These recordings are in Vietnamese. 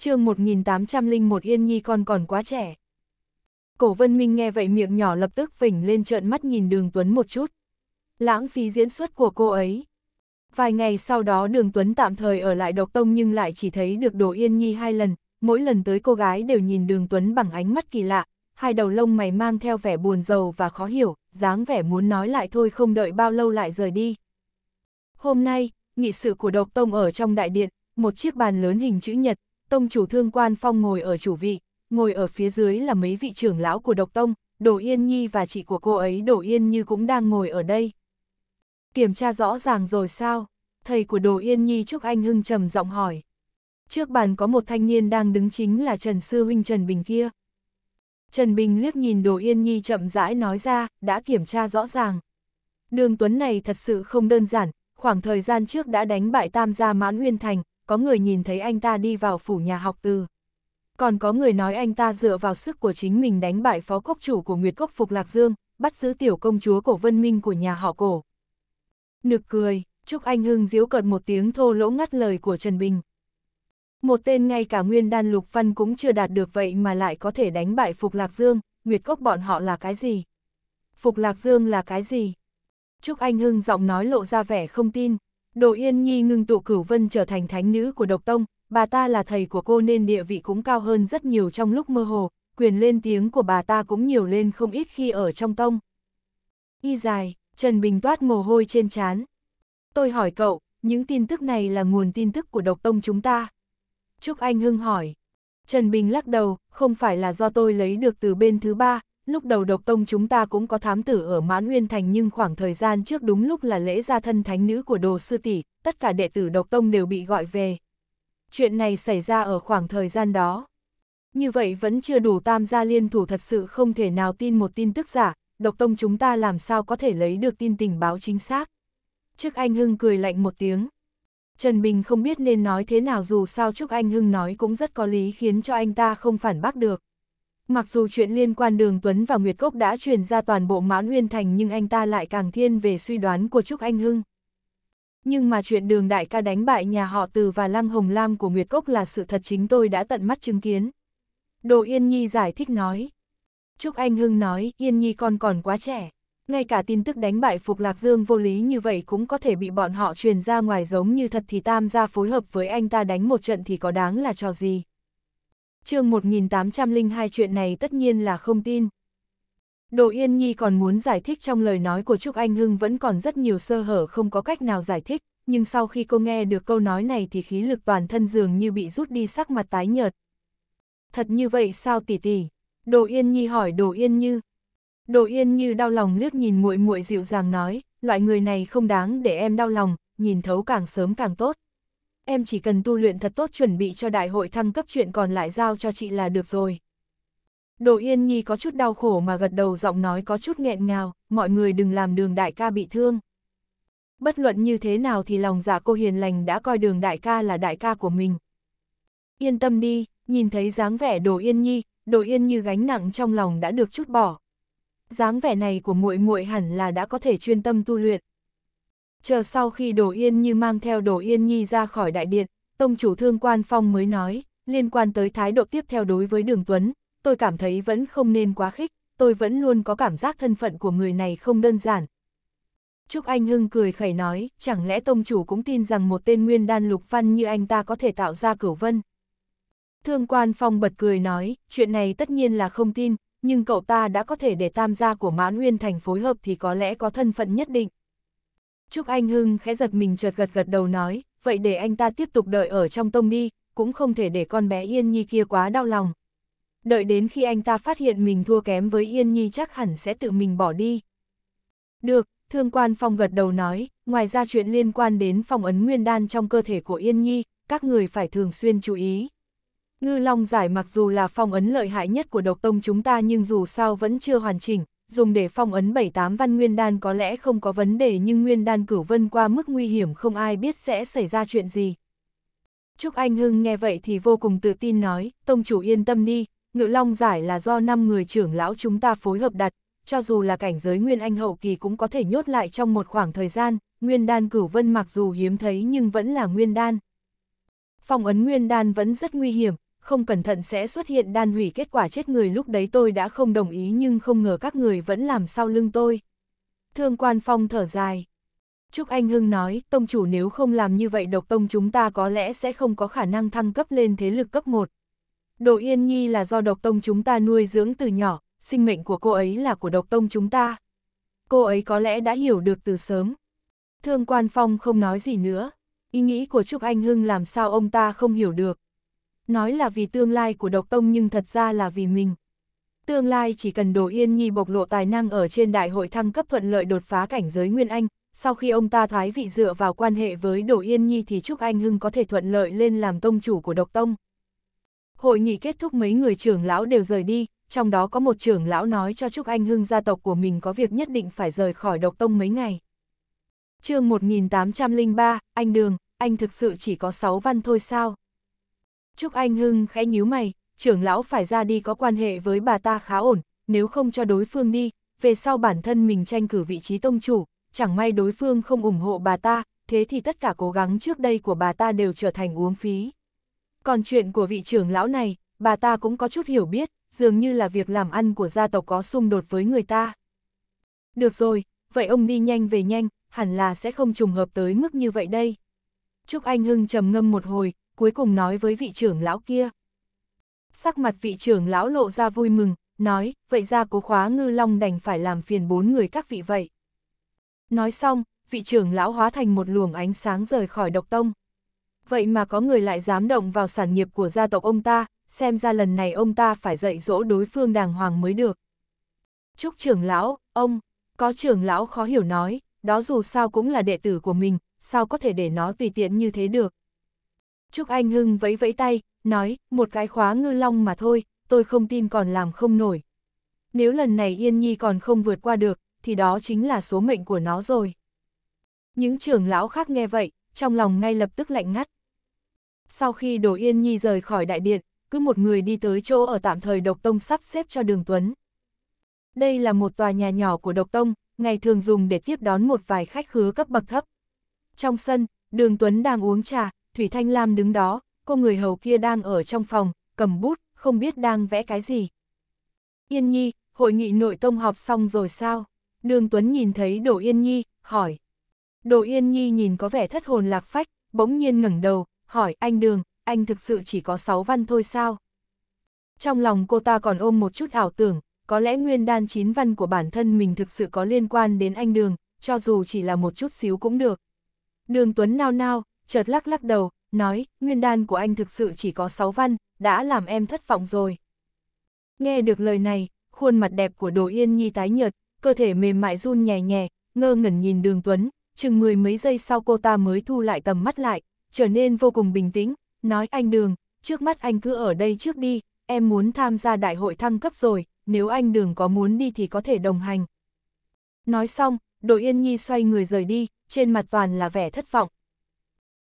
chương 1801 Yên Nhi con còn quá trẻ. Cổ Vân Minh nghe vậy miệng nhỏ lập tức phỉnh lên trợn mắt nhìn Đường Tuấn một chút. Lãng phí diễn xuất của cô ấy. Vài ngày sau đó Đường Tuấn tạm thời ở lại độc tông nhưng lại chỉ thấy được Đồ Yên Nhi hai lần, mỗi lần tới cô gái đều nhìn Đường Tuấn bằng ánh mắt kỳ lạ, hai đầu lông mày mang theo vẻ buồn rầu và khó hiểu, dáng vẻ muốn nói lại thôi không đợi bao lâu lại rời đi. Hôm nay, nghị sự của độc tông ở trong đại điện, một chiếc bàn lớn hình chữ nhật, tông chủ thương quan phong ngồi ở chủ vị, ngồi ở phía dưới là mấy vị trưởng lão của độc tông, Đỗ Yên Nhi và chị của cô ấy Đỗ Yên Như cũng đang ngồi ở đây. Kiểm tra rõ ràng rồi sao? Thầy của Đỗ Yên Nhi Trúc Anh Hưng trầm giọng hỏi. Trước bàn có một thanh niên đang đứng chính là Trần Sư Huynh Trần Bình kia. Trần Bình liếc nhìn Đỗ Yên Nhi chậm rãi nói ra, đã kiểm tra rõ ràng. Đường Tuấn này thật sự không đơn giản, khoảng thời gian trước đã đánh bại Tam gia Mãn Nguyên Thành, có người nhìn thấy anh ta đi vào phủ nhà học từ. Còn có người nói anh ta dựa vào sức của chính mình đánh bại phó cốc chủ của Nguyệt Cốc Phục Lạc Dương, bắt giữ tiểu công chúa cổ vân minh của nhà họ cổ. Nực cười, Trúc Anh Hưng diếu cợt một tiếng thô lỗ ngắt lời của Trần Bình. Một tên ngay cả nguyên đan lục văn cũng chưa đạt được vậy mà lại có thể đánh bại Phục Lạc Dương, Nguyệt Cốc bọn họ là cái gì? Phục Lạc Dương là cái gì? Trúc Anh Hưng giọng nói lộ ra vẻ không tin, Đồ Yên Nhi ngưng tụ cửu vân trở thành thánh nữ của độc tông, bà ta là thầy của cô nên địa vị cũng cao hơn rất nhiều trong lúc mơ hồ, quyền lên tiếng của bà ta cũng nhiều lên không ít khi ở trong tông. Y dài, Trần Bình toát mồ hôi trên trán. Tôi hỏi cậu, những tin tức này là nguồn tin tức của độc tông chúng ta. Trúc Anh Hưng hỏi. Trần Bình lắc đầu, không phải là do tôi lấy được từ bên thứ ba, lúc đầu độc tông chúng ta cũng có thám tử ở Mãn Nguyên Thành nhưng khoảng thời gian trước đúng lúc là lễ gia thân thánh nữ của đồ sư tỷ, tất cả đệ tử độc tông đều bị gọi về. Chuyện này xảy ra ở khoảng thời gian đó. Như vậy vẫn chưa đủ tam gia liên thủ thật sự không thể nào tin một tin tức giả, độc tông chúng ta làm sao có thể lấy được tin tình báo chính xác. Trước anh Hưng cười lạnh một tiếng. Trần Bình không biết nên nói thế nào dù sao Trúc Anh Hưng nói cũng rất có lý khiến cho anh ta không phản bác được. Mặc dù chuyện liên quan Đường Tuấn và Nguyệt Cốc đã truyền ra toàn bộ Mãn nguyên Thành nhưng anh ta lại càng thiên về suy đoán của Trúc Anh Hưng. Nhưng mà chuyện Đường Đại ca đánh bại nhà họ Từ và Lăng Hồng Lam của Nguyệt Cốc là sự thật chính tôi đã tận mắt chứng kiến. Đồ Yên Nhi giải thích nói. Trúc Anh Hưng nói, Yên Nhi con còn quá trẻ. Ngay cả tin tức đánh bại Phục Lạc Dương vô lý như vậy cũng có thể bị bọn họ truyền ra ngoài giống như thật thì Tam gia phối hợp với anh ta đánh một trận thì có đáng là trò gì chương 1802 chuyện này tất nhiên là không tin. Đồ Yên Nhi còn muốn giải thích trong lời nói của Trúc Anh Hưng vẫn còn rất nhiều sơ hở không có cách nào giải thích, nhưng sau khi cô nghe được câu nói này thì khí lực toàn thân dường như bị rút đi sắc mặt tái nhợt. Thật như vậy sao tỷ tỷ? Đồ Yên Nhi hỏi Đồ Yên Như. Đồ Yên Như đau lòng liếc nhìn muội muội dịu dàng nói, loại người này không đáng để em đau lòng, nhìn thấu càng sớm càng tốt em chỉ cần tu luyện thật tốt chuẩn bị cho đại hội thăng cấp chuyện còn lại giao cho chị là được rồi. Đồ Yên Nhi có chút đau khổ mà gật đầu giọng nói có chút nghẹn ngào, mọi người đừng làm đường đại ca bị thương. Bất luận như thế nào thì lòng giả dạ cô hiền lành đã coi đường đại ca là đại ca của mình. Yên tâm đi, nhìn thấy dáng vẻ Đồ Yên Nhi, Đồ Yên như gánh nặng trong lòng đã được chút bỏ. Dáng vẻ này của muội muội hẳn là đã có thể chuyên tâm tu luyện. Chờ sau khi Đổ Yên Như mang theo Đổ Yên Nhi ra khỏi đại điện, tông chủ thương quan phong mới nói, liên quan tới thái độ tiếp theo đối với Đường Tuấn, tôi cảm thấy vẫn không nên quá khích, tôi vẫn luôn có cảm giác thân phận của người này không đơn giản. Trúc Anh Hưng cười khẩy nói, chẳng lẽ tông chủ cũng tin rằng một tên nguyên đan lục văn như anh ta có thể tạo ra cửu vân. Thương quan phong bật cười nói, chuyện này tất nhiên là không tin, nhưng cậu ta đã có thể để tam gia của Mã nguyên thành phối hợp thì có lẽ có thân phận nhất định. Trúc Anh Hưng khẽ giật mình chợt gật gật đầu nói, vậy để anh ta tiếp tục đợi ở trong tông đi, cũng không thể để con bé Yên Nhi kia quá đau lòng. Đợi đến khi anh ta phát hiện mình thua kém với Yên Nhi chắc hẳn sẽ tự mình bỏ đi. Được, thương quan phong gật đầu nói, ngoài ra chuyện liên quan đến phong ấn nguyên đan trong cơ thể của Yên Nhi, các người phải thường xuyên chú ý. Ngư Long giải mặc dù là phong ấn lợi hại nhất của độc tông chúng ta nhưng dù sao vẫn chưa hoàn chỉnh, dùng để phong ấn 78 văn nguyên đan có lẽ không có vấn đề nhưng nguyên đan cửu vân qua mức nguy hiểm không ai biết sẽ xảy ra chuyện gì. Trúc Anh Hưng nghe vậy thì vô cùng tự tin nói, Tông chủ yên tâm đi, ngự long giải là do 5 người trưởng lão chúng ta phối hợp đặt, cho dù là cảnh giới nguyên anh hậu kỳ cũng có thể nhốt lại trong một khoảng thời gian, nguyên đan cửu vân mặc dù hiếm thấy nhưng vẫn là nguyên đan. Phong ấn nguyên đan vẫn rất nguy hiểm, không cẩn thận sẽ xuất hiện đan hủy kết quả chết người lúc đấy tôi đã không đồng ý nhưng không ngờ các người vẫn làm sau lưng tôi. Thương quan phong thở dài. Trúc Anh Hưng nói, tông chủ nếu không làm như vậy độc tông chúng ta có lẽ sẽ không có khả năng thăng cấp lên thế lực cấp 1. Đồ Yên Nhi là do độc tông chúng ta nuôi dưỡng từ nhỏ, sinh mệnh của cô ấy là của độc tông chúng ta. Cô ấy có lẽ đã hiểu được từ sớm. Thương quan phong không nói gì nữa. Ý nghĩ của Trúc Anh Hưng làm sao ông ta không hiểu được nói là vì tương lai của độc tông nhưng thật ra là vì mình. Tương lai chỉ cần Đồ Yên Nhi bộc lộ tài năng ở trên đại hội thăng cấp thuận lợi đột phá cảnh giới Nguyên Anh, sau khi ông ta thoái vị dựa vào quan hệ với Đồ Yên Nhi thì Trúc Anh Hưng có thể thuận lợi lên làm tông chủ của độc tông. Hội nghị kết thúc mấy người trưởng lão đều rời đi, trong đó có một trưởng lão nói cho Trúc Anh Hưng gia tộc của mình có việc nhất định phải rời khỏi độc tông mấy ngày. chương 1803, anh Đường, anh thực sự chỉ có 6 văn thôi sao? Trúc Anh Hưng khẽ nhíu mày, trưởng lão phải ra đi có quan hệ với bà ta khá ổn, nếu không cho đối phương đi, về sau bản thân mình tranh cử vị trí tông chủ, chẳng may đối phương không ủng hộ bà ta, thế thì tất cả cố gắng trước đây của bà ta đều trở thành uống phí. Còn chuyện của vị trưởng lão này, bà ta cũng có chút hiểu biết, dường như là việc làm ăn của gia tộc có xung đột với người ta. Được rồi, vậy ông đi nhanh về nhanh, hẳn là sẽ không trùng hợp tới mức như vậy đây. Trúc Anh Hưng trầm ngâm một hồi, cuối cùng nói với vị trưởng lão kia. Sắc mặt vị trưởng lão lộ ra vui mừng, nói, vậy ra cố khóa ngư long đành phải làm phiền bốn người các vị vậy. Nói xong, vị trưởng lão hóa thành một luồng ánh sáng rời khỏi độc tông. Vậy mà có người lại dám động vào sản nghiệp của gia tộc ông ta, xem ra lần này ông ta phải dạy dỗ đối phương đàng hoàng mới được. Chúc trưởng lão, ông, có trưởng lão khó hiểu nói, đó dù sao cũng là đệ tử của mình, sao có thể để nó tùy tiện như thế được. Trúc Anh Hưng vẫy vẫy tay, nói, một cái khóa ngư long mà thôi, tôi không tin còn làm không nổi. Nếu lần này Yên Nhi còn không vượt qua được, thì đó chính là số mệnh của nó rồi. Những trưởng lão khác nghe vậy, trong lòng ngay lập tức lạnh ngắt. Sau khi Đồ Yên Nhi rời khỏi đại điện, cứ một người đi tới chỗ ở tạm thời Độc Tông sắp xếp cho Đường Tuấn. Đây là một tòa nhà nhỏ của Độc Tông, ngày thường dùng để tiếp đón một vài khách khứa cấp bậc thấp. Trong sân, Đường Tuấn đang uống trà, Thủy Thanh Lam đứng đó, cô người hầu kia đang ở trong phòng, cầm bút, không biết đang vẽ cái gì. Yên Nhi, hội nghị nội tông họp xong rồi sao? Đường Tuấn nhìn thấy Đỗ Yên Nhi, hỏi. Đỗ Yên Nhi nhìn có vẻ thất hồn lạc phách, bỗng nhiên ngẩng đầu, hỏi anh Đường, anh thực sự chỉ có 6 văn thôi sao? Trong lòng cô ta còn ôm một chút ảo tưởng, có lẽ nguyên đan chín văn của bản thân mình thực sự có liên quan đến anh Đường, cho dù chỉ là một chút xíu cũng được. Đường Tuấn nao nao, chợt lắc lắc đầu, nói, nguyên đan của anh thực sự chỉ có 6 văn, đã làm em thất vọng rồi. Nghe được lời này, khuôn mặt đẹp của Đồ Yên Nhi tái nhợt, cơ thể mềm mại run nhẹ nhẹ, ngơ ngẩn nhìn Đường Tuấn, chừng mười mấy giây sau cô ta mới thu lại tầm mắt lại, trở nên vô cùng bình tĩnh, nói anh Đường, trước mắt anh cứ ở đây trước đi, em muốn tham gia đại hội thăng cấp rồi, nếu anh Đường có muốn đi thì có thể đồng hành. Nói xong, Đồ Yên Nhi xoay người rời đi, trên mặt toàn là vẻ thất vọng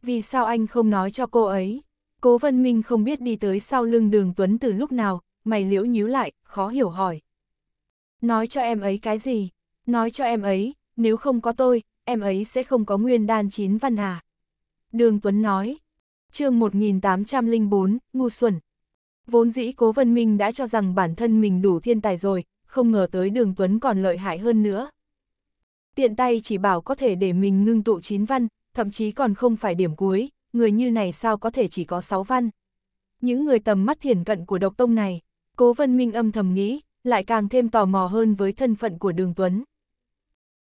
vì sao anh không nói cho cô ấy? Cố Vân Minh không biết đi tới sau lưng đường Tuấn từ lúc nào, mày liễu nhíu lại, khó hiểu hỏi. Nói cho em ấy cái gì? Nói cho em ấy, nếu không có tôi, em ấy sẽ không có nguyên đan chín văn à? Đường Tuấn nói. chương 1804, ngu xuẩn. Vốn dĩ Cố Vân Minh đã cho rằng bản thân mình đủ thiên tài rồi, không ngờ tới đường Tuấn còn lợi hại hơn nữa. Tiện tay chỉ bảo có thể để mình ngưng tụ chín văn, thậm chí còn không phải điểm cuối, người như này sao có thể chỉ có 6 văn. Những người tầm mắt thiền cận của độc tông này, Cố Vân Minh âm thầm nghĩ, lại càng thêm tò mò hơn với thân phận của Đường Tuấn.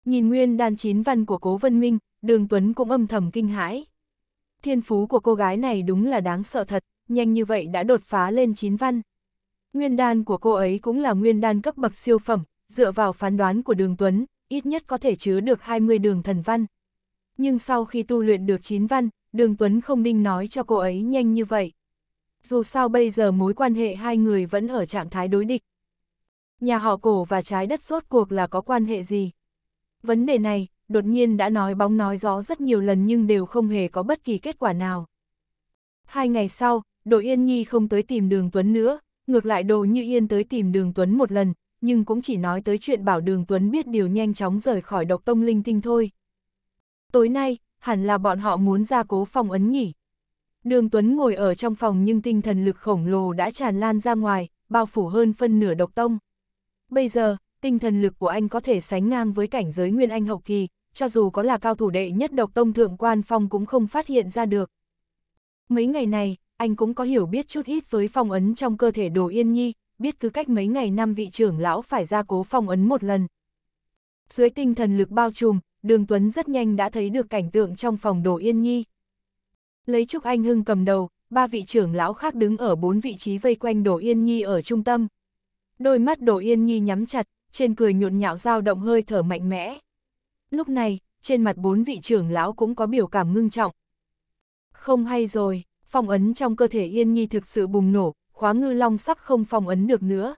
Nhìn nguyên đan chín văn của Cố Vân Minh, Đường Tuấn cũng âm thầm kinh hãi. Thiên phú của cô gái này đúng là đáng sợ thật, nhanh như vậy đã đột phá lên chín văn. Nguyên đan của cô ấy cũng là nguyên đan cấp bậc siêu phẩm, dựa vào phán đoán của Đường Tuấn, ít nhất có thể chứa được 20 đường thần văn, nhưng sau khi tu luyện được chín văn, Đường Tuấn không ninh nói cho cô ấy nhanh như vậy. Dù sao bây giờ mối quan hệ hai người vẫn ở trạng thái đối địch. Nhà họ cổ và trái đất rốt cuộc là có quan hệ gì? Vấn đề này, đột nhiên đã nói bóng nói gió rất nhiều lần nhưng đều không hề có bất kỳ kết quả nào. Hai ngày sau, đội Yên Nhi không tới tìm Đường Tuấn nữa, ngược lại đồ như Yên tới tìm Đường Tuấn một lần, nhưng cũng chỉ nói tới chuyện bảo Đường Tuấn biết điều nhanh chóng rời khỏi độc tông linh tinh thôi. Tối nay, hẳn là bọn họ muốn ra cố phòng ấn nhỉ. Đường Tuấn ngồi ở trong phòng nhưng tinh thần lực khổng lồ đã tràn lan ra ngoài, bao phủ hơn phân nửa độc tông. Bây giờ, tinh thần lực của anh có thể sánh ngang với cảnh giới Nguyên Anh hậu kỳ, cho dù có là cao thủ đệ nhất độc tông thượng quan phong cũng không phát hiện ra được. Mấy ngày này, anh cũng có hiểu biết chút ít với phong ấn trong cơ thể đồ yên nhi, biết cứ cách mấy ngày năm vị trưởng lão phải ra cố phong ấn một lần. Dưới tinh thần lực bao trùm, đường Tuấn rất nhanh đã thấy được cảnh tượng trong phòng đồ yên nhi. Lấy Trúc Anh Hưng cầm đầu, ba vị trưởng lão khác đứng ở bốn vị trí vây quanh đồ yên nhi ở trung tâm. Đôi mắt đồ yên nhi nhắm chặt, trên cười nhộn nhạo dao động hơi thở mạnh mẽ. Lúc này, trên mặt bốn vị trưởng lão cũng có biểu cảm ngưng trọng. Không hay rồi, phong ấn trong cơ thể yên nhi thực sự bùng nổ, khóa ngư long sắp không phong ấn được nữa.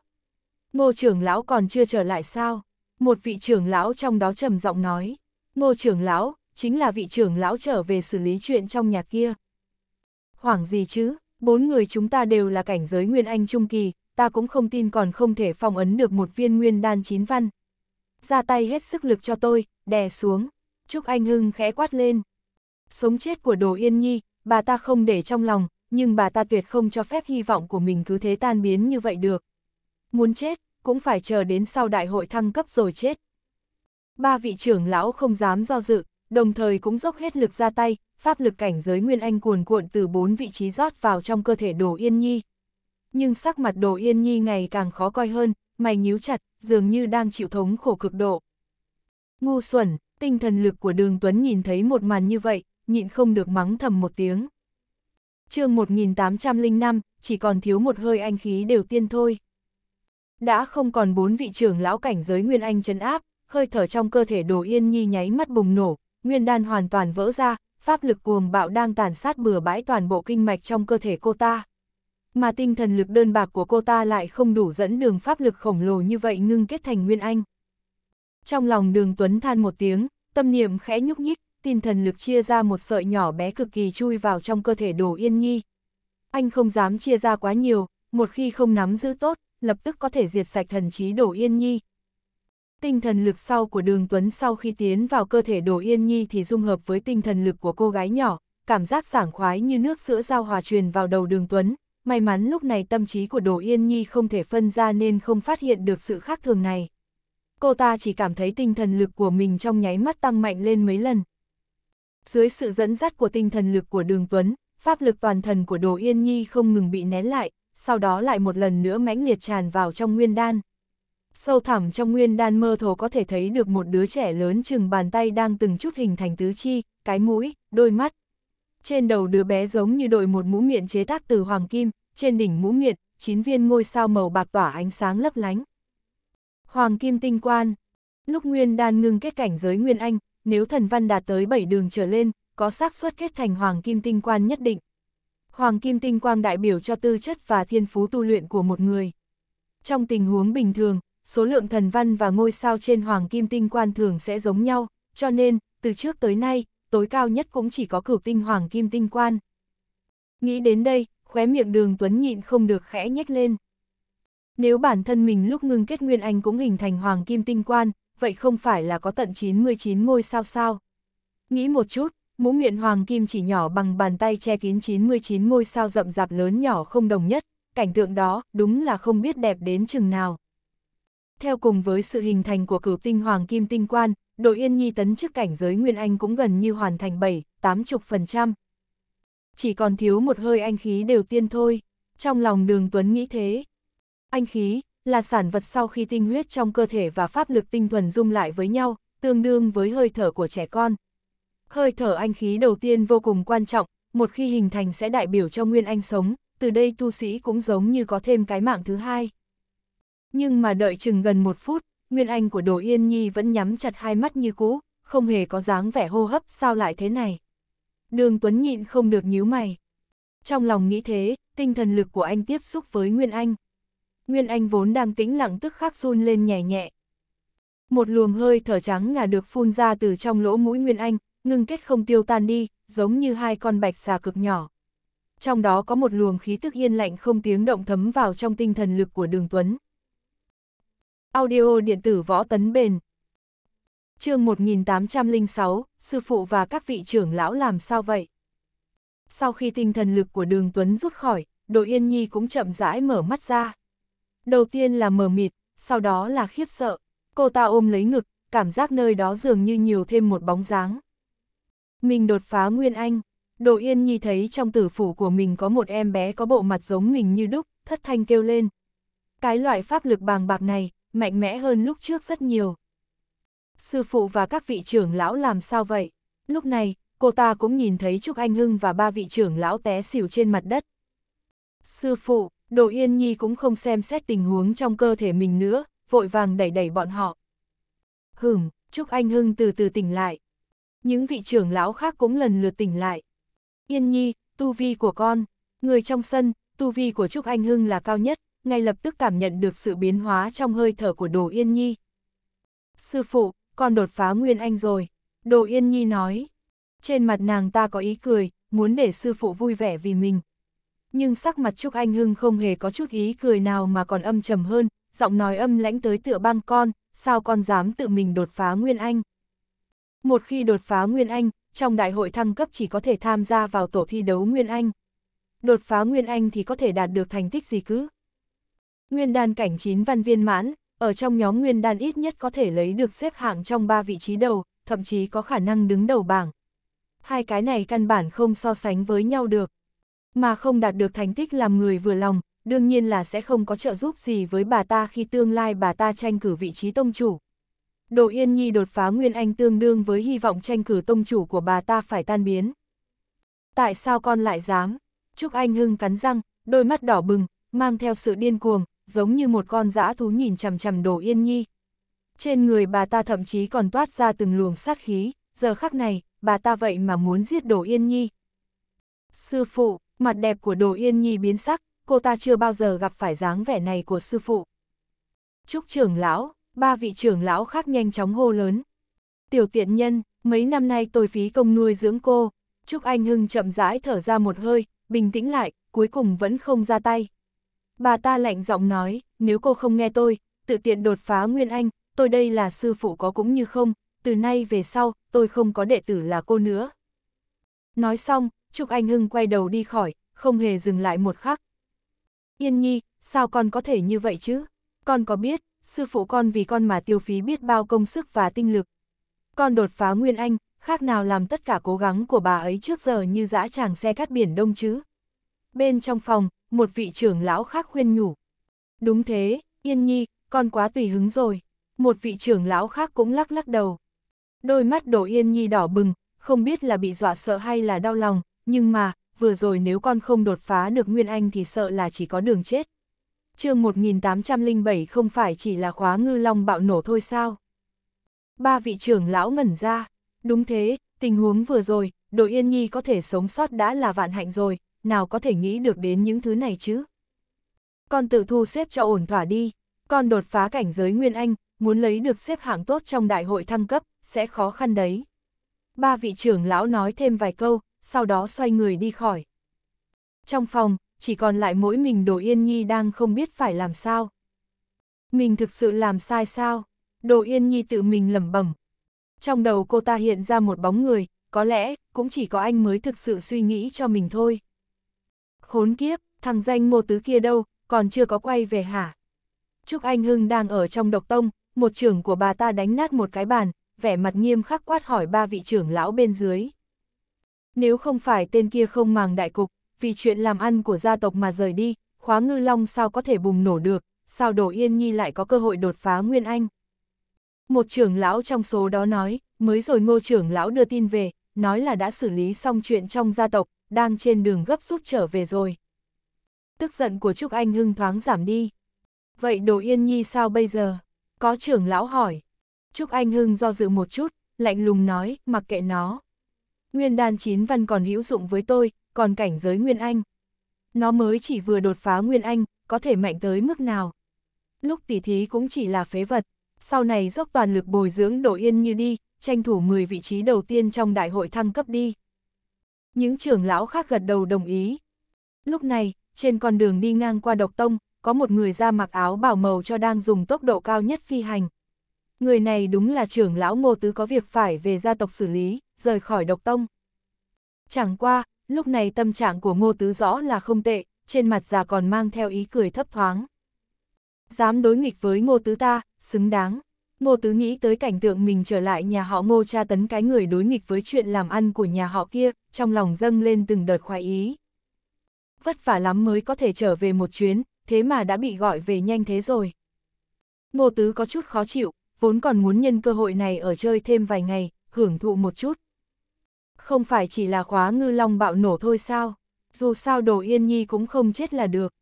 Ngô trưởng lão còn chưa trở lại sao? Một vị trưởng lão trong đó trầm giọng nói ngô trưởng lão, chính là vị trưởng lão trở về xử lý chuyện trong nhà kia. Hoảng gì chứ, bốn người chúng ta đều là cảnh giới Nguyên Anh Trung Kỳ, ta cũng không tin còn không thể phong ấn được một viên nguyên đan chín văn. Ra tay hết sức lực cho tôi, đè xuống, Trúc Anh Hưng khẽ quát lên. Sống chết của Đồ Yên Nhi, bà ta không để trong lòng, nhưng bà ta tuyệt không cho phép hy vọng của mình cứ thế tan biến như vậy được. Muốn chết, cũng phải chờ đến sau đại hội thăng cấp rồi chết, Ba vị trưởng lão không dám do dự, đồng thời cũng dốc hết lực ra tay, pháp lực cảnh giới Nguyên Anh cuồn cuộn từ bốn vị trí rót vào trong cơ thể Đồ Yên Nhi. Nhưng sắc mặt Đồ Yên Nhi ngày càng khó coi hơn, mày nhíu chặt, dường như đang chịu thống khổ cực độ. Ngu xuẩn, tinh thần lực của Đường Tuấn nhìn thấy một màn như vậy, nhịn không được mắng thầm một tiếng. chương 1805, chỉ còn thiếu một hơi anh khí đều tiên thôi. Đã không còn bốn vị trưởng lão cảnh giới Nguyên Anh chấn áp, hơi thở trong cơ thể đồ yên nhi nháy mắt bùng nổ, nguyên đan hoàn toàn vỡ ra, pháp lực cuồng bạo đang tàn sát bừa bãi toàn bộ kinh mạch trong cơ thể cô ta. Mà tinh thần lực đơn bạc của cô ta lại không đủ dẫn đường pháp lực khổng lồ như vậy ngưng kết thành nguyên anh. Trong lòng đường Tuấn than một tiếng, tâm niệm khẽ nhúc nhích, tinh thần lực chia ra một sợi nhỏ bé cực kỳ chui vào trong cơ thể đồ yên nhi. Anh không dám chia ra quá nhiều, một khi không nắm giữ tốt, lập tức có thể diệt sạch thần trí đồ yên nhi, tinh thần lực sau của đường Tuấn sau khi tiến vào cơ thể Đồ Yên Nhi thì dung hợp với tinh thần lực của cô gái nhỏ, cảm giác sảng khoái như nước sữa giao hòa truyền vào đầu đường Tuấn. May mắn lúc này tâm trí của Đồ Yên Nhi không thể phân ra nên không phát hiện được sự khác thường này. Cô ta chỉ cảm thấy tinh thần lực của mình trong nháy mắt tăng mạnh lên mấy lần. Dưới sự dẫn dắt của tinh thần lực của đường Tuấn, pháp lực toàn thần của Đồ Yên Nhi không ngừng bị nén lại, sau đó lại một lần nữa mãnh liệt tràn vào trong nguyên đan sâu thẳm trong nguyên đan mơ thổ có thể thấy được một đứa trẻ lớn chừng bàn tay đang từng chút hình thành tứ chi, cái mũi, đôi mắt. Trên đầu đứa bé giống như đội một mũ miệng chế tác từ hoàng kim, trên đỉnh mũ miệng, chín viên ngôi sao màu bạc tỏa ánh sáng lấp lánh. Hoàng kim tinh quan. Lúc nguyên đan ngưng kết cảnh giới nguyên anh, nếu thần văn đạt tới 7 đường trở lên, có xác suất kết thành hoàng kim tinh quan nhất định. Hoàng kim tinh quang đại biểu cho tư chất và thiên phú tu luyện của một người. Trong tình huống bình thường, số lượng thần văn và ngôi sao trên hoàng kim tinh quan thường sẽ giống nhau, cho nên, từ trước tới nay, tối cao nhất cũng chỉ có cửu tinh hoàng kim tinh quan. Nghĩ đến đây, khóe miệng đường Tuấn nhịn không được khẽ nhếch lên. Nếu bản thân mình lúc ngưng kết nguyên anh cũng hình thành hoàng kim tinh quan, vậy không phải là có tận 99 ngôi sao sao. Nghĩ một chút, mũ miệng hoàng kim chỉ nhỏ bằng bàn tay che kín 99 ngôi sao rậm rạp lớn nhỏ không đồng nhất, cảnh tượng đó đúng là không biết đẹp đến chừng nào. Theo cùng với sự hình thành của cửu tinh hoàng kim tinh quan, đội Yên Nhi tấn chức cảnh giới Nguyên Anh cũng gần như hoàn thành 7-80%. Chỉ còn thiếu một hơi anh khí đều tiên thôi, trong lòng đường Tuấn nghĩ thế. Anh khí là sản vật sau khi tinh huyết trong cơ thể và pháp lực tinh thuần dung lại với nhau, tương đương với hơi thở của trẻ con. Hơi thở anh khí đầu tiên vô cùng quan trọng, một khi hình thành sẽ đại biểu cho Nguyên Anh sống, từ đây tu sĩ cũng giống như có thêm cái mạng thứ hai. Nhưng mà đợi chừng gần một phút, Nguyên Anh của Đồ Yên Nhi vẫn nhắm chặt hai mắt như cũ, không hề có dáng vẻ hô hấp sao lại thế này. Đường Tuấn nhịn không được nhíu mày. Trong lòng nghĩ thế, tinh thần lực của anh tiếp xúc với Nguyên Anh. Nguyên Anh vốn đang tĩnh lặng tức khắc run lên nhẹ nhẹ. Một luồng hơi thở trắng ngà được phun ra từ trong lỗ mũi Nguyên Anh, ngưng kết không tiêu tan đi, giống như hai con bạch xà cực nhỏ. Trong đó có một luồng khí tức yên lạnh không tiếng động thấm vào trong tinh thần lực của đường Tuấn. Audio điện tử võ tấn bền. chương 1806, sư phụ và các vị trưởng lão làm sao vậy? Sau khi tinh thần lực của đường Tuấn rút khỏi, đội yên nhi cũng chậm rãi mở mắt ra. Đầu tiên là mờ mịt, sau đó là khiếp sợ. Cô ta ôm lấy ngực, cảm giác nơi đó dường như nhiều thêm một bóng dáng. Mình đột phá Nguyên Anh, đội Yên Nhi thấy trong tử phủ của mình có một em bé có bộ mặt giống mình như đúc, thất thanh kêu lên. Cái loại pháp lực bàng bạc này, mạnh mẽ hơn lúc trước rất nhiều. Sư phụ và các vị trưởng lão làm sao vậy? Lúc này, cô ta cũng nhìn thấy Trúc Anh Hưng và ba vị trưởng lão té xỉu trên mặt đất. Sư phụ, Đồ Yên Nhi cũng không xem xét tình huống trong cơ thể mình nữa, vội vàng đẩy đẩy bọn họ. Hửm, Trúc Anh Hưng từ từ tỉnh lại. Những vị trưởng lão khác cũng lần lượt tỉnh lại. Yên Nhi, tu vi của con, người trong sân, tu vi của Trúc Anh Hưng là cao nhất, ngay lập tức cảm nhận được sự biến hóa trong hơi thở của Đồ Yên Nhi. Sư phụ, con đột phá Nguyên Anh rồi, Đồ Yên Nhi nói. Trên mặt nàng ta có ý cười, muốn để sư phụ vui vẻ vì mình. Nhưng sắc mặt Trúc Anh Hưng không hề có chút ý cười nào mà còn âm trầm hơn, giọng nói âm lãnh tới tựa băng con, sao con dám tự mình đột phá Nguyên Anh. Một khi đột phá Nguyên Anh, trong đại hội thăng cấp chỉ có thể tham gia vào tổ thi đấu Nguyên Anh. Đột phá Nguyên Anh thì có thể đạt được thành tích gì cứ, Nguyên đan cảnh 9 văn viên mãn, ở trong nhóm nguyên đan ít nhất có thể lấy được xếp hạng trong 3 vị trí đầu, thậm chí có khả năng đứng đầu bảng. Hai cái này căn bản không so sánh với nhau được. Mà không đạt được thành tích làm người vừa lòng, đương nhiên là sẽ không có trợ giúp gì với bà ta khi tương lai bà ta tranh cử vị trí tông chủ. Đồ Yên Nhi đột phá Nguyên Anh tương đương với hy vọng tranh cử tông chủ của bà ta phải tan biến. Tại sao con lại dám? Trúc Anh Hưng cắn răng, đôi mắt đỏ bừng, mang theo sự điên cuồng, giống như một con dã thú nhìn chằm chằm đồ yên nhi. Trên người bà ta thậm chí còn toát ra từng luồng sát khí, giờ khắc này, bà ta vậy mà muốn giết đồ yên nhi. Sư phụ, mặt đẹp của đồ yên nhi biến sắc, cô ta chưa bao giờ gặp phải dáng vẻ này của sư phụ. Chúc trưởng lão, ba vị trưởng lão khác nhanh chóng hô lớn. Tiểu tiện nhân, mấy năm nay tôi phí công nuôi dưỡng cô. chúc Anh Hưng chậm rãi thở ra một hơi, bình tĩnh lại, cuối cùng vẫn không ra tay. Bà ta lạnh giọng nói, nếu cô không nghe tôi, tự tiện đột phá Nguyên Anh, tôi đây là sư phụ có cũng như không, từ nay về sau, tôi không có đệ tử là cô nữa. Nói xong, Trúc Anh Hưng quay đầu đi khỏi, không hề dừng lại một khắc. Yên nhi, sao con có thể như vậy chứ? Con có biết, sư phụ con vì con mà tiêu phí biết bao công sức và tinh lực. Con đột phá Nguyên Anh, khác nào làm tất cả cố gắng của bà ấy trước giờ như dã tràng xe cát biển đông chứ. Bên trong phòng, một vị trưởng lão khác khuyên nhủ. Đúng thế, Yên Nhi, con quá tùy hứng rồi. Một vị trưởng lão khác cũng lắc lắc đầu. Đôi mắt đổ Yên Nhi đỏ bừng, không biết là bị dọa sợ hay là đau lòng, nhưng mà, vừa rồi nếu con không đột phá được Nguyên Anh thì sợ là chỉ có đường chết. chương 1807 không phải chỉ là khóa ngư long bạo nổ thôi sao? Ba vị trưởng lão ngẩn ra. Đúng thế, tình huống vừa rồi, đội Yên Nhi có thể sống sót đã là vạn hạnh rồi, nào có thể nghĩ được đến những thứ này chứ. Con tự thu xếp cho ổn thỏa đi, con đột phá cảnh giới Nguyên Anh, muốn lấy được xếp hạng tốt trong đại hội thăng cấp, sẽ khó khăn đấy. Ba vị trưởng lão nói thêm vài câu, sau đó xoay người đi khỏi. Trong phòng, chỉ còn lại mỗi mình Đồ Yên Nhi đang không biết phải làm sao. Mình thực sự làm sai sao? Đồ Yên Nhi tự mình lẩm bẩm. Trong đầu cô ta hiện ra một bóng người, có lẽ cũng chỉ có anh mới thực sự suy nghĩ cho mình thôi. Khốn kiếp, thằng danh ngô tứ kia đâu, còn chưa có quay về hả? Trúc Anh Hưng đang ở trong độc tông, một trưởng của bà ta đánh nát một cái bàn, vẻ mặt nghiêm khắc quát hỏi ba vị trưởng lão bên dưới. Nếu không phải tên kia không màng đại cục, vì chuyện làm ăn của gia tộc mà rời đi, khóa ngư long sao có thể bùng nổ được, sao đổ yên nhi lại có cơ hội đột phá Nguyên Anh. Một trưởng lão trong số đó nói, mới rồi ngô trưởng lão đưa tin về, nói là đã xử lý xong chuyện trong gia tộc, đang trên đường gấp rút trở về rồi. Tức giận của Trúc Anh Hưng thoáng giảm đi. Vậy Đồ Yên Nhi sao bây giờ? Có trưởng lão hỏi. Trúc Anh Hưng do dự một chút, lạnh lùng nói, mặc kệ nó. Nguyên đan chín văn còn hữu dụng với tôi, còn cảnh giới Nguyên Anh. Nó mới chỉ vừa đột phá Nguyên Anh, có thể mạnh tới mức nào. Lúc tỉ thí cũng chỉ là phế vật, sau này dốc toàn lực bồi dưỡng Đồ Yên Như đi, tranh thủ 10 vị trí đầu tiên trong đại hội thăng cấp đi. Những trưởng lão khác gật đầu đồng ý. Lúc này, trên con đường đi ngang qua độc tông, có một người ra mặc áo bảo màu cho đang dùng tốc độ cao nhất phi hành. Người này đúng là trưởng lão ngô tứ có việc phải về gia tộc xử lý, rời khỏi độc tông. Chẳng qua, lúc này tâm trạng của ngô tứ rõ là không tệ, trên mặt già còn mang theo ý cười thấp thoáng. Dám đối nghịch với ngô tứ ta, xứng đáng. Ngô Tứ nghĩ tới cảnh tượng mình trở lại nhà họ ngô tra tấn cái người đối nghịch với chuyện làm ăn của nhà họ kia, trong lòng dâng lên từng đợt khoái ý. Vất vả lắm mới có thể trở về một chuyến, thế mà đã bị gọi về nhanh thế rồi. Ngô Tứ có chút khó chịu, vốn còn muốn nhân cơ hội này ở chơi thêm vài ngày, hưởng thụ một chút. Không phải chỉ là khóa ngư long bạo nổ thôi sao, dù sao đồ yên nhi cũng không chết là được.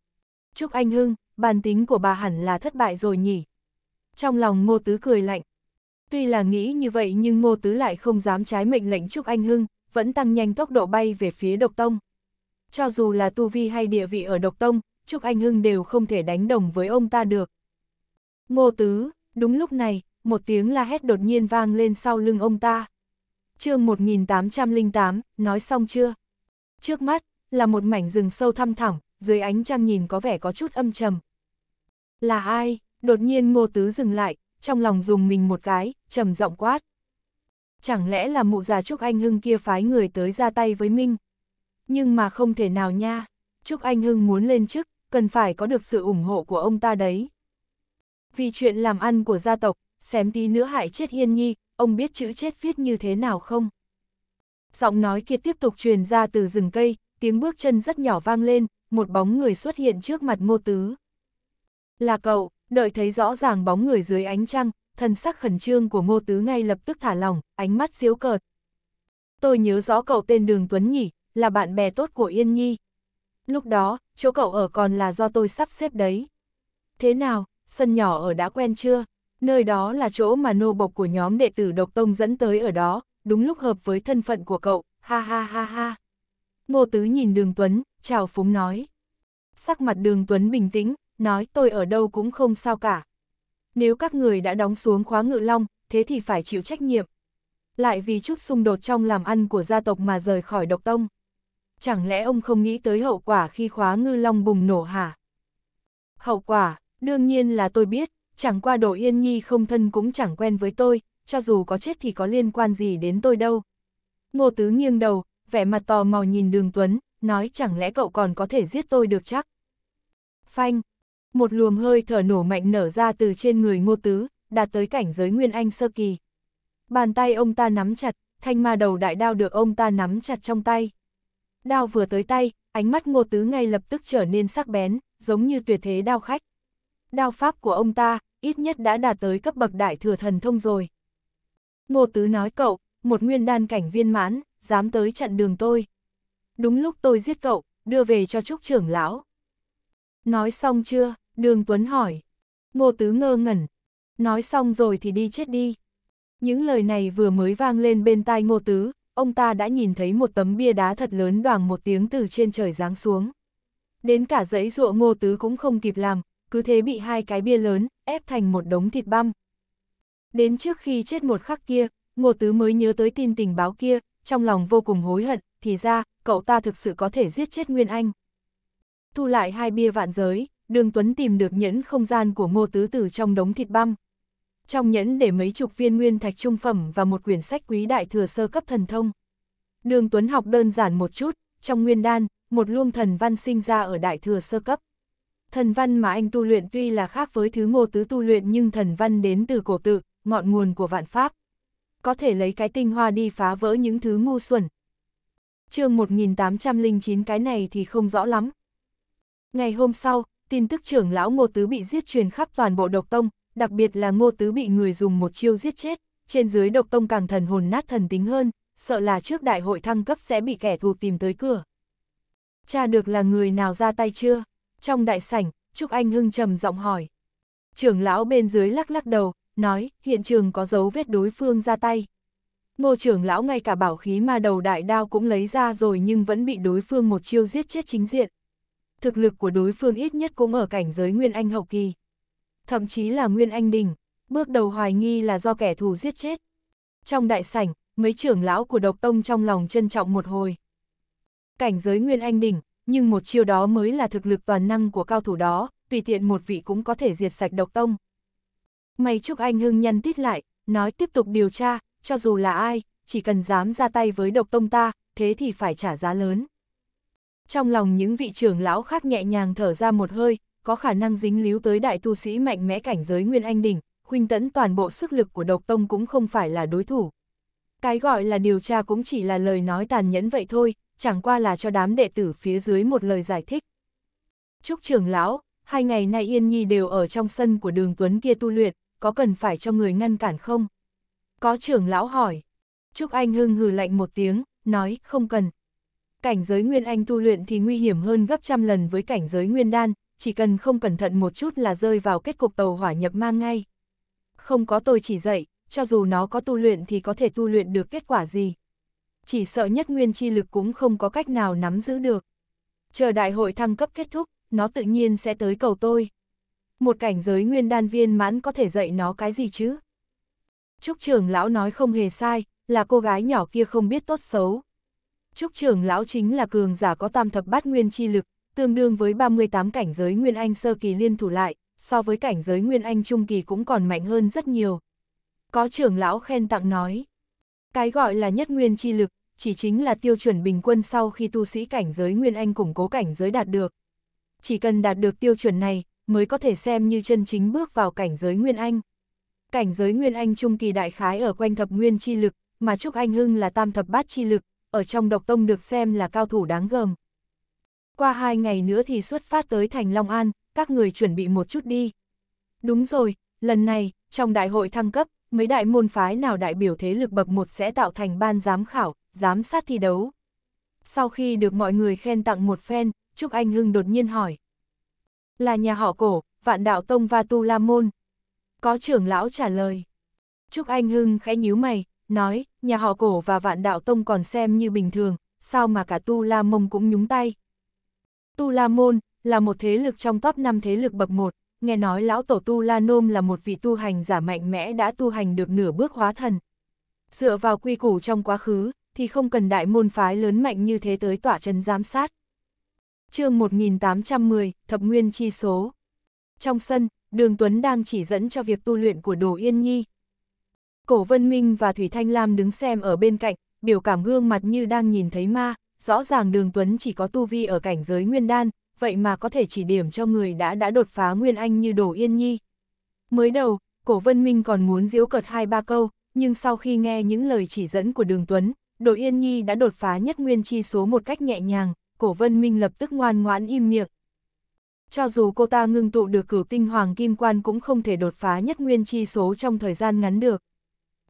Chúc anh Hưng, bàn tính của bà hẳn là thất bại rồi nhỉ, trong lòng Ngô Tứ cười lạnh. Tuy là nghĩ như vậy nhưng Ngô Tứ lại không dám trái mệnh lệnh Trúc Anh Hưng, vẫn tăng nhanh tốc độ bay về phía độc tông. Cho dù là tu vi hay địa vị ở độc tông, Trúc Anh Hưng đều không thể đánh đồng với ông ta được. Ngô Tứ, đúng lúc này, một tiếng la hét đột nhiên vang lên sau lưng ông ta. chương 1808, nói xong chưa? Trước mắt, là một mảnh rừng sâu thăm thẳm, dưới ánh trăng nhìn có vẻ có chút âm trầm. Là ai? đột nhiên ngô tứ dừng lại, trong lòng dùng mình một cái, trầm giọng quát. Chẳng lẽ là mụ già Trúc Anh Hưng kia phái người tới ra tay với Minh? Nhưng mà không thể nào nha, Trúc Anh Hưng muốn lên chức, cần phải có được sự ủng hộ của ông ta đấy. Vì chuyện làm ăn của gia tộc, xém tí nữa hại chết Hiên Nhi, ông biết chữ chết viết như thế nào không? Giọng nói kia tiếp tục truyền ra từ rừng cây, tiếng bước chân rất nhỏ vang lên, một bóng người xuất hiện trước mặt ngô tứ. Là cậu, đợi thấy rõ ràng bóng người dưới ánh trăng, thần sắc khẩn trương của Ngô Tứ ngay lập tức thả lỏng, ánh mắt diếu cợt. Tôi nhớ rõ cậu tên Đường Tuấn nhỉ, là bạn bè tốt của Yên Nhi. Lúc đó, chỗ cậu ở còn là do tôi sắp xếp đấy. Thế nào, sân nhỏ ở đã quen chưa? Nơi đó là chỗ mà nô bộc của nhóm đệ tử độc tông dẫn tới ở đó, đúng lúc hợp với thân phận của cậu, ha ha ha ha. Ngô Tứ nhìn Đường Tuấn, chào phúng nói. Sắc mặt Đường Tuấn bình tĩnh, nói tôi ở đâu cũng không sao cả. Nếu các người đã đóng xuống khóa ngự long, thế thì phải chịu trách nhiệm. Lại vì chút xung đột trong làm ăn của gia tộc mà rời khỏi độc tông. Chẳng lẽ ông không nghĩ tới hậu quả khi khóa ngư long bùng nổ hả? Hậu quả, đương nhiên là tôi biết, chẳng qua đồ yên nhi không thân cũng chẳng quen với tôi, cho dù có chết thì có liên quan gì đến tôi đâu. Ngô Tứ nghiêng đầu, vẻ mặt tò mò nhìn đường Tuấn, nói chẳng lẽ cậu còn có thể giết tôi được chắc. Phanh, một luồng hơi thở nổ mạnh nở ra từ trên người ngô tứ, đạt tới cảnh giới nguyên anh sơ kỳ. Bàn tay ông ta nắm chặt, thanh ma đầu đại đao được ông ta nắm chặt trong tay. Đao vừa tới tay, ánh mắt ngô tứ ngay lập tức trở nên sắc bén, giống như tuyệt thế đao khách. Đao pháp của ông ta, ít nhất đã đạt tới cấp bậc đại thừa thần thông rồi. Ngô tứ nói cậu, một nguyên đan cảnh viên mãn, dám tới chặn đường tôi. Đúng lúc tôi giết cậu, đưa về cho trúc trưởng lão. Nói xong chưa? Đường Tuấn hỏi. Ngô Tứ ngơ ngẩn. Nói xong rồi thì đi chết đi. Những lời này vừa mới vang lên bên tai Ngô Tứ, ông ta đã nhìn thấy một tấm bia đá thật lớn đoàng một tiếng từ trên trời giáng xuống. Đến cả dãy ruộng Ngô Tứ cũng không kịp làm, cứ thế bị hai cái bia lớn, ép thành một đống thịt băm. Đến trước khi chết một khắc kia, Ngô Tứ mới nhớ tới tin tình báo kia, trong lòng vô cùng hối hận, thì ra, cậu ta thực sự có thể giết chết Nguyên Anh. Thu lại hai bia vạn giới, đường Tuấn tìm được nhẫn không gian của ngô tứ tử trong đống thịt băm. Trong nhẫn để mấy chục viên nguyên thạch trung phẩm và một quyển sách quý đại thừa sơ cấp thần thông. Đường Tuấn học đơn giản một chút, trong nguyên đan, một luông thần văn sinh ra ở đại thừa sơ cấp. Thần văn mà anh tu luyện tuy là khác với thứ ngô tứ tu luyện nhưng thần văn đến từ cổ tự, ngọn nguồn của vạn pháp. Có thể lấy cái tinh hoa đi phá vỡ những thứ ngu xuẩn. chương 1809 cái này thì không rõ lắm. Ngày hôm sau, tin tức trưởng lão Ngô Tứ bị giết truyền khắp toàn bộ độc tông, đặc biệt là Ngô Tứ bị người dùng một chiêu giết chết, trên dưới độc tông càng thần hồn nát thần tính hơn, sợ là trước đại hội thăng cấp sẽ bị kẻ thù tìm tới cửa. Cha được là người nào ra tay chưa? Trong đại sảnh, Trúc Anh Hưng trầm giọng hỏi. Trưởng lão bên dưới lắc lắc đầu, nói, hiện trường có dấu vết đối phương ra tay. Ngô trưởng lão ngay cả bảo khí ma đầu đại đao cũng lấy ra rồi nhưng vẫn bị đối phương một chiêu giết chết chính diện thực lực của đối phương ít nhất cũng ở cảnh giới Nguyên Anh hậu kỳ. Thậm chí là Nguyên Anh đỉnh, bước đầu hoài nghi là do kẻ thù giết chết. Trong đại sảnh, mấy trưởng lão của độc tông trong lòng trân trọng một hồi. Cảnh giới Nguyên Anh đỉnh, nhưng một chiêu đó mới là thực lực toàn năng của cao thủ đó, tùy tiện một vị cũng có thể diệt sạch độc tông. May Trúc Anh Hưng nhăn tít lại, nói tiếp tục điều tra, cho dù là ai, chỉ cần dám ra tay với độc tông ta, thế thì phải trả giá lớn trong lòng những vị trưởng lão khác nhẹ nhàng thở ra một hơi, có khả năng dính líu tới đại tu sĩ mạnh mẽ cảnh giới Nguyên Anh Đỉnh, huynh tẫn toàn bộ sức lực của độc tông cũng không phải là đối thủ. Cái gọi là điều tra cũng chỉ là lời nói tàn nhẫn vậy thôi, chẳng qua là cho đám đệ tử phía dưới một lời giải thích. Trúc trưởng lão, hai ngày nay Yên Nhi đều ở trong sân của đường Tuấn kia tu luyện, có cần phải cho người ngăn cản không? Có trưởng lão hỏi. Trúc Anh Hưng hừ lạnh một tiếng, nói không cần, cảnh giới Nguyên Anh tu luyện thì nguy hiểm hơn gấp trăm lần với cảnh giới Nguyên Đan, chỉ cần không cẩn thận một chút là rơi vào kết cục tàu hỏa nhập mang ngay. Không có tôi chỉ dạy, cho dù nó có tu luyện thì có thể tu luyện được kết quả gì. Chỉ sợ nhất nguyên chi lực cũng không có cách nào nắm giữ được. Chờ đại hội thăng cấp kết thúc, nó tự nhiên sẽ tới cầu tôi. Một cảnh giới nguyên đan viên mãn có thể dạy nó cái gì chứ? Trúc trưởng lão nói không hề sai, là cô gái nhỏ kia không biết tốt xấu. Trúc trưởng lão chính là cường giả có tam thập bát nguyên chi lực, tương đương với 38 cảnh giới nguyên anh sơ kỳ liên thủ lại, so với cảnh giới nguyên anh trung kỳ cũng còn mạnh hơn rất nhiều. Có trưởng lão khen tặng nói, cái gọi là nhất nguyên chi lực, chỉ chính là tiêu chuẩn bình quân sau khi tu sĩ cảnh giới nguyên anh củng cố cảnh giới đạt được. Chỉ cần đạt được tiêu chuẩn này, mới có thể xem như chân chính bước vào cảnh giới nguyên anh. Cảnh giới nguyên anh trung kỳ đại khái ở quanh thập nguyên chi lực, mà Trúc Anh Hưng là tam thập bát chi lực, ở trong độc tông được xem là cao thủ đáng gờm. Qua hai ngày nữa thì xuất phát tới thành Long An, các người chuẩn bị một chút đi. Đúng rồi, lần này, trong đại hội thăng cấp, mấy đại môn phái nào đại biểu thế lực bậc một sẽ tạo thành ban giám khảo, giám sát thi đấu. Sau khi được mọi người khen tặng một phen, Trúc Anh Hưng đột nhiên hỏi. Là nhà họ cổ, vạn đạo tông và tu la môn. Có trưởng lão trả lời. Trúc Anh Hưng khẽ nhíu mày, nói, nhà họ cổ và vạn đạo tông còn xem như bình thường, sao mà cả Tu La Mông cũng nhúng tay. Tu La Môn là một thế lực trong top 5 thế lực bậc 1, nghe nói lão tổ Tu La Nôm là một vị tu hành giả mạnh mẽ đã tu hành được nửa bước hóa thần. Dựa vào quy củ trong quá khứ, thì không cần đại môn phái lớn mạnh như thế tới tỏa trấn giám sát. chương 1810, Thập Nguyên Chi Số Trong sân, Đường Tuấn đang chỉ dẫn cho việc tu luyện của Đồ Yên Nhi, Cổ Vân Minh và Thủy Thanh Lam đứng xem ở bên cạnh, biểu cảm gương mặt như đang nhìn thấy ma, rõ ràng Đường Tuấn chỉ có tu vi ở cảnh giới nguyên đan, vậy mà có thể chỉ điểm cho người đã đã đột phá nguyên anh như Đồ Yên Nhi. Mới đầu, Cổ Vân Minh còn muốn giễu cợt hai ba câu, nhưng sau khi nghe những lời chỉ dẫn của Đường Tuấn, Đồ Yên Nhi đã đột phá nhất nguyên chi số một cách nhẹ nhàng, Cổ Vân Minh lập tức ngoan ngoãn im miệng. Cho dù cô ta ngưng tụ được cửu tinh hoàng kim quan cũng không thể đột phá nhất nguyên chi số trong thời gian ngắn được.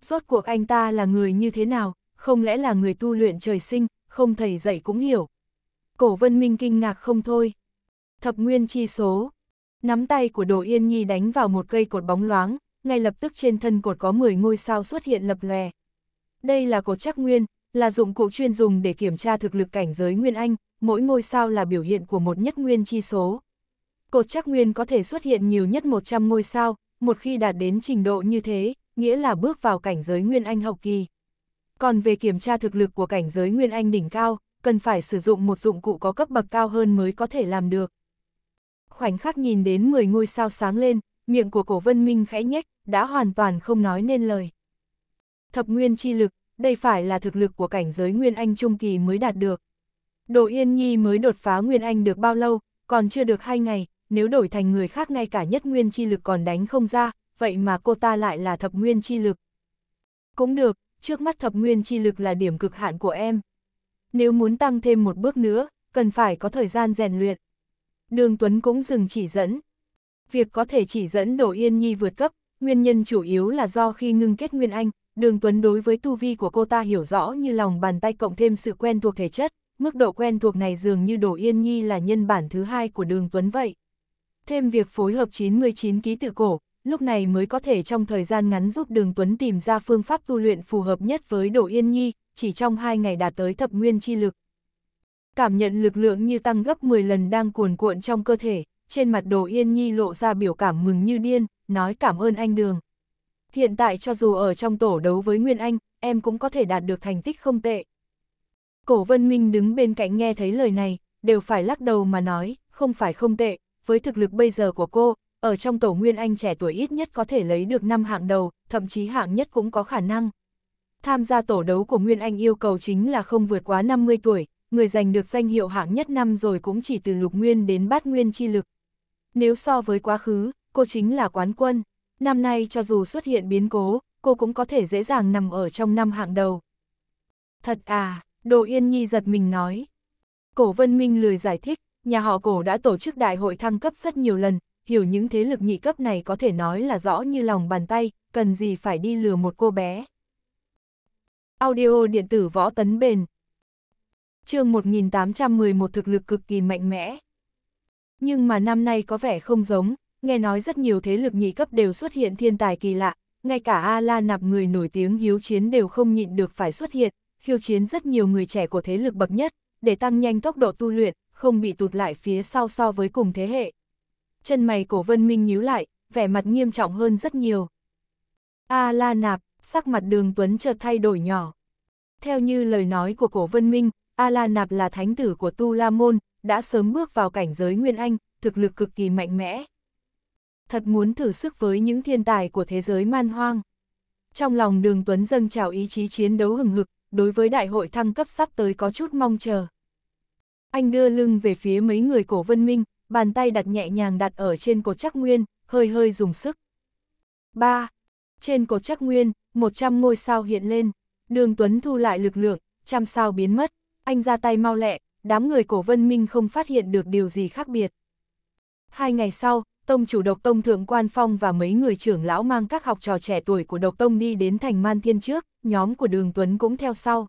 Rốt cuộc anh ta là người như thế nào, không lẽ là người tu luyện trời sinh, không thầy dạy cũng hiểu. Cổ vân minh kinh ngạc không thôi. Thập nguyên chi số. Nắm tay của Đồ Yên Nhi đánh vào một cây cột bóng loáng, ngay lập tức trên thân cột có 10 ngôi sao xuất hiện lập lòe. Đây là cột chắc nguyên, là dụng cụ chuyên dùng để kiểm tra thực lực cảnh giới nguyên anh, mỗi ngôi sao là biểu hiện của một nhất nguyên chi số. Cột chắc nguyên có thể xuất hiện nhiều nhất 100 ngôi sao, một khi đạt đến trình độ như thế, nghĩa là bước vào cảnh giới Nguyên Anh hậu kỳ. Còn về kiểm tra thực lực của cảnh giới Nguyên Anh đỉnh cao, cần phải sử dụng một dụng cụ có cấp bậc cao hơn mới có thể làm được. Khoảnh khắc nhìn đến 10 ngôi sao sáng lên, miệng của cổ vân minh khẽ nhếch, đã hoàn toàn không nói nên lời. Thập nguyên chi lực, đây phải là thực lực của cảnh giới Nguyên Anh Trung Kỳ mới đạt được. Đồ Yên Nhi mới đột phá Nguyên Anh được bao lâu, còn chưa được hai ngày, nếu đổi thành người khác ngay cả nhất Nguyên chi lực còn đánh không ra, vậy mà cô ta lại là thập nguyên chi lực. Cũng được, trước mắt thập nguyên chi lực là điểm cực hạn của em. Nếu muốn tăng thêm một bước nữa, cần phải có thời gian rèn luyện. Đường Tuấn cũng dừng chỉ dẫn. Việc có thể chỉ dẫn Đỗ Yên Nhi vượt cấp, nguyên nhân chủ yếu là do khi ngưng kết Nguyên Anh, Đường Tuấn đối với tu vi của cô ta hiểu rõ như lòng bàn tay cộng thêm sự quen thuộc thể chất, mức độ quen thuộc này dường như Đỗ Yên Nhi là nhân bản thứ hai của Đường Tuấn vậy. Thêm việc phối hợp 99 ký tự cổ, lúc này mới có thể trong thời gian ngắn giúp Đường Tuấn tìm ra phương pháp tu luyện phù hợp nhất với Đỗ Yên Nhi, chỉ trong hai ngày đạt tới thập nguyên chi lực. Cảm nhận lực lượng như tăng gấp 10 lần đang cuồn cuộn trong cơ thể, trên mặt Đỗ Yên Nhi lộ ra biểu cảm mừng như điên, nói cảm ơn anh Đường. Hiện tại cho dù ở trong tổ đấu với Nguyên Anh, em cũng có thể đạt được thành tích không tệ. Cổ Vân Minh đứng bên cạnh nghe thấy lời này, đều phải lắc đầu mà nói, không phải không tệ, với thực lực bây giờ của cô, ở trong tổ Nguyên Anh trẻ tuổi ít nhất có thể lấy được 5 hạng đầu, thậm chí hạng nhất cũng có khả năng. Tham gia tổ đấu của Nguyên Anh yêu cầu chính là không vượt quá 50 tuổi, người giành được danh hiệu hạng nhất năm rồi cũng chỉ từ lục nguyên đến bát nguyên chi lực. Nếu so với quá khứ, cô chính là quán quân. Năm nay cho dù xuất hiện biến cố, cô cũng có thể dễ dàng nằm ở trong năm hạng đầu. Thật à, Đồ Yên Nhi giật mình nói. Cổ Vân Minh lười giải thích, nhà họ cổ đã tổ chức đại hội thăng cấp rất nhiều lần, hiểu những thế lực nhị cấp này có thể nói là rõ như lòng bàn tay, cần gì phải đi lừa một cô bé. Audio điện tử võ tấn bền chương 1811 thực lực cực kỳ mạnh mẽ. Nhưng mà năm nay có vẻ không giống, nghe nói rất nhiều thế lực nhị cấp đều xuất hiện thiên tài kỳ lạ, ngay cả A-La nạp người nổi tiếng hiếu chiến đều không nhịn được phải xuất hiện, khiêu chiến rất nhiều người trẻ của thế lực bậc nhất, để tăng nhanh tốc độ tu luyện, không bị tụt lại phía sau so với cùng thế hệ chân mày cổ Vân Minh nhíu lại, vẻ mặt nghiêm trọng hơn rất nhiều. A à, La Nạp, sắc mặt Đường Tuấn chợt thay đổi nhỏ. Theo như lời nói của cổ Vân Minh, A La Nạp là thánh tử của Tu La Môn, đã sớm bước vào cảnh giới Nguyên Anh, thực lực cực kỳ mạnh mẽ. Thật muốn thử sức với những thiên tài của thế giới man hoang. Trong lòng Đường Tuấn dâng trào ý chí chiến đấu hừng hực, đối với đại hội thăng cấp sắp tới có chút mong chờ. Anh đưa lưng về phía mấy người cổ Vân Minh, bàn tay đặt nhẹ nhàng đặt ở trên cột chắc nguyên, hơi hơi dùng sức. 3. Trên cột chắc nguyên, 100 ngôi sao hiện lên, đường Tuấn thu lại lực lượng, trăm sao biến mất, anh ra tay mau lẹ, đám người cổ vân minh không phát hiện được điều gì khác biệt. Hai ngày sau, tông chủ độc tông thượng quan phong và mấy người trưởng lão mang các học trò trẻ tuổi của độc tông đi đến thành man thiên trước, nhóm của đường Tuấn cũng theo sau.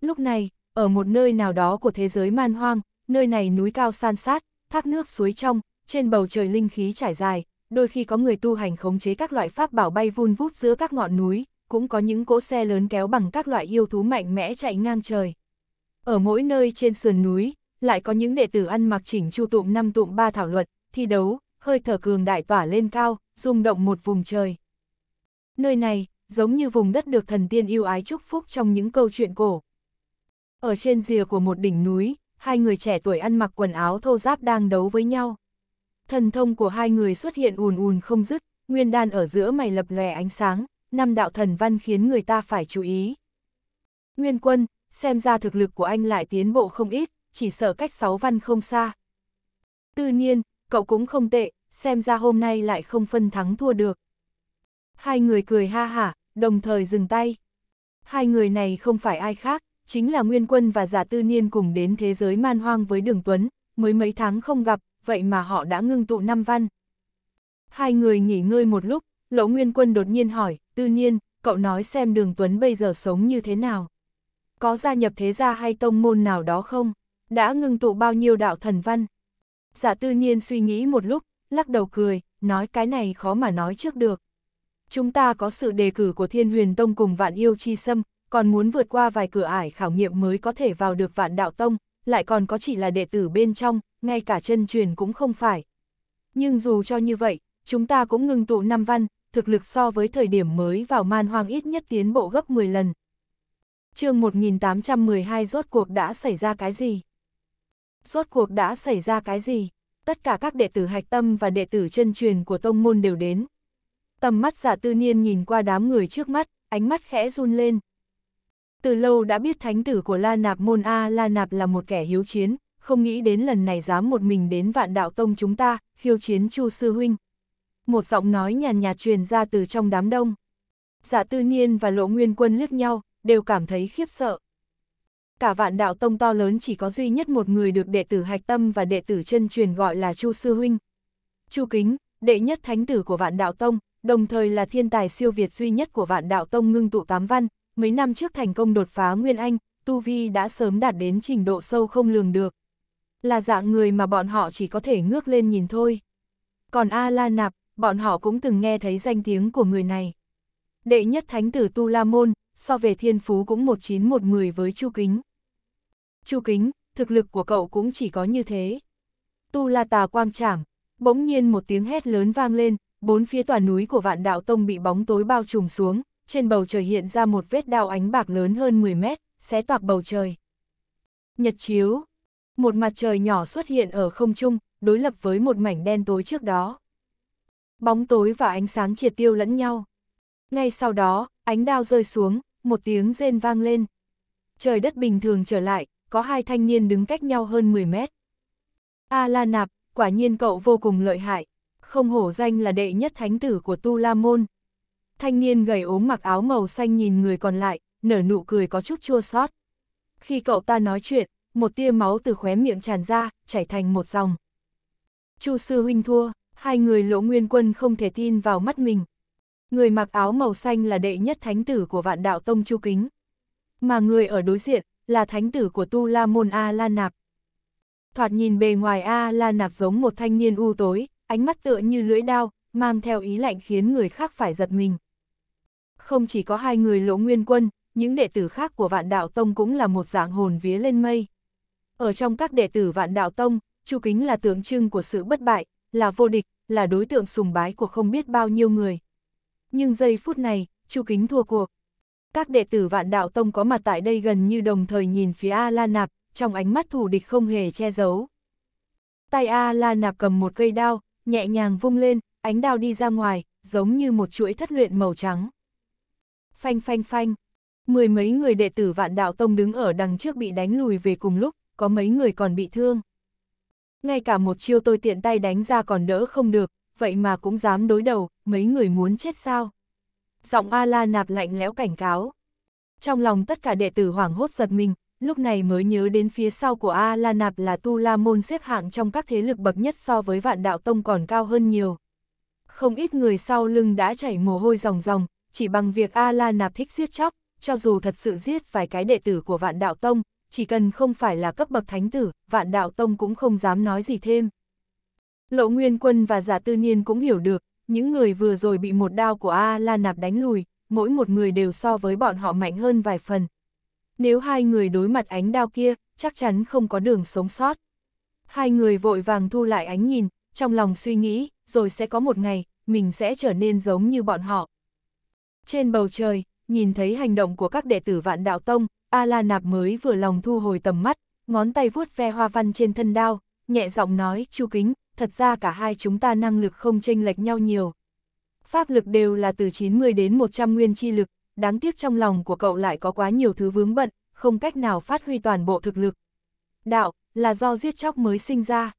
Lúc này, ở một nơi nào đó của thế giới man hoang, nơi này núi cao san sát, thác nước suối trong, trên bầu trời linh khí trải dài, đôi khi có người tu hành khống chế các loại pháp bảo bay vun vút giữa các ngọn núi, cũng có những cỗ xe lớn kéo bằng các loại yêu thú mạnh mẽ chạy ngang trời. Ở mỗi nơi trên sườn núi, lại có những đệ tử ăn mặc chỉnh chu tụng năm tụng ba thảo luận, thi đấu, hơi thở cường đại tỏa lên cao, rung động một vùng trời. Nơi này, giống như vùng đất được thần tiên yêu ái chúc phúc trong những câu chuyện cổ. Ở trên rìa của một đỉnh núi, hai người trẻ tuổi ăn mặc quần áo thô giáp đang đấu với nhau. Thần thông của hai người xuất hiện ùn ùn không dứt, nguyên đan ở giữa mày lập lòe ánh sáng, năm đạo thần văn khiến người ta phải chú ý. Nguyên quân, xem ra thực lực của anh lại tiến bộ không ít, chỉ sợ cách sáu văn không xa. Tư nhiên, cậu cũng không tệ, xem ra hôm nay lại không phân thắng thua được. Hai người cười ha hả, đồng thời dừng tay. Hai người này không phải ai khác, chính là Nguyên Quân và Giả Tư Niên cùng đến thế giới man hoang với Đường Tuấn, mới mấy tháng không gặp, vậy mà họ đã ngưng tụ năm văn. Hai người nghỉ ngơi một lúc, Lỗ Nguyên Quân đột nhiên hỏi, Tư Niên, cậu nói xem Đường Tuấn bây giờ sống như thế nào? Có gia nhập thế gia hay tông môn nào đó không? Đã ngưng tụ bao nhiêu đạo thần văn? Giả Tư Niên suy nghĩ một lúc, lắc đầu cười, nói cái này khó mà nói trước được. Chúng ta có sự đề cử của Thiên Huyền Tông cùng Vạn Yêu Chi Sâm, còn muốn vượt qua vài cửa ải khảo nghiệm mới có thể vào được vạn đạo tông, lại còn có chỉ là đệ tử bên trong, ngay cả chân truyền cũng không phải. Nhưng dù cho như vậy, chúng ta cũng ngừng tụ năm văn, thực lực so với thời điểm mới vào man hoang ít nhất tiến bộ gấp 10 lần. chương 1812 rốt cuộc đã xảy ra cái gì? Rốt cuộc đã xảy ra cái gì? Tất cả các đệ tử hạch tâm và đệ tử chân truyền của tông môn đều đến. Tầm mắt giả tư niên nhìn qua đám người trước mắt, ánh mắt khẽ run lên, từ lâu đã biết thánh tử của La Nạp Môn A La Nạp là một kẻ hiếu chiến, không nghĩ đến lần này dám một mình đến vạn đạo tông chúng ta, khiêu chiến Chu Sư Huynh. Một giọng nói nhàn nhạt truyền ra từ trong đám đông. Dạ tư niên và lộ nguyên quân liếc nhau, đều cảm thấy khiếp sợ. Cả vạn đạo tông to lớn chỉ có duy nhất một người được đệ tử hạch tâm và đệ tử chân truyền gọi là Chu Sư Huynh. Chu Kính, đệ nhất thánh tử của vạn đạo tông, đồng thời là thiên tài siêu việt duy nhất của vạn đạo tông ngưng tụ tám văn, mấy năm trước thành công đột phá Nguyên Anh, Tu Vi đã sớm đạt đến trình độ sâu không lường được. Là dạng người mà bọn họ chỉ có thể ngước lên nhìn thôi. Còn A La Nạp, bọn họ cũng từng nghe thấy danh tiếng của người này. Đệ nhất thánh tử Tu La Môn, so về thiên phú cũng 1910 với Chu Kính. Chu Kính, thực lực của cậu cũng chỉ có như thế. Tu La Tà Quang Trảm, bỗng nhiên một tiếng hét lớn vang lên, bốn phía tòa núi của vạn đạo tông bị bóng tối bao trùm xuống, trên bầu trời hiện ra một vết đao ánh bạc lớn hơn 10 mét, xé toạc bầu trời. Nhật chiếu, một mặt trời nhỏ xuất hiện ở không trung, đối lập với một mảnh đen tối trước đó. Bóng tối và ánh sáng triệt tiêu lẫn nhau. Ngay sau đó, ánh đao rơi xuống, một tiếng rên vang lên. Trời đất bình thường trở lại, có hai thanh niên đứng cách nhau hơn 10 mét. A La Nạp, quả nhiên cậu vô cùng lợi hại, không hổ danh là đệ nhất thánh tử của Tu La Môn, Thanh niên gầy ốm mặc áo màu xanh nhìn người còn lại, nở nụ cười có chút chua xót. Khi cậu ta nói chuyện, một tia máu từ khóe miệng tràn ra, chảy thành một dòng. Chu sư huynh thua, hai người Lỗ Nguyên Quân không thể tin vào mắt mình. Người mặc áo màu xanh là đệ nhất thánh tử của Vạn Đạo Tông Chu Kính, mà người ở đối diện là thánh tử của Tu La môn A La Nạp. Thoạt nhìn bề ngoài A La Nạp giống một thanh niên u tối, ánh mắt tựa như lưỡi đao mang theo ý lạnh khiến người khác phải giật mình không chỉ có hai người lỗ nguyên quân, những đệ tử khác của vạn đạo tông cũng là một dạng hồn vía lên mây. Ở trong các đệ tử vạn đạo tông, Chu Kính là tượng trưng của sự bất bại, là vô địch, là đối tượng sùng bái của không biết bao nhiêu người. Nhưng giây phút này, Chu Kính thua cuộc. Các đệ tử vạn đạo tông có mặt tại đây gần như đồng thời nhìn phía A La Nạp, trong ánh mắt thủ địch không hề che giấu. Tay A La Nạp cầm một cây đao, nhẹ nhàng vung lên, ánh đao đi ra ngoài, giống như một chuỗi thất luyện màu trắng phanh phanh phanh. Mười mấy người đệ tử vạn đạo tông đứng ở đằng trước bị đánh lùi về cùng lúc, có mấy người còn bị thương. Ngay cả một chiêu tôi tiện tay đánh ra còn đỡ không được, vậy mà cũng dám đối đầu, mấy người muốn chết sao. Giọng A-la nạp lạnh lẽo cảnh cáo. Trong lòng tất cả đệ tử hoảng hốt giật mình, lúc này mới nhớ đến phía sau của A-la nạp là Tu La Môn xếp hạng trong các thế lực bậc nhất so với vạn đạo tông còn cao hơn nhiều. Không ít người sau lưng đã chảy mồ hôi ròng ròng, chỉ bằng việc A-la nạp thích giết chóc, cho dù thật sự giết vài cái đệ tử của vạn đạo tông, chỉ cần không phải là cấp bậc thánh tử, vạn đạo tông cũng không dám nói gì thêm. Lộ Nguyên Quân và Giả Tư Niên cũng hiểu được, những người vừa rồi bị một đao của A-la nạp đánh lùi, mỗi một người đều so với bọn họ mạnh hơn vài phần. Nếu hai người đối mặt ánh đao kia, chắc chắn không có đường sống sót. Hai người vội vàng thu lại ánh nhìn, trong lòng suy nghĩ, rồi sẽ có một ngày, mình sẽ trở nên giống như bọn họ. Trên bầu trời, nhìn thấy hành động của các đệ tử vạn đạo tông, A-la nạp mới vừa lòng thu hồi tầm mắt, ngón tay vuốt ve hoa văn trên thân đao, nhẹ giọng nói, chu kính, thật ra cả hai chúng ta năng lực không chênh lệch nhau nhiều. Pháp lực đều là từ 90 đến 100 nguyên chi lực, đáng tiếc trong lòng của cậu lại có quá nhiều thứ vướng bận, không cách nào phát huy toàn bộ thực lực. Đạo, là do giết chóc mới sinh ra.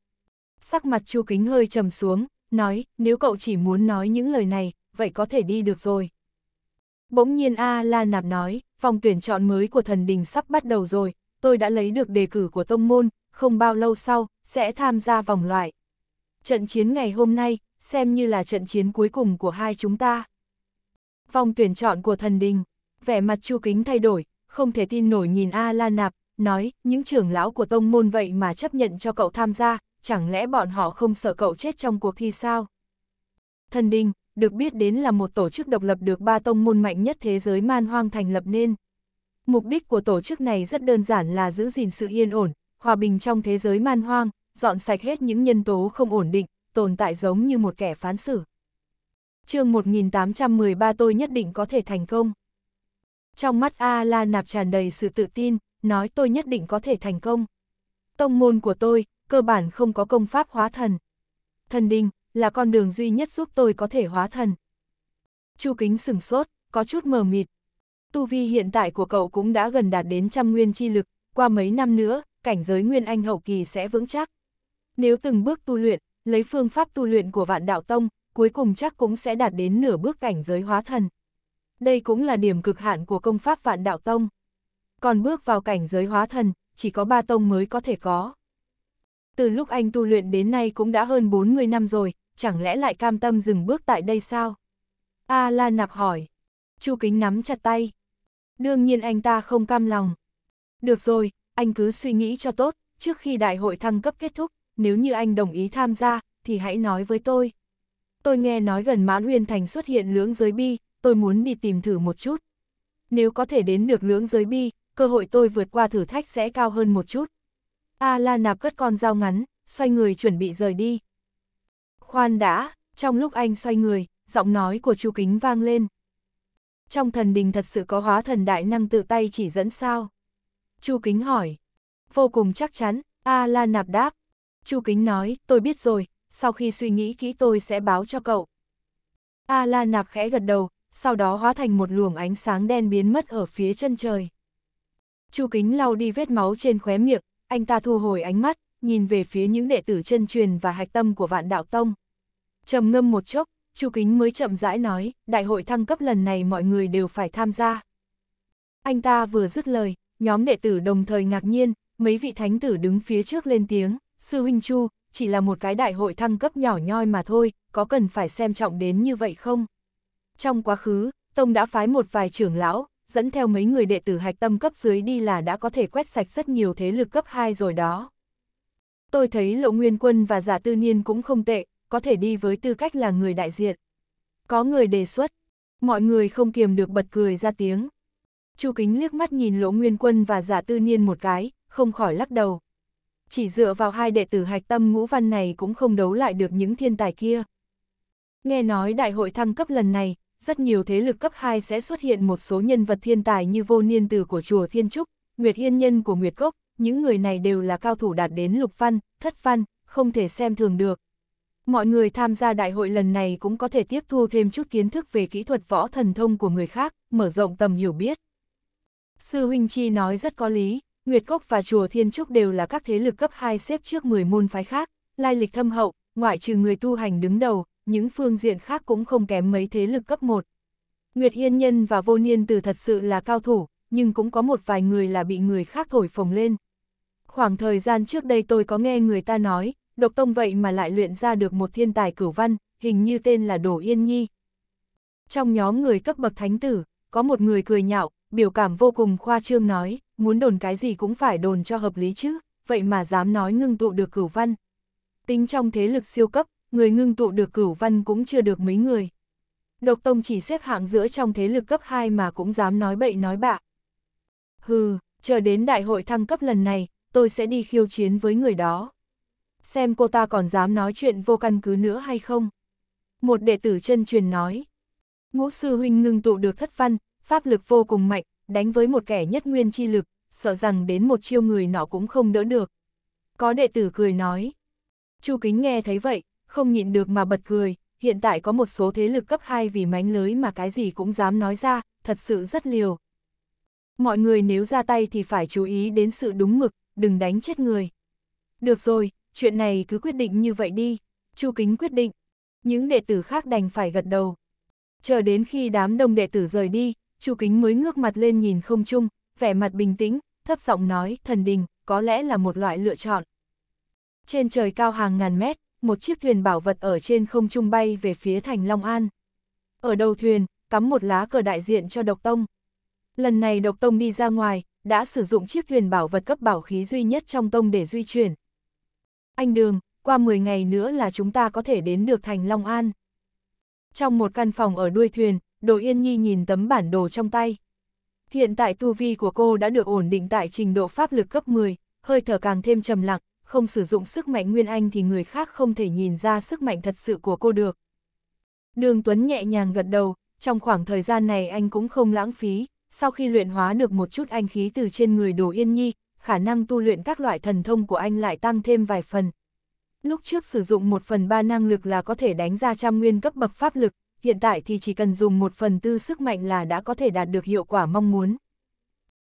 Sắc mặt chu kính hơi trầm xuống, nói, nếu cậu chỉ muốn nói những lời này, vậy có thể đi được rồi. Bỗng nhiên A-La Nạp nói, vòng tuyển chọn mới của thần đình sắp bắt đầu rồi, tôi đã lấy được đề cử của tông môn, không bao lâu sau, sẽ tham gia vòng loại. Trận chiến ngày hôm nay, xem như là trận chiến cuối cùng của hai chúng ta. Vòng tuyển chọn của thần đình, vẻ mặt chu kính thay đổi, không thể tin nổi nhìn A-La Nạp, nói, những trưởng lão của tông môn vậy mà chấp nhận cho cậu tham gia, chẳng lẽ bọn họ không sợ cậu chết trong cuộc thi sao? Thần đình, được biết đến là một tổ chức độc lập được ba tông môn mạnh nhất thế giới man hoang thành lập nên. Mục đích của tổ chức này rất đơn giản là giữ gìn sự yên ổn, hòa bình trong thế giới man hoang, dọn sạch hết những nhân tố không ổn định, tồn tại giống như một kẻ phán xử. chương 1813 tôi nhất định có thể thành công. Trong mắt A La Nạp tràn đầy sự tự tin, nói tôi nhất định có thể thành công. Tông môn của tôi, cơ bản không có công pháp hóa thần. Thần đình, là con đường duy nhất giúp tôi có thể hóa thần. Chu Kính sửng sốt, có chút mờ mịt. Tu vi hiện tại của cậu cũng đã gần đạt đến trăm nguyên chi lực, qua mấy năm nữa, cảnh giới nguyên anh hậu kỳ sẽ vững chắc. Nếu từng bước tu luyện, lấy phương pháp tu luyện của vạn đạo tông, cuối cùng chắc cũng sẽ đạt đến nửa bước cảnh giới hóa thần. Đây cũng là điểm cực hạn của công pháp vạn đạo tông. Còn bước vào cảnh giới hóa thần, chỉ có ba tông mới có thể có. Từ lúc anh tu luyện đến nay cũng đã hơn 40 năm rồi, chẳng lẽ lại cam tâm dừng bước tại đây sao? A La Nạp hỏi. Chu Kính nắm chặt tay. Đương nhiên anh ta không cam lòng. Được rồi, anh cứ suy nghĩ cho tốt, trước khi đại hội thăng cấp kết thúc, nếu như anh đồng ý tham gia, thì hãy nói với tôi. Tôi nghe nói gần mãn uyên thành xuất hiện lưỡng giới bi, tôi muốn đi tìm thử một chút. Nếu có thể đến được lưỡng giới bi, cơ hội tôi vượt qua thử thách sẽ cao hơn một chút. A La Nạp cất con dao ngắn, xoay người chuẩn bị rời đi. Khoan đã, trong lúc anh xoay người, giọng nói của Chu Kính vang lên. Trong thần đình thật sự có hóa thần đại năng tự tay chỉ dẫn sao? Chu Kính hỏi. Vô cùng chắc chắn, A La nạp đáp. Chu Kính nói, tôi biết rồi, sau khi suy nghĩ kỹ tôi sẽ báo cho cậu. A La nạp khẽ gật đầu, sau đó hóa thành một luồng ánh sáng đen biến mất ở phía chân trời. Chu Kính lau đi vết máu trên khóe miệng, anh ta thu hồi ánh mắt, nhìn về phía những đệ tử chân truyền và hạch tâm của vạn đạo tông trầm ngâm một chốc, Chu Kính mới chậm rãi nói, đại hội thăng cấp lần này mọi người đều phải tham gia. Anh ta vừa dứt lời, nhóm đệ tử đồng thời ngạc nhiên, mấy vị thánh tử đứng phía trước lên tiếng, sư huynh Chu, chỉ là một cái đại hội thăng cấp nhỏ nhoi mà thôi, có cần phải xem trọng đến như vậy không? Trong quá khứ, Tông đã phái một vài trưởng lão, dẫn theo mấy người đệ tử hạch tâm cấp dưới đi là đã có thể quét sạch rất nhiều thế lực cấp 2 rồi đó. Tôi thấy Lộ Nguyên Quân và Giả dạ Tư Niên cũng không tệ, có thể đi với tư cách là người đại diện. Có người đề xuất, mọi người không kiềm được bật cười ra tiếng. Chu Kính liếc mắt nhìn Lỗ Nguyên Quân và Giả Tư Niên một cái, không khỏi lắc đầu. Chỉ dựa vào hai đệ tử hạch tâm ngũ văn này cũng không đấu lại được những thiên tài kia. Nghe nói đại hội thăng cấp lần này, rất nhiều thế lực cấp 2 sẽ xuất hiện một số nhân vật thiên tài như vô niên tử của chùa Thiên Trúc, Nguyệt Yên Nhân của Nguyệt Cốc, những người này đều là cao thủ đạt đến lục văn, thất văn, không thể xem thường được, Mọi người tham gia đại hội lần này cũng có thể tiếp thu thêm chút kiến thức về kỹ thuật võ thần thông của người khác, mở rộng tầm hiểu biết. Sư Huynh Chi nói rất có lý, Nguyệt Cốc và Chùa Thiên Trúc đều là các thế lực cấp 2 xếp trước 10 môn phái khác, lai lịch thâm hậu, ngoại trừ người tu hành đứng đầu, những phương diện khác cũng không kém mấy thế lực cấp 1. Nguyệt Yên Nhân và Vô Niên Từ thật sự là cao thủ, nhưng cũng có một vài người là bị người khác thổi phồng lên. Khoảng thời gian trước đây tôi có nghe người ta nói, độc tông vậy mà lại luyện ra được một thiên tài cửu văn, hình như tên là Đổ Yên Nhi. Trong nhóm người cấp bậc thánh tử, có một người cười nhạo, biểu cảm vô cùng khoa trương nói, muốn đồn cái gì cũng phải đồn cho hợp lý chứ, vậy mà dám nói ngưng tụ được cửu văn. Tính trong thế lực siêu cấp, người ngưng tụ được cửu văn cũng chưa được mấy người. Độc tông chỉ xếp hạng giữa trong thế lực cấp 2 mà cũng dám nói bậy nói bạ. Hừ, chờ đến đại hội thăng cấp lần này, tôi sẽ đi khiêu chiến với người đó xem cô ta còn dám nói chuyện vô căn cứ nữa hay không. Một đệ tử chân truyền nói, ngũ sư huynh ngưng tụ được thất văn, pháp lực vô cùng mạnh, đánh với một kẻ nhất nguyên chi lực, sợ rằng đến một chiêu người nọ cũng không đỡ được. Có đệ tử cười nói, Chu Kính nghe thấy vậy, không nhịn được mà bật cười, hiện tại có một số thế lực cấp 2 vì mánh lưới mà cái gì cũng dám nói ra, thật sự rất liều. Mọi người nếu ra tay thì phải chú ý đến sự đúng mực, đừng đánh chết người. Được rồi, chuyện này cứ quyết định như vậy đi, Chu Kính quyết định. Những đệ tử khác đành phải gật đầu. Chờ đến khi đám đông đệ tử rời đi, Chu Kính mới ngước mặt lên nhìn không chung, vẻ mặt bình tĩnh, thấp giọng nói, thần đình, có lẽ là một loại lựa chọn. Trên trời cao hàng ngàn mét, một chiếc thuyền bảo vật ở trên không trung bay về phía thành Long An. Ở đầu thuyền, cắm một lá cờ đại diện cho độc tông. Lần này độc tông đi ra ngoài, đã sử dụng chiếc thuyền bảo vật cấp bảo khí duy nhất trong tông để di chuyển, anh Đường, qua 10 ngày nữa là chúng ta có thể đến được thành Long An. Trong một căn phòng ở đuôi thuyền, Đồ Yên Nhi nhìn tấm bản đồ trong tay. Hiện tại tu vi của cô đã được ổn định tại trình độ pháp lực cấp 10, hơi thở càng thêm trầm lặng, không sử dụng sức mạnh nguyên anh thì người khác không thể nhìn ra sức mạnh thật sự của cô được. Đường Tuấn nhẹ nhàng gật đầu, trong khoảng thời gian này anh cũng không lãng phí, sau khi luyện hóa được một chút anh khí từ trên người Đồ Yên Nhi, khả năng tu luyện các loại thần thông của anh lại tăng thêm vài phần. Lúc trước sử dụng một phần ba năng lực là có thể đánh ra trăm nguyên cấp bậc pháp lực, hiện tại thì chỉ cần dùng một phần tư sức mạnh là đã có thể đạt được hiệu quả mong muốn.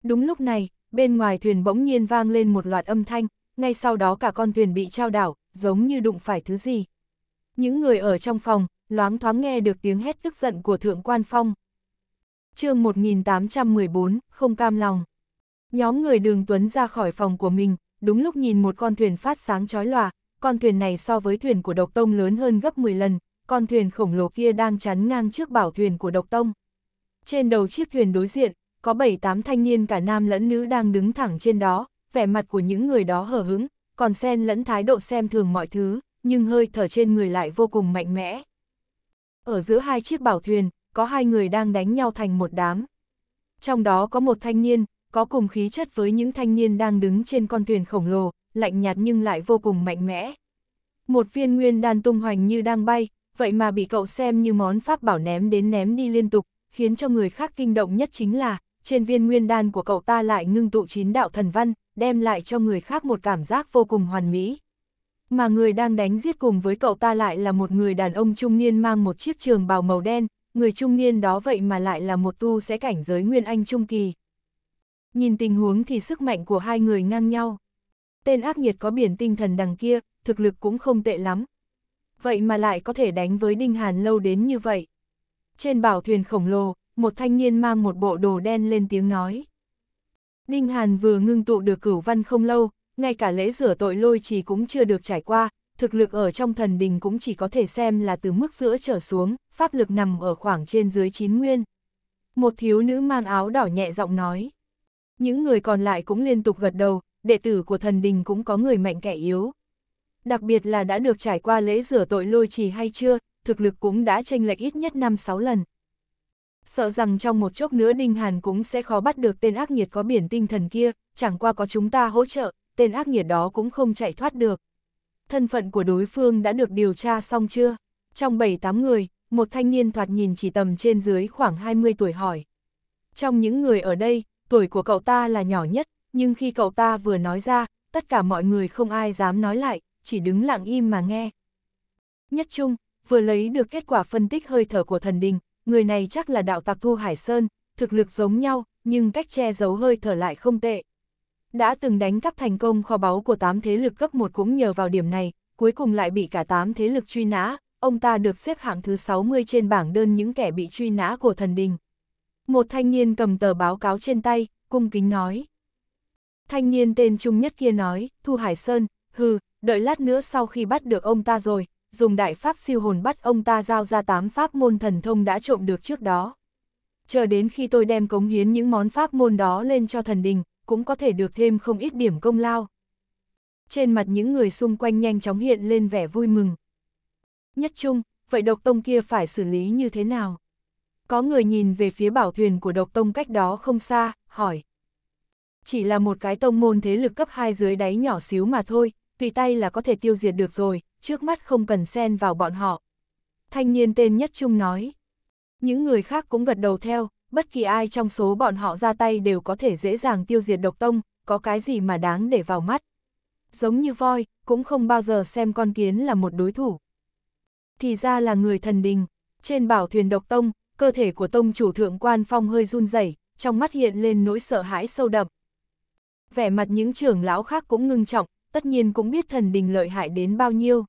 Đúng lúc này, bên ngoài thuyền bỗng nhiên vang lên một loạt âm thanh, ngay sau đó cả con thuyền bị trao đảo, giống như đụng phải thứ gì. Những người ở trong phòng, loáng thoáng nghe được tiếng hét tức giận của Thượng Quan Phong. chương 1814, không cam lòng. Nhóm người đường Tuấn ra khỏi phòng của mình, đúng lúc nhìn một con thuyền phát sáng chói lòa, con thuyền này so với thuyền của độc tông lớn hơn gấp 10 lần, con thuyền khổng lồ kia đang chắn ngang trước bảo thuyền của độc tông. Trên đầu chiếc thuyền đối diện, có 7-8 thanh niên cả nam lẫn nữ đang đứng thẳng trên đó, vẻ mặt của những người đó hờ hứng, còn sen lẫn thái độ xem thường mọi thứ, nhưng hơi thở trên người lại vô cùng mạnh mẽ. Ở giữa hai chiếc bảo thuyền, có hai người đang đánh nhau thành một đám. Trong đó có một thanh niên, có cùng khí chất với những thanh niên đang đứng trên con thuyền khổng lồ, lạnh nhạt nhưng lại vô cùng mạnh mẽ. Một viên nguyên đan tung hoành như đang bay, vậy mà bị cậu xem như món pháp bảo ném đến ném đi liên tục, khiến cho người khác kinh động nhất chính là, trên viên nguyên đan của cậu ta lại ngưng tụ chín đạo thần văn, đem lại cho người khác một cảm giác vô cùng hoàn mỹ. Mà người đang đánh giết cùng với cậu ta lại là một người đàn ông trung niên mang một chiếc trường bào màu đen, người trung niên đó vậy mà lại là một tu sẽ cảnh giới nguyên anh trung kỳ, Nhìn tình huống thì sức mạnh của hai người ngang nhau. Tên ác nghiệt có biển tinh thần đằng kia, thực lực cũng không tệ lắm. Vậy mà lại có thể đánh với Đinh Hàn lâu đến như vậy. Trên bảo thuyền khổng lồ, một thanh niên mang một bộ đồ đen lên tiếng nói. Đinh Hàn vừa ngưng tụ được cửu văn không lâu, ngay cả lễ rửa tội lôi trì cũng chưa được trải qua, thực lực ở trong thần đình cũng chỉ có thể xem là từ mức giữa trở xuống, pháp lực nằm ở khoảng trên dưới chín nguyên. Một thiếu nữ mang áo đỏ nhẹ giọng nói. Những người còn lại cũng liên tục gật đầu, đệ tử của thần đình cũng có người mạnh kẻ yếu. Đặc biệt là đã được trải qua lễ rửa tội lôi trì hay chưa, thực lực cũng đã tranh lệch ít nhất 5-6 lần. Sợ rằng trong một chốc nữa Đinh Hàn cũng sẽ khó bắt được tên ác nghiệt có biển tinh thần kia, chẳng qua có chúng ta hỗ trợ, tên ác nghiệt đó cũng không chạy thoát được. Thân phận của đối phương đã được điều tra xong chưa? Trong 7-8 người, một thanh niên thoạt nhìn chỉ tầm trên dưới khoảng 20 tuổi hỏi. Trong những người ở đây, tuổi của cậu ta là nhỏ nhất, nhưng khi cậu ta vừa nói ra, tất cả mọi người không ai dám nói lại, chỉ đứng lặng im mà nghe. Nhất Trung, vừa lấy được kết quả phân tích hơi thở của thần đình, người này chắc là đạo tặc Thu Hải Sơn, thực lực giống nhau, nhưng cách che giấu hơi thở lại không tệ. Đã từng đánh cắp thành công kho báu của tám thế lực cấp 1 cũng nhờ vào điểm này, cuối cùng lại bị cả tám thế lực truy nã, ông ta được xếp hạng thứ 60 trên bảng đơn những kẻ bị truy nã của thần đình. Một thanh niên cầm tờ báo cáo trên tay, cung kính nói. Thanh niên tên Trung Nhất kia nói, Thu Hải Sơn, hừ, đợi lát nữa sau khi bắt được ông ta rồi, dùng đại pháp siêu hồn bắt ông ta giao ra tám pháp môn thần thông đã trộm được trước đó. Chờ đến khi tôi đem cống hiến những món pháp môn đó lên cho thần đình, cũng có thể được thêm không ít điểm công lao. Trên mặt những người xung quanh nhanh chóng hiện lên vẻ vui mừng. Nhất Trung, vậy độc tông kia phải xử lý như thế nào? Có người nhìn về phía bảo thuyền của độc tông cách đó không xa, hỏi. Chỉ là một cái tông môn thế lực cấp 2 dưới đáy nhỏ xíu mà thôi, tùy tay là có thể tiêu diệt được rồi, trước mắt không cần xen vào bọn họ. Thanh niên tên Nhất Trung nói. Những người khác cũng gật đầu theo, bất kỳ ai trong số bọn họ ra tay đều có thể dễ dàng tiêu diệt độc tông, có cái gì mà đáng để vào mắt. Giống như voi, cũng không bao giờ xem con kiến là một đối thủ. Thì ra là người thần đình, trên bảo thuyền độc tông, cơ thể của tông chủ thượng quan phong hơi run rẩy, trong mắt hiện lên nỗi sợ hãi sâu đậm. Vẻ mặt những trưởng lão khác cũng ngưng trọng, tất nhiên cũng biết thần đình lợi hại đến bao nhiêu.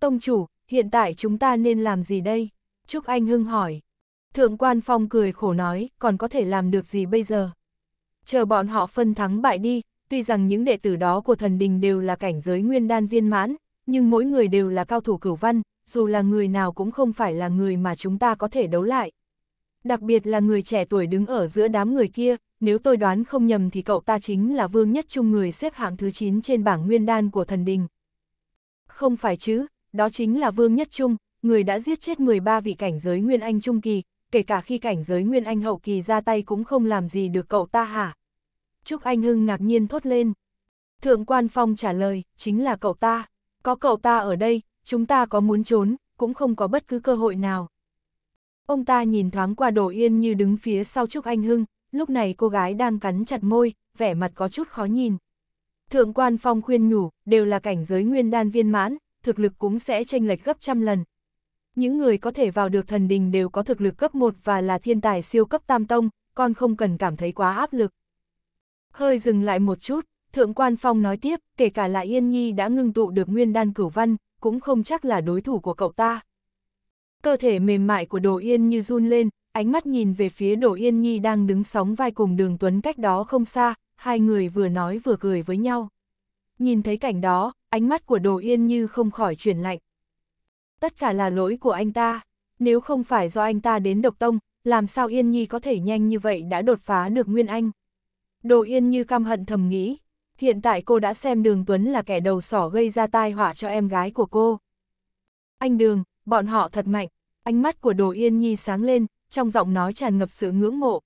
Tông chủ, hiện tại chúng ta nên làm gì đây? Trúc Anh Hưng hỏi. Thượng quan phong cười khổ nói, còn có thể làm được gì bây giờ? Chờ bọn họ phân thắng bại đi, tuy rằng những đệ tử đó của thần đình đều là cảnh giới nguyên đan viên mãn, nhưng mỗi người đều là cao thủ cửu văn, dù là người nào cũng không phải là người mà chúng ta có thể đấu lại. Đặc biệt là người trẻ tuổi đứng ở giữa đám người kia, nếu tôi đoán không nhầm thì cậu ta chính là vương nhất trung người xếp hạng thứ 9 trên bảng nguyên đan của thần đình. Không phải chứ, đó chính là vương nhất trung, người đã giết chết 13 vị cảnh giới nguyên anh trung kỳ, kể cả khi cảnh giới nguyên anh hậu kỳ ra tay cũng không làm gì được cậu ta hả? Trúc Anh Hưng ngạc nhiên thốt lên. Thượng quan phong trả lời, chính là cậu ta. Có cậu ta ở đây, chúng ta có muốn trốn, cũng không có bất cứ cơ hội nào. Ông ta nhìn thoáng qua Đỗ Yên như đứng phía sau Trúc Anh Hưng, lúc này cô gái đang cắn chặt môi, vẻ mặt có chút khó nhìn. Thượng quan phong khuyên nhủ, đều là cảnh giới nguyên đan viên mãn, thực lực cũng sẽ chênh lệch gấp trăm lần. Những người có thể vào được thần đình đều có thực lực cấp 1 và là thiên tài siêu cấp tam tông, con không cần cảm thấy quá áp lực. Hơi dừng lại một chút, Thượng quan phong nói tiếp, kể cả là Yên Nhi đã ngưng tụ được nguyên đan cửu văn, cũng không chắc là đối thủ của cậu ta. Cơ thể mềm mại của Đồ Yên như run lên, ánh mắt nhìn về phía Đồ Yên Nhi đang đứng sóng vai cùng đường Tuấn cách đó không xa, hai người vừa nói vừa cười với nhau. Nhìn thấy cảnh đó, ánh mắt của Đồ Yên Như không khỏi chuyển lạnh. Tất cả là lỗi của anh ta, nếu không phải do anh ta đến độc tông, làm sao Yên Nhi có thể nhanh như vậy đã đột phá được Nguyên Anh. Đồ Yên Như căm hận thầm nghĩ, hiện tại cô đã xem Đường Tuấn là kẻ đầu sỏ gây ra tai họa cho em gái của cô. Anh Đường, bọn họ thật mạnh, ánh mắt của Đồ Yên Nhi sáng lên, trong giọng nói tràn ngập sự ngưỡng mộ.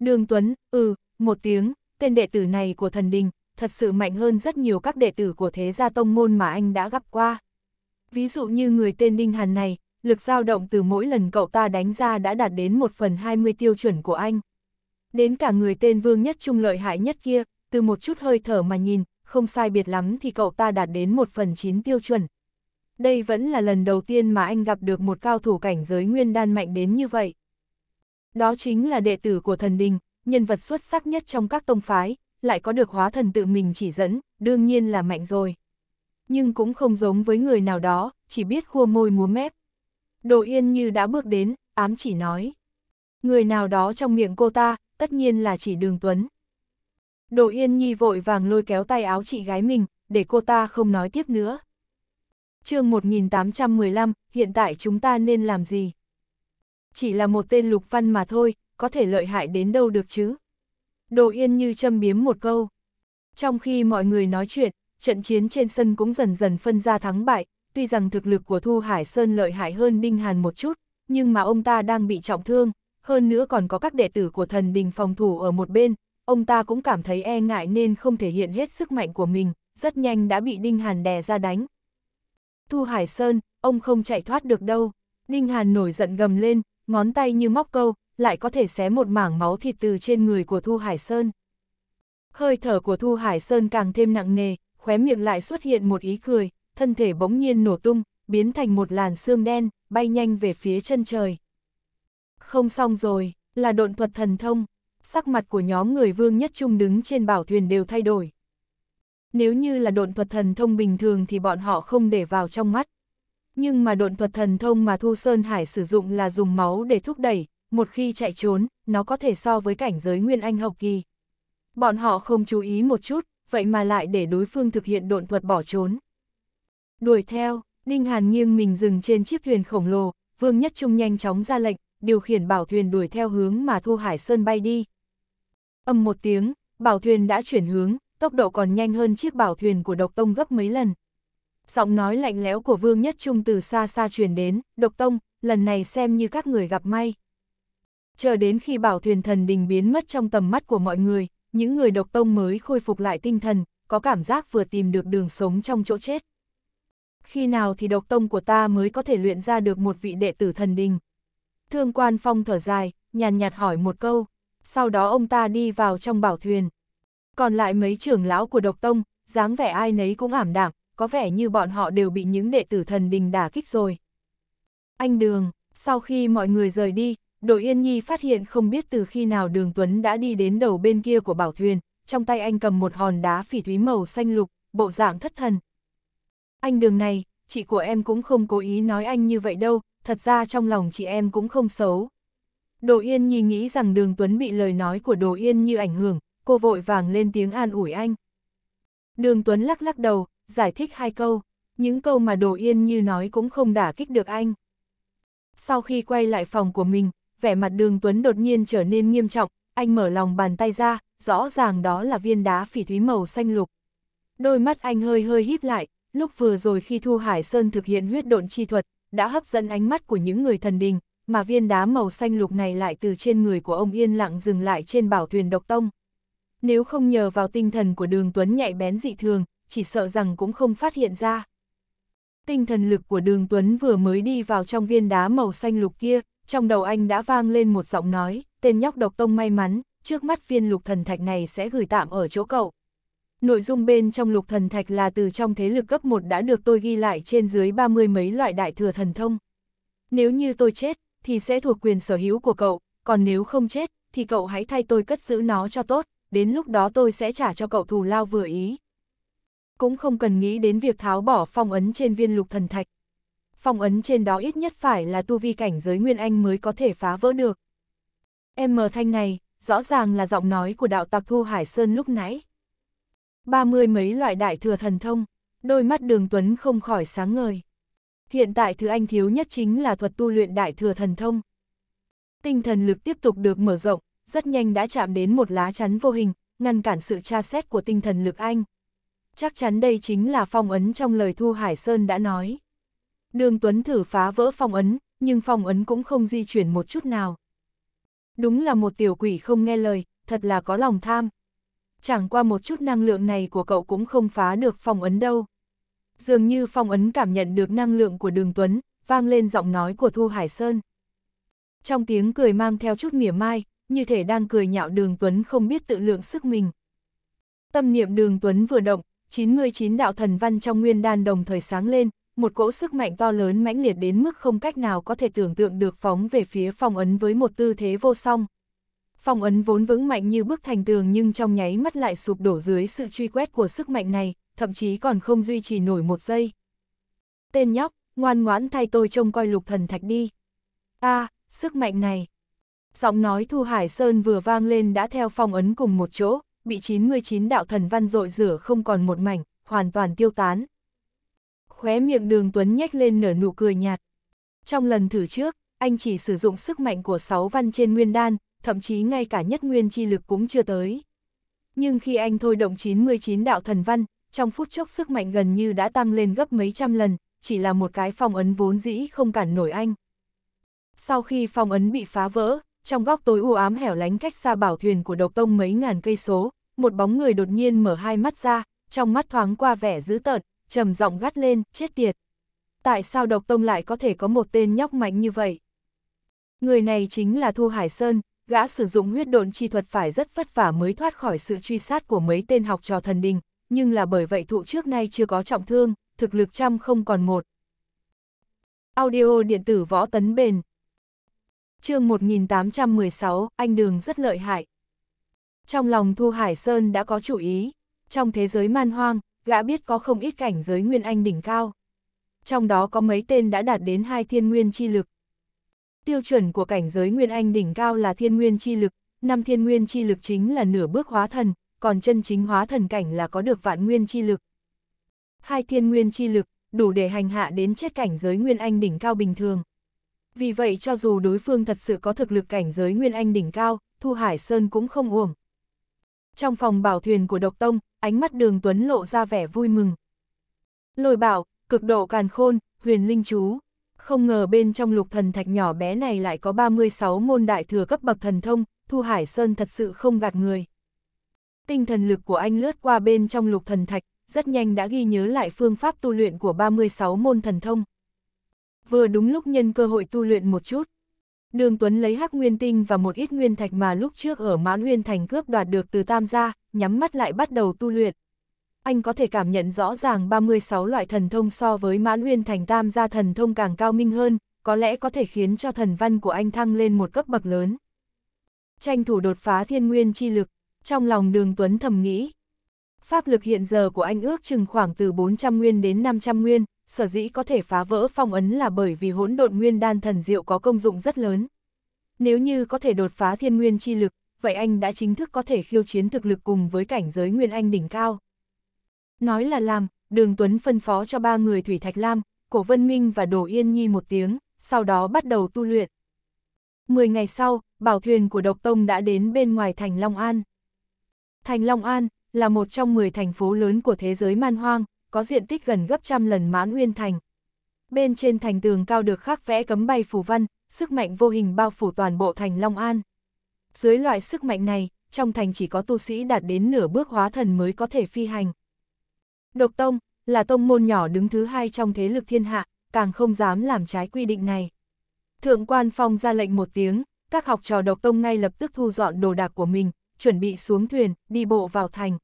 Đường Tuấn, ừ, một tiếng, tên đệ tử này của thần đình, thật sự mạnh hơn rất nhiều các đệ tử của thế gia tông môn mà anh đã gặp qua. Ví dụ như người tên Đinh Hàn này, lực dao động từ mỗi lần cậu ta đánh ra đã đạt đến một phần 20 tiêu chuẩn của anh. Đến cả người tên Vương Nhất Trung lợi hại nhất kia, từ một chút hơi thở mà nhìn, không sai biệt lắm thì cậu ta đạt đến một phần chín tiêu chuẩn. Đây vẫn là lần đầu tiên mà anh gặp được một cao thủ cảnh giới nguyên đan mạnh đến như vậy. Đó chính là đệ tử của thần đình, nhân vật xuất sắc nhất trong các tông phái, lại có được hóa thần tự mình chỉ dẫn, đương nhiên là mạnh rồi. Nhưng cũng không giống với người nào đó, chỉ biết khua môi múa mép. Đồ yên như đã bước đến, ám chỉ nói. Người nào đó trong miệng cô ta, tất nhiên là chỉ đường tuấn. Đồ Yên Nhi vội vàng lôi kéo tay áo chị gái mình, để cô ta không nói tiếp nữa. chương 1815, hiện tại chúng ta nên làm gì? Chỉ là một tên lục văn mà thôi, có thể lợi hại đến đâu được chứ? Đồ Yên Như châm biếm một câu. Trong khi mọi người nói chuyện, trận chiến trên sân cũng dần dần phân ra thắng bại, tuy rằng thực lực của Thu Hải Sơn lợi hại hơn Đinh Hàn một chút, nhưng mà ông ta đang bị trọng thương, hơn nữa còn có các đệ tử của thần đình phòng thủ ở một bên, ông ta cũng cảm thấy e ngại nên không thể hiện hết sức mạnh của mình, rất nhanh đã bị Đinh Hàn đè ra đánh. Thu Hải Sơn, ông không chạy thoát được đâu. Đinh Hàn nổi giận gầm lên, ngón tay như móc câu, lại có thể xé một mảng máu thịt từ trên người của Thu Hải Sơn. Hơi thở của Thu Hải Sơn càng thêm nặng nề, khóe miệng lại xuất hiện một ý cười, thân thể bỗng nhiên nổ tung, biến thành một làn xương đen, bay nhanh về phía chân trời. Không xong rồi, là độn thuật thần thông, sắc mặt của nhóm người Vương Nhất Trung đứng trên bảo thuyền đều thay đổi. Nếu như là độn thuật thần thông bình thường thì bọn họ không để vào trong mắt. Nhưng mà độn thuật thần thông mà Thu Sơn Hải sử dụng là dùng máu để thúc đẩy, một khi chạy trốn, nó có thể so với cảnh giới Nguyên Anh học kỳ. Bọn họ không chú ý một chút, vậy mà lại để đối phương thực hiện độn thuật bỏ trốn. Đuổi theo, đinh Hàn nghiêng mình dừng trên chiếc thuyền khổng lồ, Vương Nhất Trung nhanh chóng ra lệnh, điều khiển bảo thuyền đuổi theo hướng mà Thu Hải Sơn bay đi, Âm một tiếng, bảo thuyền đã chuyển hướng, tốc độ còn nhanh hơn chiếc bảo thuyền của độc tông gấp mấy lần. Giọng nói lạnh lẽo của Vương Nhất Trung từ xa xa truyền đến, độc tông, lần này xem như các người gặp may. Chờ đến khi bảo thuyền thần đình biến mất trong tầm mắt của mọi người, những người độc tông mới khôi phục lại tinh thần, có cảm giác vừa tìm được đường sống trong chỗ chết. Khi nào thì độc tông của ta mới có thể luyện ra được một vị đệ tử thần đình? Thương quan phong thở dài, nhàn nhạt hỏi một câu sau đó ông ta đi vào trong bảo thuyền. Còn lại mấy trưởng lão của độc tông, dáng vẻ ai nấy cũng ảm đạm, có vẻ như bọn họ đều bị những đệ tử thần đình đả kích rồi. Anh Đường, sau khi mọi người rời đi, đội Yên Nhi phát hiện không biết từ khi nào Đường Tuấn đã đi đến đầu bên kia của bảo thuyền, trong tay anh cầm một hòn đá phỉ thúy màu xanh lục, bộ dạng thất thần. Anh Đường này, chị của em cũng không cố ý nói anh như vậy đâu, thật ra trong lòng chị em cũng không xấu, Đồ Yên Nhi nghĩ rằng Đường Tuấn bị lời nói của Đồ Yên như ảnh hưởng, cô vội vàng lên tiếng an ủi anh. Đường Tuấn lắc lắc đầu, giải thích hai câu, những câu mà Đồ Yên như nói cũng không đả kích được anh. Sau khi quay lại phòng của mình, vẻ mặt Đường Tuấn đột nhiên trở nên nghiêm trọng, anh mở lòng bàn tay ra, rõ ràng đó là viên đá phỉ thúy màu xanh lục. Đôi mắt anh hơi hơi híp lại, lúc vừa rồi khi Thu Hải Sơn thực hiện huyết độn chi thuật, đã hấp dẫn ánh mắt của những người thần đình, mà viên đá màu xanh lục này lại từ trên người của ông yên lặng dừng lại trên bảo thuyền độc tông. Nếu không nhờ vào tinh thần của đường Tuấn nhạy bén dị thường, chỉ sợ rằng cũng không phát hiện ra. Tinh thần lực của đường Tuấn vừa mới đi vào trong viên đá màu xanh lục kia, trong đầu anh đã vang lên một giọng nói, tên nhóc độc tông may mắn, trước mắt viên lục thần thạch này sẽ gửi tạm ở chỗ cậu. Nội dung bên trong lục thần thạch là từ trong thế lực cấp 1 đã được tôi ghi lại trên dưới ba mươi mấy loại đại thừa thần thông. Nếu như tôi chết, thì sẽ thuộc quyền sở hữu của cậu, còn nếu không chết, thì cậu hãy thay tôi cất giữ nó cho tốt, đến lúc đó tôi sẽ trả cho cậu thù lao vừa ý. Cũng không cần nghĩ đến việc tháo bỏ phong ấn trên viên lục thần thạch. Phong ấn trên đó ít nhất phải là tu vi cảnh giới Nguyên Anh mới có thể phá vỡ được. Em mờ thanh này, rõ ràng là giọng nói của đạo tặc Thu Hải Sơn lúc nãy. Ba mươi mấy loại đại thừa thần thông, đôi mắt đường Tuấn không khỏi sáng ngời. Hiện tại thứ anh thiếu nhất chính là thuật tu luyện đại thừa thần thông. Tinh thần lực tiếp tục được mở rộng, rất nhanh đã chạm đến một lá chắn vô hình, ngăn cản sự tra xét của tinh thần lực anh. Chắc chắn đây chính là phong ấn trong lời Thu Hải Sơn đã nói. Đường Tuấn thử phá vỡ phong ấn, nhưng phong ấn cũng không di chuyển một chút nào. Đúng là một tiểu quỷ không nghe lời, thật là có lòng tham. Chẳng qua một chút năng lượng này của cậu cũng không phá được phong ấn đâu dường như phong ấn cảm nhận được năng lượng của đường Tuấn, vang lên giọng nói của Thu Hải Sơn. Trong tiếng cười mang theo chút mỉa mai, như thể đang cười nhạo đường Tuấn không biết tự lượng sức mình. Tâm niệm đường Tuấn vừa động, 99 đạo thần văn trong nguyên đan đồng thời sáng lên, một cỗ sức mạnh to lớn mãnh liệt đến mức không cách nào có thể tưởng tượng được phóng về phía phong ấn với một tư thế vô song. Phong ấn vốn vững mạnh như bức thành tường nhưng trong nháy mắt lại sụp đổ dưới sự truy quét của sức mạnh này, thậm chí còn không duy trì nổi một giây. Tên nhóc, ngoan ngoãn thay tôi trông coi lục thần thạch đi. a à, sức mạnh này. Giọng nói Thu Hải Sơn vừa vang lên đã theo phong ấn cùng một chỗ, bị 99 đạo thần văn rội rửa không còn một mảnh, hoàn toàn tiêu tán. Khóe miệng đường Tuấn nhếch lên nở nụ cười nhạt. Trong lần thử trước, anh chỉ sử dụng sức mạnh của sáu văn trên nguyên đan, thậm chí ngay cả nhất nguyên chi lực cũng chưa tới. Nhưng khi anh thôi động 99 đạo thần văn, trong phút chốc sức mạnh gần như đã tăng lên gấp mấy trăm lần, chỉ là một cái phong ấn vốn dĩ không cản nổi anh. Sau khi phong ấn bị phá vỡ, trong góc tối u ám hẻo lánh cách xa bảo thuyền của độc tông mấy ngàn cây số, một bóng người đột nhiên mở hai mắt ra, trong mắt thoáng qua vẻ dữ tợn, trầm giọng gắt lên, chết tiệt. Tại sao độc tông lại có thể có một tên nhóc mạnh như vậy? Người này chính là Thu Hải Sơn, gã sử dụng huyết độn chi thuật phải rất vất vả mới thoát khỏi sự truy sát của mấy tên học trò thần đình, nhưng là bởi vậy thụ trước nay chưa có trọng thương, thực lực trăm không còn một. Audio điện tử võ tấn bền chương 1816, anh Đường rất lợi hại. Trong lòng Thu Hải Sơn đã có chủ ý, trong thế giới man hoang, gã biết có không ít cảnh giới nguyên anh đỉnh cao. Trong đó có mấy tên đã đạt đến hai thiên nguyên chi lực. Tiêu chuẩn của cảnh giới nguyên anh đỉnh cao là thiên nguyên chi lực, năm thiên nguyên chi lực chính là nửa bước hóa thần, còn chân chính hóa thần cảnh là có được vạn nguyên chi lực. Hai thiên nguyên chi lực, đủ để hành hạ đến chết cảnh giới nguyên anh đỉnh cao bình thường. Vì vậy cho dù đối phương thật sự có thực lực cảnh giới nguyên anh đỉnh cao, Thu Hải Sơn cũng không uổng. Trong phòng bảo thuyền của Độc Tông, ánh mắt đường Tuấn lộ ra vẻ vui mừng. Lôi bảo, cực độ càn khôn, huyền linh chú. Không ngờ bên trong lục thần thạch nhỏ bé này lại có 36 môn đại thừa cấp bậc thần thông, Thu Hải Sơn thật sự không gạt người tinh thần lực của anh lướt qua bên trong lục thần thạch, rất nhanh đã ghi nhớ lại phương pháp tu luyện của 36 môn thần thông. Vừa đúng lúc nhân cơ hội tu luyện một chút. Đường Tuấn lấy hắc nguyên tinh và một ít nguyên thạch mà lúc trước ở Mãn Nguyên Thành cướp đoạt được từ Tam gia, nhắm mắt lại bắt đầu tu luyện. Anh có thể cảm nhận rõ ràng 36 loại thần thông so với Mãn Nguyên Thành Tam gia thần thông càng cao minh hơn, có lẽ có thể khiến cho thần văn của anh thăng lên một cấp bậc lớn. Tranh thủ đột phá thiên nguyên chi lực, trong lòng đường Tuấn thầm nghĩ. Pháp lực hiện giờ của anh ước chừng khoảng từ 400 nguyên đến 500 nguyên, sở dĩ có thể phá vỡ phong ấn là bởi vì hỗn độn nguyên đan thần diệu có công dụng rất lớn. Nếu như có thể đột phá thiên nguyên chi lực, vậy anh đã chính thức có thể khiêu chiến thực lực cùng với cảnh giới nguyên anh đỉnh cao. Nói là làm, Đường Tuấn phân phó cho ba người Thủy Thạch Lam, Cổ Vân Minh và Đồ Yên Nhi một tiếng, sau đó bắt đầu tu luyện. Mười ngày sau, bảo thuyền của Độc Tông đã đến bên ngoài thành Long An. Thành Long An là một trong 10 thành phố lớn của thế giới man hoang, có diện tích gần gấp trăm lần mãn nguyên thành. Bên trên thành tường cao được khắc vẽ cấm bay phù văn, sức mạnh vô hình bao phủ toàn bộ thành Long An. Dưới loại sức mạnh này, trong thành chỉ có tu sĩ đạt đến nửa bước hóa thần mới có thể phi hành. Độc Tông là tông môn nhỏ đứng thứ hai trong thế lực thiên hạ, càng không dám làm trái quy định này. Thượng quan phong ra lệnh một tiếng, các học trò độc tông ngay lập tức thu dọn đồ đạc của mình, chuẩn bị xuống thuyền, đi bộ vào thành.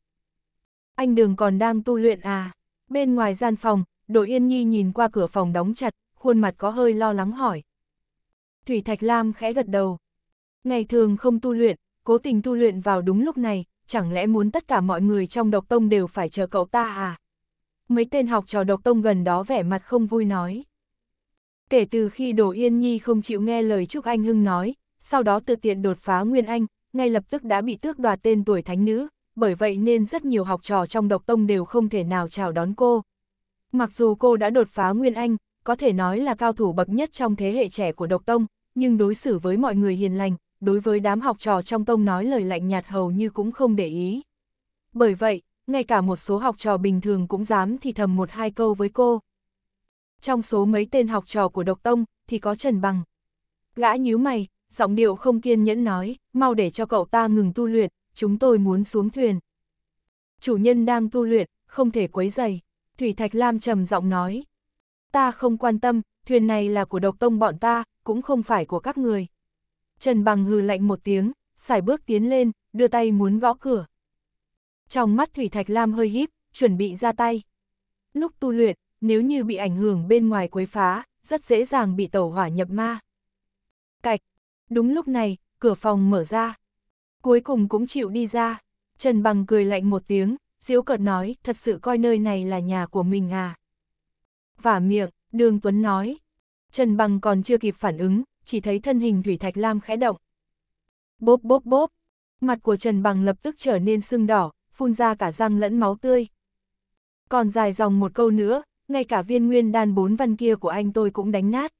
Anh Đường còn đang tu luyện à? Bên ngoài gian phòng, đội yên nhi nhìn qua cửa phòng đóng chặt, khuôn mặt có hơi lo lắng hỏi. Thủy Thạch Lam khẽ gật đầu. Ngày thường không tu luyện, cố tình tu luyện vào đúng lúc này, chẳng lẽ muốn tất cả mọi người trong độc tông đều phải chờ cậu ta à? Mấy tên học trò độc tông gần đó vẻ mặt không vui nói. Kể từ khi Đồ Yên Nhi không chịu nghe lời Trúc Anh Hưng nói, sau đó tự tiện đột phá Nguyên Anh, ngay lập tức đã bị tước đoạt tên tuổi thánh nữ, bởi vậy nên rất nhiều học trò trong độc tông đều không thể nào chào đón cô. Mặc dù cô đã đột phá Nguyên Anh, có thể nói là cao thủ bậc nhất trong thế hệ trẻ của độc tông, nhưng đối xử với mọi người hiền lành, đối với đám học trò trong tông nói lời lạnh nhạt hầu như cũng không để ý. Bởi vậy, ngay cả một số học trò bình thường cũng dám thì thầm một hai câu với cô. Trong số mấy tên học trò của độc tông thì có Trần Bằng. Gã nhíu mày, giọng điệu không kiên nhẫn nói, mau để cho cậu ta ngừng tu luyện, chúng tôi muốn xuống thuyền. Chủ nhân đang tu luyện, không thể quấy dày. Thủy Thạch Lam trầm giọng nói, ta không quan tâm, thuyền này là của độc tông bọn ta, cũng không phải của các người. Trần Bằng hừ lạnh một tiếng, xài bước tiến lên, đưa tay muốn gõ cửa. Trong mắt Thủy Thạch Lam hơi híp, chuẩn bị ra tay. Lúc tu luyện, nếu như bị ảnh hưởng bên ngoài quấy phá, rất dễ dàng bị tẩu hỏa nhập ma. Cạch, Đúng lúc này, cửa phòng mở ra. Cuối cùng cũng chịu đi ra. Trần Bằng cười lạnh một tiếng, diễu cợt nói, thật sự coi nơi này là nhà của mình à. Vả miệng, Đường Tuấn nói. Trần Bằng còn chưa kịp phản ứng, chỉ thấy thân hình Thủy Thạch Lam khẽ động. Bốp bốp bốp, mặt của Trần Bằng lập tức trở nên sưng đỏ, phun ra cả răng lẫn máu tươi. Còn dài dòng một câu nữa, ngay cả viên nguyên đan bốn văn kia của anh tôi cũng đánh nát.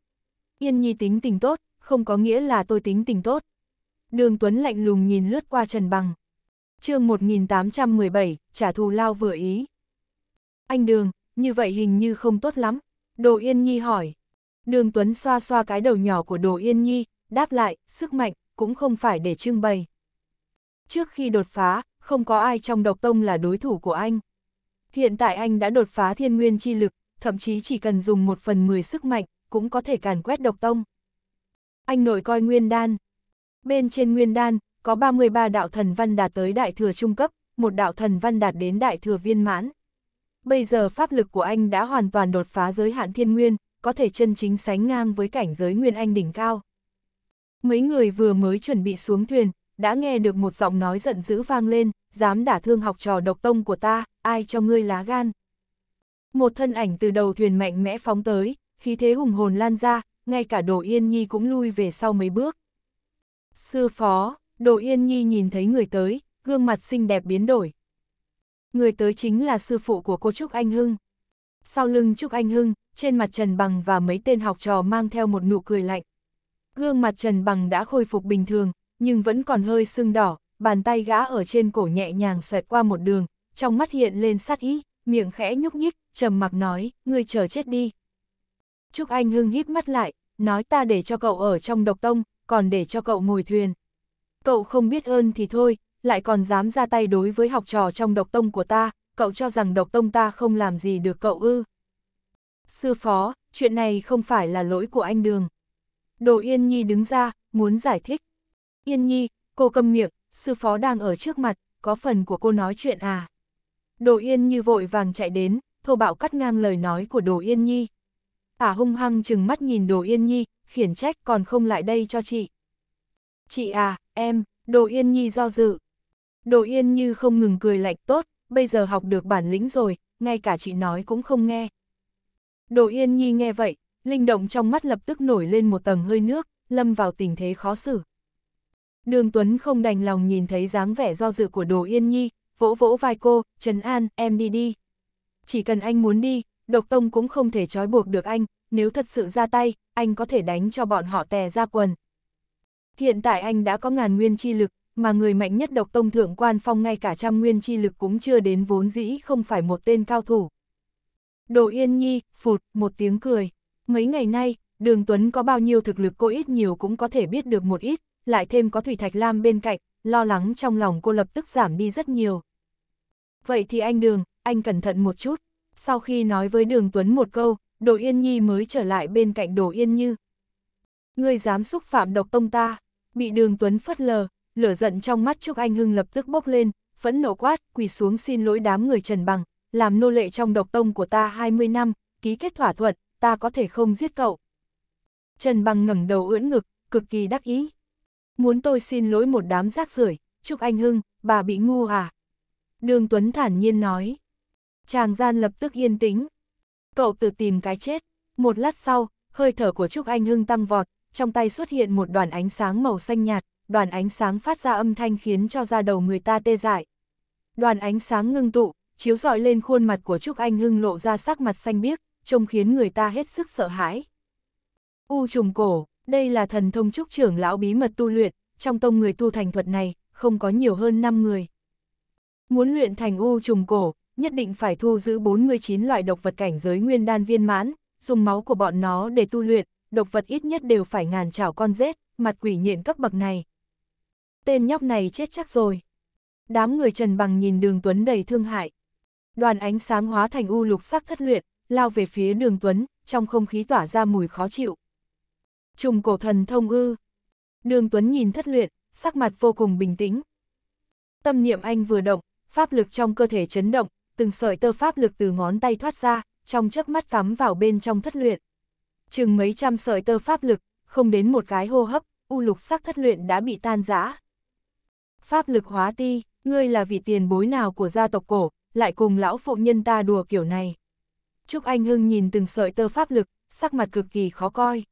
Yên Nhi tính tình tốt, không có nghĩa là tôi tính tình tốt. Đường Tuấn lạnh lùng nhìn lướt qua Trần Bằng. chương 1817, trả thù lao vừa ý. Anh Đường, như vậy hình như không tốt lắm. Đồ Yên Nhi hỏi. Đường Tuấn xoa xoa cái đầu nhỏ của Đồ Yên Nhi, đáp lại, sức mạnh, cũng không phải để trưng bày. Trước khi đột phá, không có ai trong độc tông là đối thủ của anh. Hiện tại anh đã đột phá thiên nguyên chi lực, thậm chí chỉ cần dùng một phần mười sức mạnh, cũng có thể càn quét độc tông. Anh nội coi nguyên đan. Bên trên nguyên đan, có 33 đạo thần văn đạt tới đại thừa trung cấp, một đạo thần văn đạt đến đại thừa viên mãn. Bây giờ pháp lực của anh đã hoàn toàn đột phá giới hạn thiên nguyên, có thể chân chính sánh ngang với cảnh giới nguyên anh đỉnh cao. Mấy người vừa mới chuẩn bị xuống thuyền, đã nghe được một giọng nói giận dữ vang lên, dám đả thương học trò độc tông của ta, ai cho ngươi lá gan. Một thân ảnh từ đầu thuyền mạnh mẽ phóng tới, khí thế hùng hồn lan ra, ngay cả Đồ Yên Nhi cũng lui về sau mấy bước. Sư phó, Đồ Yên Nhi nhìn thấy người tới, gương mặt xinh đẹp biến đổi. Người tới chính là sư phụ của cô Trúc Anh Hưng. Sau lưng Trúc Anh Hưng, trên mặt Trần Bằng và mấy tên học trò mang theo một nụ cười lạnh. Gương mặt Trần Bằng đã khôi phục bình thường, nhưng vẫn còn hơi sưng đỏ, bàn tay gã ở trên cổ nhẹ nhàng xoẹt qua một đường, trong mắt hiện lên sát ý, miệng khẽ nhúc nhích, trầm mặc nói, ngươi chờ chết đi. Trúc Anh Hưng híp mắt lại, nói ta để cho cậu ở trong độc tông, còn để cho cậu ngồi thuyền. Cậu không biết ơn thì thôi, lại còn dám ra tay đối với học trò trong độc tông của ta, cậu cho rằng độc tông ta không làm gì được cậu ư. Sư phó, chuyện này không phải là lỗi của anh Đường. Đồ Yên Nhi đứng ra, muốn giải thích. Yên Nhi, cô câm miệng, sư phó đang ở trước mặt, có phần của cô nói chuyện à. Đồ Yên Nhi vội vàng chạy đến, thô bạo cắt ngang lời nói của Đồ Yên Nhi, ả hung hăng chừng mắt nhìn đồ yên nhi, khiển trách còn không lại đây cho chị. Chị à, em, đồ yên nhi do dự. Đồ yên như không ngừng cười lạnh tốt, bây giờ học được bản lĩnh rồi, ngay cả chị nói cũng không nghe. Đồ yên nhi nghe vậy, linh động trong mắt lập tức nổi lên một tầng hơi nước, lâm vào tình thế khó xử. Đường Tuấn không đành lòng nhìn thấy dáng vẻ do dự của Đồ Yên Nhi, vỗ vỗ vai cô, Trần An, em đi đi. Chỉ cần anh muốn đi, độc tông cũng không thể trói buộc được anh, nếu thật sự ra tay, anh có thể đánh cho bọn họ tè ra quần. Hiện tại anh đã có ngàn nguyên chi lực, mà người mạnh nhất độc tông thượng quan phong ngay cả trăm nguyên chi lực cũng chưa đến vốn dĩ không phải một tên cao thủ. Đồ Yên Nhi, phụt, một tiếng cười. Mấy ngày nay, Đường Tuấn có bao nhiêu thực lực cô ít nhiều cũng có thể biết được một ít, lại thêm có Thủy Thạch Lam bên cạnh, lo lắng trong lòng cô lập tức giảm đi rất nhiều. Vậy thì anh Đường, anh cẩn thận một chút sau khi nói với Đường Tuấn một câu, Đồ Yên Nhi mới trở lại bên cạnh Đồ Yên Như. Ngươi dám xúc phạm độc tông ta, bị Đường Tuấn phất lờ, lửa giận trong mắt Trúc Anh Hưng lập tức bốc lên, phẫn nộ quát, quỳ xuống xin lỗi đám người Trần Bằng, làm nô lệ trong độc tông của ta 20 năm, ký kết thỏa thuận, ta có thể không giết cậu. Trần Bằng ngẩng đầu ưỡn ngực, cực kỳ đắc ý. Muốn tôi xin lỗi một đám rác rưởi, Trúc Anh Hưng, bà bị ngu à? Đường Tuấn thản nhiên nói. Chàng gian lập tức yên tĩnh. Cậu tự tìm cái chết. Một lát sau, hơi thở của Trúc Anh Hưng tăng vọt, trong tay xuất hiện một đoàn ánh sáng màu xanh nhạt, đoàn ánh sáng phát ra âm thanh khiến cho da đầu người ta tê dại. Đoàn ánh sáng ngưng tụ, chiếu rọi lên khuôn mặt của Trúc Anh Hưng lộ ra sắc mặt xanh biếc, trông khiến người ta hết sức sợ hãi. U trùng cổ, đây là thần thông Trúc trưởng lão bí mật tu luyện, trong tông người tu thành thuật này, không có nhiều hơn 5 người. Muốn luyện thành u trùng cổ, nhất định phải thu giữ 49 loại độc vật cảnh giới nguyên đan viên mãn, dùng máu của bọn nó để tu luyện, độc vật ít nhất đều phải ngàn trảo con rết, mặt quỷ nhện cấp bậc này. Tên nhóc này chết chắc rồi. Đám người Trần Bằng nhìn đường Tuấn đầy thương hại. Đoàn ánh sáng hóa thành u lục sắc thất luyện, lao về phía đường Tuấn, trong không khí tỏa ra mùi khó chịu. Trùng cổ thần thông ư. Đường Tuấn nhìn thất luyện, sắc mặt vô cùng bình tĩnh. Tâm niệm anh vừa động, pháp lực trong cơ thể chấn động, từng sợi tơ pháp lực từ ngón tay thoát ra, trong chớp mắt cắm vào bên trong thất luyện. Chừng mấy trăm sợi tơ pháp lực, không đến một cái hô hấp, u lục sắc thất luyện đã bị tan rã. Pháp lực hóa ti, ngươi là vị tiền bối nào của gia tộc cổ, lại cùng lão phụ nhân ta đùa kiểu này. Trúc Anh Hưng nhìn từng sợi tơ pháp lực, sắc mặt cực kỳ khó coi.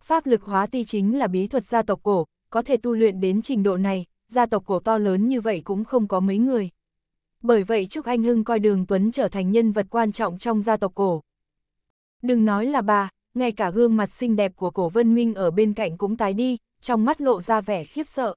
Pháp lực hóa ti chính là bí thuật gia tộc cổ, có thể tu luyện đến trình độ này, gia tộc cổ to lớn như vậy cũng không có mấy người bởi vậy Trúc Anh Hưng coi Đường Tuấn trở thành nhân vật quan trọng trong gia tộc cổ. Đừng nói là bà, ngay cả gương mặt xinh đẹp của cổ Vân Minh ở bên cạnh cũng tái đi, trong mắt lộ ra vẻ khiếp sợ.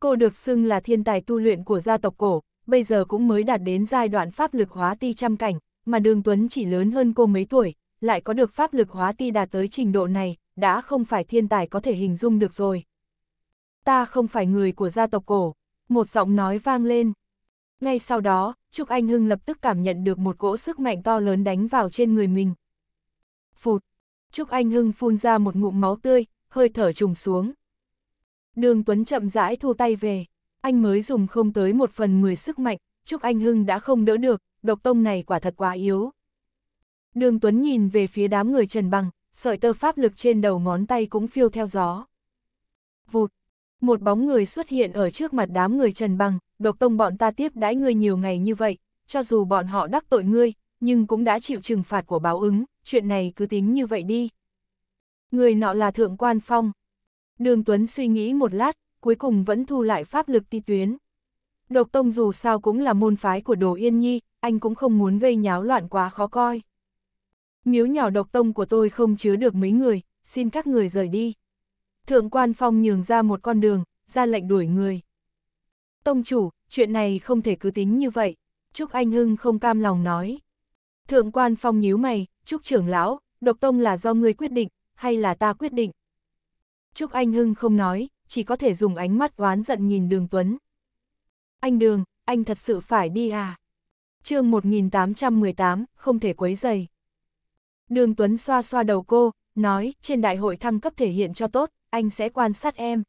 Cô được xưng là thiên tài tu luyện của gia tộc cổ, bây giờ cũng mới đạt đến giai đoạn pháp lực hóa ti trăm cảnh, mà Đường Tuấn chỉ lớn hơn cô mấy tuổi, lại có được pháp lực hóa ti đạt tới trình độ này, đã không phải thiên tài có thể hình dung được rồi. Ta không phải người của gia tộc cổ, một giọng nói vang lên. Ngay sau đó, Trúc Anh Hưng lập tức cảm nhận được một cỗ sức mạnh to lớn đánh vào trên người mình. Phụt! Trúc Anh Hưng phun ra một ngụm máu tươi, hơi thở trùng xuống. Đường Tuấn chậm rãi thu tay về, anh mới dùng không tới một phần mười sức mạnh, Trúc Anh Hưng đã không đỡ được, độc tông này quả thật quá yếu. Đường Tuấn nhìn về phía đám người Trần Bằng, sợi tơ pháp lực trên đầu ngón tay cũng phiêu theo gió. Vụt! Một bóng người xuất hiện ở trước mặt đám người Trần Bằng, độc tông bọn ta tiếp đãi ngươi nhiều ngày như vậy, cho dù bọn họ đắc tội ngươi, nhưng cũng đã chịu trừng phạt của báo ứng, chuyện này cứ tính như vậy đi. Người nọ là thượng quan phong. Đường Tuấn suy nghĩ một lát, cuối cùng vẫn thu lại pháp lực ti tuyến. Độc tông dù sao cũng là môn phái của đồ yên nhi, anh cũng không muốn gây nháo loạn quá khó coi. Miếu nhỏ độc tông của tôi không chứa được mấy người, xin các người rời đi. Thượng quan phong nhường ra một con đường, ra lệnh đuổi người. Tông chủ, chuyện này không thể cứ tính như vậy, Trúc Anh Hưng không cam lòng nói. Thượng quan phong nhíu mày, Trúc trưởng lão, độc tông là do ngươi quyết định, hay là ta quyết định? Trúc Anh Hưng không nói, chỉ có thể dùng ánh mắt oán giận nhìn đường Tuấn. Anh Đường, anh thật sự phải đi à? chương 1818, không thể quấy dày. Đường Tuấn xoa xoa đầu cô, nói, trên đại hội thăng cấp thể hiện cho tốt, anh sẽ quan sát em.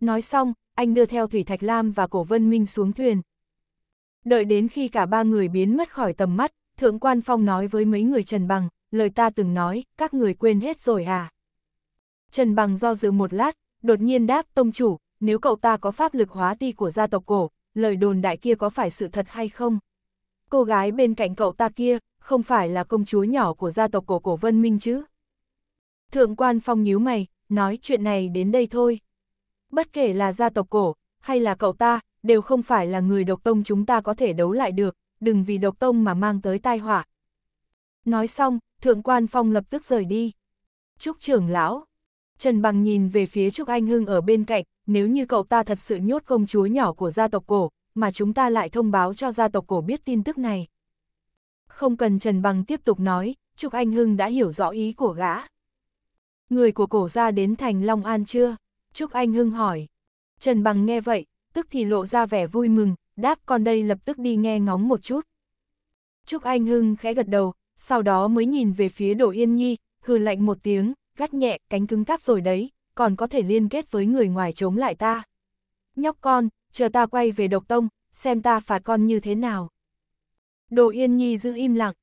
Nói xong, anh đưa theo Thủy Thạch Lam và Cổ Vân Minh xuống thuyền. Đợi đến khi cả ba người biến mất khỏi tầm mắt, Thượng Quan Phong nói với mấy người Trần Bằng, lời ta từng nói, các người quên hết rồi à? Trần Bằng do dự một lát, đột nhiên đáp tông chủ, nếu cậu ta có pháp lực hóa ti của gia tộc cổ, lời đồn đại kia có phải sự thật hay không? Cô gái bên cạnh cậu ta kia, không phải là công chúa nhỏ của gia tộc cổ cổ Vân Minh chứ? Thượng quan phong nhíu mày, nói chuyện này đến đây thôi. Bất kể là gia tộc cổ, hay là cậu ta, đều không phải là người độc tông chúng ta có thể đấu lại được, đừng vì độc tông mà mang tới tai họa. Nói xong, thượng quan phong lập tức rời đi. Trúc trưởng lão. Trần Bằng nhìn về phía Trúc Anh Hưng ở bên cạnh, nếu như cậu ta thật sự nhốt công chúa nhỏ của gia tộc cổ, mà chúng ta lại thông báo cho gia tộc cổ biết tin tức này. Không cần Trần Bằng tiếp tục nói, Trúc Anh Hưng đã hiểu rõ ý của gã. Người của cổ gia đến thành Long An chưa? Trúc Anh Hưng hỏi. Trần Bằng nghe vậy, tức thì lộ ra vẻ vui mừng, đáp con đây lập tức đi nghe ngóng một chút. Trúc Anh Hưng khẽ gật đầu, sau đó mới nhìn về phía Đỗ Yên Nhi, hừ lạnh một tiếng, gắt nhẹ, cánh cứng cáp rồi đấy, còn có thể liên kết với người ngoài chống lại ta. Nhóc con, chờ ta quay về độc tông, xem ta phạt con như thế nào. Đỗ Yên Nhi giữ im lặng.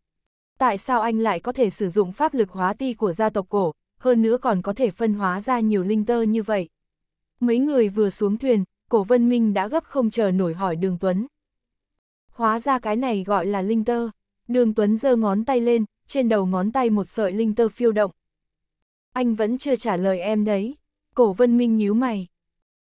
Tại sao anh lại có thể sử dụng pháp lực hóa ti của gia tộc cổ, hơn nữa còn có thể phân hóa ra nhiều linh tơ như vậy? mấy người vừa xuống thuyền, cổ vân minh đã gấp không chờ nổi hỏi đường Tuấn. Hóa ra cái này gọi là linh tơ. Đường Tuấn giơ ngón tay lên, trên đầu ngón tay một sợi linh tơ phiêu động. Anh vẫn chưa trả lời em đấy. Cổ vân minh nhíu mày.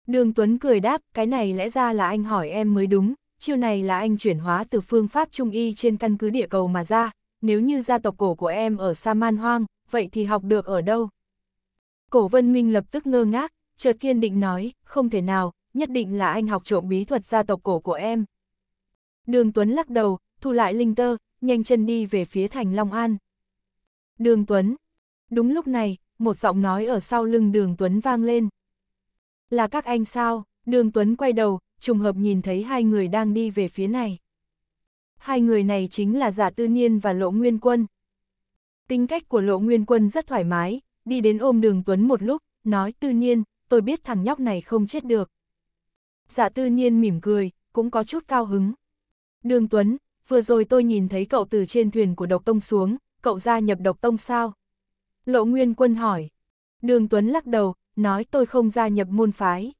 Đường Tuấn cười đáp, cái này lẽ ra là anh hỏi em mới đúng, chiêu này là anh chuyển hóa từ phương pháp trung y trên căn cứ địa cầu mà ra, nếu như gia tộc cổ của em ở Sa Man Hoang, vậy thì học được ở đâu? Cổ Vân Minh lập tức ngơ ngác, chợt kiên định nói, không thể nào, nhất định là anh học trộm bí thuật gia tộc cổ của em. Đường Tuấn lắc đầu, thu lại linh tơ, nhanh chân đi về phía thành Long An. Đường Tuấn. Đúng lúc này, một giọng nói ở sau lưng đường Tuấn vang lên. Là các anh sao? Đường Tuấn quay đầu, trùng hợp nhìn thấy hai người đang đi về phía này. Hai người này chính là Giả dạ Tư Niên và Lộ Nguyên Quân. Tính cách của Lộ Nguyên Quân rất thoải mái, đi đến ôm đường Tuấn một lúc, nói Tư Niên, tôi biết thằng nhóc này không chết được. Dạ tư nhiên mỉm cười, cũng có chút cao hứng. Đường Tuấn, vừa rồi tôi nhìn thấy cậu từ trên thuyền của độc tông xuống, cậu gia nhập độc tông sao? Lộ Nguyên Quân hỏi. Đường Tuấn lắc đầu, nói tôi không gia nhập môn phái.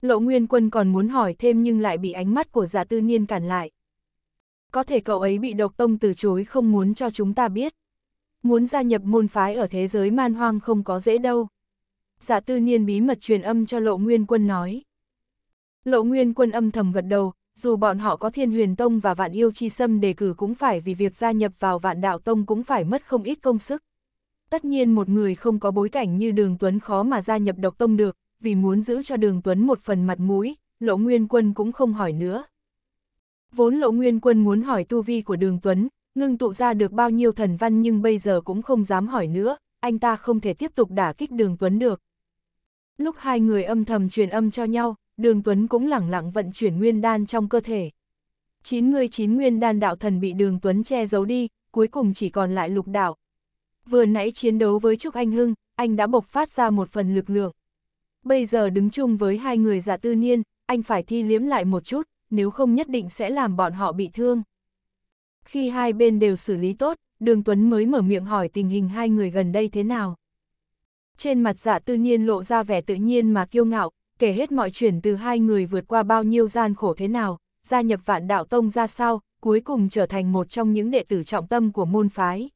Lộ Nguyên Quân còn muốn hỏi thêm nhưng lại bị ánh mắt của giả dạ tư niên cản lại. Có thể cậu ấy bị độc tông từ chối không muốn cho chúng ta biết. Muốn gia nhập môn phái ở thế giới man hoang không có dễ đâu giả tư niên bí mật truyền âm cho Lộ Nguyên Quân nói. Lộ Nguyên Quân âm thầm gật đầu, dù bọn họ có Thiên Huyền Tông và Vạn Yêu Chi xâm đề cử cũng phải vì việc gia nhập vào Vạn Đạo Tông cũng phải mất không ít công sức. Tất nhiên một người không có bối cảnh như Đường Tuấn khó mà gia nhập độc tông được, vì muốn giữ cho Đường Tuấn một phần mặt mũi, Lộ Nguyên Quân cũng không hỏi nữa. Vốn Lộ Nguyên Quân muốn hỏi tu vi của Đường Tuấn, ngưng tụ ra được bao nhiêu thần văn nhưng bây giờ cũng không dám hỏi nữa, anh ta không thể tiếp tục đả kích Đường Tuấn được. Lúc hai người âm thầm truyền âm cho nhau, Đường Tuấn cũng lẳng lặng vận chuyển nguyên đan trong cơ thể. 99 nguyên đan đạo thần bị Đường Tuấn che giấu đi, cuối cùng chỉ còn lại lục đạo. Vừa nãy chiến đấu với Trúc Anh Hưng, anh đã bộc phát ra một phần lực lượng. Bây giờ đứng chung với hai người giả tư niên, anh phải thi liếm lại một chút, nếu không nhất định sẽ làm bọn họ bị thương. Khi hai bên đều xử lý tốt, Đường Tuấn mới mở miệng hỏi tình hình hai người gần đây thế nào. Trên mặt dạ tư nhiên lộ ra vẻ tự nhiên mà kiêu ngạo, kể hết mọi chuyện từ hai người vượt qua bao nhiêu gian khổ thế nào, gia nhập vạn đạo tông ra sao, cuối cùng trở thành một trong những đệ tử trọng tâm của môn phái.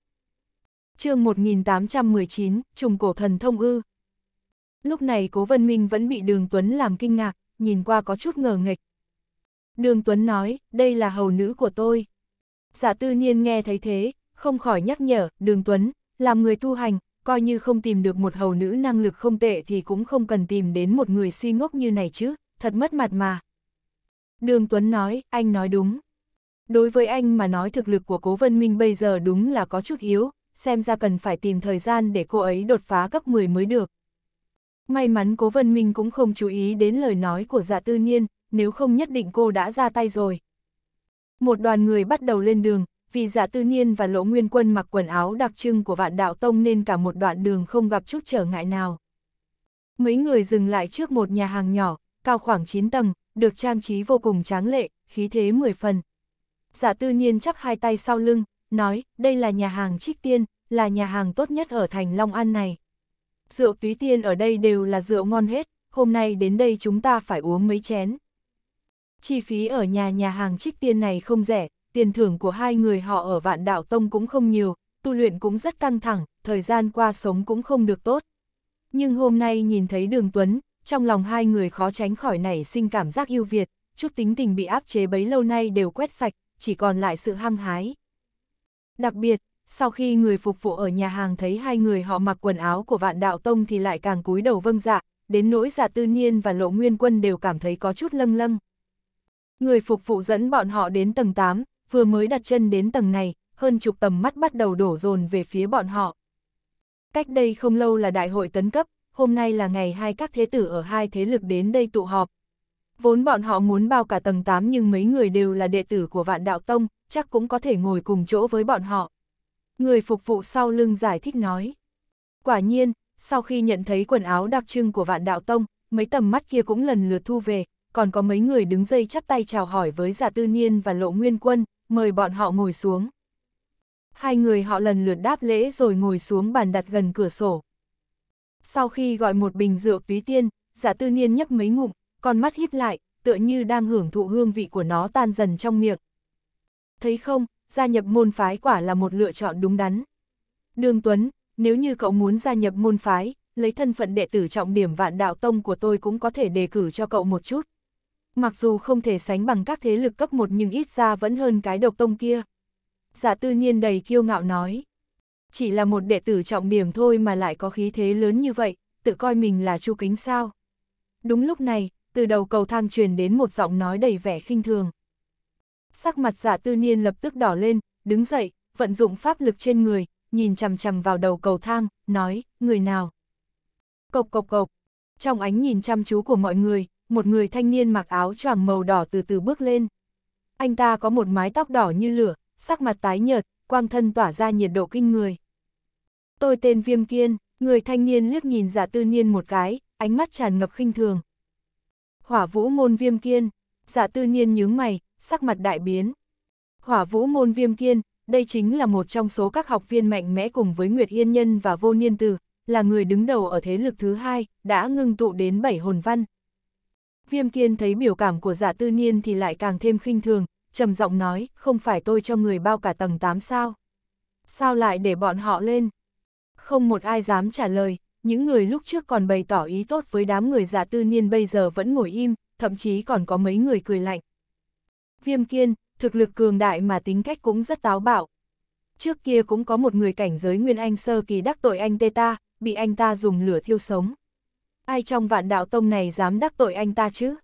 chương 1819, trùng cổ thần thông ư. Lúc này Cố Vân Minh vẫn bị Đường Tuấn làm kinh ngạc, nhìn qua có chút ngờ nghịch. Đường Tuấn nói, đây là hầu nữ của tôi. Giả dạ tư nhiên nghe thấy thế, không khỏi nhắc nhở, Đường Tuấn, làm người tu hành, coi như không tìm được một hầu nữ năng lực không tệ thì cũng không cần tìm đến một người si ngốc như này chứ, thật mất mặt mà. Đường Tuấn nói, anh nói đúng. Đối với anh mà nói thực lực của Cố Vân Minh bây giờ đúng là có chút yếu, xem ra cần phải tìm thời gian để cô ấy đột phá cấp 10 mới được. May mắn Cố Vân Minh cũng không chú ý đến lời nói của dạ tư niên, nếu không nhất định cô đã ra tay rồi. Một đoàn người bắt đầu lên đường, vì dạ tư niên và lỗ nguyên quân mặc quần áo đặc trưng của vạn đạo tông nên cả một đoạn đường không gặp chút trở ngại nào. Mấy người dừng lại trước một nhà hàng nhỏ, cao khoảng 9 tầng, được trang trí vô cùng tráng lệ, khí thế 10 phần. Dạ tư niên chắp hai tay sau lưng, nói, đây là nhà hàng trích tiên, là nhà hàng tốt nhất ở thành Long An này. Rượu túy tiên ở đây đều là rượu ngon hết, hôm nay đến đây chúng ta phải uống mấy chén. Chi phí ở nhà nhà hàng trích tiên này không rẻ, tiền thưởng của hai người họ ở vạn đạo tông cũng không nhiều, tu luyện cũng rất căng thẳng, thời gian qua sống cũng không được tốt. Nhưng hôm nay nhìn thấy đường Tuấn, trong lòng hai người khó tránh khỏi nảy sinh cảm giác yêu Việt, chút tính tình bị áp chế bấy lâu nay đều quét sạch, chỉ còn lại sự hăng hái. Đặc biệt, sau khi người phục vụ ở nhà hàng thấy hai người họ mặc quần áo của vạn đạo tông thì lại càng cúi đầu vâng dạ, đến nỗi dạ tư niên và lộ nguyên quân đều cảm thấy có chút lâng lâng. Người phục vụ dẫn bọn họ đến tầng 8, vừa mới đặt chân đến tầng này, hơn chục tầm mắt bắt đầu đổ dồn về phía bọn họ. Cách đây không lâu là đại hội tấn cấp, hôm nay là ngày hai các thế tử ở hai thế lực đến đây tụ họp. Vốn bọn họ muốn bao cả tầng 8 nhưng mấy người đều là đệ tử của vạn đạo tông, chắc cũng có thể ngồi cùng chỗ với bọn họ. Người phục vụ sau lưng giải thích nói. Quả nhiên, sau khi nhận thấy quần áo đặc trưng của vạn đạo tông, mấy tầm mắt kia cũng lần lượt thu về, còn có mấy người đứng dây chắp tay chào hỏi với giả dạ tư niên và lộ nguyên quân, mời bọn họ ngồi xuống. Hai người họ lần lượt đáp lễ rồi ngồi xuống bàn đặt gần cửa sổ. Sau khi gọi một bình rượu túy tiên, giả dạ tư niên nhấp mấy ngụm, con mắt híp lại, tựa như đang hưởng thụ hương vị của nó tan dần trong miệng. Thấy không, gia nhập môn phái quả là một lựa chọn đúng đắn. Đường Tuấn, nếu như cậu muốn gia nhập môn phái, lấy thân phận đệ tử trọng điểm vạn đạo tông của tôi cũng có thể đề cử cho cậu một chút mặc dù không thể sánh bằng các thế lực cấp một nhưng ít ra vẫn hơn cái độc tông kia. Giả dạ tư nhiên đầy kiêu ngạo nói, chỉ là một đệ tử trọng điểm thôi mà lại có khí thế lớn như vậy, tự coi mình là chu kính sao. Đúng lúc này, từ đầu cầu thang truyền đến một giọng nói đầy vẻ khinh thường. Sắc mặt giả dạ tư niên lập tức đỏ lên, đứng dậy, vận dụng pháp lực trên người, nhìn chằm chằm vào đầu cầu thang, nói, người nào. Cộc cộc cộc, trong ánh nhìn chăm chú của mọi người, một người thanh niên mặc áo choàng màu đỏ từ từ bước lên. Anh ta có một mái tóc đỏ như lửa, sắc mặt tái nhợt, quang thân tỏa ra nhiệt độ kinh người. Tôi tên Viêm Kiên, người thanh niên liếc nhìn giả dạ tư niên một cái, ánh mắt tràn ngập khinh thường. Hỏa vũ môn Viêm Kiên, giả dạ tư niên nhướng mày, sắc mặt đại biến. Hỏa vũ môn Viêm Kiên, đây chính là một trong số các học viên mạnh mẽ cùng với Nguyệt Yên Nhân và Vô Niên tử, là người đứng đầu ở thế lực thứ hai, đã ngưng tụ đến bảy hồn văn, Viêm kiên thấy biểu cảm của dạ tư niên thì lại càng thêm khinh thường, trầm giọng nói, không phải tôi cho người bao cả tầng 8 sao? Sao lại để bọn họ lên? Không một ai dám trả lời, những người lúc trước còn bày tỏ ý tốt với đám người dạ tư niên bây giờ vẫn ngồi im, thậm chí còn có mấy người cười lạnh. Viêm kiên, thực lực cường đại mà tính cách cũng rất táo bạo. Trước kia cũng có một người cảnh giới nguyên anh sơ kỳ đắc tội anh tê ta, bị anh ta dùng lửa thiêu sống ai trong vạn đạo tông này dám đắc tội anh ta chứ?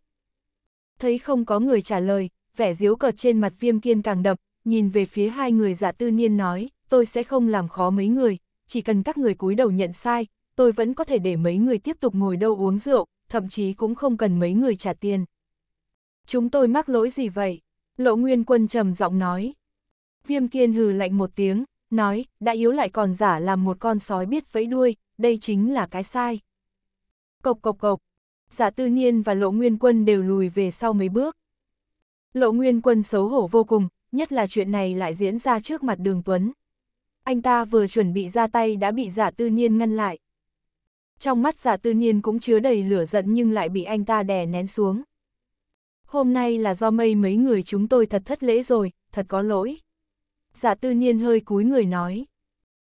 Thấy không có người trả lời, vẻ diếu cợt trên mặt viêm kiên càng đậm, nhìn về phía hai người giả dạ tư niên nói, tôi sẽ không làm khó mấy người, chỉ cần các người cúi đầu nhận sai, tôi vẫn có thể để mấy người tiếp tục ngồi đâu uống rượu, thậm chí cũng không cần mấy người trả tiền. Chúng tôi mắc lỗi gì vậy? Lộ Nguyên Quân trầm giọng nói. Viêm kiên hừ lạnh một tiếng, nói, đã yếu lại còn giả làm một con sói biết vẫy đuôi, đây chính là cái sai. Cộc cộc cộc, giả tư nhiên và lộ nguyên quân đều lùi về sau mấy bước. Lộ nguyên quân xấu hổ vô cùng, nhất là chuyện này lại diễn ra trước mặt đường Tuấn. Anh ta vừa chuẩn bị ra tay đã bị giả tư nhiên ngăn lại. Trong mắt giả tư nhiên cũng chứa đầy lửa giận nhưng lại bị anh ta đè nén xuống. Hôm nay là do mây mấy người chúng tôi thật thất lễ rồi, thật có lỗi. Giả tư nhiên hơi cúi người nói.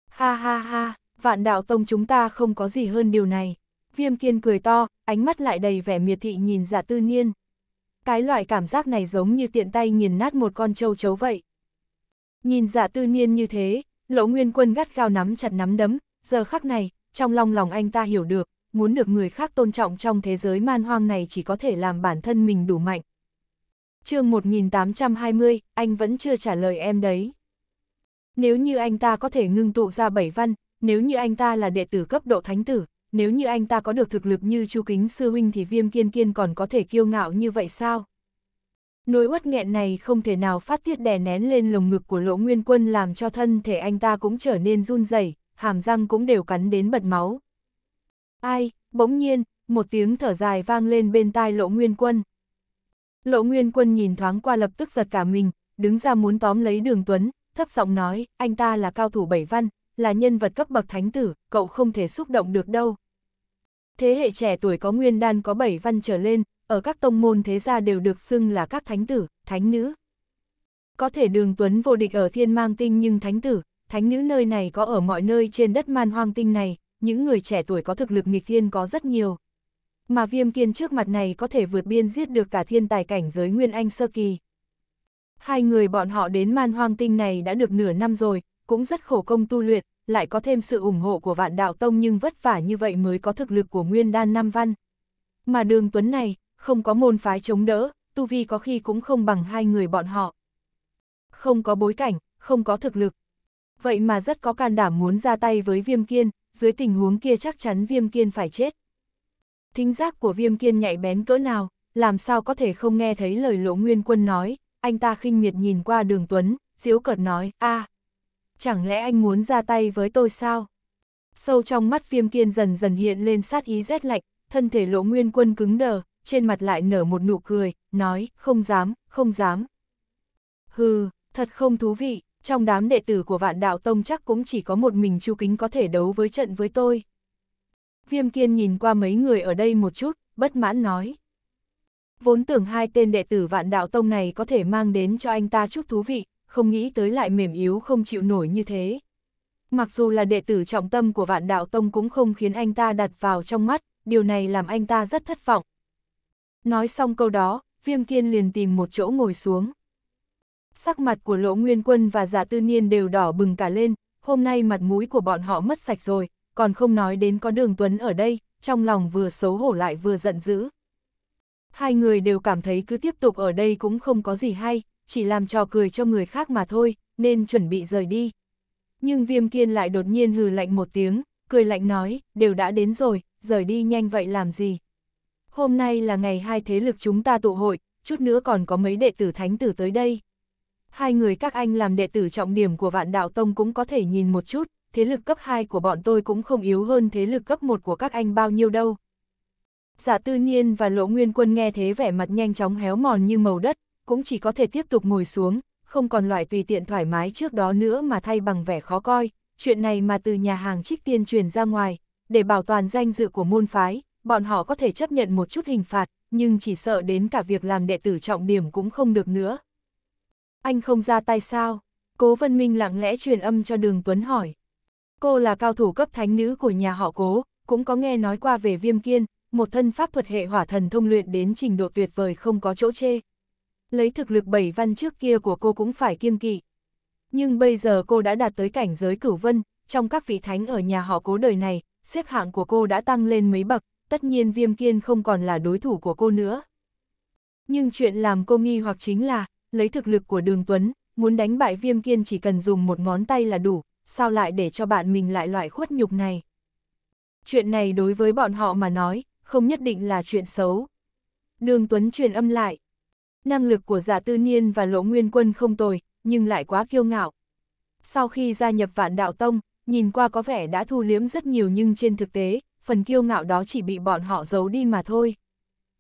Ha ha ha, vạn đạo tông chúng ta không có gì hơn điều này. Viêm kiên cười to, ánh mắt lại đầy vẻ miệt thị nhìn giả dạ tư niên. Cái loại cảm giác này giống như tiện tay nghiền nát một con trâu chấu vậy. Nhìn giả dạ tư niên như thế, lỗ nguyên quân gắt gao nắm chặt nắm đấm, giờ khắc này, trong lòng lòng anh ta hiểu được, muốn được người khác tôn trọng trong thế giới man hoang này chỉ có thể làm bản thân mình đủ mạnh. chương 1820, anh vẫn chưa trả lời em đấy. Nếu như anh ta có thể ngưng tụ ra bảy văn, nếu như anh ta là đệ tử cấp độ thánh tử, nếu như anh ta có được thực lực như Chu Kính Sư Huynh thì Viêm Kiên Kiên còn có thể kiêu ngạo như vậy sao? Nỗi uất nghẹn này không thể nào phát tiết đè nén lên lồng ngực của Lỗ Nguyên Quân làm cho thân thể anh ta cũng trở nên run rẩy, hàm răng cũng đều cắn đến bật máu. Ai, bỗng nhiên, một tiếng thở dài vang lên bên tai Lỗ Nguyên Quân. Lỗ Nguyên Quân nhìn thoáng qua lập tức giật cả mình, đứng ra muốn tóm lấy Đường Tuấn, thấp giọng nói, anh ta là cao thủ bảy văn, là nhân vật cấp bậc thánh tử, cậu không thể xúc động được đâu thế hệ trẻ tuổi có nguyên đan có bảy văn trở lên, ở các tông môn thế gia đều được xưng là các thánh tử, thánh nữ. Có thể đường tuấn vô địch ở thiên mang tinh nhưng thánh tử, thánh nữ nơi này có ở mọi nơi trên đất man hoang tinh này, những người trẻ tuổi có thực lực nghịch thiên có rất nhiều. Mà viêm kiên trước mặt này có thể vượt biên giết được cả thiên tài cảnh giới Nguyên Anh Sơ Kỳ. Hai người bọn họ đến man hoang tinh này đã được nửa năm rồi, cũng rất khổ công tu luyện, lại có thêm sự ủng hộ của vạn đạo tông nhưng vất vả như vậy mới có thực lực của nguyên đan Nam Văn. Mà đường tuấn này, không có môn phái chống đỡ, tu vi có khi cũng không bằng hai người bọn họ. Không có bối cảnh, không có thực lực. Vậy mà rất có can đảm muốn ra tay với viêm kiên, dưới tình huống kia chắc chắn viêm kiên phải chết. Thính giác của viêm kiên nhạy bén cỡ nào, làm sao có thể không nghe thấy lời lỗ nguyên quân nói, anh ta khinh miệt nhìn qua đường Tuấn, diếu cợt nói, a chẳng lẽ anh muốn ra tay với tôi sao? Sâu trong mắt viêm kiên dần dần hiện lên sát ý rét lạnh, thân thể lỗ nguyên quân cứng đờ, trên mặt lại nở một nụ cười, nói, không dám, không dám. Hừ, thật không thú vị, trong đám đệ tử của vạn đạo tông chắc cũng chỉ có một mình chu kính có thể đấu với trận với tôi. Viêm kiên nhìn qua mấy người ở đây một chút, bất mãn nói. Vốn tưởng hai tên đệ tử vạn đạo tông này có thể mang đến cho anh ta chút thú vị, không nghĩ tới lại mềm yếu không chịu nổi như thế. Mặc dù là đệ tử trọng tâm của vạn đạo tông cũng không khiến anh ta đặt vào trong mắt, điều này làm anh ta rất thất vọng. Nói xong câu đó, viêm kiên liền tìm một chỗ ngồi xuống. Sắc mặt của Lỗ Nguyên Quân và Giả dạ Tư Niên đều đỏ bừng cả lên, hôm nay mặt mũi của bọn họ mất sạch rồi, còn không nói đến có đường Tuấn ở đây, trong lòng vừa xấu hổ lại vừa giận dữ. Hai người đều cảm thấy cứ tiếp tục ở đây cũng không có gì hay, chỉ làm trò cười cho người khác mà thôi, nên chuẩn bị rời đi. Nhưng viêm kiên lại đột nhiên hừ lạnh một tiếng, cười lạnh nói, đều đã đến rồi, rời đi nhanh vậy làm gì. Hôm nay là ngày hai thế lực chúng ta tụ hội, chút nữa còn có mấy đệ tử thánh tử tới đây. Hai người các anh làm đệ tử trọng điểm của vạn đạo tông cũng có thể nhìn một chút, thế lực cấp 2 của bọn tôi cũng không yếu hơn thế lực cấp 1 của các anh bao nhiêu đâu. Giả dạ tư niên và Lỗ nguyên quân nghe thế vẻ mặt nhanh chóng héo mòn như màu đất, cũng chỉ có thể tiếp tục ngồi xuống, không còn loại tùy tiện thoải mái trước đó nữa mà thay bằng vẻ khó coi, chuyện này mà từ nhà hàng trích tiên truyền ra ngoài, để bảo toàn danh dự của môn phái, bọn họ có thể chấp nhận một chút hình phạt, nhưng chỉ sợ đến cả việc làm đệ tử trọng điểm cũng không được nữa. Anh không ra tay sao? Cố Vân Minh lặng lẽ truyền âm cho Đường Tuấn hỏi. Cô là cao thủ cấp thánh nữ của nhà họ Cố, cũng có nghe nói qua về Viêm Kiên, một thân pháp thuật hệ hỏa thần thông luyện đến trình độ tuyệt vời không có chỗ chê, lấy thực lực bảy văn trước kia của cô cũng phải kiêng kỵ. Nhưng bây giờ cô đã đạt tới cảnh giới cửu vân, trong các vị thánh ở nhà họ cố đời này, xếp hạng của cô đã tăng lên mấy bậc, tất nhiên viêm kiên không còn là đối thủ của cô nữa. Nhưng chuyện làm cô nghi hoặc chính là, lấy thực lực của đường Tuấn, muốn đánh bại viêm kiên chỉ cần dùng một ngón tay là đủ, sao lại để cho bạn mình lại loại khuất nhục này. Chuyện này đối với bọn họ mà nói, không nhất định là chuyện xấu. Đường Tuấn truyền âm lại, năng lực của giả tư niên và lỗ nguyên quân không tồi, nhưng lại quá kiêu ngạo. Sau khi gia nhập vạn đạo tông, nhìn qua có vẻ đã thu liếm rất nhiều nhưng trên thực tế, phần kiêu ngạo đó chỉ bị bọn họ giấu đi mà thôi.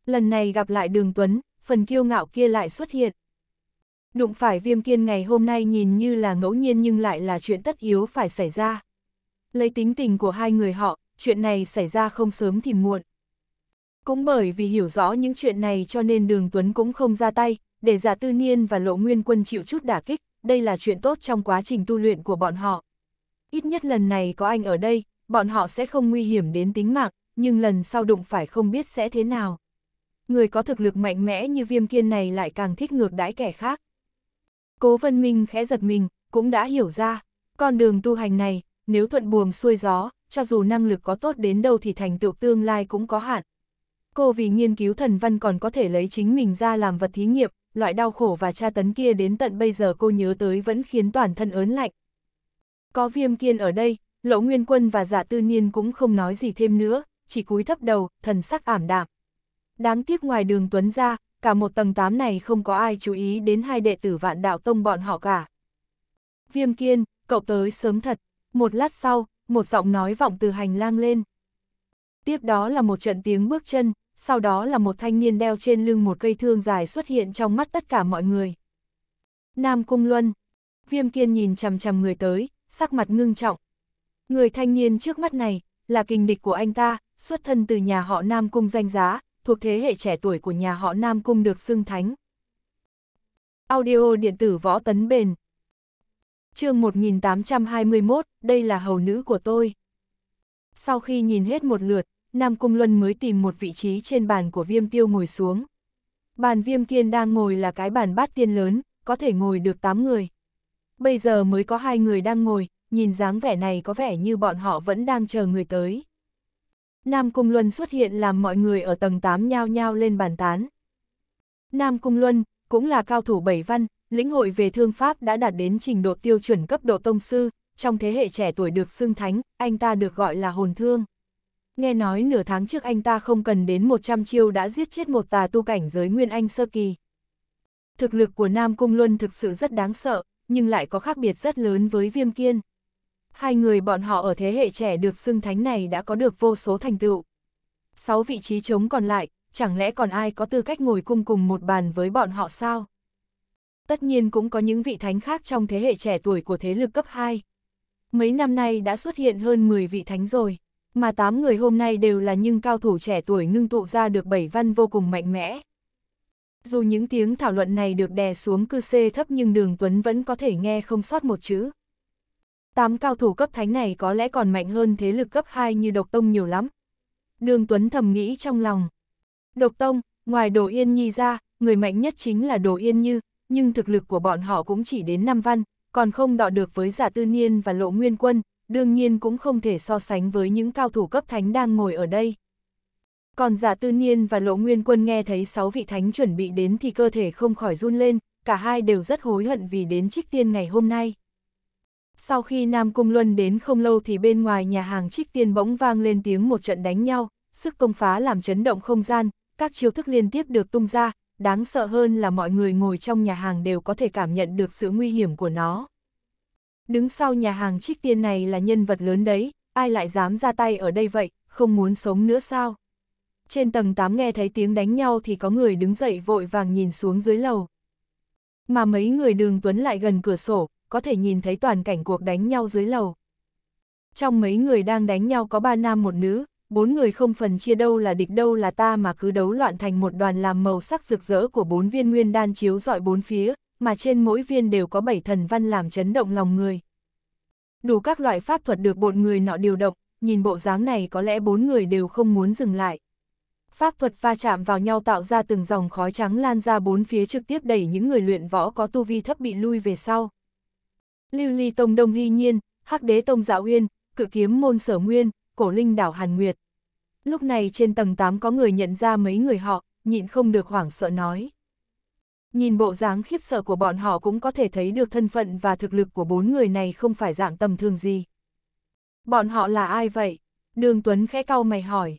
Lần này gặp lại đường Tuấn, phần kiêu ngạo kia lại xuất hiện. Đụng phải viêm kiên ngày hôm nay nhìn như là ngẫu nhiên nhưng lại là chuyện tất yếu phải xảy ra. Lấy tính tình của hai người họ, chuyện này xảy ra không sớm thì muộn. Cũng bởi vì hiểu rõ những chuyện này cho nên Đường Tuấn cũng không ra tay, để giả tư niên và lộ nguyên quân chịu chút đả kích, đây là chuyện tốt trong quá trình tu luyện của bọn họ. Ít nhất lần này có anh ở đây, bọn họ sẽ không nguy hiểm đến tính mạng, nhưng lần sau đụng phải không biết sẽ thế nào. Người có thực lực mạnh mẽ như viêm kiên này lại càng thích ngược đãi kẻ khác. Cố Vân Minh khẽ giật mình, cũng đã hiểu ra, con đường tu hành này, nếu thuận buồm xuôi gió, cho dù năng lực có tốt đến đâu thì thành tựu tương lai cũng có hạn. Cô vì nghiên cứu thần văn còn có thể lấy chính mình ra làm vật thí nghiệm, loại đau khổ và tra tấn kia đến tận bây giờ cô nhớ tới vẫn khiến toàn thân ớn lạnh. Có viêm kiên ở đây, Lỗ Nguyên Quân và Giả dạ Tư Niên cũng không nói gì thêm nữa, chỉ cúi thấp đầu, thần sắc ảm đạm. Đáng tiếc ngoài đường Tuấn ra, cả một tầng tám này không có ai chú ý đến hai đệ tử vạn đạo tông bọn họ cả. Viêm kiên, cậu tới sớm thật, một lát sau, một giọng nói vọng từ hành lang lên. Tiếp đó là một trận tiếng bước chân, sau đó là một thanh niên đeo trên lưng một cây thương dài xuất hiện trong mắt tất cả mọi người. Nam Cung Luân, viêm kiên nhìn chằm chằm người tới, sắc mặt ngưng trọng. Người thanh niên trước mắt này, là kinh địch của anh ta, xuất thân từ nhà họ Nam Cung danh giá, thuộc thế hệ trẻ tuổi của nhà họ Nam Cung được xưng thánh. Audio điện tử võ tấn bền chương 1821, đây là hầu nữ của tôi. Sau khi nhìn hết một lượt, Nam Cung Luân mới tìm một vị trí trên bàn của viêm tiêu ngồi xuống. Bàn viêm kiên đang ngồi là cái bàn bát tiên lớn, có thể ngồi được 8 người. Bây giờ mới có hai người đang ngồi, nhìn dáng vẻ này có vẻ như bọn họ vẫn đang chờ người tới. Nam Cung Luân xuất hiện làm mọi người ở tầng 8 nhao nhao lên bàn tán. Nam Cung Luân, cũng là cao thủ bảy văn, lĩnh hội về thương pháp đã đạt đến trình độ tiêu chuẩn cấp độ tông sư, trong thế hệ trẻ tuổi được xưng thánh, anh ta được gọi là hồn thương nghe nói nửa tháng trước anh ta không cần đến 100 chiêu đã giết chết một tà tu cảnh giới Nguyên Anh sơ kỳ. Thực lực của Nam Cung Luân thực sự rất đáng sợ, nhưng lại có khác biệt rất lớn với Viêm Kiên. Hai người bọn họ ở thế hệ trẻ được xưng thánh này đã có được vô số thành tựu. Sáu vị trí trống còn lại, chẳng lẽ còn ai có tư cách ngồi cung cùng một bàn với bọn họ sao? Tất nhiên cũng có những vị thánh khác trong thế hệ trẻ tuổi của thế lực cấp 2. Mấy năm nay đã xuất hiện hơn 10 vị thánh rồi mà tám người hôm nay đều là những cao thủ trẻ tuổi ngưng tụ ra được bảy văn vô cùng mạnh mẽ. Dù những tiếng thảo luận này được đè xuống cư xê thấp nhưng đường Tuấn vẫn có thể nghe không sót một chữ. Tám cao thủ cấp thánh này có lẽ còn mạnh hơn thế lực cấp 2 như độc tông nhiều lắm. Đường Tuấn thầm nghĩ trong lòng. Độc tông, ngoài đồ yên nhi ra, người mạnh nhất chính là đồ yên như, nhưng thực lực của bọn họ cũng chỉ đến năm văn, còn không đọ được với giả tư niên và lộ nguyên quân, đương nhiên cũng không thể so sánh với những cao thủ cấp thánh đang ngồi ở đây. Còn giả tư niên và lộ nguyên quân nghe thấy sáu vị thánh chuẩn bị đến thì cơ thể không khỏi run lên, cả hai đều rất hối hận vì đến trích tiên ngày hôm nay. Sau khi Nam Cung Luân đến không lâu thì bên ngoài nhà hàng trích tiên bỗng vang lên tiếng một trận đánh nhau, sức công phá làm chấn động không gian, các chiêu thức liên tiếp được tung ra, đáng sợ hơn là mọi người ngồi trong nhà hàng đều có thể cảm nhận được sự nguy hiểm của nó. Đứng sau nhà hàng trích tiên này là nhân vật lớn đấy, ai lại dám ra tay ở đây vậy, không muốn sống nữa sao? Trên tầng 8 nghe thấy tiếng đánh nhau thì có người đứng dậy vội vàng nhìn xuống dưới lầu. Mà mấy người đường tuấn lại gần cửa sổ, có thể nhìn thấy toàn cảnh cuộc đánh nhau dưới lầu. Trong mấy người đang đánh nhau có ba nam một nữ, bốn người không phần chia đâu là địch đâu là ta mà cứ đấu loạn thành một đoàn làm màu sắc rực rỡ của bốn viên nguyên đan chiếu dọi bốn phía, mà trên mỗi viên đều có bảy thần văn làm chấn động lòng người. Đủ các loại pháp thuật được bọn người nọ điều động, nhìn bộ dáng này có lẽ bốn người đều không muốn dừng lại. Pháp thuật va chạm vào nhau tạo ra từng dòng khói trắng lan ra bốn phía trực tiếp đẩy những người luyện võ có tu vi thấp bị lui về sau. Lưu Ly Tông Đông Hy Nhiên, Hắc Đế Tông Dạ Uyên, Cự Kiếm Môn Sở Nguyên, Cổ Linh Đảo Hàn Nguyệt. Lúc này trên tầng 8 có người nhận ra mấy người họ, nhịn không được hoảng sợ nói. Nhìn bộ dáng khiếp sợ của bọn họ cũng có thể thấy được thân phận và thực lực của bốn người này không phải dạng tầm thường gì. Bọn họ là ai vậy? Đường Tuấn khẽ cau mày hỏi.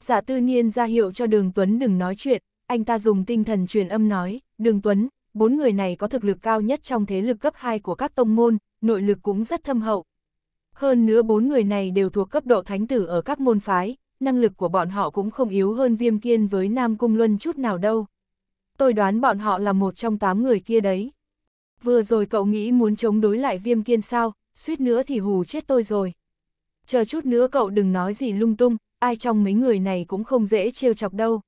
Giả tư niên ra hiệu cho Đường Tuấn đừng nói chuyện, anh ta dùng tinh thần truyền âm nói, Đường Tuấn, bốn người này có thực lực cao nhất trong thế lực cấp 2 của các tông môn, nội lực cũng rất thâm hậu. Hơn nữa bốn người này đều thuộc cấp độ thánh tử ở các môn phái, năng lực của bọn họ cũng không yếu hơn viêm kiên với Nam Cung Luân chút nào đâu tôi đoán bọn họ là một trong tám người kia đấy. Vừa rồi cậu nghĩ muốn chống đối lại viêm kiên sao, suýt nữa thì hù chết tôi rồi. Chờ chút nữa cậu đừng nói gì lung tung, ai trong mấy người này cũng không dễ trêu chọc đâu.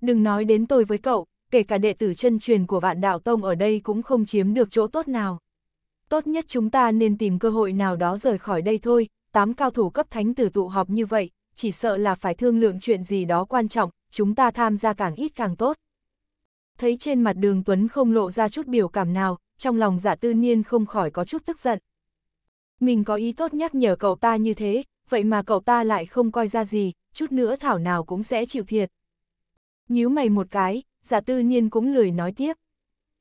Đừng nói đến tôi với cậu, kể cả đệ tử chân truyền của vạn đạo tông ở đây cũng không chiếm được chỗ tốt nào. Tốt nhất chúng ta nên tìm cơ hội nào đó rời khỏi đây thôi, tám cao thủ cấp thánh tử tụ họp như vậy, chỉ sợ là phải thương lượng chuyện gì đó quan trọng, chúng ta tham gia càng ít càng tốt thấy trên mặt đường Tuấn không lộ ra chút biểu cảm nào, trong lòng giả dạ tư niên không khỏi có chút tức giận. Mình có ý tốt nhắc nhở cậu ta như thế, vậy mà cậu ta lại không coi ra gì, chút nữa thảo nào cũng sẽ chịu thiệt. Nhíu mày một cái, giả dạ tư niên cũng lười nói tiếp.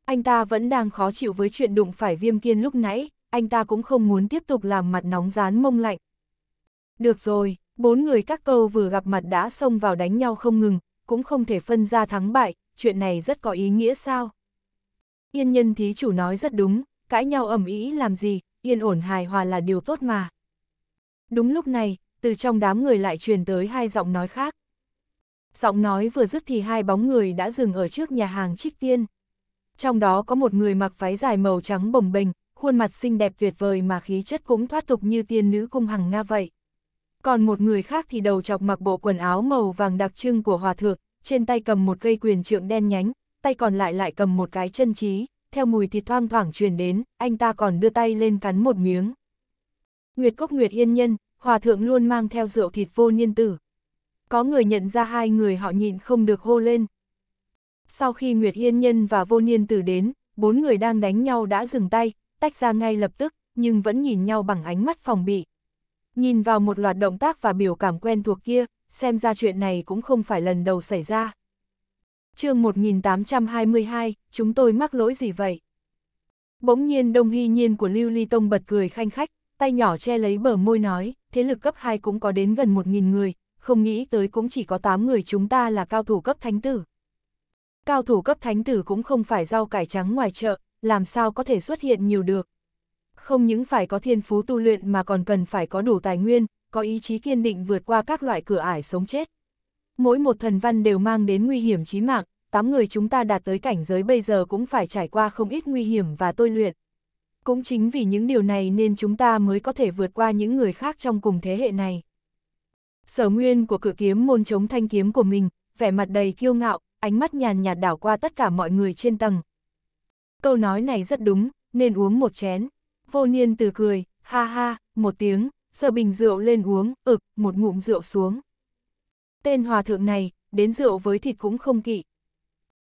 Anh ta vẫn đang khó chịu với chuyện đụng phải viêm kiên lúc nãy, anh ta cũng không muốn tiếp tục làm mặt nóng rán mông lạnh. Được rồi, bốn người các câu vừa gặp mặt đã xông vào đánh nhau không ngừng, cũng không thể phân ra thắng bại, chuyện này rất có ý nghĩa sao? Yên nhân thí chủ nói rất đúng, cãi nhau ẩm ý làm gì, yên ổn hài hòa là điều tốt mà. Đúng lúc này, từ trong đám người lại truyền tới hai giọng nói khác. Giọng nói vừa dứt thì hai bóng người đã dừng ở trước nhà hàng Trích Tiên. Trong đó có một người mặc váy dài màu trắng bồng bềnh, khuôn mặt xinh đẹp tuyệt vời mà khí chất cũng thoát tục như tiên nữ cung hằng Nga vậy. Còn một người khác thì đầu chọc mặc bộ quần áo màu vàng đặc trưng của hòa thượng, trên tay cầm một cây quyền trượng đen nhánh, tay còn lại lại cầm một cái chân trí, theo mùi thịt thoang thoảng truyền đến, anh ta còn đưa tay lên cắn một miếng. Nguyệt Cốc Nguyệt Yên Nhân, Hòa Thượng luôn mang theo rượu thịt vô niên tử. Có người nhận ra hai người họ nhịn không được hô lên. Sau khi Nguyệt Yên Nhân và vô niên tử đến, bốn người đang đánh nhau đã dừng tay, tách ra ngay lập tức, nhưng vẫn nhìn nhau bằng ánh mắt phòng bị. Nhìn vào một loạt động tác và biểu cảm quen thuộc kia, xem ra chuyện này cũng không phải lần đầu xảy ra. chương 1822, chúng tôi mắc lỗi gì vậy? Bỗng nhiên Đông Hy Nhiên của Lưu Ly Tông bật cười khanh khách, tay nhỏ che lấy bờ môi nói, thế lực cấp 2 cũng có đến gần 1.000 người, không nghĩ tới cũng chỉ có 8 người chúng ta là cao thủ cấp thánh tử. Cao thủ cấp thánh tử cũng không phải rau cải trắng ngoài chợ, làm sao có thể xuất hiện nhiều được. Không những phải có thiên phú tu luyện mà còn cần phải có đủ tài nguyên, có ý chí kiên định vượt qua các loại cửa ải sống chết. Mỗi một thần văn đều mang đến nguy hiểm chí mạng, tám người chúng ta đạt tới cảnh giới bây giờ cũng phải trải qua không ít nguy hiểm và tôi luyện. Cũng chính vì những điều này nên chúng ta mới có thể vượt qua những người khác trong cùng thế hệ này. Sở nguyên của cự kiếm môn chống thanh kiếm của mình, vẻ mặt đầy kiêu ngạo, ánh mắt nhàn nhạt đảo qua tất cả mọi người trên tầng. Câu nói này rất đúng, nên uống một chén. Vô niên từ cười, ha ha, một tiếng, sờ bình rượu lên uống, ực, một ngụm rượu xuống. Tên hòa thượng này, đến rượu với thịt cũng không kỵ.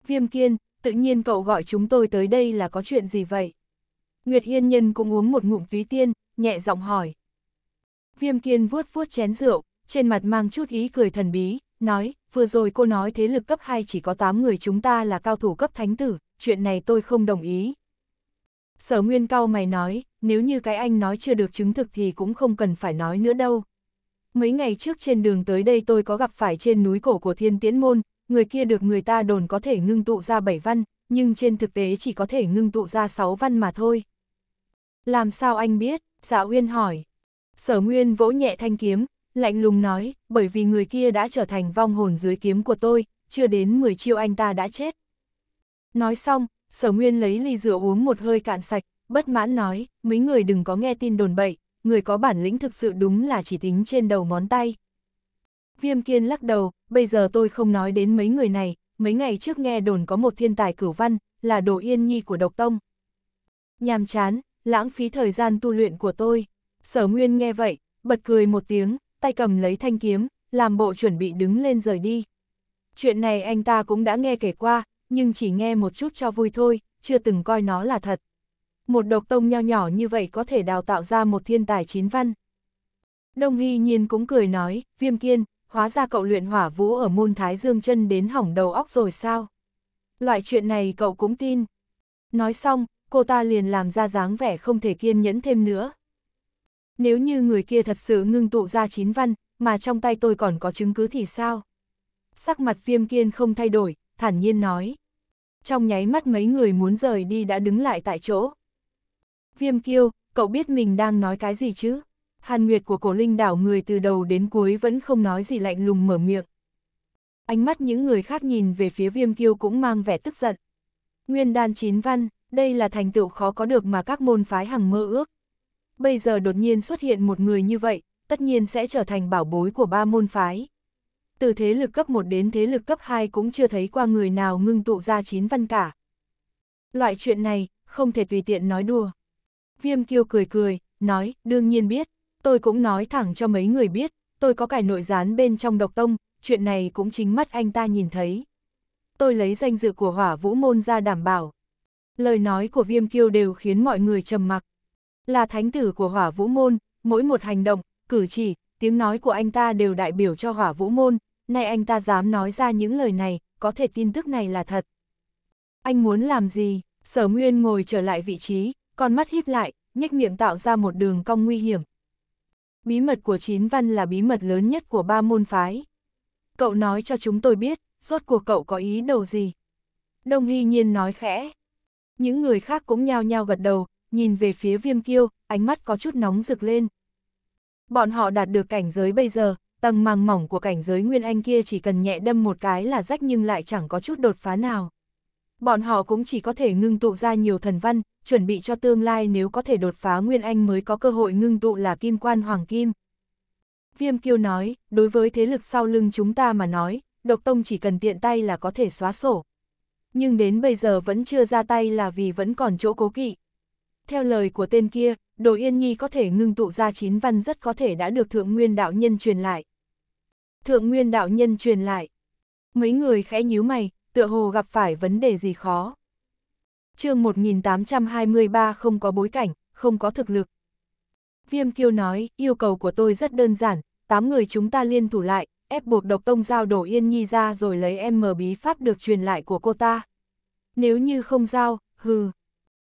Viêm kiên, tự nhiên cậu gọi chúng tôi tới đây là có chuyện gì vậy? Nguyệt Yên Nhân cũng uống một ngụm túy tiên, nhẹ giọng hỏi. Viêm kiên vuốt vuốt chén rượu, trên mặt mang chút ý cười thần bí, nói, vừa rồi cô nói thế lực cấp 2 chỉ có 8 người chúng ta là cao thủ cấp thánh tử, chuyện này tôi không đồng ý. Sở Nguyên cao mày nói, nếu như cái anh nói chưa được chứng thực thì cũng không cần phải nói nữa đâu. Mấy ngày trước trên đường tới đây tôi có gặp phải trên núi cổ của thiên tiễn môn, người kia được người ta đồn có thể ngưng tụ ra bảy văn, nhưng trên thực tế chỉ có thể ngưng tụ ra sáu văn mà thôi. Làm sao anh biết? Dạ nguyên hỏi. Sở Nguyên vỗ nhẹ thanh kiếm, lạnh lùng nói, bởi vì người kia đã trở thành vong hồn dưới kiếm của tôi, chưa đến 10 triệu anh ta đã chết. Nói xong, Sở Nguyên lấy ly rượu uống một hơi cạn sạch, bất mãn nói, mấy người đừng có nghe tin đồn bậy, người có bản lĩnh thực sự đúng là chỉ tính trên đầu ngón tay. Viêm kiên lắc đầu, bây giờ tôi không nói đến mấy người này, mấy ngày trước nghe đồn có một thiên tài cửu văn, là đồ yên nhi của độc tông. Nhàm chán, lãng phí thời gian tu luyện của tôi. Sở Nguyên nghe vậy, bật cười một tiếng, tay cầm lấy thanh kiếm, làm bộ chuẩn bị đứng lên rời đi. Chuyện này anh ta cũng đã nghe kể qua, nhưng chỉ nghe một chút cho vui thôi, chưa từng coi nó là thật một độc tông nho nhỏ như vậy có thể đào tạo ra một thiên tài chín văn. Đông Hy Nhiên cũng cười nói, viêm kiên, hóa ra cậu luyện hỏa vũ ở môn thái dương chân đến hỏng đầu óc rồi sao? Loại chuyện này cậu cũng tin. Nói xong, cô ta liền làm ra dáng vẻ không thể kiên nhẫn thêm nữa. Nếu như người kia thật sự ngưng tụ ra chín văn, mà trong tay tôi còn có chứng cứ thì sao? Sắc mặt viêm kiên không thay đổi, thản nhiên nói. Trong nháy mắt mấy người muốn rời đi đã đứng lại tại chỗ. Viêm kiêu, cậu biết mình đang nói cái gì chứ? Hàn Nguyệt của cổ linh đảo người từ đầu đến cuối vẫn không nói gì lạnh lùng mở miệng. Ánh mắt những người khác nhìn về phía viêm kiêu cũng mang vẻ tức giận. Nguyên đan chín văn, đây là thành tựu khó có được mà các môn phái hằng mơ ước. Bây giờ đột nhiên xuất hiện một người như vậy, tất nhiên sẽ trở thành bảo bối của ba môn phái. Từ thế lực cấp 1 đến thế lực cấp 2 cũng chưa thấy qua người nào ngưng tụ ra chín văn cả. Loại chuyện này, không thể tùy tiện nói đùa. Viêm kiêu cười cười, nói, đương nhiên biết, tôi cũng nói thẳng cho mấy người biết, tôi có cải nội gián bên trong độc tông, chuyện này cũng chính mắt anh ta nhìn thấy. Tôi lấy danh dự của hỏa vũ môn ra đảm bảo. Lời nói của viêm kiêu đều khiến mọi người trầm mặc. Là thánh tử của hỏa vũ môn, mỗi một hành động, cử chỉ, tiếng nói của anh ta đều đại biểu cho hỏa vũ môn, nay anh ta dám nói ra những lời này, có thể tin tức này là thật. Anh muốn làm gì? Sở Nguyên ngồi trở lại vị trí, con mắt híp lại, nhếch miệng tạo ra một đường cong nguy hiểm. Bí mật của chín văn là bí mật lớn nhất của ba môn phái. Cậu nói cho chúng tôi biết, rốt cuộc cậu có ý đầu gì? Đông Hy Nhiên nói khẽ. Những người khác cũng nhao nhao gật đầu, nhìn về phía viêm kiêu, ánh mắt có chút nóng rực lên. Bọn họ đạt được cảnh giới bây giờ, tầng màng mỏng của cảnh giới Nguyên Anh kia chỉ cần nhẹ đâm một cái là rách nhưng lại chẳng có chút đột phá nào bọn họ cũng chỉ có thể ngưng tụ ra nhiều thần văn, chuẩn bị cho tương lai nếu có thể đột phá Nguyên Anh mới có cơ hội ngưng tụ là kim quan hoàng kim. Viêm Kiêu nói, đối với thế lực sau lưng chúng ta mà nói, độc tông chỉ cần tiện tay là có thể xóa sổ. Nhưng đến bây giờ vẫn chưa ra tay là vì vẫn còn chỗ cố kỵ. Theo lời của tên kia, Đồ Yên Nhi có thể ngưng tụ ra chín văn rất có thể đã được Thượng Nguyên Đạo Nhân truyền lại. Thượng Nguyên Đạo Nhân truyền lại. Mấy người khẽ nhíu mày, tựa hồ gặp phải vấn đề gì khó. chương 1823 không có bối cảnh, không có thực lực. Viêm kiêu nói, yêu cầu của tôi rất đơn giản, 8 người chúng ta liên thủ lại, ép buộc độc tông giao đổ yên nhi ra rồi lấy em mờ bí pháp được truyền lại của cô ta. Nếu như không giao, hừ.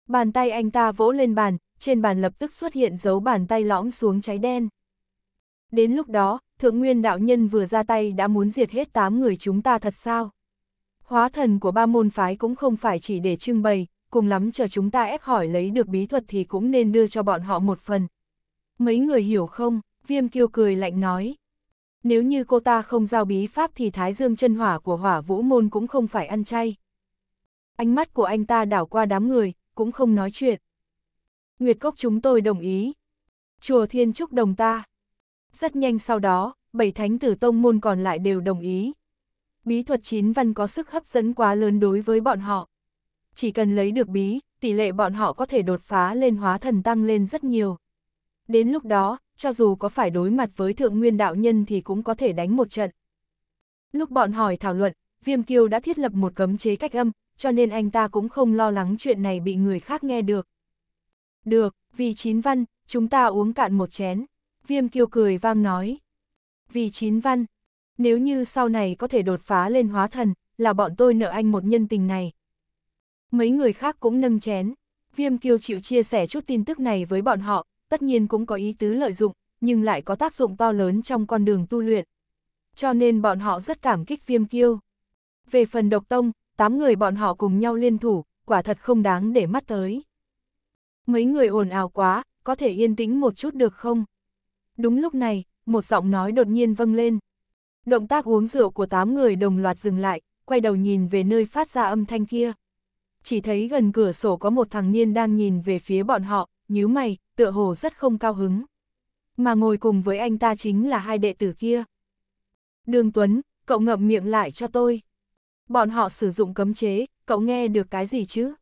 Bàn tay anh ta vỗ lên bàn, trên bàn lập tức xuất hiện dấu bàn tay lõm xuống cháy đen. Đến lúc đó, thượng nguyên đạo nhân vừa ra tay đã muốn diệt hết 8 người chúng ta thật sao? Hóa thần của ba môn phái cũng không phải chỉ để trưng bày, cùng lắm chờ chúng ta ép hỏi lấy được bí thuật thì cũng nên đưa cho bọn họ một phần. Mấy người hiểu không? Viêm kiêu cười lạnh nói. Nếu như cô ta không giao bí pháp thì thái dương chân hỏa của hỏa vũ môn cũng không phải ăn chay. Ánh mắt của anh ta đảo qua đám người, cũng không nói chuyện. Nguyệt Cốc chúng tôi đồng ý. Chùa Thiên Trúc đồng ta. Rất nhanh sau đó, bảy thánh tử tông môn còn lại đều đồng ý bí thuật chín văn có sức hấp dẫn quá lớn đối với bọn họ. Chỉ cần lấy được bí, tỷ lệ bọn họ có thể đột phá lên hóa thần tăng lên rất nhiều. Đến lúc đó, cho dù có phải đối mặt với thượng nguyên đạo nhân thì cũng có thể đánh một trận. Lúc bọn hỏi thảo luận, Viêm Kiêu đã thiết lập một cấm chế cách âm, cho nên anh ta cũng không lo lắng chuyện này bị người khác nghe được. Được, vì chín văn, chúng ta uống cạn một chén. Viêm Kiêu cười vang nói. Vì chín văn, nếu như sau này có thể đột phá lên hóa thần, là bọn tôi nợ anh một nhân tình này. Mấy người khác cũng nâng chén, Viêm Kiêu chịu chia sẻ chút tin tức này với bọn họ, tất nhiên cũng có ý tứ lợi dụng, nhưng lại có tác dụng to lớn trong con đường tu luyện. Cho nên bọn họ rất cảm kích Viêm Kiêu. Về phần độc tông, tám người bọn họ cùng nhau liên thủ, quả thật không đáng để mắt tới. Mấy người ồn ào quá, có thể yên tĩnh một chút được không? Đúng lúc này, một giọng nói đột nhiên vâng lên. Động tác uống rượu của tám người đồng loạt dừng lại, quay đầu nhìn về nơi phát ra âm thanh kia. Chỉ thấy gần cửa sổ có một thằng niên đang nhìn về phía bọn họ, nhíu mày, tựa hồ rất không cao hứng. Mà ngồi cùng với anh ta chính là hai đệ tử kia. Đường Tuấn, cậu ngậm miệng lại cho tôi. Bọn họ sử dụng cấm chế, cậu nghe được cái gì chứ?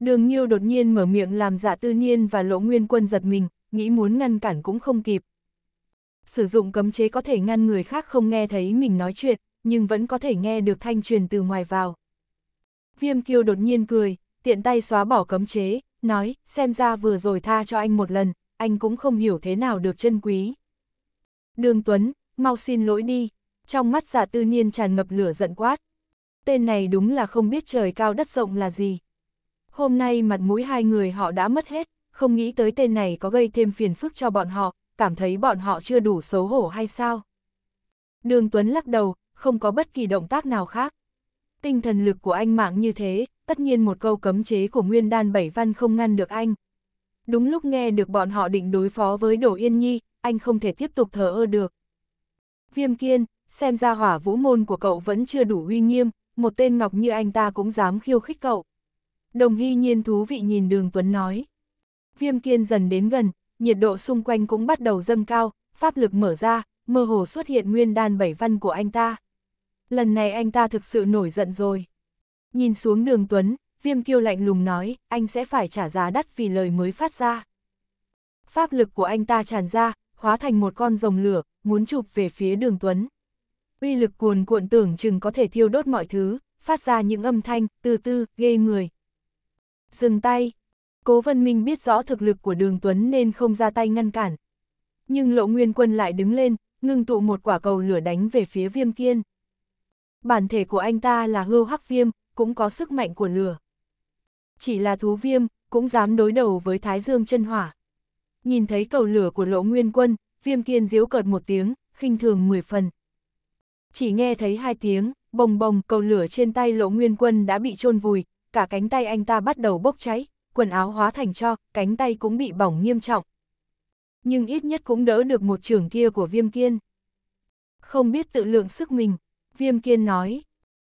Đường Nhiêu đột nhiên mở miệng làm giả tư niên và lỗ nguyên quân giật mình, nghĩ muốn ngăn cản cũng không kịp, sử dụng cấm chế có thể ngăn người khác không nghe thấy mình nói chuyện, nhưng vẫn có thể nghe được thanh truyền từ ngoài vào. Viêm kiêu đột nhiên cười, tiện tay xóa bỏ cấm chế, nói, xem ra vừa rồi tha cho anh một lần, anh cũng không hiểu thế nào được chân quý. Đường Tuấn, mau xin lỗi đi, trong mắt giả dạ tư niên tràn ngập lửa giận quát. Tên này đúng là không biết trời cao đất rộng là gì. Hôm nay mặt mũi hai người họ đã mất hết, không nghĩ tới tên này có gây thêm phiền phức cho bọn họ, cảm thấy bọn họ chưa đủ xấu hổ hay sao? Đường Tuấn lắc đầu, không có bất kỳ động tác nào khác. Tinh thần lực của anh mạng như thế, tất nhiên một câu cấm chế của nguyên đan bảy văn không ngăn được anh. Đúng lúc nghe được bọn họ định đối phó với Đỗ Yên Nhi, anh không thể tiếp tục thờ ơ được. Viêm kiên, xem ra hỏa vũ môn của cậu vẫn chưa đủ uy nghiêm, một tên ngọc như anh ta cũng dám khiêu khích cậu. Đồng hy nhiên thú vị nhìn đường Tuấn nói. Viêm kiên dần đến gần, nhiệt độ xung quanh cũng bắt đầu dâng cao, pháp lực mở ra, mơ hồ xuất hiện nguyên đan bảy văn của anh ta. Lần này anh ta thực sự nổi giận rồi. Nhìn xuống đường Tuấn, viêm kiêu lạnh lùng nói, anh sẽ phải trả giá đắt vì lời mới phát ra. Pháp lực của anh ta tràn ra, hóa thành một con rồng lửa, muốn chụp về phía đường Tuấn. Uy lực cuồn cuộn tưởng chừng có thể thiêu đốt mọi thứ, phát ra những âm thanh, từ tư, ghê người. Dừng tay, Cố Vân Minh biết rõ thực lực của đường Tuấn nên không ra tay ngăn cản. Nhưng Lộ Nguyên Quân lại đứng lên, ngưng tụ một quả cầu lửa đánh về phía viêm kiên. Bản thể của anh ta là hưu hắc viêm, cũng có sức mạnh của lửa. Chỉ là thú viêm, cũng dám đối đầu với Thái Dương chân hỏa. Nhìn thấy cầu lửa của Lỗ Nguyên Quân, viêm kiên diếu cợt một tiếng, khinh thường mười phần. Chỉ nghe thấy hai tiếng, bồng bồng cầu lửa trên tay Lỗ Nguyên Quân đã bị chôn vùi, cả cánh tay anh ta bắt đầu bốc cháy quần áo hóa thành cho, cánh tay cũng bị bỏng nghiêm trọng. Nhưng ít nhất cũng đỡ được một trường kia của viêm kiên. Không biết tự lượng sức mình, viêm kiên nói.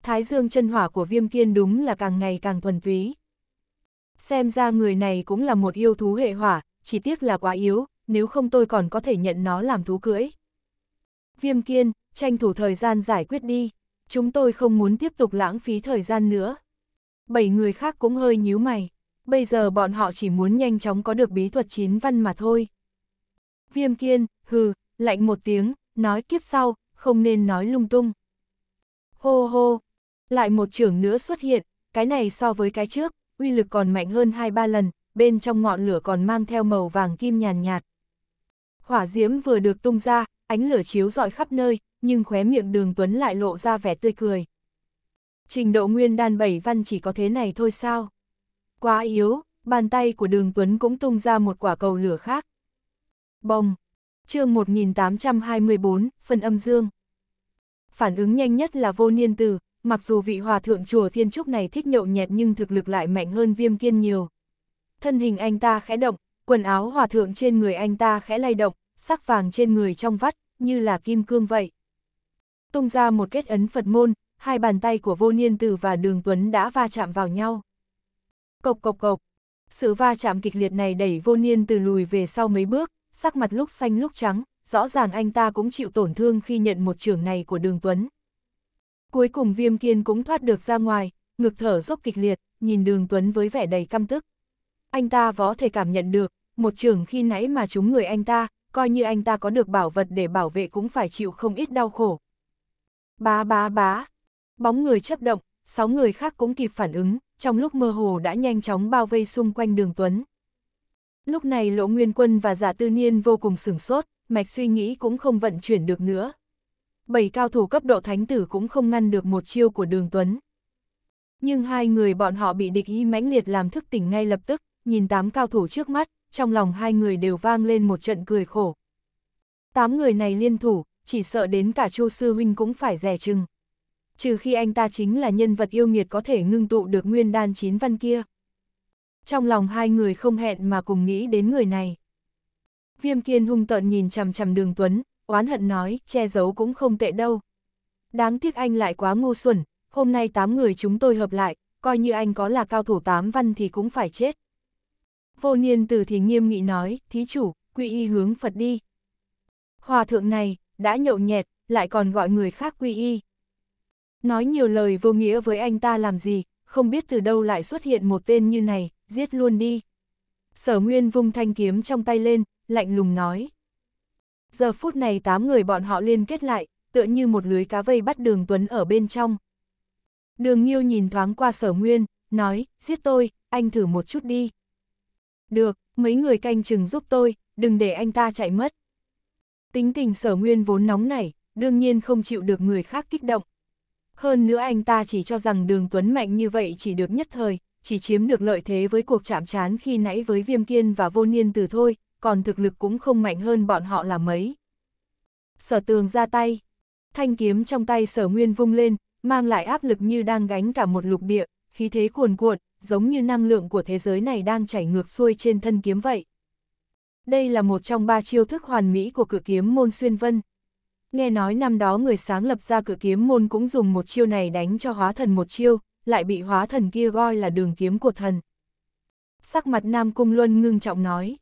Thái dương chân hỏa của viêm kiên đúng là càng ngày càng thuần túy. Xem ra người này cũng là một yêu thú hệ hỏa, chỉ tiếc là quá yếu, nếu không tôi còn có thể nhận nó làm thú cưỡi. Viêm kiên, tranh thủ thời gian giải quyết đi, chúng tôi không muốn tiếp tục lãng phí thời gian nữa. Bảy người khác cũng hơi nhíu mày bây giờ bọn họ chỉ muốn nhanh chóng có được bí thuật chín văn mà thôi. Viêm kiên, hừ, lạnh một tiếng, nói kiếp sau, không nên nói lung tung. Hô hô, lại một trưởng nữa xuất hiện, cái này so với cái trước, uy lực còn mạnh hơn hai ba lần, bên trong ngọn lửa còn mang theo màu vàng kim nhàn nhạt. Hỏa diễm vừa được tung ra, ánh lửa chiếu rọi khắp nơi, nhưng khóe miệng đường Tuấn lại lộ ra vẻ tươi cười. Trình độ nguyên đan bảy văn chỉ có thế này thôi sao? quá yếu, bàn tay của đường Tuấn cũng tung ra một quả cầu lửa khác. Bồng! chương 1824, phần âm dương. Phản ứng nhanh nhất là vô niên tử, mặc dù vị hòa thượng chùa thiên trúc này thích nhậu nhẹt nhưng thực lực lại mạnh hơn viêm kiên nhiều. Thân hình anh ta khẽ động, quần áo hòa thượng trên người anh ta khẽ lay động, sắc vàng trên người trong vắt, như là kim cương vậy. Tung ra một kết ấn Phật môn, hai bàn tay của vô niên tử và đường Tuấn đã va chạm vào nhau. Cộc cộc cộc. Sự va chạm kịch liệt này đẩy vô niên từ lùi về sau mấy bước, sắc mặt lúc xanh lúc trắng, rõ ràng anh ta cũng chịu tổn thương khi nhận một trường này của đường Tuấn. Cuối cùng viêm kiên cũng thoát được ra ngoài, ngực thở dốc kịch liệt, nhìn đường Tuấn với vẻ đầy căm tức. Anh ta võ thể cảm nhận được, một trường khi nãy mà chúng người anh ta, coi như anh ta có được bảo vật để bảo vệ cũng phải chịu không ít đau khổ. Bá bá bá, bóng người chấp động, sáu người khác cũng kịp phản ứng, trong lúc mơ hồ đã nhanh chóng bao vây xung quanh đường Tuấn. Lúc này Lỗ Nguyên Quân và Giả dạ Tư Niên vô cùng sửng sốt, mạch suy nghĩ cũng không vận chuyển được nữa. Bảy cao thủ cấp độ thánh tử cũng không ngăn được một chiêu của đường Tuấn. Nhưng hai người bọn họ bị địch y mãnh liệt làm thức tỉnh ngay lập tức, nhìn tám cao thủ trước mắt, trong lòng hai người đều vang lên một trận cười khổ. Tám người này liên thủ, chỉ sợ đến cả Chu Sư Huynh cũng phải rẻ chừng trừ khi anh ta chính là nhân vật yêu nghiệt có thể ngưng tụ được nguyên đan chín văn kia. Trong lòng hai người không hẹn mà cùng nghĩ đến người này. Viêm kiên hung tợn nhìn chằm chằm đường Tuấn, oán hận nói, che giấu cũng không tệ đâu. Đáng tiếc anh lại quá ngu xuẩn, hôm nay tám người chúng tôi hợp lại, coi như anh có là cao thủ tám văn thì cũng phải chết. Vô niên tử thì nghiêm nghị nói, thí chủ, quy y hướng Phật đi. Hòa thượng này, đã nhậu nhẹt, lại còn gọi người khác quy y. Nói nhiều lời vô nghĩa với anh ta làm gì, không biết từ đâu lại xuất hiện một tên như này, giết luôn đi. Sở Nguyên vung thanh kiếm trong tay lên, lạnh lùng nói. Giờ phút này tám người bọn họ liên kết lại, tựa như một lưới cá vây bắt đường Tuấn ở bên trong. Đường Nhiêu nhìn thoáng qua sở Nguyên, nói, giết tôi, anh thử một chút đi. Được, mấy người canh chừng giúp tôi, đừng để anh ta chạy mất. Tính tình sở Nguyên vốn nóng nảy, đương nhiên không chịu được người khác kích động. Hơn nữa anh ta chỉ cho rằng đường Tuấn mạnh như vậy chỉ được nhất thời, chỉ chiếm được lợi thế với cuộc chạm trán khi nãy với Viêm Kiên và Vô Niên từ thôi, còn thực lực cũng không mạnh hơn bọn họ là mấy. Sở tường ra tay, thanh kiếm trong tay sở nguyên vung lên, mang lại áp lực như đang gánh cả một lục địa, khí thế cuồn cuộn, giống như năng lượng của thế giới này đang chảy ngược xuôi trên thân kiếm vậy. Đây là một trong ba chiêu thức hoàn mỹ của cử kiếm môn xuyên vân, Nghe nói năm đó người sáng lập ra cửa kiếm môn cũng dùng một chiêu này đánh cho hóa thần một chiêu, lại bị hóa thần kia gọi là đường kiếm của thần. Sắc mặt Nam Cung Luân ngưng trọng nói.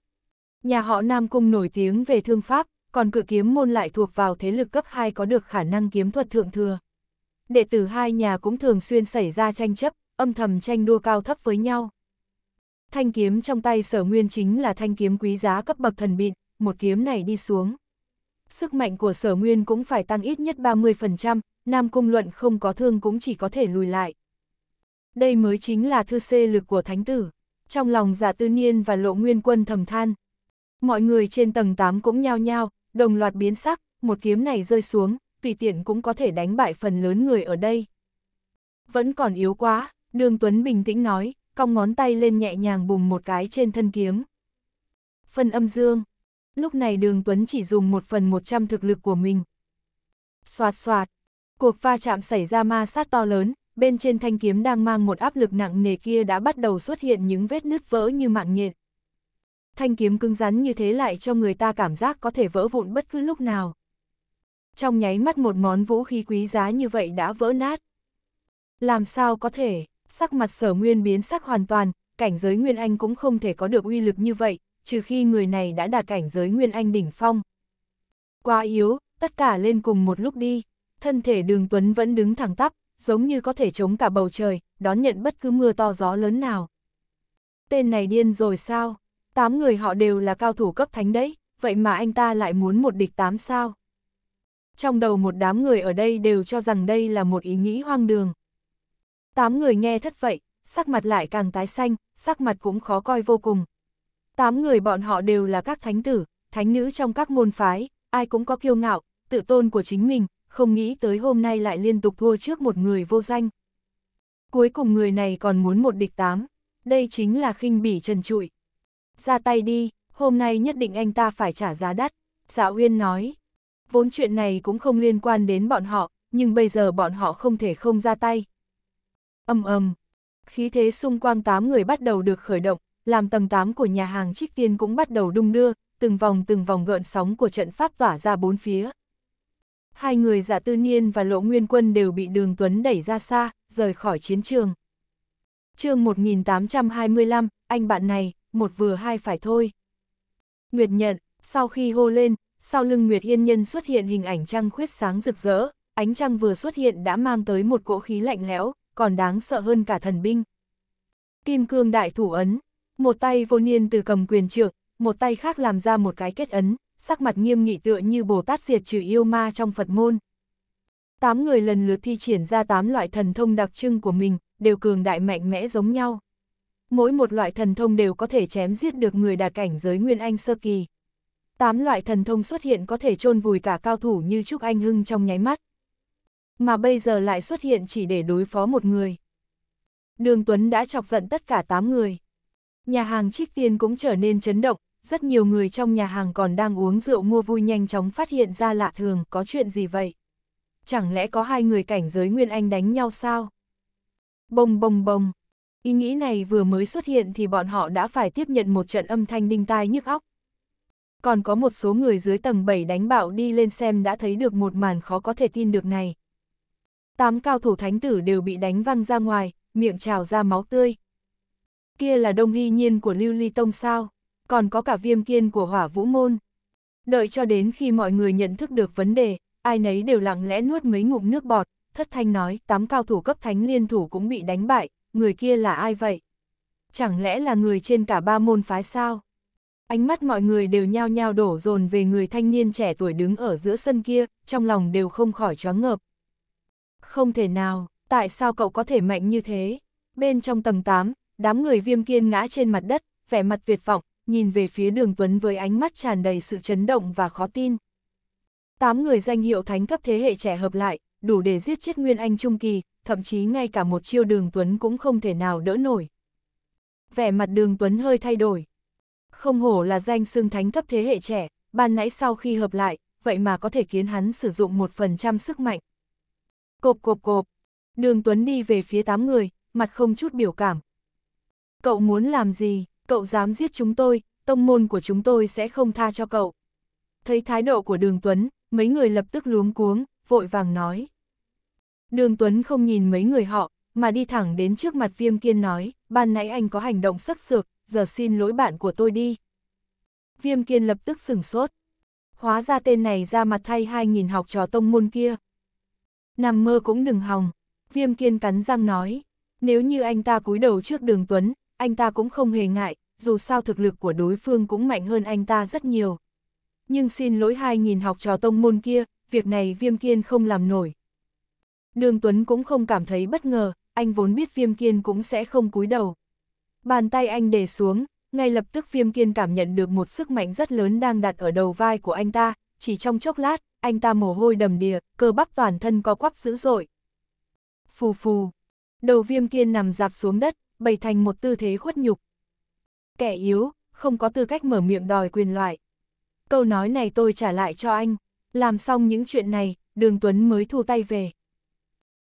Nhà họ Nam Cung nổi tiếng về thương pháp, còn cửa kiếm môn lại thuộc vào thế lực cấp 2 có được khả năng kiếm thuật thượng thừa. Đệ tử hai nhà cũng thường xuyên xảy ra tranh chấp, âm thầm tranh đua cao thấp với nhau. Thanh kiếm trong tay sở nguyên chính là thanh kiếm quý giá cấp bậc thần bịn, một kiếm này đi xuống sức mạnh của sở nguyên cũng phải tăng ít nhất 30%, Nam Cung Luận không có thương cũng chỉ có thể lùi lại. Đây mới chính là thư xê lực của thánh tử, trong lòng giả dạ tư niên và lộ nguyên quân thầm than. Mọi người trên tầng 8 cũng nhao nhao, đồng loạt biến sắc, một kiếm này rơi xuống, tùy tiện cũng có thể đánh bại phần lớn người ở đây. Vẫn còn yếu quá, Đường Tuấn bình tĩnh nói, cong ngón tay lên nhẹ nhàng bùng một cái trên thân kiếm. Phần âm dương, lúc này đường Tuấn chỉ dùng một phần một trăm thực lực của mình. Xoạt xoạt, cuộc va chạm xảy ra ma sát to lớn, bên trên thanh kiếm đang mang một áp lực nặng nề kia đã bắt đầu xuất hiện những vết nứt vỡ như mạng nhện. Thanh kiếm cứng rắn như thế lại cho người ta cảm giác có thể vỡ vụn bất cứ lúc nào. Trong nháy mắt một món vũ khí quý giá như vậy đã vỡ nát. Làm sao có thể, sắc mặt sở nguyên biến sắc hoàn toàn, cảnh giới Nguyên Anh cũng không thể có được uy lực như vậy, trừ khi người này đã đạt cảnh giới Nguyên Anh đỉnh phong. Quá yếu, tất cả lên cùng một lúc đi, thân thể đường Tuấn vẫn đứng thẳng tắp, giống như có thể chống cả bầu trời, đón nhận bất cứ mưa to gió lớn nào. Tên này điên rồi sao? Tám người họ đều là cao thủ cấp thánh đấy, vậy mà anh ta lại muốn một địch tám sao? Trong đầu một đám người ở đây đều cho rằng đây là một ý nghĩ hoang đường. Tám người nghe thất vậy, sắc mặt lại càng tái xanh, sắc mặt cũng khó coi vô cùng, Tám người bọn họ đều là các thánh tử, thánh nữ trong các môn phái, ai cũng có kiêu ngạo, tự tôn của chính mình, không nghĩ tới hôm nay lại liên tục thua trước một người vô danh. Cuối cùng người này còn muốn một địch tám, đây chính là khinh bỉ trần trụi. Ra tay đi, hôm nay nhất định anh ta phải trả giá đắt, dạ uyên nói. Vốn chuyện này cũng không liên quan đến bọn họ, nhưng bây giờ bọn họ không thể không ra tay. Âm ầm, khí thế xung quanh tám người bắt đầu được khởi động, làm tầng 8 của nhà hàng Trích Tiên cũng bắt đầu đung đưa, từng vòng từng vòng gợn sóng của trận pháp tỏa ra bốn phía. Hai người giả dạ tư niên và lộ nguyên quân đều bị đường Tuấn đẩy ra xa, rời khỏi chiến trường. chương 1825, anh bạn này, một vừa hai phải thôi. Nguyệt nhận, sau khi hô lên, sau lưng Nguyệt Yên Nhân xuất hiện hình ảnh trăng khuyết sáng rực rỡ, ánh trăng vừa xuất hiện đã mang tới một cỗ khí lạnh lẽo, còn đáng sợ hơn cả thần binh. Kim cương đại thủ ấn, một tay vô niên từ cầm quyền trượng, một tay khác làm ra một cái kết ấn, sắc mặt nghiêm nghị tựa như Bồ Tát diệt trừ yêu ma trong Phật môn. Tám người lần lượt thi triển ra tám loại thần thông đặc trưng của mình, đều cường đại mạnh mẽ giống nhau. Mỗi một loại thần thông đều có thể chém giết được người đạt cảnh giới Nguyên Anh sơ kỳ. Tám loại thần thông xuất hiện có thể chôn vùi cả cao thủ như Trúc Anh Hưng trong nháy mắt. Mà bây giờ lại xuất hiện chỉ để đối phó một người. Đường Tuấn đã chọc giận tất cả tám người. Nhà hàng Trích Tiên cũng trở nên chấn động, rất nhiều người trong nhà hàng còn đang uống rượu mua vui nhanh chóng phát hiện ra lạ thường có chuyện gì vậy. Chẳng lẽ có hai người cảnh giới Nguyên Anh đánh nhau sao? Bông bông bông. Ý nghĩ này vừa mới xuất hiện thì bọn họ đã phải tiếp nhận một trận âm thanh đinh tai nhức óc. Còn có một số người dưới tầng 7 đánh bạo đi lên xem đã thấy được một màn khó có thể tin được này. Tám cao thủ thánh tử đều bị đánh văng ra ngoài, miệng trào ra máu tươi. Kia là đông hy nhiên của Lưu Ly Tông sao, còn có cả viêm kiên của hỏa vũ môn. Đợi cho đến khi mọi người nhận thức được vấn đề, ai nấy đều lặng lẽ nuốt mấy ngụm nước bọt, thất thanh nói, tám cao thủ cấp thánh liên thủ cũng bị đánh bại, người kia là ai vậy? Chẳng lẽ là người trên cả ba môn phái sao? Ánh mắt mọi người đều nhao nhao đổ dồn về người thanh niên trẻ tuổi đứng ở giữa sân kia, trong lòng đều không khỏi choáng ngợp. Không thể nào, tại sao cậu có thể mạnh như thế? Bên trong tầng 8, đám người viêm kiên ngã trên mặt đất, vẻ mặt tuyệt vọng, nhìn về phía đường Tuấn với ánh mắt tràn đầy sự chấn động và khó tin. Tám người danh hiệu thánh cấp thế hệ trẻ hợp lại, đủ để giết chết Nguyên Anh Trung Kỳ, thậm chí ngay cả một chiêu đường Tuấn cũng không thể nào đỡ nổi. Vẻ mặt đường Tuấn hơi thay đổi. Không hổ là danh xương thánh cấp thế hệ trẻ, ban nãy sau khi hợp lại, vậy mà có thể khiến hắn sử dụng một phần trăm sức mạnh. Cộp cộp cộp, đường Tuấn đi về phía tám người, mặt không chút biểu cảm, Cậu muốn làm gì, cậu dám giết chúng tôi, tông môn của chúng tôi sẽ không tha cho cậu. Thấy thái độ của Đường Tuấn, mấy người lập tức luống cuống, vội vàng nói. Đường Tuấn không nhìn mấy người họ, mà đi thẳng đến trước mặt viêm kiên nói, ban nãy anh có hành động sắc sược, giờ xin lỗi bạn của tôi đi. Viêm kiên lập tức sửng sốt. Hóa ra tên này ra mặt thay 2.000 học trò tông môn kia. Nằm mơ cũng đừng hòng, viêm kiên cắn răng nói, nếu như anh ta cúi đầu trước đường Tuấn, anh ta cũng không hề ngại, dù sao thực lực của đối phương cũng mạnh hơn anh ta rất nhiều. Nhưng xin lỗi hai nghìn học trò tông môn kia, việc này Viêm Kiên không làm nổi. Đường Tuấn cũng không cảm thấy bất ngờ, anh vốn biết Viêm Kiên cũng sẽ không cúi đầu. Bàn tay anh để xuống, ngay lập tức Viêm Kiên cảm nhận được một sức mạnh rất lớn đang đặt ở đầu vai của anh ta, chỉ trong chốc lát, anh ta mồ hôi đầm đìa, cơ bắp toàn thân co quắp dữ dội. Phù phù, đầu Viêm Kiên nằm dạp xuống đất, bày thành một tư thế khuất nhục. Kẻ yếu, không có tư cách mở miệng đòi quyền loại. Câu nói này tôi trả lại cho anh, làm xong những chuyện này, Đường Tuấn mới thu tay về.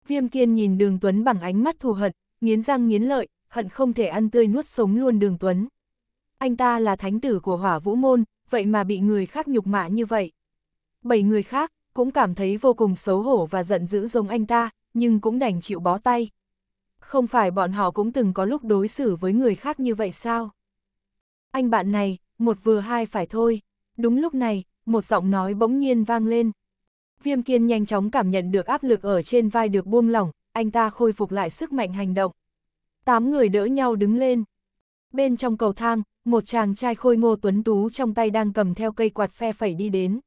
Viêm kiên nhìn Đường Tuấn bằng ánh mắt thù hận, nghiến răng nghiến lợi, hận không thể ăn tươi nuốt sống luôn Đường Tuấn. Anh ta là thánh tử của hỏa vũ môn, vậy mà bị người khác nhục mạ như vậy. Bảy người khác cũng cảm thấy vô cùng xấu hổ và giận dữ giống anh ta, nhưng cũng đành chịu bó tay. Không phải bọn họ cũng từng có lúc đối xử với người khác như vậy sao? Anh bạn này, một vừa hai phải thôi. Đúng lúc này, một giọng nói bỗng nhiên vang lên. Viêm kiên nhanh chóng cảm nhận được áp lực ở trên vai được buông lỏng, anh ta khôi phục lại sức mạnh hành động. Tám người đỡ nhau đứng lên. Bên trong cầu thang, một chàng trai khôi ngô tuấn tú trong tay đang cầm theo cây quạt phe phẩy đi đến.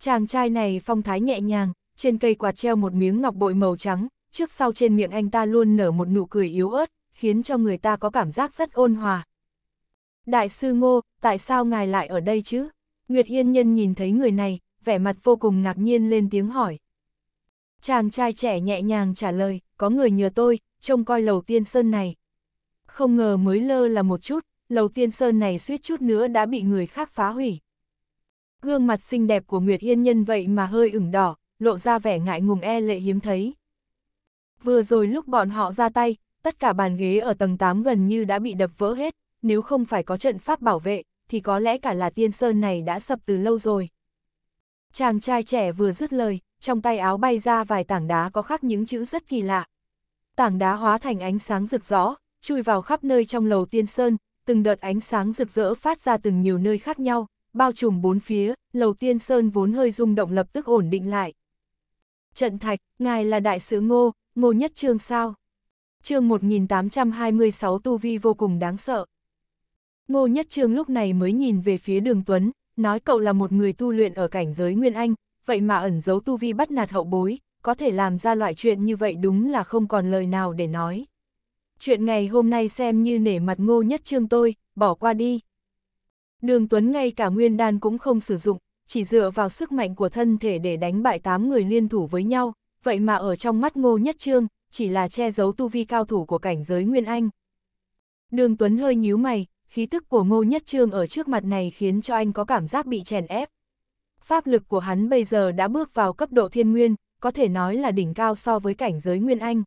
Chàng trai này phong thái nhẹ nhàng, trên cây quạt treo một miếng ngọc bội màu trắng, trước sau trên miệng anh ta luôn nở một nụ cười yếu ớt, khiến cho người ta có cảm giác rất ôn hòa. Đại sư Ngô, tại sao ngài lại ở đây chứ? Nguyệt Yên Nhân nhìn thấy người này, vẻ mặt vô cùng ngạc nhiên lên tiếng hỏi. Chàng trai trẻ nhẹ nhàng trả lời, có người nhờ tôi, trông coi lầu tiên sơn này. Không ngờ mới lơ là một chút, lầu tiên sơn này suýt chút nữa đã bị người khác phá hủy. Gương mặt xinh đẹp của Nguyệt Yên Nhân vậy mà hơi ửng đỏ, lộ ra vẻ ngại ngùng e lệ hiếm thấy. Vừa rồi lúc bọn họ ra tay, tất cả bàn ghế ở tầng 8 gần như đã bị đập vỡ hết, nếu không phải có trận pháp bảo vệ, thì có lẽ cả là tiên sơn này đã sập từ lâu rồi. Chàng trai trẻ vừa dứt lời, trong tay áo bay ra vài tảng đá có khắc những chữ rất kỳ lạ. Tảng đá hóa thành ánh sáng rực rõ, chui vào khắp nơi trong lầu tiên sơn, từng đợt ánh sáng rực rỡ phát ra từng nhiều nơi khác nhau, bao trùm bốn phía, lầu tiên sơn vốn hơi rung động lập tức ổn định lại. Trận thạch, ngài là đại sứ ngô, Ngô Nhất Trương sao? Chương 1826 tu vi vô cùng đáng sợ. Ngô Nhất Trương lúc này mới nhìn về phía Đường Tuấn, nói cậu là một người tu luyện ở cảnh giới Nguyên Anh, vậy mà ẩn giấu tu vi bắt nạt hậu bối, có thể làm ra loại chuyện như vậy đúng là không còn lời nào để nói. Chuyện ngày hôm nay xem như nể mặt Ngô Nhất Trương tôi, bỏ qua đi. Đường Tuấn ngay cả nguyên đan cũng không sử dụng, chỉ dựa vào sức mạnh của thân thể để đánh bại 8 người liên thủ với nhau, vậy mà ở trong mắt ngô nhất trương, chỉ là che giấu tu vi cao thủ của cảnh giới Nguyên Anh. Đường Tuấn hơi nhíu mày, khí tức của ngô nhất trương ở trước mặt này khiến cho anh có cảm giác bị chèn ép. Pháp lực của hắn bây giờ đã bước vào cấp độ thiên nguyên, có thể nói là đỉnh cao so với cảnh giới Nguyên Anh.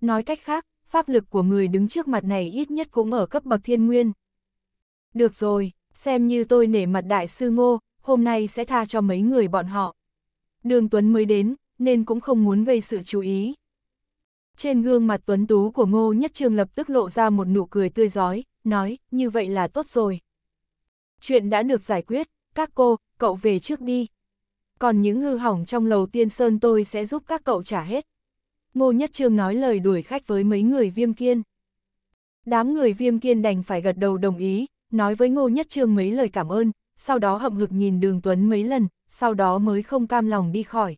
Nói cách khác, pháp lực của người đứng trước mặt này ít nhất cũng ở cấp bậc thiên nguyên. Được rồi, xem như tôi nể mặt đại sư ngô, hôm nay sẽ tha cho mấy người bọn họ. Đường Tuấn mới đến, nên cũng không muốn gây sự chú ý. Trên gương mặt tuấn tú của Ngô Nhất Trương lập tức lộ ra một nụ cười tươi giói, nói, như vậy là tốt rồi. Chuyện đã được giải quyết, các cô, cậu về trước đi. Còn những hư hỏng trong lầu tiên sơn tôi sẽ giúp các cậu trả hết. Ngô Nhất Trương nói lời đuổi khách với mấy người viêm kiên. Đám người viêm kiên đành phải gật đầu đồng ý, nói với Ngô Nhất Trương mấy lời cảm ơn, sau đó hậm hực nhìn đường Tuấn mấy lần, sau đó mới không cam lòng đi khỏi.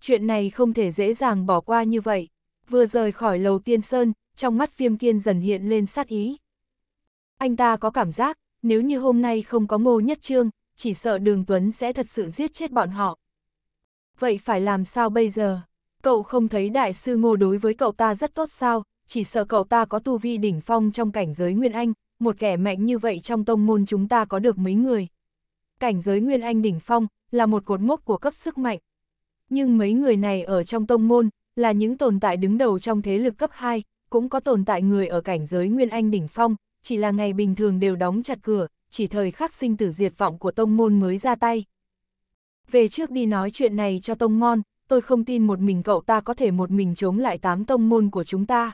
Chuyện này không thể dễ dàng bỏ qua như vậy. Vừa rời khỏi lầu tiên sơn, trong mắt viêm kiên dần hiện lên sát ý. Anh ta có cảm giác, nếu như hôm nay không có ngô nhất trương, chỉ sợ đường Tuấn sẽ thật sự giết chết bọn họ. Vậy phải làm sao bây giờ? Cậu không thấy đại sư ngô đối với cậu ta rất tốt sao, chỉ sợ cậu ta có tu vi đỉnh phong trong cảnh giới Nguyên Anh, một kẻ mạnh như vậy trong tông môn chúng ta có được mấy người. Cảnh giới Nguyên Anh đỉnh phong là một cột mốc của cấp sức mạnh nhưng mấy người này ở trong tông môn, là những tồn tại đứng đầu trong thế lực cấp 2, cũng có tồn tại người ở cảnh giới Nguyên Anh đỉnh phong, chỉ là ngày bình thường đều đóng chặt cửa, chỉ thời khắc sinh tử diệt vọng của tông môn mới ra tay. Về trước đi nói chuyện này cho tông ngon, tôi không tin một mình cậu ta có thể một mình chống lại tám tông môn của chúng ta.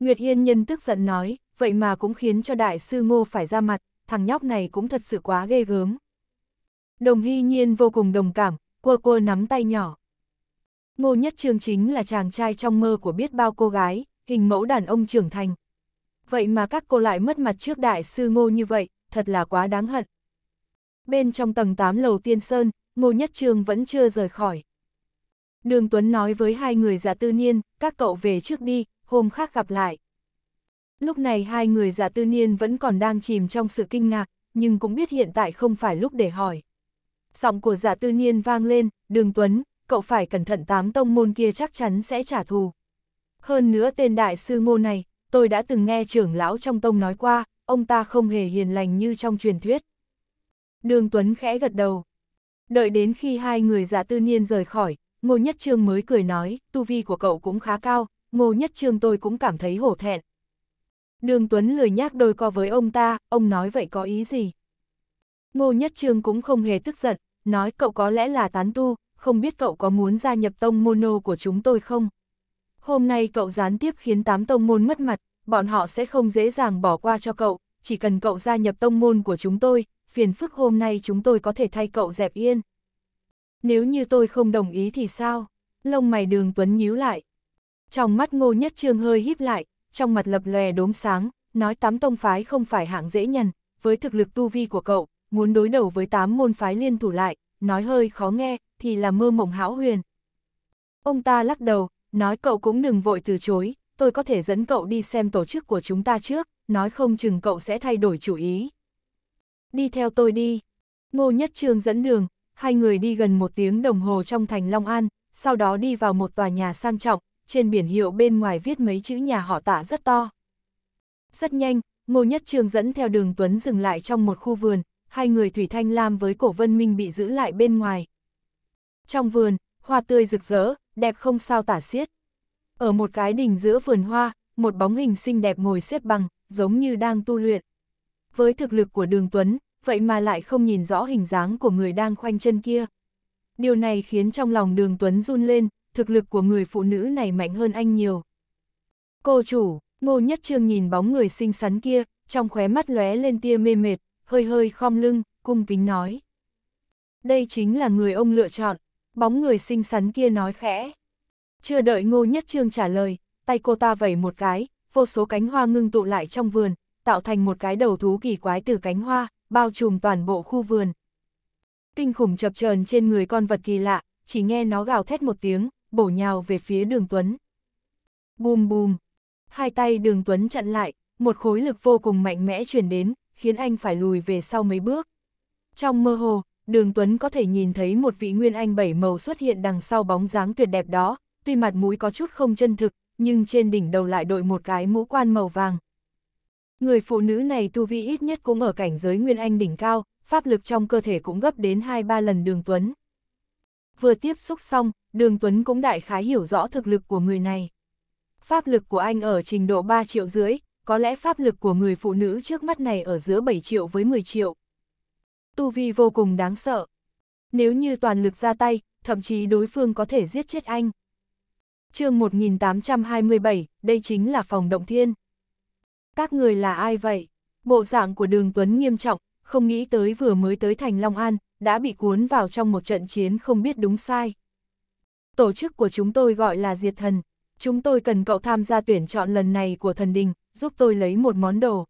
Nguyệt Yên Nhân tức giận nói, vậy mà cũng khiến cho đại sư ngô phải ra mặt, thằng nhóc này cũng thật sự quá ghê gớm. Đồng hy nhiên vô cùng đồng cảm, cua cua nắm tay nhỏ. Ngô Nhất Trương chính là chàng trai trong mơ của biết bao cô gái, hình mẫu đàn ông trưởng thành. Vậy mà các cô lại mất mặt trước đại sư Ngô như vậy, thật là quá đáng hận. Bên trong tầng 8 lầu tiên sơn, Ngô Nhất Trương vẫn chưa rời khỏi. Đường Tuấn nói với hai người giả tư niên, các cậu về trước đi, hôm khác gặp lại. Lúc này hai người giả tư niên vẫn còn đang chìm trong sự kinh ngạc, nhưng cũng biết hiện tại không phải lúc để hỏi giọng của giả dạ tư niên vang lên, đường Tuấn, cậu phải cẩn thận tám tông môn kia chắc chắn sẽ trả thù. Hơn nữa tên đại sư ngô này, tôi đã từng nghe trưởng lão trong tông nói qua, ông ta không hề hiền lành như trong truyền thuyết. Đường Tuấn khẽ gật đầu. Đợi đến khi hai người giả dạ tư niên rời khỏi, Ngô Nhất Trương mới cười nói, tu vi của cậu cũng khá cao, Ngô Nhất Trương tôi cũng cảm thấy hổ thẹn. Đường Tuấn lười nhác đôi co với ông ta, ông nói vậy có ý gì? Ngô Nhất Trương cũng không hề tức giận, nói cậu có lẽ là tán tu, không biết cậu có muốn gia nhập tông mono của chúng tôi không? Hôm nay cậu gián tiếp khiến tám tông môn mất mặt, bọn họ sẽ không dễ dàng bỏ qua cho cậu, chỉ cần cậu gia nhập tông môn của chúng tôi, phiền phức hôm nay chúng tôi có thể thay cậu dẹp yên. Nếu như tôi không đồng ý thì sao? Lông mày đường Tuấn nhíu lại. Trong mắt ngô nhất trương hơi híp lại, trong mặt lập lòe đốm sáng, nói tám tông phái không phải hạng dễ nhằn, với thực lực tu vi của cậu, muốn đối đầu với tám môn phái liên thủ lại, nói hơi khó nghe, thì là mơ mộng hão huyền. Ông ta lắc đầu, nói cậu cũng đừng vội từ chối, tôi có thể dẫn cậu đi xem tổ chức của chúng ta trước, nói không chừng cậu sẽ thay đổi chủ ý. Đi theo tôi đi. Ngô Nhất Trương dẫn đường, hai người đi gần một tiếng đồng hồ trong thành Long An, sau đó đi vào một tòa nhà sang trọng, trên biển hiệu bên ngoài viết mấy chữ nhà họ tạ rất to. Rất nhanh, Ngô Nhất Trương dẫn theo đường Tuấn dừng lại trong một khu vườn, hai người Thủy Thanh Lam với cổ vân minh bị giữ lại bên ngoài. Trong vườn, hoa tươi rực rỡ, đẹp không sao tả xiết. Ở một cái đỉnh giữa vườn hoa, một bóng hình xinh đẹp ngồi xếp bằng, giống như đang tu luyện. Với thực lực của đường Tuấn, vậy mà lại không nhìn rõ hình dáng của người đang khoanh chân kia. Điều này khiến trong lòng đường Tuấn run lên, thực lực của người phụ nữ này mạnh hơn anh nhiều. Cô chủ, ngô nhất trương nhìn bóng người xinh xắn kia, trong khóe mắt lóe lên tia mê mệt, hơi hơi khom lưng, cung kính nói. Đây chính là người ông lựa chọn, bóng người xinh xắn kia nói khẽ. Chưa đợi ngô nhất trương trả lời, tay cô ta vẩy một cái, vô số cánh hoa ngưng tụ lại trong vườn, tạo thành một cái đầu thú kỳ quái từ cánh hoa, bao trùm toàn bộ khu vườn. Kinh khủng chập chờn trên người con vật kỳ lạ, chỉ nghe nó gào thét một tiếng, bổ nhào về phía đường Tuấn. Bùm bùm, hai tay đường Tuấn chặn lại, một khối lực vô cùng mạnh mẽ chuyển đến, khiến anh phải lùi về sau mấy bước. Trong mơ hồ, Đường Tuấn có thể nhìn thấy một vị nguyên anh bảy màu xuất hiện đằng sau bóng dáng tuyệt đẹp đó, tuy mặt mũi có chút không chân thực, nhưng trên đỉnh đầu lại đội một cái mũ quan màu vàng. Người phụ nữ này tu vi ít nhất cũng ở cảnh giới nguyên anh đỉnh cao, pháp lực trong cơ thể cũng gấp đến 2-3 lần Đường Tuấn. Vừa tiếp xúc xong, Đường Tuấn cũng đại khái hiểu rõ thực lực của người này. Pháp lực của anh ở trình độ 3 triệu rưỡi, có lẽ pháp lực của người phụ nữ trước mắt này ở giữa 7 triệu với 10 triệu. Tu vi vô cùng đáng sợ. Nếu như toàn lực ra tay, thậm chí đối phương có thể giết chết anh. chương 1827, đây chính là phòng động thiên. Các người là ai vậy? Bộ dạng của đường Tuấn nghiêm trọng, không nghĩ tới vừa mới tới thành Long An, đã bị cuốn vào trong một trận chiến không biết đúng sai. Tổ chức của chúng tôi gọi là Diệt Thần, chúng tôi cần cậu tham gia tuyển chọn lần này của thần đình, giúp tôi lấy một món đồ.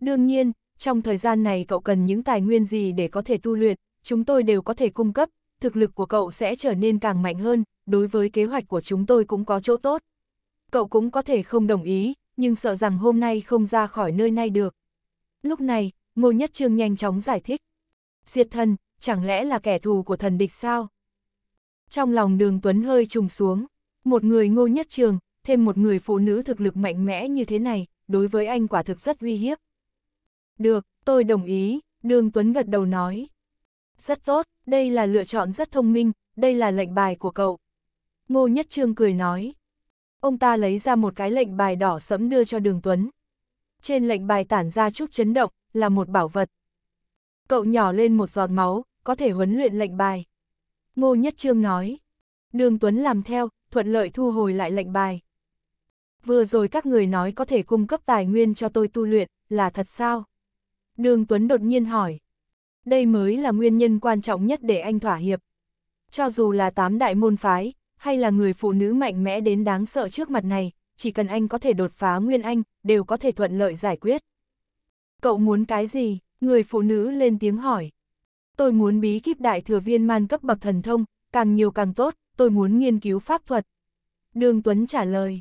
Đương nhiên, trong thời gian này cậu cần những tài nguyên gì để có thể tu luyện, chúng tôi đều có thể cung cấp, thực lực của cậu sẽ trở nên càng mạnh hơn, đối với kế hoạch của chúng tôi cũng có chỗ tốt. Cậu cũng có thể không đồng ý, nhưng sợ rằng hôm nay không ra khỏi nơi này được. Lúc này, Ngô Nhất Trương nhanh chóng giải thích. Diệt thần, chẳng lẽ là kẻ thù của thần địch sao? Trong lòng đường Tuấn hơi trùng xuống. Một người ngô nhất trường, thêm một người phụ nữ thực lực mạnh mẽ như thế này, đối với anh quả thực rất uy hiếp. Được, tôi đồng ý, Đường Tuấn gật đầu nói. Rất tốt, đây là lựa chọn rất thông minh, đây là lệnh bài của cậu. Ngô Nhất Trương cười nói. Ông ta lấy ra một cái lệnh bài đỏ sẫm đưa cho Đường Tuấn. Trên lệnh bài tản ra chút chấn động, là một bảo vật. Cậu nhỏ lên một giọt máu, có thể huấn luyện lệnh bài. Ngô Nhất Trương nói. Đường Tuấn làm theo, thuận lợi thu hồi lại lệnh bài. Vừa rồi các người nói có thể cung cấp tài nguyên cho tôi tu luyện, là thật sao? Đường Tuấn đột nhiên hỏi. Đây mới là nguyên nhân quan trọng nhất để anh thỏa hiệp. Cho dù là tám đại môn phái, hay là người phụ nữ mạnh mẽ đến đáng sợ trước mặt này, chỉ cần anh có thể đột phá nguyên anh, đều có thể thuận lợi giải quyết. Cậu muốn cái gì? Người phụ nữ lên tiếng hỏi. Tôi muốn bí kíp đại thừa viên man cấp bậc thần thông, càng nhiều càng tốt, tôi muốn nghiên cứu pháp thuật. Đường Tuấn trả lời,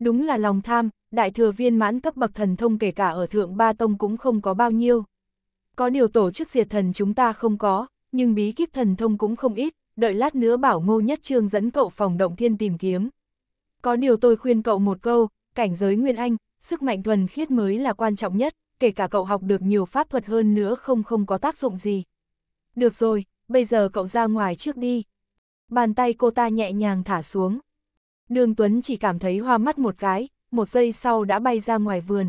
đúng là lòng tham, đại thừa viên mãn cấp bậc thần thông kể cả ở thượng ba tông cũng không có bao nhiêu. Có điều tổ chức diệt thần chúng ta không có, nhưng bí kíp thần thông cũng không ít, đợi lát nữa bảo ngô nhất trương dẫn cậu phòng động thiên tìm kiếm. Có điều tôi khuyên cậu một câu, cảnh giới Nguyên Anh, sức mạnh thuần khiết mới là quan trọng nhất, kể cả cậu học được nhiều pháp thuật hơn nữa không không có tác dụng gì. Được rồi, bây giờ cậu ra ngoài trước đi, bàn tay cô ta nhẹ nhàng thả xuống. Đường Tuấn chỉ cảm thấy hoa mắt một cái, một giây sau đã bay ra ngoài vườn.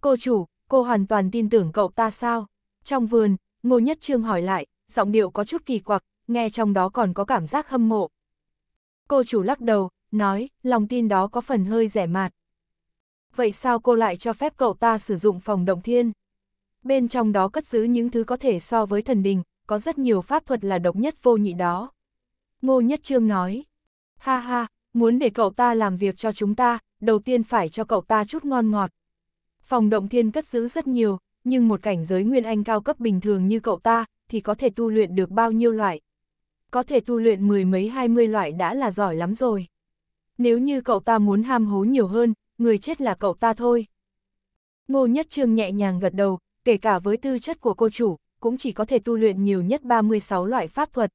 Cô chủ, cô hoàn toàn tin tưởng cậu ta sao? Trong vườn, Ngô Nhất Trương hỏi lại, giọng điệu có chút kỳ quặc, nghe trong đó còn có cảm giác hâm mộ. Cô chủ lắc đầu, nói, lòng tin đó có phần hơi rẻ mạt. Vậy sao cô lại cho phép cậu ta sử dụng phòng động thiên? Bên trong đó cất giữ những thứ có thể so với thần đình, có rất nhiều pháp thuật là độc nhất vô nhị đó. Ngô Nhất Trương nói. Ha ha, muốn để cậu ta làm việc cho chúng ta, đầu tiên phải cho cậu ta chút ngon ngọt. Phòng động thiên cất giữ rất nhiều, nhưng một cảnh giới nguyên anh cao cấp bình thường như cậu ta, thì có thể tu luyện được bao nhiêu loại. Có thể tu luyện mười mấy hai mươi loại đã là giỏi lắm rồi. Nếu như cậu ta muốn ham hố nhiều hơn, người chết là cậu ta thôi. Ngô Nhất Trương nhẹ nhàng gật đầu, kể cả với tư chất của cô chủ, cũng chỉ có thể tu luyện nhiều nhất 36 loại pháp thuật,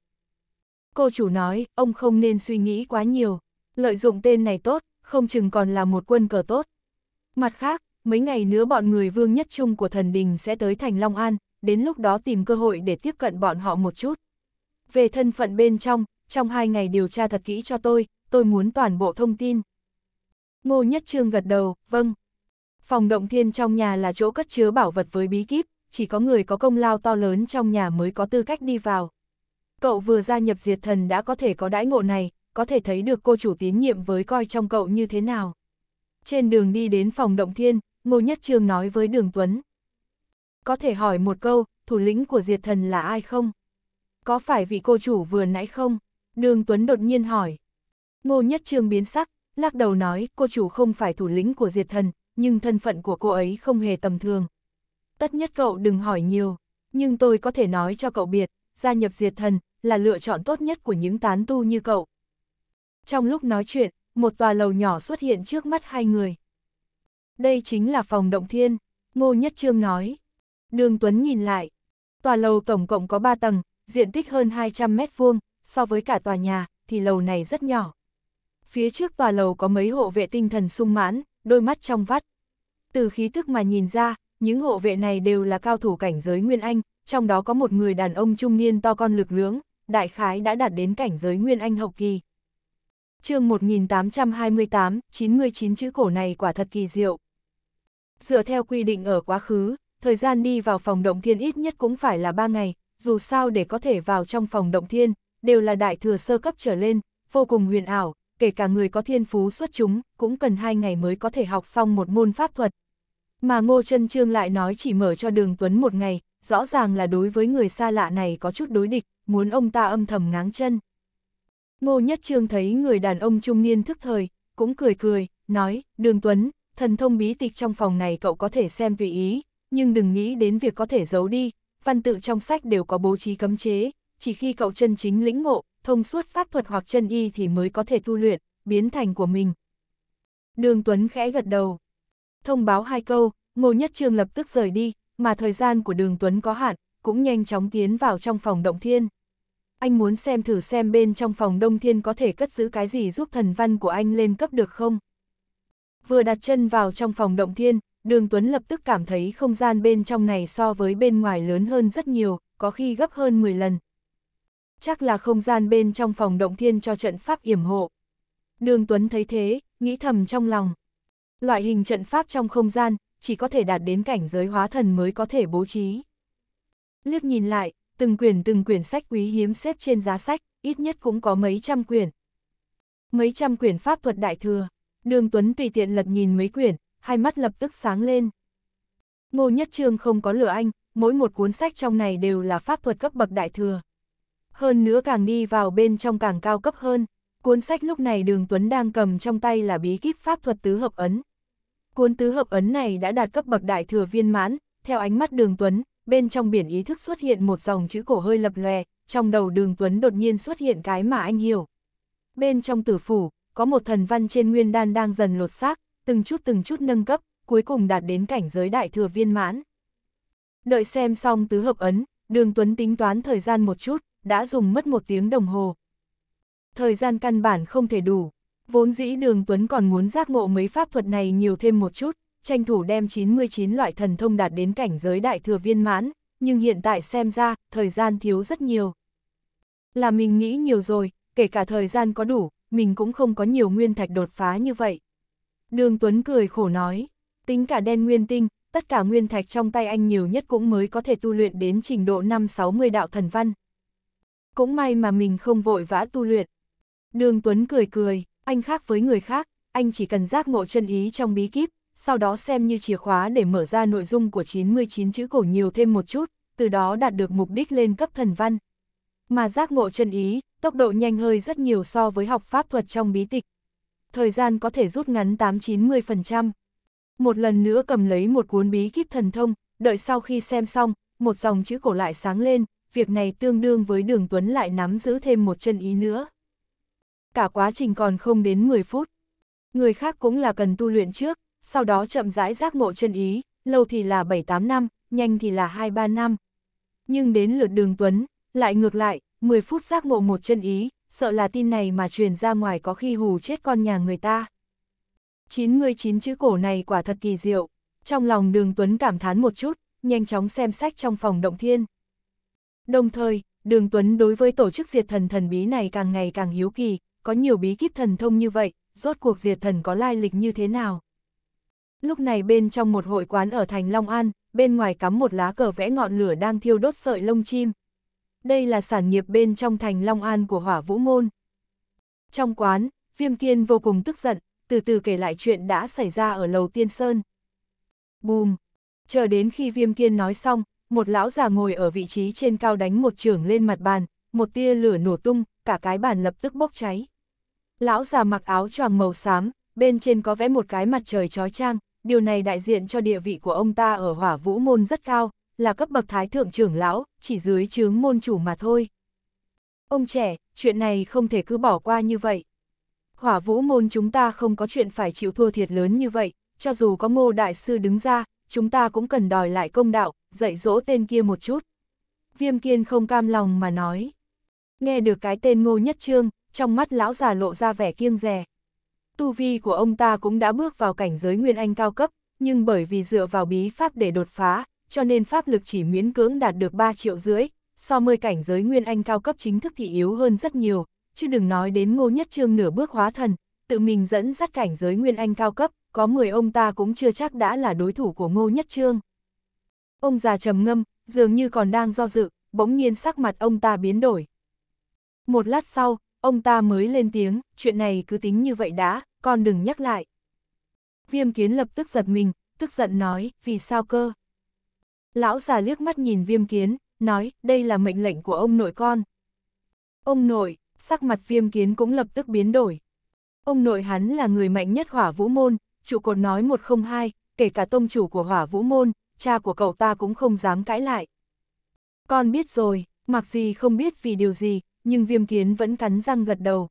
Cô chủ nói, ông không nên suy nghĩ quá nhiều. Lợi dụng tên này tốt, không chừng còn là một quân cờ tốt. Mặt khác, mấy ngày nữa bọn người vương nhất trung của thần đình sẽ tới thành Long An, đến lúc đó tìm cơ hội để tiếp cận bọn họ một chút. Về thân phận bên trong, trong hai ngày điều tra thật kỹ cho tôi, tôi muốn toàn bộ thông tin. Ngô Nhất Trương gật đầu, vâng. Phòng động thiên trong nhà là chỗ cất chứa bảo vật với bí kíp, chỉ có người có công lao to lớn trong nhà mới có tư cách đi vào. Cậu vừa gia nhập diệt thần đã có thể có đãi ngộ này, có thể thấy được cô chủ tín nhiệm với coi trong cậu như thế nào. Trên đường đi đến phòng động thiên, Ngô Nhất Trương nói với Đường Tuấn. Có thể hỏi một câu, thủ lĩnh của diệt thần là ai không? Có phải vị cô chủ vừa nãy không? Đường Tuấn đột nhiên hỏi. Ngô Nhất Trương biến sắc, lắc đầu nói cô chủ không phải thủ lĩnh của diệt thần, nhưng thân phận của cô ấy không hề tầm thường. Tất nhất cậu đừng hỏi nhiều, nhưng tôi có thể nói cho cậu biết, gia nhập diệt thần là lựa chọn tốt nhất của những tán tu như cậu. Trong lúc nói chuyện, một tòa lầu nhỏ xuất hiện trước mắt hai người. Đây chính là phòng động thiên, Ngô Nhất Trương nói. Đường Tuấn nhìn lại, tòa lầu tổng cộng có 3 tầng, diện tích hơn 200 mét vuông, so với cả tòa nhà, thì lầu này rất nhỏ. Phía trước tòa lầu có mấy hộ vệ tinh thần sung mãn, đôi mắt trong vắt. Từ khí tức mà nhìn ra, những hộ vệ này đều là cao thủ cảnh giới Nguyên Anh, trong đó có một người đàn ông trung niên to con lực lưỡng, đại khái đã đạt đến cảnh giới nguyên anh hậu kỳ. chương 1828, 99 chữ cổ này quả thật kỳ diệu. Dựa theo quy định ở quá khứ, thời gian đi vào phòng động thiên ít nhất cũng phải là 3 ngày, dù sao để có thể vào trong phòng động thiên, đều là đại thừa sơ cấp trở lên, vô cùng huyền ảo, kể cả người có thiên phú xuất chúng, cũng cần 2 ngày mới có thể học xong một môn pháp thuật. Mà Ngô Trân Trương lại nói chỉ mở cho đường Tuấn một ngày, rõ ràng là đối với người xa lạ này có chút đối địch, muốn ông ta âm thầm ngáng chân. Ngô Nhất Trương thấy người đàn ông trung niên thức thời, cũng cười cười, nói, Đường Tuấn, thần thông bí tịch trong phòng này cậu có thể xem tùy ý, nhưng đừng nghĩ đến việc có thể giấu đi, văn tự trong sách đều có bố trí cấm chế, chỉ khi cậu chân chính lĩnh ngộ, thông suốt pháp thuật hoặc chân y thì mới có thể tu luyện, biến thành của mình. Đường Tuấn khẽ gật đầu. Thông báo hai câu, Ngô Nhất Trương lập tức rời đi, mà thời gian của đường Tuấn có hạn, cũng nhanh chóng tiến vào trong phòng động thiên. Anh muốn xem thử xem bên trong phòng đông thiên có thể cất giữ cái gì giúp thần văn của anh lên cấp được không? Vừa đặt chân vào trong phòng động thiên, đường Tuấn lập tức cảm thấy không gian bên trong này so với bên ngoài lớn hơn rất nhiều, có khi gấp hơn 10 lần. Chắc là không gian bên trong phòng động thiên cho trận pháp yểm hộ. Đường Tuấn thấy thế, nghĩ thầm trong lòng. Loại hình trận pháp trong không gian, chỉ có thể đạt đến cảnh giới hóa thần mới có thể bố trí. Liếc nhìn lại, từng quyển từng quyển sách quý hiếm xếp trên giá sách, ít nhất cũng có mấy trăm quyển. Mấy trăm quyển pháp thuật đại thừa, đường Tuấn tùy tiện lật nhìn mấy quyển, hai mắt lập tức sáng lên. Ngô Nhất Trương không có lửa anh, mỗi một cuốn sách trong này đều là pháp thuật cấp bậc đại thừa. Hơn nữa càng đi vào bên trong càng cao cấp hơn, cuốn sách lúc này đường Tuấn đang cầm trong tay là bí kíp pháp thuật tứ hợp ấn. Cuốn tứ hợp ấn này đã đạt cấp bậc đại thừa viên mãn, theo ánh mắt đường tuấn, bên trong biển ý thức xuất hiện một dòng chữ cổ hơi lập lòe, trong đầu đường tuấn đột nhiên xuất hiện cái mà anh hiểu. Bên trong tử phủ, có một thần văn trên nguyên đan đang dần lột xác, từng chút từng chút nâng cấp, cuối cùng đạt đến cảnh giới đại thừa viên mãn. Đợi xem xong tứ hợp ấn, đường tuấn tính toán thời gian một chút, đã dùng mất một tiếng đồng hồ. Thời gian căn bản không thể đủ, Vốn dĩ đường Tuấn còn muốn giác ngộ mấy pháp thuật này nhiều thêm một chút, tranh thủ đem 99 loại thần thông đạt đến cảnh giới đại thừa viên mãn, nhưng hiện tại xem ra, thời gian thiếu rất nhiều. Là mình nghĩ nhiều rồi, kể cả thời gian có đủ, mình cũng không có nhiều nguyên thạch đột phá như vậy. Đường Tuấn cười khổ nói, tính cả đen nguyên tinh, tất cả nguyên thạch trong tay anh nhiều nhất cũng mới có thể tu luyện đến trình độ 5-60 đạo thần văn. Cũng may mà mình không vội vã tu luyện. Đường Tuấn cười cười, anh khác với người khác, anh chỉ cần giác ngộ chân ý trong bí kíp, sau đó xem như chìa khóa để mở ra nội dung của 99 chữ cổ nhiều thêm một chút, từ đó đạt được mục đích lên cấp thần văn. Mà giác ngộ chân ý, tốc độ nhanh hơi rất nhiều so với học pháp thuật trong bí tịch. Thời gian có thể rút ngắn 8-90%. Một lần nữa cầm lấy một cuốn bí kíp thần thông, đợi sau khi xem xong, một dòng chữ cổ lại sáng lên, việc này tương đương với đường Tuấn lại nắm giữ thêm một chân ý nữa cả quá trình còn không đến 10 phút. Người khác cũng là cần tu luyện trước, sau đó chậm rãi giác ngộ chân ý, lâu thì là 7-8 năm, nhanh thì là 2-3 năm. Nhưng đến lượt đường Tuấn, lại ngược lại, 10 phút giác ngộ một chân ý, sợ là tin này mà truyền ra ngoài có khi hù chết con nhà người ta. 99 chữ cổ này quả thật kỳ diệu, trong lòng đường Tuấn cảm thán một chút, nhanh chóng xem sách trong phòng động thiên. Đồng thời, đường Tuấn đối với tổ chức diệt thần thần bí này càng ngày càng hiếu kỳ, có nhiều bí kíp thần thông như vậy, rốt cuộc diệt thần có lai lịch như thế nào. Lúc này bên trong một hội quán ở thành Long An, bên ngoài cắm một lá cờ vẽ ngọn lửa đang thiêu đốt sợi lông chim. Đây là sản nghiệp bên trong thành Long An của hỏa vũ môn. Trong quán, Viêm Kiên vô cùng tức giận, từ từ kể lại chuyện đã xảy ra ở lầu Tiên Sơn. Bùm! Chờ đến khi Viêm Kiên nói xong, một lão già ngồi ở vị trí trên cao đánh một trường lên mặt bàn, một tia lửa nổ tung, cả cái bàn lập tức bốc cháy. Lão già mặc áo choàng màu xám, bên trên có vẽ một cái mặt trời trói trang, điều này đại diện cho địa vị của ông ta ở hỏa vũ môn rất cao, là cấp bậc thái thượng trưởng lão, chỉ dưới chướng môn chủ mà thôi. Ông trẻ, chuyện này không thể cứ bỏ qua như vậy. Hỏa vũ môn chúng ta không có chuyện phải chịu thua thiệt lớn như vậy, cho dù có ngô đại sư đứng ra, chúng ta cũng cần đòi lại công đạo, dạy dỗ tên kia một chút. Viêm kiên không cam lòng mà nói. Nghe được cái tên ngô nhất trương, trong mắt lão già lộ ra vẻ kiêng rè. Tu vi của ông ta cũng đã bước vào cảnh giới nguyên anh cao cấp, nhưng bởi vì dựa vào bí pháp để đột phá, cho nên pháp lực chỉ miễn cưỡng đạt được 3 triệu rưỡi, so với cảnh giới nguyên anh cao cấp chính thức thì yếu hơn rất nhiều, chứ đừng nói đến ngô nhất trương nửa bước hóa thần, tự mình dẫn dắt cảnh giới nguyên anh cao cấp, có 10 ông ta cũng chưa chắc đã là đối thủ của ngô nhất trương. Ông già trầm ngâm, dường như còn đang do dự, bỗng nhiên sắc mặt ông ta biến đổi. Một lát sau, Ông ta mới lên tiếng, chuyện này cứ tính như vậy đã, con đừng nhắc lại. Viêm kiến lập tức giật mình, tức giận nói, vì sao cơ? Lão già liếc mắt nhìn viêm kiến, nói, đây là mệnh lệnh của ông nội con. Ông nội, sắc mặt viêm kiến cũng lập tức biến đổi. Ông nội hắn là người mạnh nhất hỏa vũ môn, trụ cột nói một không hai, kể cả tông chủ của hỏa vũ môn, cha của cậu ta cũng không dám cãi lại. Con biết rồi, mặc gì không biết vì điều gì, nhưng viêm kiến vẫn cắn răng gật đầu.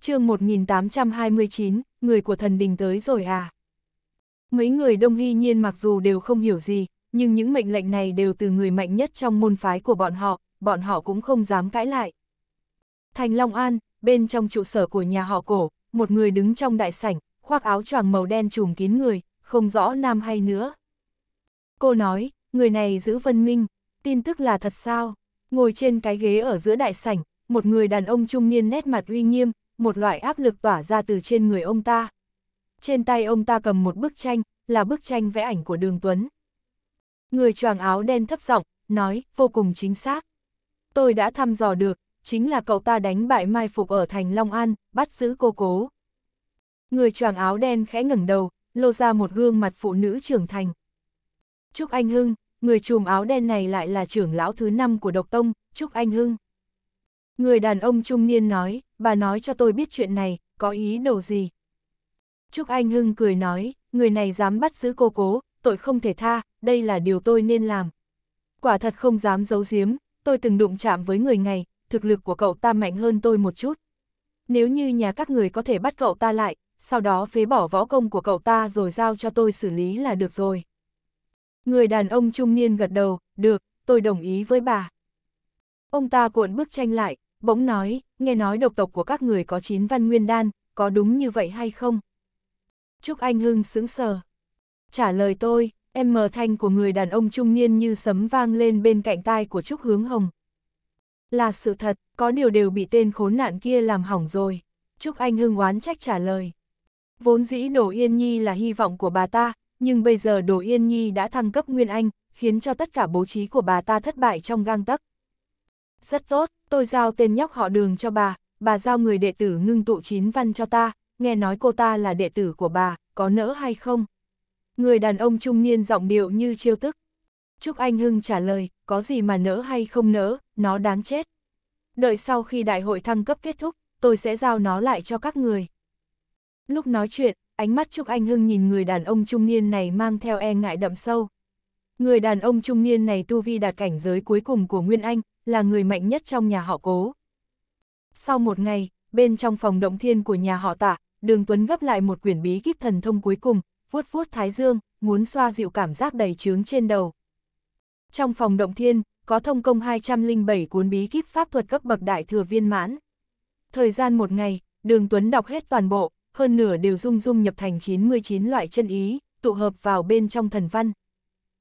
chương 1829, người của thần đình tới rồi à? Mấy người đông hy nhiên mặc dù đều không hiểu gì, nhưng những mệnh lệnh này đều từ người mạnh nhất trong môn phái của bọn họ, bọn họ cũng không dám cãi lại. Thành Long An, bên trong trụ sở của nhà họ cổ, một người đứng trong đại sảnh, khoác áo choàng màu đen trùm kín người, không rõ nam hay nữa. Cô nói, người này giữ vân minh, tin tức là thật sao? Ngồi trên cái ghế ở giữa đại sảnh, một người đàn ông trung niên nét mặt uy nghiêm, một loại áp lực tỏa ra từ trên người ông ta. Trên tay ông ta cầm một bức tranh, là bức tranh vẽ ảnh của Đường Tuấn. Người choàng áo đen thấp giọng nói, vô cùng chính xác. Tôi đã thăm dò được, chính là cậu ta đánh bại Mai Phục ở thành Long An, bắt giữ cô cố. Người choàng áo đen khẽ ngẩng đầu, lô ra một gương mặt phụ nữ trưởng thành. Chúc anh Hưng, người chùm áo đen này lại là trưởng lão thứ năm của độc tông, Trúc Anh Hưng. Người đàn ông trung niên nói, bà nói cho tôi biết chuyện này, có ý đồ gì. Trúc Anh Hưng cười nói, người này dám bắt giữ cô cố, tội không thể tha, đây là điều tôi nên làm. Quả thật không dám giấu giếm, tôi từng đụng chạm với người này, thực lực của cậu ta mạnh hơn tôi một chút. Nếu như nhà các người có thể bắt cậu ta lại, sau đó phế bỏ võ công của cậu ta rồi giao cho tôi xử lý là được rồi. Người đàn ông trung niên gật đầu, được, tôi đồng ý với bà. Ông ta cuộn bức tranh lại, bỗng nói, nghe nói độc tộc của các người có chín văn nguyên đan, có đúng như vậy hay không? Trúc Anh Hưng sững sờ. Trả lời tôi, em mờ thanh của người đàn ông trung niên như sấm vang lên bên cạnh tai của Trúc Hướng Hồng. Là sự thật, có điều đều bị tên khốn nạn kia làm hỏng rồi. Trúc Anh Hưng oán trách trả lời. Vốn dĩ Đỗ Yên Nhi là hy vọng của bà ta, nhưng bây giờ Đồ Yên Nhi đã thăng cấp Nguyên Anh, khiến cho tất cả bố trí của bà ta thất bại trong gang tấc Rất tốt, tôi giao tên nhóc họ đường cho bà, bà giao người đệ tử ngưng tụ chín văn cho ta, nghe nói cô ta là đệ tử của bà, có nỡ hay không? Người đàn ông trung niên giọng điệu như chiêu tức. Trúc Anh Hưng trả lời, có gì mà nỡ hay không nỡ, nó đáng chết. Đợi sau khi đại hội thăng cấp kết thúc, tôi sẽ giao nó lại cho các người. Lúc nói chuyện, ánh mắt Trúc Anh Hưng nhìn người đàn ông trung niên này mang theo e ngại đậm sâu. Người đàn ông trung niên này tu vi đạt cảnh giới cuối cùng của Nguyên Anh, là người mạnh nhất trong nhà họ cố. Sau một ngày, bên trong phòng động thiên của nhà họ tạ, Đường Tuấn gấp lại một quyển bí kíp thần thông cuối cùng, vuốt vuốt thái dương, muốn xoa dịu cảm giác đầy trướng trên đầu. Trong phòng động thiên, có thông công 207 cuốn bí kíp pháp thuật cấp bậc đại thừa viên mãn. Thời gian một ngày, Đường Tuấn đọc hết toàn bộ, hơn nửa đều dung dung nhập thành 99 loại chân ý, tụ hợp vào bên trong thần văn.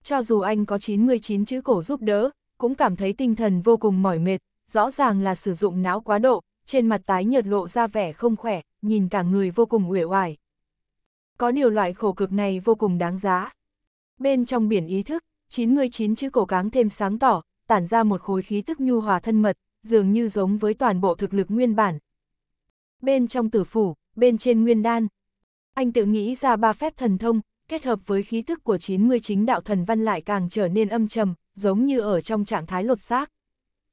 Cho dù anh có 99 chữ cổ giúp đỡ, cũng cảm thấy tinh thần vô cùng mỏi mệt, rõ ràng là sử dụng não quá độ, trên mặt tái nhợt lộ ra vẻ không khỏe, nhìn cả người vô cùng uể oải. Có điều loại khổ cực này vô cùng đáng giá. Bên trong biển ý thức, 99 chữ cổ cáng thêm sáng tỏ, tản ra một khối khí tức nhu hòa thân mật, dường như giống với toàn bộ thực lực nguyên bản. Bên trong tử phủ, bên trên nguyên đan. Anh tự nghĩ ra ba phép thần thông, kết hợp với khí thức của 99 đạo thần văn lại càng trở nên âm trầm, giống như ở trong trạng thái lột xác.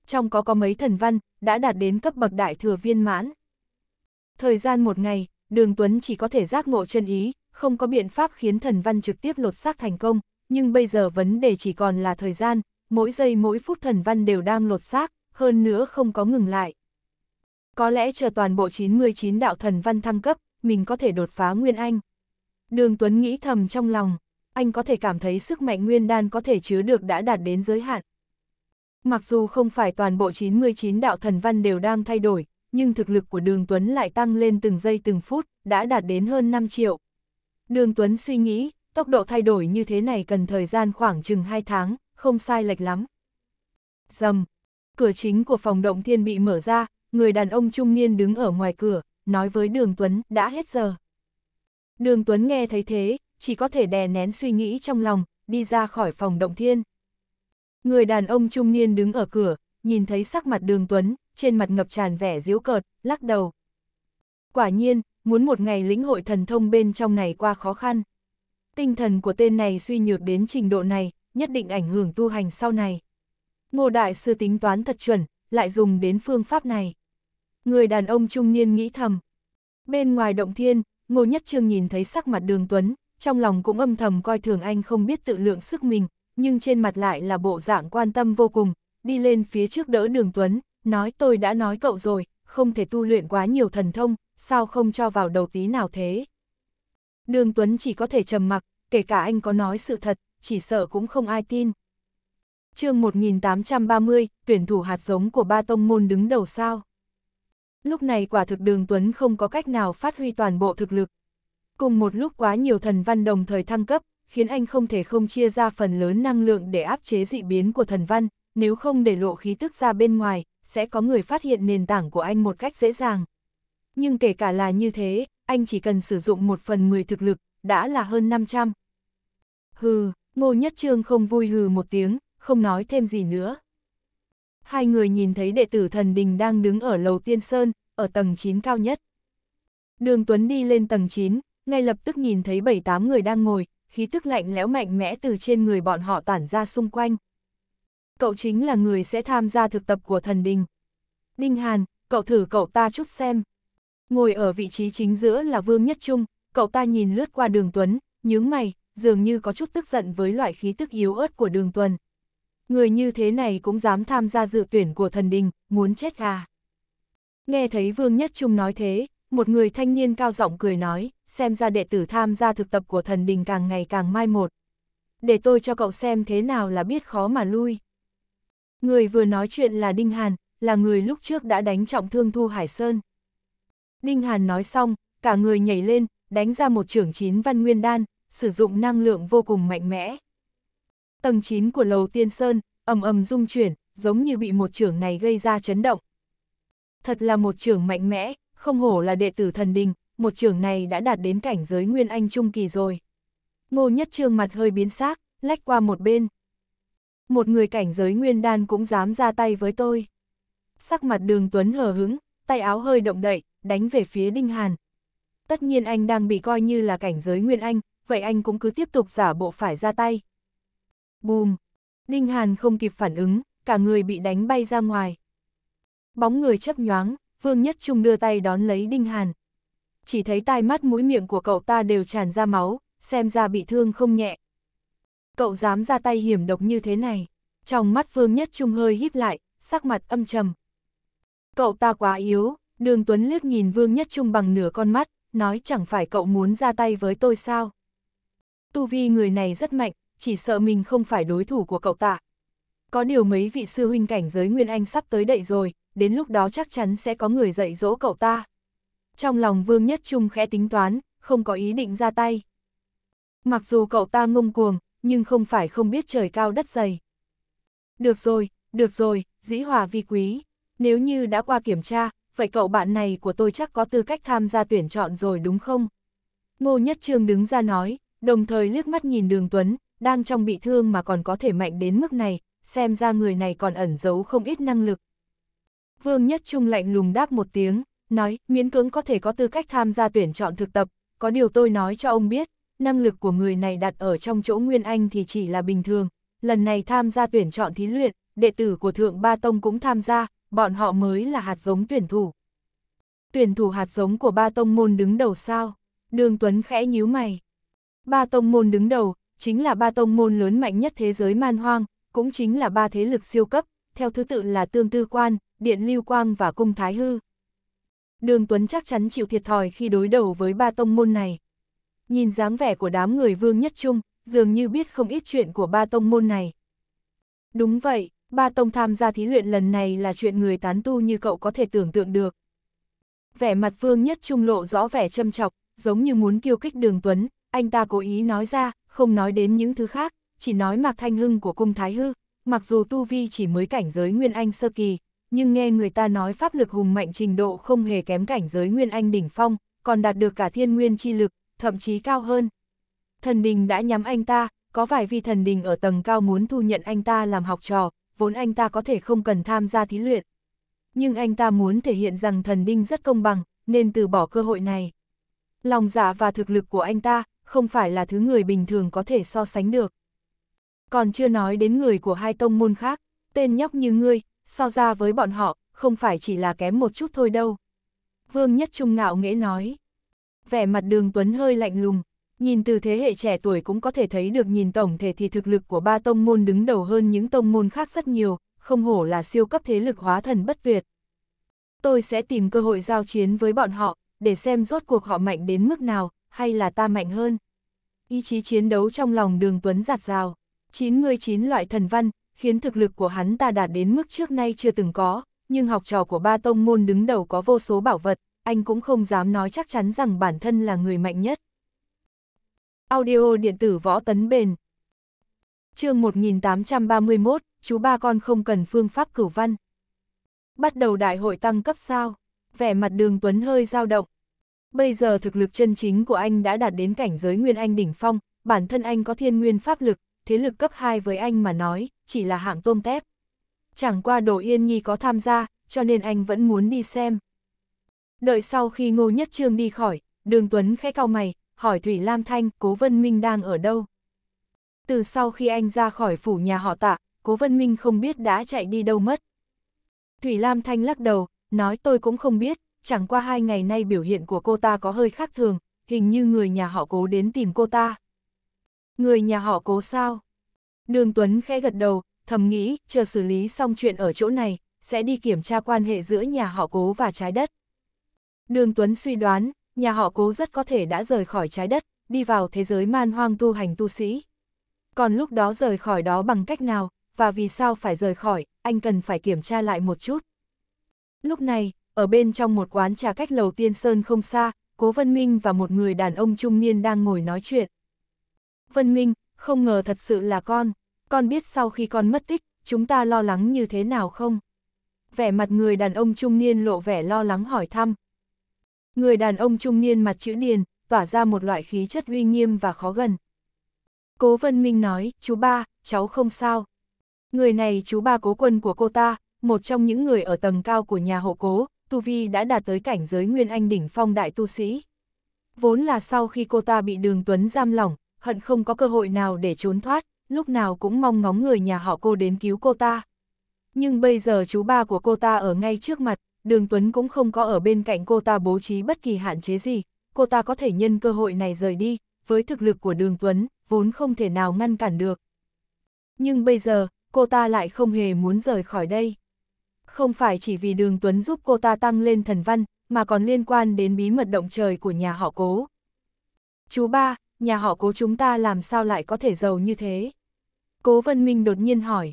Trong có có mấy thần văn, đã đạt đến cấp bậc đại thừa viên mãn. Thời gian một ngày, Đường Tuấn chỉ có thể giác ngộ chân ý, không có biện pháp khiến thần văn trực tiếp lột xác thành công, nhưng bây giờ vấn đề chỉ còn là thời gian, mỗi giây mỗi phút thần văn đều đang lột xác, hơn nữa không có ngừng lại. Có lẽ chờ toàn bộ 99 đạo thần văn thăng cấp, mình có thể đột phá Nguyên Anh. Đường Tuấn nghĩ thầm trong lòng, anh có thể cảm thấy sức mạnh Nguyên Đan có thể chứa được đã đạt đến giới hạn. Mặc dù không phải toàn bộ 99 đạo thần văn đều đang thay đổi, nhưng thực lực của Đường Tuấn lại tăng lên từng giây từng phút, đã đạt đến hơn 5 triệu. Đường Tuấn suy nghĩ, tốc độ thay đổi như thế này cần thời gian khoảng chừng 2 tháng, không sai lệch lắm. Dầm, cửa chính của phòng động thiên bị mở ra, người đàn ông trung niên đứng ở ngoài cửa, nói với Đường Tuấn, đã hết giờ. Đường Tuấn nghe thấy thế, chỉ có thể đè nén suy nghĩ trong lòng, đi ra khỏi phòng động thiên. Người đàn ông trung niên đứng ở cửa, nhìn thấy sắc mặt đường Tuấn, trên mặt ngập tràn vẻ diếu cợt, lắc đầu. Quả nhiên, muốn một ngày lĩnh hội thần thông bên trong này qua khó khăn. Tinh thần của tên này suy nhược đến trình độ này, nhất định ảnh hưởng tu hành sau này. Ngô Đại Sư tính toán thật chuẩn, lại dùng đến phương pháp này người đàn ông trung niên nghĩ thầm. Bên ngoài động thiên, Ngô Nhất Trương nhìn thấy sắc mặt đường Tuấn, trong lòng cũng âm thầm coi thường anh không biết tự lượng sức mình, nhưng trên mặt lại là bộ dạng quan tâm vô cùng, đi lên phía trước đỡ đường Tuấn, nói tôi đã nói cậu rồi, không thể tu luyện quá nhiều thần thông, sao không cho vào đầu tí nào thế. Đường Tuấn chỉ có thể trầm mặc, kể cả anh có nói sự thật, chỉ sợ cũng không ai tin. chương 1830, tuyển thủ hạt giống của ba tông môn đứng đầu sao lúc này quả thực đường Tuấn không có cách nào phát huy toàn bộ thực lực. Cùng một lúc quá nhiều thần văn đồng thời thăng cấp, khiến anh không thể không chia ra phần lớn năng lượng để áp chế dị biến của thần văn, nếu không để lộ khí tức ra bên ngoài, sẽ có người phát hiện nền tảng của anh một cách dễ dàng. Nhưng kể cả là như thế, anh chỉ cần sử dụng một phần 10 thực lực, đã là hơn 500. Hừ, Ngô Nhất Trương không vui hừ một tiếng, không nói thêm gì nữa hai người nhìn thấy đệ tử thần đình đang đứng ở lầu tiên sơn, ở tầng 9 cao nhất. Đường Tuấn đi lên tầng 9, ngay lập tức nhìn thấy 7-8 người đang ngồi, khí tức lạnh lẽo mạnh mẽ từ trên người bọn họ tản ra xung quanh. Cậu chính là người sẽ tham gia thực tập của thần đình. Đinh Hàn, cậu thử cậu ta chút xem. Ngồi ở vị trí chính giữa là Vương Nhất Trung, cậu ta nhìn lướt qua đường Tuấn, nhướng mày, dường như có chút tức giận với loại khí tức yếu ớt của đường Tuần. Người như thế này cũng dám tham gia dự tuyển của thần đình, muốn chết gà. Nghe thấy Vương Nhất Trung nói thế, một người thanh niên cao giọng cười nói, xem ra đệ tử tham gia thực tập của thần đình càng ngày càng mai một. Để tôi cho cậu xem thế nào là biết khó mà lui. Người vừa nói chuyện là Đinh Hàn, là người lúc trước đã đánh trọng thương Thu Hải Sơn. Đinh Hàn nói xong, cả người nhảy lên, đánh ra một trưởng chín văn nguyên đan, sử dụng năng lượng vô cùng mạnh mẽ tầng 9 của lầu tiên sơn, ầm ầm rung chuyển, giống như bị một trưởng này gây ra chấn động. Thật là một trưởng mạnh mẽ, không hổ là đệ tử thần đình, một trưởng này đã đạt đến cảnh giới nguyên anh trung kỳ rồi. Ngô Nhất Trương mặt hơi biến sắc, lách qua một bên. Một người cảnh giới nguyên đan cũng dám ra tay với tôi. Sắc mặt đường Tuấn hờ hứng, tay áo hơi động đậy, đánh về phía Đinh Hàn. Tất nhiên anh đang bị coi như là cảnh giới nguyên anh, vậy anh cũng cứ tiếp tục giả bộ phải ra tay, Bùm! đinh Hàn không kịp phản ứng, cả người bị đánh bay ra ngoài. Bóng người chấp nhoáng, Vương Nhất Trung đưa tay đón lấy Đinh Hàn. Chỉ thấy tai mắt mũi miệng của cậu ta đều tràn ra máu, xem ra bị thương không nhẹ. Cậu dám ra tay hiểm độc như thế này. Trong mắt Vương Nhất Trung hơi híp lại, sắc mặt âm trầm. Cậu ta quá yếu, đường Tuấn liếc nhìn Vương Nhất Trung bằng nửa con mắt, nói chẳng phải cậu muốn ra tay với tôi sao. Tu vi người này rất mạnh, chỉ sợ mình không phải đối thủ của cậu ta. Có điều mấy vị sư huynh cảnh giới Nguyên Anh sắp tới đậy rồi, đến lúc đó chắc chắn sẽ có người dạy dỗ cậu ta. Trong lòng Vương Nhất Trung khẽ tính toán, không có ý định ra tay. Mặc dù cậu ta ngông cuồng, nhưng không phải không biết trời cao đất dày. Được rồi, được rồi, dĩ hòa vi quý. Nếu như đã qua kiểm tra, vậy cậu bạn này của tôi chắc có tư cách tham gia tuyển chọn rồi đúng không? Ngô Nhất Trương đứng ra nói, đồng thời liếc mắt nhìn Đường Tuấn, đang trong bị thương mà còn có thể mạnh đến mức này, xem ra người này còn ẩn giấu không ít năng lực. Vương Nhất Trung lạnh lùng đáp một tiếng, nói, miễn cưỡng có thể có tư cách tham gia tuyển chọn thực tập, có điều tôi nói cho ông biết, năng lực của người này đặt ở trong chỗ Nguyên Anh thì chỉ là bình thường, lần này tham gia tuyển chọn thí luyện, đệ tử của Thượng Ba Tông cũng tham gia, bọn họ mới là hạt giống tuyển thủ. Tuyển thủ hạt giống của ba tông môn đứng đầu sao? Đường Tuấn khẽ nhíu mày. Ba tông môn đứng đầu, chính là ba tông môn lớn mạnh nhất thế giới man hoang, cũng chính là ba thế lực siêu cấp, theo thứ tự là Tương Tư Quan, Điện Lưu Quang và Cung Thái Hư. Đường Tuấn chắc chắn chịu thiệt thòi khi đối đầu với ba tông môn này. Nhìn dáng vẻ của đám người Vương Nhất Trung, dường như biết không ít chuyện của ba tông môn này. Đúng vậy, ba tông tham gia thí luyện lần này là chuyện người tán tu như cậu có thể tưởng tượng được. Vẻ mặt Vương Nhất Trung lộ rõ vẻ châm chọc, giống như muốn kiêu kích Đường Tuấn, anh ta cố ý nói ra, không nói đến những thứ khác, chỉ nói Mạc Thanh Hưng của cung Thái Hư, mặc dù tu vi chỉ mới cảnh giới Nguyên Anh sơ kỳ, nhưng nghe người ta nói pháp lực hùng mạnh trình độ không hề kém cảnh giới Nguyên Anh đỉnh phong, còn đạt được cả thiên nguyên chi lực, thậm chí cao hơn. Thần đình đã nhắm anh ta, có vài vi thần đình ở tầng cao muốn thu nhận anh ta làm học trò, vốn anh ta có thể không cần tham gia thí luyện. Nhưng anh ta muốn thể hiện rằng thần đình rất công bằng, nên từ bỏ cơ hội này. Lòng dạ và thực lực của anh ta, không phải là thứ người bình thường có thể so sánh được. Còn chưa nói đến người của hai tông môn khác, tên nhóc như ngươi, so ra với bọn họ, không phải chỉ là kém một chút thôi đâu. Vương Nhất Trung ngạo nghễ nói. Vẻ mặt đường Tuấn hơi lạnh lùng, nhìn từ thế hệ trẻ tuổi cũng có thể thấy được nhìn tổng thể thì thực lực của ba tông môn đứng đầu hơn những tông môn khác rất nhiều, không hổ là siêu cấp thế lực hóa thần bất tuyệt. Tôi sẽ tìm cơ hội giao chiến với bọn họ, để xem rốt cuộc họ mạnh đến mức nào, hay là ta mạnh hơn? Ý chí chiến đấu trong lòng đường Tuấn giạt rào, 99 loại thần văn, khiến thực lực của hắn ta đạt đến mức trước nay chưa từng có, nhưng học trò của ba tông môn đứng đầu có vô số bảo vật, anh cũng không dám nói chắc chắn rằng bản thân là người mạnh nhất. Audio điện tử võ tấn bền chương 1831, chú ba con không cần phương pháp cửu văn. Bắt đầu đại hội tăng cấp sao, vẻ mặt đường Tuấn hơi dao động, bây giờ thực lực chân chính của anh đã đạt đến cảnh giới Nguyên Anh đỉnh phong, bản thân anh có thiên nguyên pháp lực, thế lực cấp 2 với anh mà nói, chỉ là hạng tôm tép. Chẳng qua Đồ Yên Nhi có tham gia, cho nên anh vẫn muốn đi xem. Đợi sau khi Ngô Nhất Trương đi khỏi, Đường Tuấn khẽ cau mày, hỏi Thủy Lam Thanh, Cố Vân Minh đang ở đâu? Từ sau khi anh ra khỏi phủ nhà họ tạ, Cố Vân Minh không biết đã chạy đi đâu mất. Thủy Lam Thanh lắc đầu, nói tôi cũng không biết, chẳng qua hai ngày nay biểu hiện của cô ta có hơi khác thường, hình như người nhà họ cố đến tìm cô ta. Người nhà họ cố sao? Đường Tuấn khẽ gật đầu, thầm nghĩ, chờ xử lý xong chuyện ở chỗ này, sẽ đi kiểm tra quan hệ giữa nhà họ cố và trái đất. Đường Tuấn suy đoán, nhà họ cố rất có thể đã rời khỏi trái đất, đi vào thế giới man hoang tu hành tu sĩ. Còn lúc đó rời khỏi đó bằng cách nào, và vì sao phải rời khỏi, anh cần phải kiểm tra lại một chút. Lúc này, ở bên trong một quán trà cách lầu tiên sơn không xa, Cố Vân Minh và một người đàn ông trung niên đang ngồi nói chuyện. Vân Minh, không ngờ thật sự là con, con biết sau khi con mất tích, chúng ta lo lắng như thế nào không? Vẻ mặt người đàn ông trung niên lộ vẻ lo lắng hỏi thăm. Người đàn ông trung niên mặt chữ điền, tỏa ra một loại khí chất uy nghiêm và khó gần. Cố Vân Minh nói, chú ba, cháu không sao. Người này chú ba cố quân của cô ta, một trong những người ở tầng cao của nhà hộ cố, Tu Vi đã đạt tới cảnh giới Nguyên Anh đỉnh phong đại tu sĩ. Vốn là sau khi cô ta bị Đường Tuấn giam lỏng, hận không có cơ hội nào để trốn thoát, lúc nào cũng mong ngóng người nhà họ cô đến cứu cô ta. Nhưng bây giờ chú ba của cô ta ở ngay trước mặt, Đường Tuấn cũng không có ở bên cạnh cô ta bố trí bất kỳ hạn chế gì, cô ta có thể nhân cơ hội này rời đi, với thực lực của Đường Tuấn, vốn không thể nào ngăn cản được. Nhưng bây giờ, cô ta lại không hề muốn rời khỏi đây không phải chỉ vì đường Tuấn giúp cô ta tăng lên thần văn, mà còn liên quan đến bí mật động trời của nhà họ cố. Chú ba, nhà họ cố chúng ta làm sao lại có thể giàu như thế? Cố Vân Minh đột nhiên hỏi.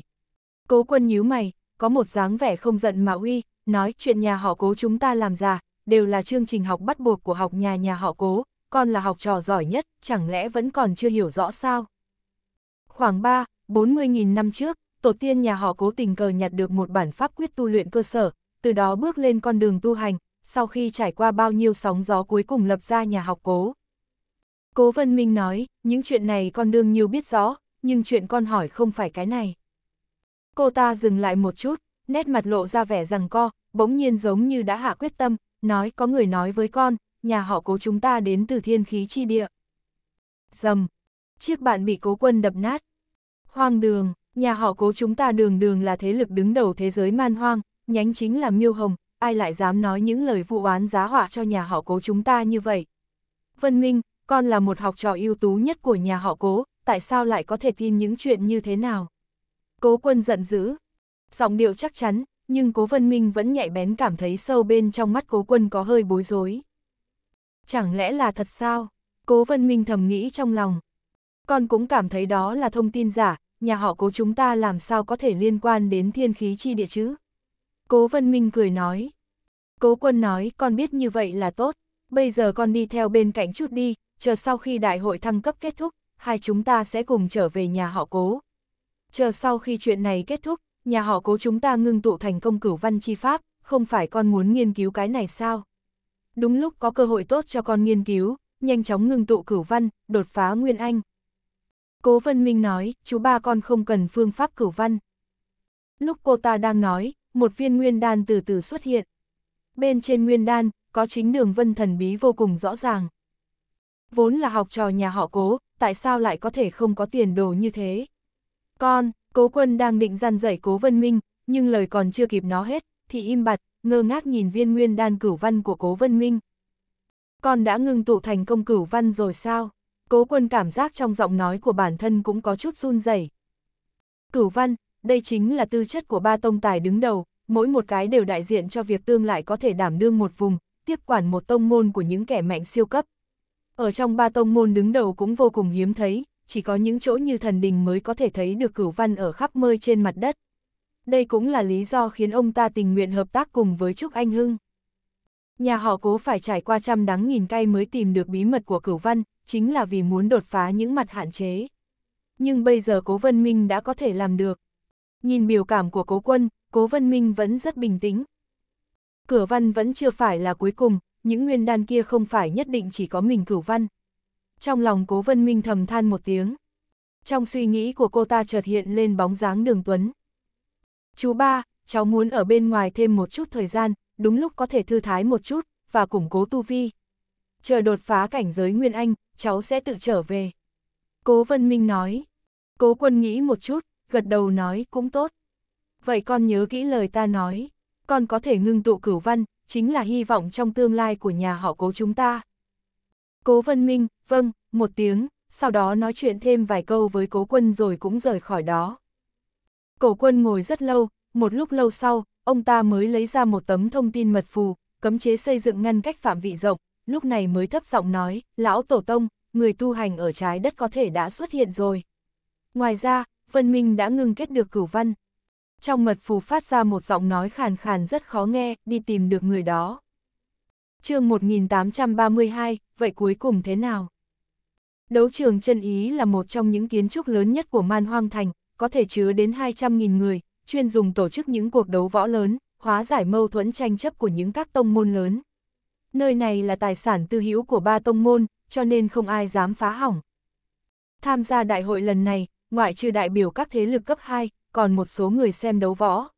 Cố quân nhíu mày, có một dáng vẻ không giận mà uy, nói chuyện nhà họ cố chúng ta làm già, đều là chương trình học bắt buộc của học nhà nhà họ cố, con là học trò giỏi nhất, chẳng lẽ vẫn còn chưa hiểu rõ sao? Khoảng 3, 40.000 năm trước, tổ tiên nhà họ cố tình cờ nhặt được một bản pháp quyết tu luyện cơ sở, từ đó bước lên con đường tu hành, sau khi trải qua bao nhiêu sóng gió cuối cùng lập ra nhà học cố. Cố Vân Minh nói, những chuyện này con đương nhiều biết rõ, nhưng chuyện con hỏi không phải cái này. Cô ta dừng lại một chút, nét mặt lộ ra vẻ rằng co, bỗng nhiên giống như đã hạ quyết tâm, nói có người nói với con, nhà họ cố chúng ta đến từ thiên khí chi địa. Dầm, chiếc bạn bị cố quân đập nát. Hoang đường, Nhà họ cố chúng ta đường đường là thế lực đứng đầu thế giới man hoang, nhánh chính là miêu hồng, ai lại dám nói những lời vụ oán giá họa cho nhà họ cố chúng ta như vậy. Vân Minh, con là một học trò ưu tú nhất của nhà họ cố, tại sao lại có thể tin những chuyện như thế nào? Cố quân giận dữ, giọng điệu chắc chắn, nhưng cố Vân Minh vẫn nhạy bén cảm thấy sâu bên trong mắt cố quân có hơi bối rối. Chẳng lẽ là thật sao? Cố Vân Minh thầm nghĩ trong lòng. Con cũng cảm thấy đó là thông tin giả, nhà họ cố chúng ta làm sao có thể liên quan đến thiên khí chi địa chứ? Cố Vân Minh cười nói. Cố quân nói, con biết như vậy là tốt, bây giờ con đi theo bên cạnh chút đi, chờ sau khi đại hội thăng cấp kết thúc, hai chúng ta sẽ cùng trở về nhà họ cố. Chờ sau khi chuyện này kết thúc, nhà họ cố chúng ta ngưng tụ thành công cửu văn chi pháp, không phải con muốn nghiên cứu cái này sao? Đúng lúc có cơ hội tốt cho con nghiên cứu, nhanh chóng ngưng tụ cửu văn, đột phá nguyên anh. Cố Vân Minh nói, chú ba con không cần phương pháp cửu văn. Lúc cô ta đang nói, một viên nguyên đan từ từ xuất hiện. Bên trên nguyên đan, có chính đường vân thần bí vô cùng rõ ràng. Vốn là học trò nhà họ cố, tại sao lại có thể không có tiền đồ như thế? Con, cố quân đang định gian dạy cố Vân Minh, nhưng lời còn chưa kịp nó hết, thì im bặt, ngơ ngác nhìn viên nguyên đan cửu văn của cố Vân Minh. Con đã ngừng tụ thành công cửu văn rồi sao? Cố quân cảm giác trong giọng nói của bản thân cũng có chút run rẩy. Cửu văn, đây chính là tư chất của ba tông tài đứng đầu, mỗi một cái đều đại diện cho việc tương lại có thể đảm đương một vùng, tiếp quản một tông môn của những kẻ mạnh siêu cấp. Ở trong ba tông môn đứng đầu cũng vô cùng hiếm thấy, chỉ có những chỗ như thần đình mới có thể thấy được cửu văn ở khắp mơi trên mặt đất. Đây cũng là lý do khiến ông ta tình nguyện hợp tác cùng với Trúc Anh Hưng. Nhà họ cố phải trải qua trăm đắng nghìn cay mới tìm được bí mật của cửu văn, chính là vì muốn đột phá những mặt hạn chế. Nhưng bây giờ Cố Vân Minh đã có thể làm được. Nhìn biểu cảm của Cố Quân, Cố Vân Minh vẫn rất bình tĩnh. Cửa văn vẫn chưa phải là cuối cùng, những nguyên đan kia không phải nhất định chỉ có mình cửu văn. Trong lòng Cố Vân Minh thầm than một tiếng. Trong suy nghĩ của cô ta chợt hiện lên bóng dáng đường Tuấn. Chú ba, cháu muốn ở bên ngoài thêm một chút thời gian, đúng lúc có thể thư thái một chút, và củng cố tu vi chờ đột phá cảnh giới Nguyên Anh, cháu sẽ tự trở về. Cố Vân Minh nói. Cố quân nghĩ một chút, gật đầu nói cũng tốt. Vậy con nhớ kỹ lời ta nói, con có thể ngưng tụ cửu văn, chính là hy vọng trong tương lai của nhà họ cố chúng ta. Cố Vân Minh, vâng, một tiếng, sau đó nói chuyện thêm vài câu với cố quân rồi cũng rời khỏi đó. Cổ quân ngồi rất lâu, một lúc lâu sau, ông ta mới lấy ra một tấm thông tin mật phù, cấm chế xây dựng ngăn cách phạm vị rộng, lúc này mới thấp giọng nói, lão tổ tông, người tu hành ở trái đất có thể đã xuất hiện rồi. Ngoài ra, Vân Minh đã ngừng kết được cửu văn. Trong mật phù phát ra một giọng nói khàn khàn rất khó nghe, đi tìm được người đó. chương 1832, vậy cuối cùng thế nào? Đấu trường chân ý là một trong những kiến trúc lớn nhất của Man Hoang Thành, có thể chứa đến 200.000 người, chuyên dùng tổ chức những cuộc đấu võ lớn, hóa giải mâu thuẫn tranh chấp của những các tông môn lớn nơi này là tài sản tư hữu của ba tông môn, cho nên không ai dám phá hỏng. Tham gia đại hội lần này, ngoại trừ đại biểu các thế lực cấp 2, còn một số người xem đấu võ.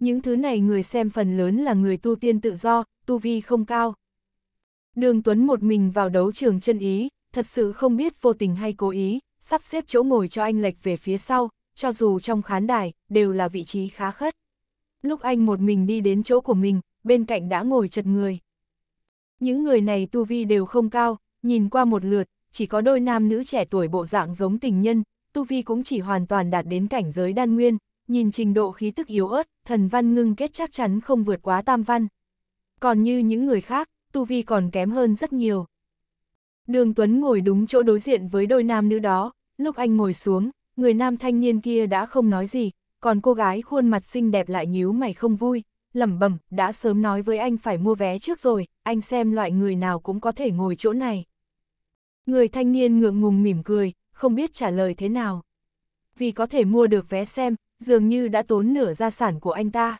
Những thứ này người xem phần lớn là người tu tiên tự do, tu vi không cao. Đường Tuấn một mình vào đấu trường chân ý, thật sự không biết vô tình hay cố ý, sắp xếp chỗ ngồi cho anh lệch về phía sau, cho dù trong khán đài, đều là vị trí khá khất. Lúc anh một mình đi đến chỗ của mình, bên cạnh đã ngồi chật người. Những người này tu vi đều không cao, nhìn qua một lượt, chỉ có đôi nam nữ trẻ tuổi bộ dạng giống tình nhân, tu vi cũng chỉ hoàn toàn đạt đến cảnh giới đan nguyên, nhìn trình độ khí tức yếu ớt, thần văn ngưng kết chắc chắn không vượt quá tam văn. Còn như những người khác, tu vi còn kém hơn rất nhiều. Đường Tuấn ngồi đúng chỗ đối diện với đôi nam nữ đó, lúc anh ngồi xuống, người nam thanh niên kia đã không nói gì, còn cô gái khuôn mặt xinh đẹp lại nhíu mày không vui, lẩm bẩm, đã sớm nói với anh phải mua vé trước rồi, anh xem loại người nào cũng có thể ngồi chỗ này. Người thanh niên ngượng ngùng mỉm cười, không biết trả lời thế nào. Vì có thể mua được vé xem, dường như đã tốn nửa gia sản của anh ta.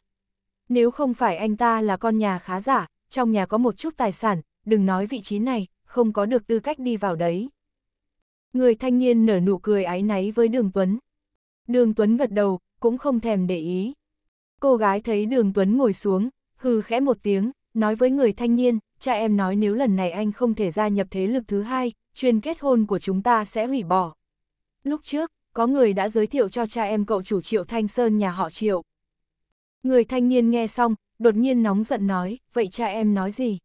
Nếu không phải anh ta là con nhà khá giả, trong nhà có một chút tài sản, đừng nói vị trí này, không có được tư cách đi vào đấy. Người thanh niên nở nụ cười áy náy với Đường Tuấn. Đường Tuấn gật đầu, cũng không thèm để ý. Cô gái thấy đường Tuấn ngồi xuống, hừ khẽ một tiếng, nói với người thanh niên, cha em nói nếu lần này anh không thể gia nhập thế lực thứ hai, chuyên kết hôn của chúng ta sẽ hủy bỏ. Lúc trước, có người đã giới thiệu cho cha em cậu chủ Triệu Thanh Sơn nhà họ Triệu. Người thanh niên nghe xong, đột nhiên nóng giận nói, vậy cha em nói gì?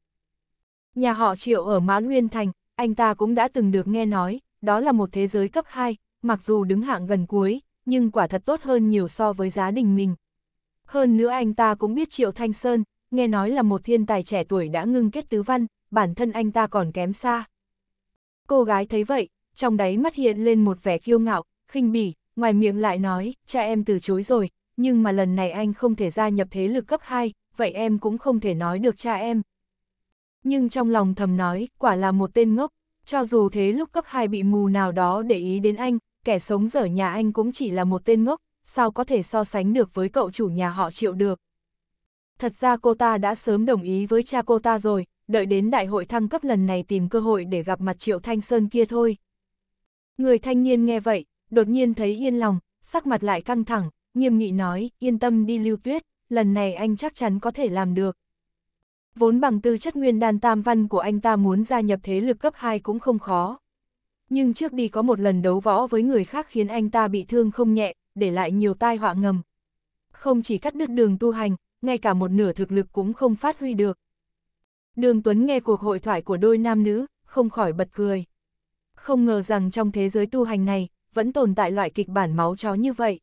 Nhà họ Triệu ở mã Nguyên Thành, anh ta cũng đã từng được nghe nói, đó là một thế giới cấp 2, mặc dù đứng hạng gần cuối, nhưng quả thật tốt hơn nhiều so với giá đình mình. Hơn nữa anh ta cũng biết Triệu Thanh Sơn, nghe nói là một thiên tài trẻ tuổi đã ngưng kết tứ văn, bản thân anh ta còn kém xa. Cô gái thấy vậy, trong đáy mắt hiện lên một vẻ kiêu ngạo, khinh bỉ, ngoài miệng lại nói, cha em từ chối rồi, nhưng mà lần này anh không thể gia nhập thế lực cấp 2, vậy em cũng không thể nói được cha em. Nhưng trong lòng thầm nói, quả là một tên ngốc, cho dù thế lúc cấp 2 bị mù nào đó để ý đến anh, kẻ sống dở nhà anh cũng chỉ là một tên ngốc, sao có thể so sánh được với cậu chủ nhà họ triệu được. Thật ra cô ta đã sớm đồng ý với cha cô ta rồi, đợi đến đại hội thăng cấp lần này tìm cơ hội để gặp mặt triệu thanh sơn kia thôi. Người thanh niên nghe vậy, đột nhiên thấy yên lòng, sắc mặt lại căng thẳng, nghiêm nghị nói, yên tâm đi lưu tuyết, lần này anh chắc chắn có thể làm được. Vốn bằng tư chất nguyên đan tam văn của anh ta muốn gia nhập thế lực cấp 2 cũng không khó. Nhưng trước đi có một lần đấu võ với người khác khiến anh ta bị thương không nhẹ, để lại nhiều tai họa ngầm. Không chỉ cắt đứt đường tu hành, ngay cả một nửa thực lực cũng không phát huy được. Đường Tuấn nghe cuộc hội thoại của đôi nam nữ, không khỏi bật cười. Không ngờ rằng trong thế giới tu hành này, vẫn tồn tại loại kịch bản máu chó như vậy.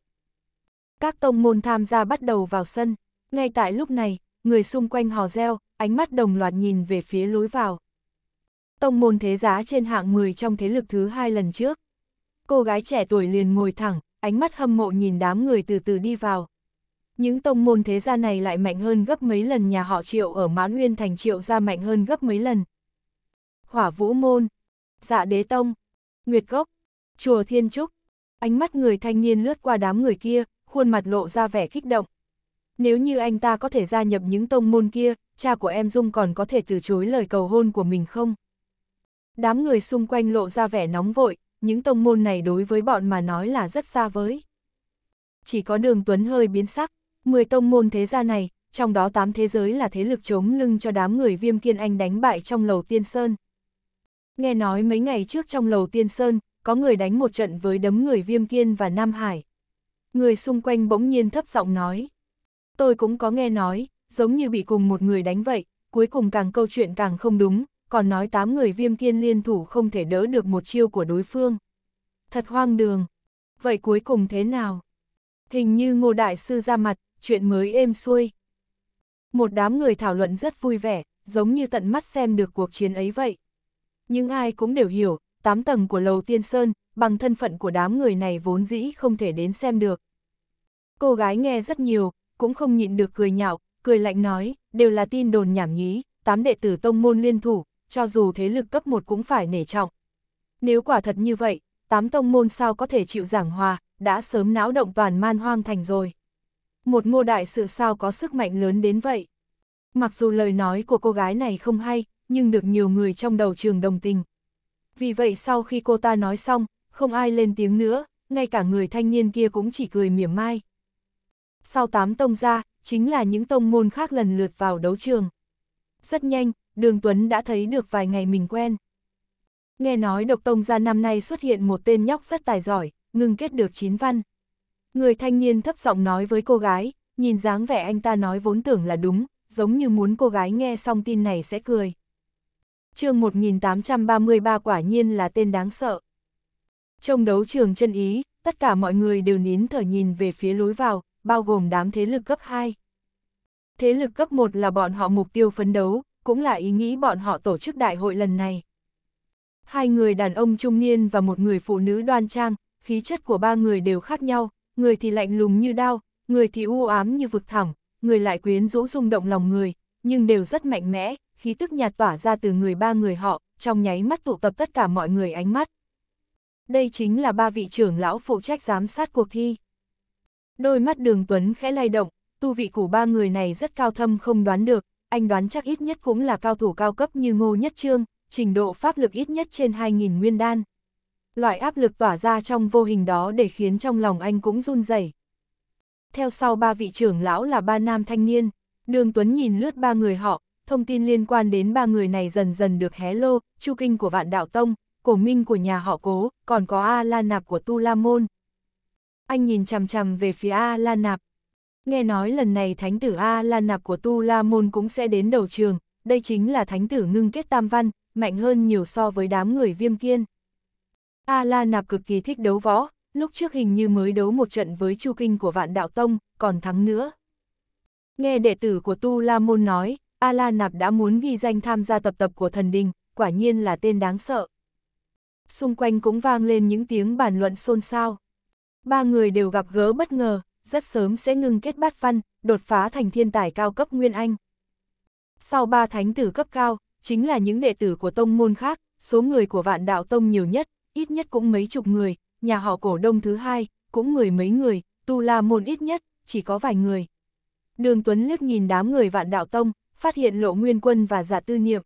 Các tông môn tham gia bắt đầu vào sân, ngay tại lúc này, người xung quanh hò reo, ánh mắt đồng loạt nhìn về phía lối vào. Tông môn thế giá trên hạng 10 trong thế lực thứ hai lần trước. Cô gái trẻ tuổi liền ngồi thẳng, ánh mắt hâm mộ nhìn đám người từ từ đi vào. Những tông môn thế gia này lại mạnh hơn gấp mấy lần nhà họ triệu ở Mãn Nguyên thành triệu gia mạnh hơn gấp mấy lần. Hỏa vũ môn, dạ đế tông, nguyệt gốc, chùa thiên trúc, ánh mắt người thanh niên lướt qua đám người kia, khuôn mặt lộ ra vẻ kích động. Nếu như anh ta có thể gia nhập những tông môn kia, cha của em Dung còn có thể từ chối lời cầu hôn của mình không? Đám người xung quanh lộ ra vẻ nóng vội, những tông môn này đối với bọn mà nói là rất xa với. Chỉ có đường Tuấn hơi biến sắc, 10 tông môn thế gia này, trong đó 8 thế giới là thế lực chống lưng cho đám người viêm kiên anh đánh bại trong lầu tiên sơn. Nghe nói mấy ngày trước trong lầu tiên sơn, có người đánh một trận với đấm người viêm kiên và Nam Hải. Người xung quanh bỗng nhiên thấp giọng nói. Tôi cũng có nghe nói, giống như bị cùng một người đánh vậy, cuối cùng càng câu chuyện càng không đúng, còn nói tám người viêm kiên liên thủ không thể đỡ được một chiêu của đối phương. Thật hoang đường. Vậy cuối cùng thế nào? Hình như ngô đại sư ra mặt, chuyện mới êm xuôi. Một đám người thảo luận rất vui vẻ, giống như tận mắt xem được cuộc chiến ấy vậy. Nhưng ai cũng đều hiểu, tám tầng của lầu tiên sơn, bằng thân phận của đám người này vốn dĩ không thể đến xem được. Cô gái nghe rất nhiều, cũng không nhịn được cười nhạo, cười lạnh nói, đều là tin đồn nhảm nhí, tám đệ tử tông môn liên thủ, cho dù thế lực cấp một cũng phải nể trọng. Nếu quả thật như vậy, tám tông môn sao có thể chịu giảng hòa, đã sớm náo động toàn man hoang thành rồi. Một ngô đại sự sao có sức mạnh lớn đến vậy. Mặc dù lời nói của cô gái này không hay, nhưng được nhiều người trong đầu trường đồng tình. Vì vậy sau khi cô ta nói xong, không ai lên tiếng nữa, ngay cả người thanh niên kia cũng chỉ cười mỉa mai. Sau tám tông ra, chính là những tông môn khác lần lượt vào đấu trường. Rất nhanh, đường Tuấn đã thấy được vài ngày mình quen. Nghe nói độc tông gia năm nay xuất hiện một tên nhóc rất tài giỏi, ngưng kết được chín văn. Người thanh niên thấp giọng nói với cô gái, nhìn dáng vẻ anh ta nói vốn tưởng là đúng, giống như muốn cô gái nghe xong tin này sẽ cười. chương 1833 quả nhiên là tên đáng sợ. Trong đấu trường chân ý, tất cả mọi người đều nín thở nhìn về phía lối vào, bao gồm đám thế lực cấp 2. Thế lực cấp 1 là bọn họ mục tiêu phấn đấu, cũng là ý nghĩ bọn họ tổ chức đại hội lần này. Hai người đàn ông trung niên và một người phụ nữ đoan trang, khí chất của ba người đều khác nhau, người thì lạnh lùng như đao, người thì u ám như vực thẳm, người lại quyến rũ rung động lòng người, nhưng đều rất mạnh mẽ, khí tức nhạt tỏa ra từ người ba người họ, trong nháy mắt tụ tập tất cả mọi người ánh mắt. Đây chính là ba vị trưởng lão phụ trách giám sát cuộc thi. Đôi mắt đường Tuấn khẽ lay động, tu vị của ba người này rất cao thâm không đoán được, anh đoán chắc ít nhất cũng là cao thủ cao cấp như Ngô Nhất Trương, trình độ pháp lực ít nhất trên 2.000 nguyên đan. Loại áp lực tỏa ra trong vô hình đó để khiến trong lòng anh cũng run rẩy. Theo sau ba vị trưởng lão là ba nam thanh niên, Đường Tuấn nhìn lướt ba người họ, thông tin liên quan đến ba người này dần dần được hé lô, Chu Kinh của Vạn Đạo Tông, Cổ Minh của nhà họ Cố, còn có A La Nạp của Tu La Môn. Anh nhìn chằm chằm về phía A La Nạp, Nghe nói lần này thánh tử A La Nạp của Tu La Môn cũng sẽ đến đầu trường, đây chính là thánh tử ngưng kết tam văn, mạnh hơn nhiều so với đám người viêm kiên. A La Nạp cực kỳ thích đấu võ, lúc trước hình như mới đấu một trận với Chu Kinh của Vạn Đạo Tông, còn thắng nữa. Nghe đệ tử của Tu La Môn nói, A La Nạp đã muốn ghi danh tham gia tập tập của thần đình, quả nhiên là tên đáng sợ. Xung quanh cũng vang lên những tiếng bàn luận xôn xao. Ba người đều gặp gỡ bất ngờ, rất sớm sẽ ngưng kết bát văn, đột phá thành thiên tài cao cấp Nguyên Anh. Sau ba thánh tử cấp cao, chính là những đệ tử của tông môn khác, số người của vạn đạo tông nhiều nhất, ít nhất cũng mấy chục người, nhà họ cổ đông thứ hai, cũng mười mấy người, tu la môn ít nhất, chỉ có vài người. Đường Tuấn liếc nhìn đám người vạn đạo tông, phát hiện lộ nguyên quân và giả dạ tư niệm.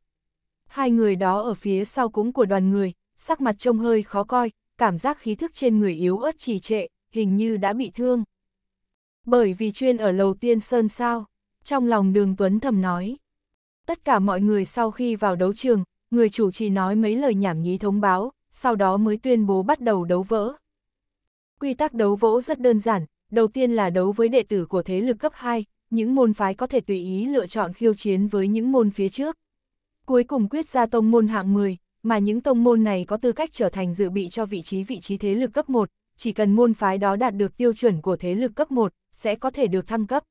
Hai người đó ở phía sau cũng của đoàn người, sắc mặt trông hơi khó coi, cảm giác khí thức trên người yếu ớt trì trệ, hình như đã bị thương. Bởi vì chuyên ở lầu tiên sơn sao, trong lòng đường Tuấn thầm nói. Tất cả mọi người sau khi vào đấu trường, người chủ trì nói mấy lời nhảm nhí thông báo, sau đó mới tuyên bố bắt đầu đấu vỡ. Quy tắc đấu vỗ rất đơn giản, đầu tiên là đấu với đệ tử của thế lực cấp 2, những môn phái có thể tùy ý lựa chọn khiêu chiến với những môn phía trước. Cuối cùng quyết ra tông môn hạng 10, mà những tông môn này có tư cách trở thành dự bị cho vị trí vị trí thế lực cấp 1, chỉ cần môn phái đó đạt được tiêu chuẩn của thế lực cấp 1, sẽ có thể được thăng cấp.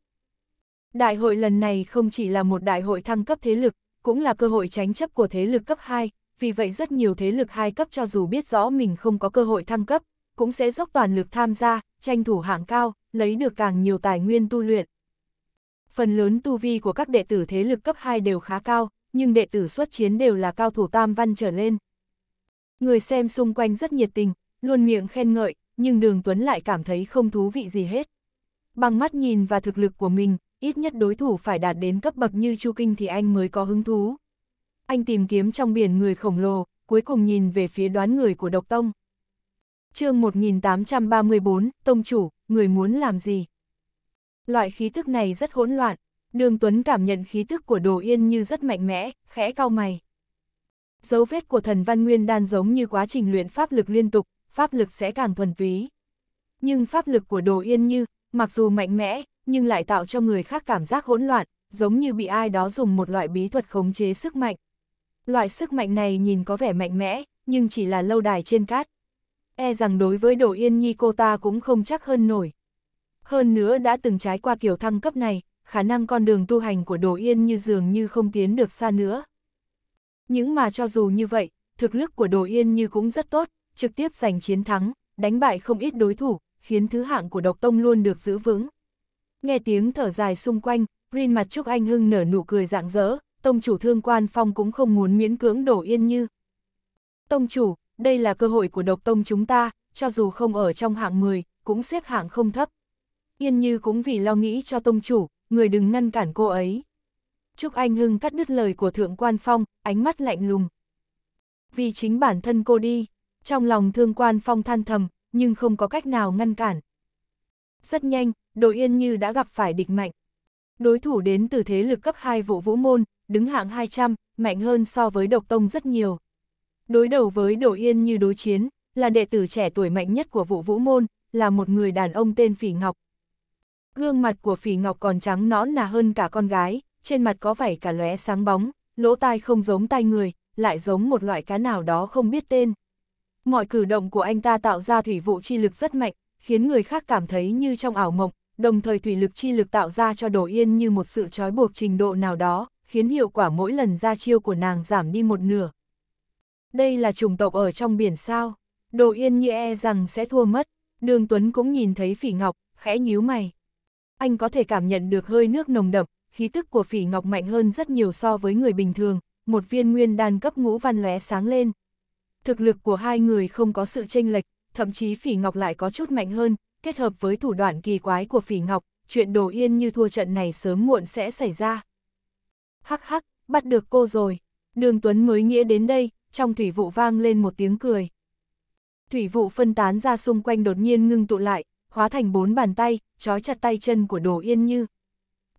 Đại hội lần này không chỉ là một đại hội thăng cấp thế lực, cũng là cơ hội tránh chấp của thế lực cấp 2, vì vậy rất nhiều thế lực hai cấp cho dù biết rõ mình không có cơ hội thăng cấp, cũng sẽ dốc toàn lực tham gia, tranh thủ hạng cao, lấy được càng nhiều tài nguyên tu luyện. Phần lớn tu vi của các đệ tử thế lực cấp 2 đều khá cao, nhưng đệ tử xuất chiến đều là cao thủ tam văn trở lên. Người xem xung quanh rất nhiệt tình, luôn miệng khen ngợi, nhưng đường Tuấn lại cảm thấy không thú vị gì hết. Bằng mắt nhìn và thực lực của mình, ít nhất đối thủ phải đạt đến cấp bậc như Chu Kinh thì anh mới có hứng thú. Anh tìm kiếm trong biển người khổng lồ, cuối cùng nhìn về phía đoán người của độc tông. chương 1834, Tông Chủ, người muốn làm gì? Loại khí thức này rất hỗn loạn, đường Tuấn cảm nhận khí thức của Đồ Yên như rất mạnh mẽ, khẽ cao mày. Dấu vết của thần Văn Nguyên Đan giống như quá trình luyện pháp lực liên tục, pháp lực sẽ càng thuần túy. Nhưng pháp lực của Đồ Yên Như, mặc dù mạnh mẽ, nhưng lại tạo cho người khác cảm giác hỗn loạn, giống như bị ai đó dùng một loại bí thuật khống chế sức mạnh. Loại sức mạnh này nhìn có vẻ mạnh mẽ, nhưng chỉ là lâu đài trên cát. E rằng đối với Đồ Yên Nhi cô ta cũng không chắc hơn nổi. Hơn nữa đã từng trái qua kiểu thăng cấp này, khả năng con đường tu hành của Đồ Yên như dường như không tiến được xa nữa. Nhưng mà cho dù như vậy, thực lực của Đồ Yên như cũng rất tốt, trực tiếp giành chiến thắng, đánh bại không ít đối thủ, khiến thứ hạng của độc tông luôn được giữ vững. Nghe tiếng thở dài xung quanh, Rin mặt Trúc Anh Hưng nở nụ cười rạng rỡ, tông chủ thương quan phong cũng không muốn miễn cưỡng đổ yên như. Tông chủ, đây là cơ hội của độc tông chúng ta, cho dù không ở trong hạng 10, cũng xếp hạng không thấp. Yên như cũng vì lo nghĩ cho tông chủ, người đừng ngăn cản cô ấy. Trúc Anh Hưng cắt đứt lời của thượng quan phong, ánh mắt lạnh lùng. Vì chính bản thân cô đi, trong lòng thương quan phong than thầm, nhưng không có cách nào ngăn cản. Rất nhanh, đội Yên như đã gặp phải địch mạnh. Đối thủ đến từ thế lực cấp 2 vụ vũ môn, đứng hạng 200, mạnh hơn so với độc tông rất nhiều. Đối đầu với đội Yên như đối chiến, là đệ tử trẻ tuổi mạnh nhất của vụ vũ môn, là một người đàn ông tên Phỉ Ngọc. Gương mặt của Phỉ Ngọc còn trắng nõn nà hơn cả con gái, trên mặt có vảy cả lóe sáng bóng, lỗ tai không giống tai người, lại giống một loại cá nào đó không biết tên. Mọi cử động của anh ta tạo ra thủy vụ chi lực rất mạnh, khiến người khác cảm thấy như trong ảo mộng, đồng thời thủy lực chi lực tạo ra cho Đồ Yên như một sự trói buộc trình độ nào đó, khiến hiệu quả mỗi lần ra chiêu của nàng giảm đi một nửa. Đây là chủng tộc ở trong biển sao, Đồ Yên như e rằng sẽ thua mất, Đường Tuấn cũng nhìn thấy Phỉ Ngọc, khẽ nhíu mày. Anh có thể cảm nhận được hơi nước nồng đậm, khí tức của Phỉ Ngọc mạnh hơn rất nhiều so với người bình thường, một viên nguyên đan cấp ngũ văn lóe sáng lên, Thực lực của hai người không có sự chênh lệch, thậm chí Phỉ Ngọc lại có chút mạnh hơn, kết hợp với thủ đoạn kỳ quái của Phỉ Ngọc, chuyện đồ yên như thua trận này sớm muộn sẽ xảy ra. Hắc hắc, bắt được cô rồi. Đường Tuấn mới nghĩa đến đây, trong thủy vụ vang lên một tiếng cười. Thủy vụ phân tán ra xung quanh đột nhiên ngưng tụ lại, hóa thành bốn bàn tay, trói chặt tay chân của Đồ Yên Như.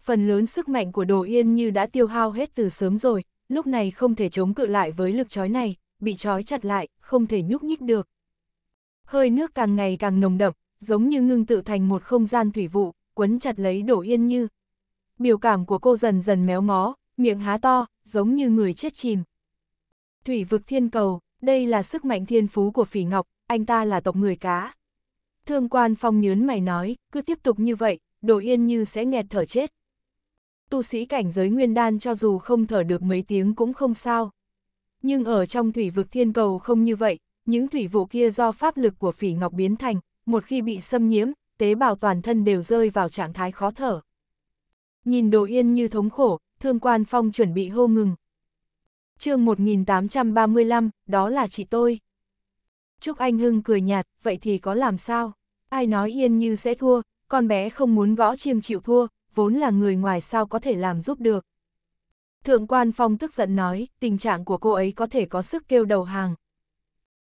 Phần lớn sức mạnh của Đồ Yên Như đã tiêu hao hết từ sớm rồi, lúc này không thể chống cự lại với lực trói này, bị trói chặt lại, không thể nhúc nhích được. Hơi nước càng ngày càng nồng đậm, giống như ngưng tự thành một không gian thủy vụ, quấn chặt lấy đổ yên như. Biểu cảm của cô dần dần méo mó, miệng há to, giống như người chết chìm. Thủy vực thiên cầu, đây là sức mạnh thiên phú của phỉ ngọc, anh ta là tộc người cá. Thương quan phong nhớn mày nói, cứ tiếp tục như vậy, Đổ yên như sẽ nghẹt thở chết. Tu sĩ cảnh giới nguyên đan cho dù không thở được mấy tiếng cũng không sao nhưng ở trong thủy vực thiên cầu không như vậy, những thủy vụ kia do pháp lực của phỉ ngọc biến thành, một khi bị xâm nhiễm, tế bào toàn thân đều rơi vào trạng thái khó thở. Nhìn đồ yên như thống khổ, thương quan phong chuẩn bị hô ngừng. chương 1835, đó là chị tôi. Trúc Anh Hưng cười nhạt, vậy thì có làm sao? Ai nói yên như sẽ thua, con bé không muốn gõ chiêng chịu thua, vốn là người ngoài sao có thể làm giúp được. Thượng quan Phong tức giận nói, tình trạng của cô ấy có thể có sức kêu đầu hàng.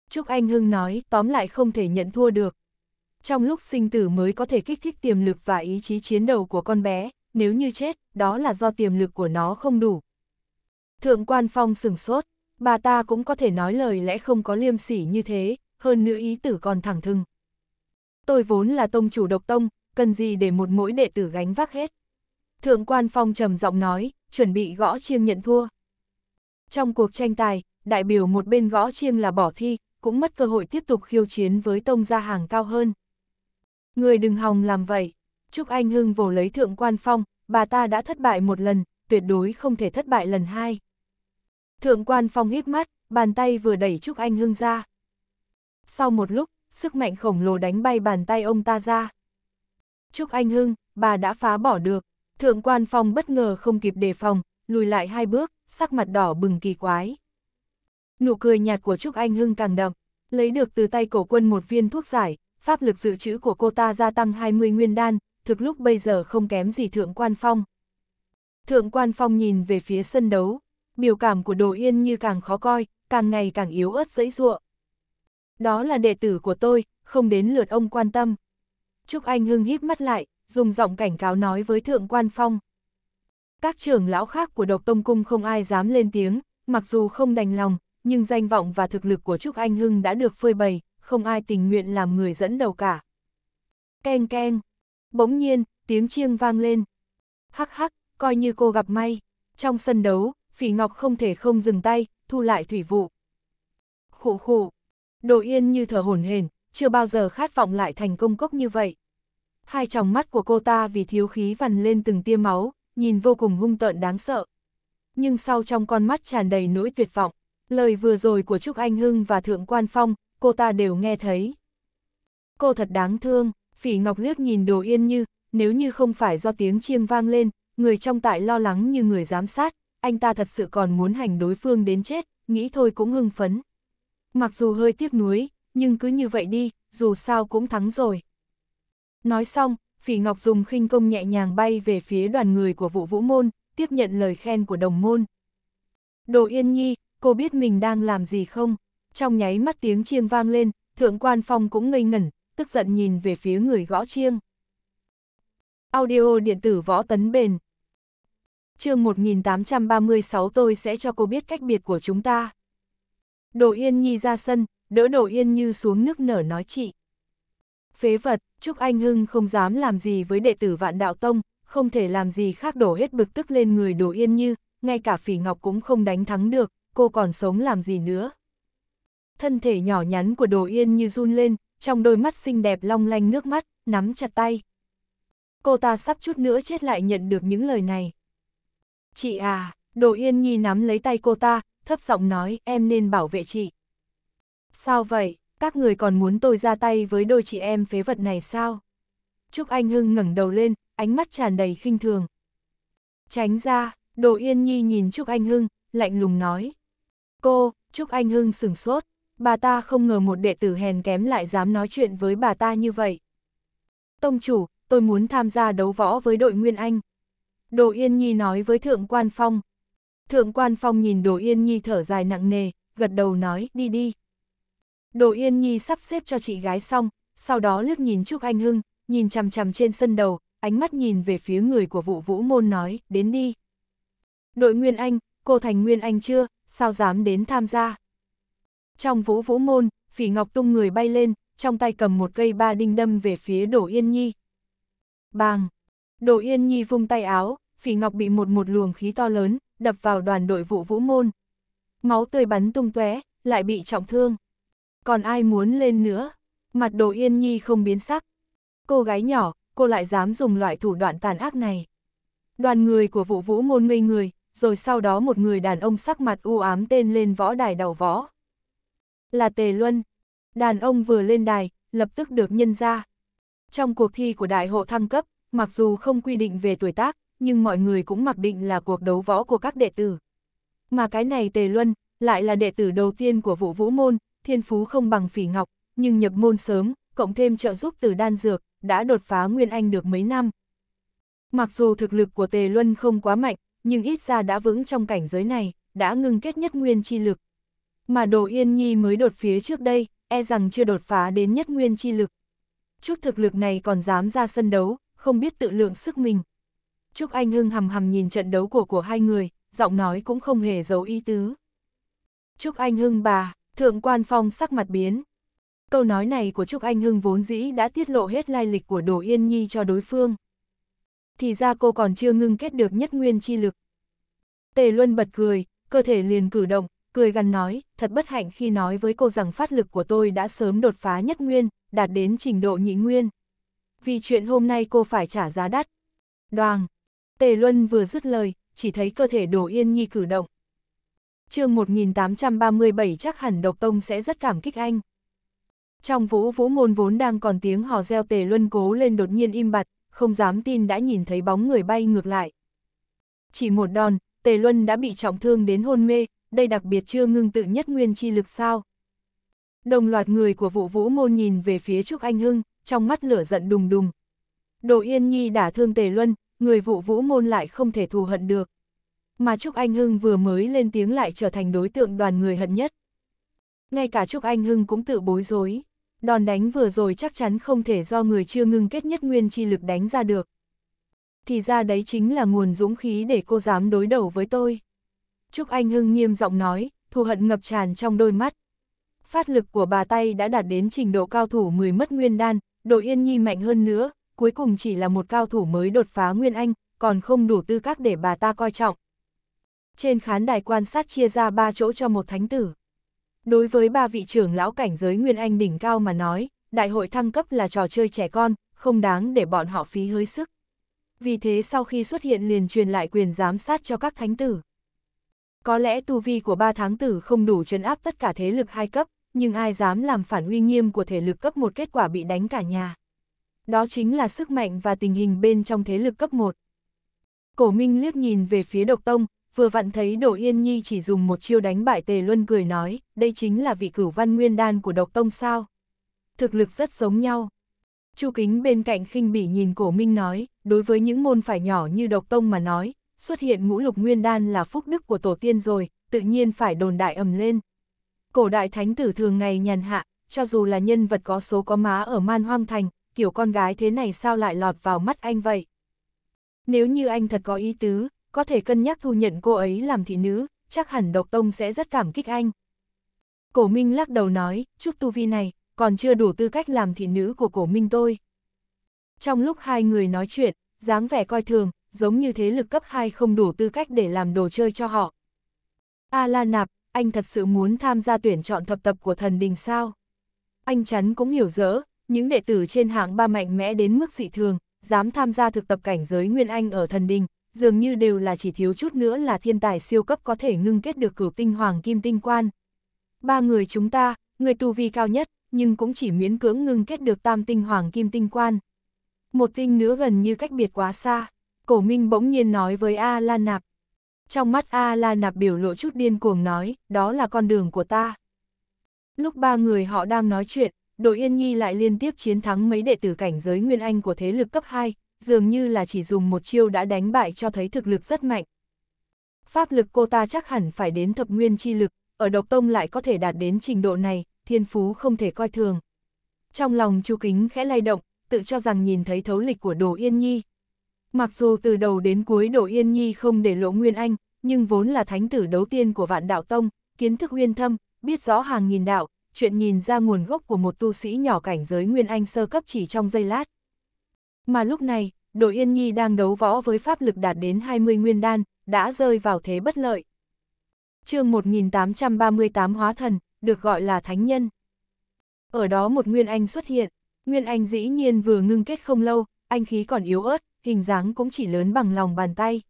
Trúc Anh Hưng nói, tóm lại không thể nhận thua được. Trong lúc sinh tử mới có thể kích thích tiềm lực và ý chí chiến đấu của con bé, nếu như chết, đó là do tiềm lực của nó không đủ. Thượng quan Phong sừng sốt, bà ta cũng có thể nói lời lẽ không có liêm sỉ như thế, hơn nữa ý tử còn thẳng thừng. Tôi vốn là tông chủ độc tông, cần gì để một mỗi đệ tử gánh vác hết. Thượng quan phong trầm giọng nói, chuẩn bị gõ chiêng nhận thua. Trong cuộc tranh tài, đại biểu một bên gõ chiêng là bỏ thi, cũng mất cơ hội tiếp tục khiêu chiến với tông gia hàng cao hơn. Người đừng hòng làm vậy. Trúc Anh Hưng vồ lấy thượng quan phong, bà ta đã thất bại một lần, tuyệt đối không thể thất bại lần hai. Thượng quan phong hít mắt, bàn tay vừa đẩy Trúc Anh Hưng ra. Sau một lúc, sức mạnh khổng lồ đánh bay bàn tay ông ta ra. Trúc Anh Hưng, bà đã phá bỏ được. Thượng quan phong bất ngờ không kịp đề phòng, lùi lại hai bước, sắc mặt đỏ bừng kỳ quái. Nụ cười nhạt của Trúc Anh Hưng càng đậm, lấy được từ tay cổ quân một viên thuốc giải, pháp lực dự trữ của cô ta gia tăng 20 nguyên đan, thực lúc bây giờ không kém gì Thượng quan phong. Thượng quan phong nhìn về phía sân đấu, biểu cảm của Đồ Yên như càng khó coi, càng ngày càng yếu ớt dãy ruộng. Đó là đệ tử của tôi, không đến lượt ông quan tâm. Trúc Anh Hưng hít mắt lại, dùng giọng cảnh cáo nói với Thượng Quan Phong. Các trưởng lão khác của độc tông cung không ai dám lên tiếng, mặc dù không đành lòng, nhưng danh vọng và thực lực của Trúc Anh Hưng đã được phơi bày, không ai tình nguyện làm người dẫn đầu cả. Keng keng, bỗng nhiên, tiếng chiêng vang lên. Hắc hắc, coi như cô gặp may. Trong sân đấu, Phỉ Ngọc không thể không dừng tay, thu lại thủy vụ. Khụ khụ, Đồ Yên như thở hổn hển, chưa bao giờ khát vọng lại thành công cốc như vậy hai tròng mắt của cô ta vì thiếu khí vằn lên từng tia máu, nhìn vô cùng hung tợn đáng sợ. Nhưng sau trong con mắt tràn đầy nỗi tuyệt vọng, lời vừa rồi của Trúc Anh Hưng và Thượng Quan Phong, cô ta đều nghe thấy. Cô thật đáng thương, Phỉ Ngọc liếc nhìn Đồ Yên Như, nếu như không phải do tiếng chiêng vang lên, người trong tại lo lắng như người giám sát, anh ta thật sự còn muốn hành đối phương đến chết, nghĩ thôi cũng hưng phấn. Mặc dù hơi tiếc nuối, nhưng cứ như vậy đi, dù sao cũng thắng rồi. Nói xong, Phỉ Ngọc dùng khinh công nhẹ nhàng bay về phía đoàn người của vụ vũ môn, tiếp nhận lời khen của đồng môn. Đồ Yên Nhi, cô biết mình đang làm gì không? Trong nháy mắt tiếng chiêng vang lên, Thượng Quan Phong cũng ngây ngẩn, tức giận nhìn về phía người gõ chiêng. Audio điện tử võ tấn bền. chương 1836 tôi sẽ cho cô biết cách biệt của chúng ta. Đồ Yên Nhi ra sân, đỡ Đồ Yên Như xuống nước nở nói chị. Phế vật, Trúc Anh Hưng không dám làm gì với đệ tử vạn đạo tông, không thể làm gì khác đổ hết bực tức lên người đồ yên như, ngay cả phỉ ngọc cũng không đánh thắng được, cô còn sống làm gì nữa. Thân thể nhỏ nhắn của đồ yên như run lên, trong đôi mắt xinh đẹp long lanh nước mắt, nắm chặt tay. Cô ta sắp chút nữa chết lại nhận được những lời này. Chị à, đồ yên nhi nắm lấy tay cô ta, thấp giọng nói em nên bảo vệ chị. Sao vậy? các người còn muốn tôi ra tay với đôi chị em phế vật này sao? Trúc Anh Hưng ngẩng đầu lên, ánh mắt tràn đầy khinh thường. Tránh ra, Đồ Yên Nhi nhìn Trúc Anh Hưng, lạnh lùng nói. Cô, Trúc Anh Hưng sửng sốt, bà ta không ngờ một đệ tử hèn kém lại dám nói chuyện với bà ta như vậy. Tông chủ, tôi muốn tham gia đấu võ với đội Nguyên Anh. Đồ Yên Nhi nói với Thượng Quan Phong. Thượng Quan Phong nhìn Đồ Yên Nhi thở dài nặng nề, gật đầu nói đi đi. Đồ Yên Nhi sắp xếp cho chị gái xong, sau đó liếc nhìn Trúc Anh Hưng, nhìn chằm chằm trên sân đầu, ánh mắt nhìn về phía người của vụ vũ môn nói, đến đi. Đội Nguyên Anh, cô thành Nguyên Anh chưa, sao dám đến tham gia. Trong vũ vũ môn, phỉ ngọc tung người bay lên, trong tay cầm một cây ba đinh đâm về phía Đỗ Yên Nhi. Bàng! Đỗ Yên Nhi vung tay áo, phỉ ngọc bị một một luồng khí to lớn, đập vào đoàn đội vụ vũ môn. Máu tươi bắn tung tóe lại bị trọng thương còn ai muốn lên nữa? Mặt đồ yên nhi không biến sắc. Cô gái nhỏ, cô lại dám dùng loại thủ đoạn tàn ác này. Đoàn người của vụ vũ môn ngây người, rồi sau đó một người đàn ông sắc mặt u ám tên lên võ đài đầu võ. Là Tề Luân. Đàn ông vừa lên đài, lập tức được nhân ra. Trong cuộc thi của đại hộ thăng cấp, mặc dù không quy định về tuổi tác, nhưng mọi người cũng mặc định là cuộc đấu võ của các đệ tử. Mà cái này Tề Luân, lại là đệ tử đầu tiên của vụ vũ môn, thiên phú không bằng phỉ ngọc, nhưng nhập môn sớm, cộng thêm trợ giúp từ đan dược, đã đột phá Nguyên Anh được mấy năm. Mặc dù thực lực của Tề Luân không quá mạnh, nhưng ít ra đã vững trong cảnh giới này, đã ngưng kết nhất nguyên chi lực. Mà Đồ Yên Nhi mới đột phía trước đây, e rằng chưa đột phá đến nhất nguyên chi lực. Chút thực lực này còn dám ra sân đấu, không biết tự lượng sức mình. Trúc Anh Hưng hầm hầm nhìn trận đấu của của hai người, giọng nói cũng không hề giấu ý tứ. Trúc Anh Hưng bà, Thượng quan phong sắc mặt biến. Câu nói này của Trúc Anh Hưng vốn dĩ đã tiết lộ hết lai lịch của Đỗ Yên Nhi cho đối phương. Thì ra cô còn chưa ngưng kết được nhất nguyên chi lực. Tề Luân bật cười, cơ thể liền cử động, cười gần nói, thật bất hạnh khi nói với cô rằng phát lực của tôi đã sớm đột phá nhất nguyên, đạt đến trình độ nhị nguyên. Vì chuyện hôm nay cô phải trả giá đắt. Đoàn, Tề Luân vừa dứt lời, chỉ thấy cơ thể Đỗ Yên Nhi cử động chương 1837 chắc hẳn độc tông sẽ rất cảm kích anh. Trong vũ vũ môn vốn đang còn tiếng hò reo tề luân cố lên đột nhiên im bặt, không dám tin đã nhìn thấy bóng người bay ngược lại. Chỉ một đòn, tề luân đã bị trọng thương đến hôn mê, đây đặc biệt chưa ngưng tự nhất nguyên chi lực sao. Đồng loạt người của vũ vũ môn nhìn về phía Trúc Anh Hưng, trong mắt lửa giận đùng đùng. Đồ Yên Nhi đã thương Tề Luân, người vũ vũ môn lại không thể thù hận được mà Trúc Anh Hưng vừa mới lên tiếng lại trở thành đối tượng đoàn người hận nhất. Ngay cả Trúc Anh Hưng cũng tự bối rối, đòn đánh vừa rồi chắc chắn không thể do người chưa ngưng kết nhất nguyên chi lực đánh ra được. Thì ra đấy chính là nguồn dũng khí để cô dám đối đầu với tôi. Trúc Anh Hưng nghiêm giọng nói, thù hận ngập tràn trong đôi mắt. Phát lực của bà tay đã đạt đến trình độ cao thủ 10 mất nguyên đan, đội yên nhi mạnh hơn nữa, cuối cùng chỉ là một cao thủ mới đột phá nguyên anh, còn không đủ tư cách để bà ta coi trọng trên khán đài quan sát chia ra ba chỗ cho một thánh tử. Đối với ba vị trưởng lão cảnh giới Nguyên Anh đỉnh cao mà nói, đại hội thăng cấp là trò chơi trẻ con, không đáng để bọn họ phí hơi sức. Vì thế sau khi xuất hiện liền truyền lại quyền giám sát cho các thánh tử. Có lẽ tu vi của ba tháng tử không đủ chấn áp tất cả thế lực hai cấp, nhưng ai dám làm phản uy nghiêm của thể lực cấp một kết quả bị đánh cả nhà. Đó chính là sức mạnh và tình hình bên trong thế lực cấp 1. Cổ Minh liếc nhìn về phía độc tông, vừa vặn thấy Đỗ Yên Nhi chỉ dùng một chiêu đánh bại Tề Luân cười nói, đây chính là vị cửu văn nguyên đan của độc tông sao. Thực lực rất giống nhau. Chu Kính bên cạnh khinh bỉ nhìn cổ minh nói, đối với những môn phải nhỏ như độc tông mà nói, xuất hiện ngũ lục nguyên đan là phúc đức của tổ tiên rồi, tự nhiên phải đồn đại ầm lên. Cổ đại thánh tử thường ngày nhàn hạ, cho dù là nhân vật có số có má ở man hoang thành, kiểu con gái thế này sao lại lọt vào mắt anh vậy? Nếu như anh thật có ý tứ, có thể cân nhắc thu nhận cô ấy làm thị nữ, chắc hẳn độc tông sẽ rất cảm kích anh. Cổ Minh lắc đầu nói, chúc tu vi này, còn chưa đủ tư cách làm thị nữ của cổ Minh tôi. Trong lúc hai người nói chuyện, dáng vẻ coi thường, giống như thế lực cấp 2 không đủ tư cách để làm đồ chơi cho họ. A La Nạp, anh thật sự muốn tham gia tuyển chọn thập tập của thần đình sao? Anh chắn cũng hiểu rõ, những đệ tử trên hạng ba mạnh mẽ đến mức dị thường, dám tham gia thực tập cảnh giới Nguyên Anh ở thần đình, dường như đều là chỉ thiếu chút nữa là thiên tài siêu cấp có thể ngưng kết được cửu tinh hoàng kim tinh quan. Ba người chúng ta, người tu vi cao nhất, nhưng cũng chỉ miễn cưỡng ngưng kết được tam tinh hoàng kim tinh quan. Một tinh nữa gần như cách biệt quá xa, cổ minh bỗng nhiên nói với A La Nạp. Trong mắt A La Nạp biểu lộ chút điên cuồng nói, đó là con đường của ta. Lúc ba người họ đang nói chuyện, đội Yên Nhi lại liên tiếp chiến thắng mấy đệ tử cảnh giới Nguyên Anh của thế lực cấp 2, dường như là chỉ dùng một chiêu đã đánh bại cho thấy thực lực rất mạnh. Pháp lực cô ta chắc hẳn phải đến thập nguyên chi lực, ở độc tông lại có thể đạt đến trình độ này, thiên phú không thể coi thường. Trong lòng chu kính khẽ lay động, tự cho rằng nhìn thấy thấu lịch của Đồ Yên Nhi. Mặc dù từ đầu đến cuối Đồ Yên Nhi không để lộ Nguyên Anh, nhưng vốn là thánh tử đấu tiên của vạn đạo tông, kiến thức uyên thâm, biết rõ hàng nghìn đạo, chuyện nhìn ra nguồn gốc của một tu sĩ nhỏ cảnh giới Nguyên Anh sơ cấp chỉ trong giây lát. Mà lúc này, đội Yên Nhi đang đấu võ với pháp lực đạt đến 20 nguyên đan, đã rơi vào thế bất lợi. chương 1838 hóa thần, được gọi là thánh nhân. Ở đó một Nguyên Anh xuất hiện, Nguyên Anh dĩ nhiên vừa ngưng kết không lâu, anh khí còn yếu ớt, hình dáng cũng chỉ lớn bằng lòng bàn tay.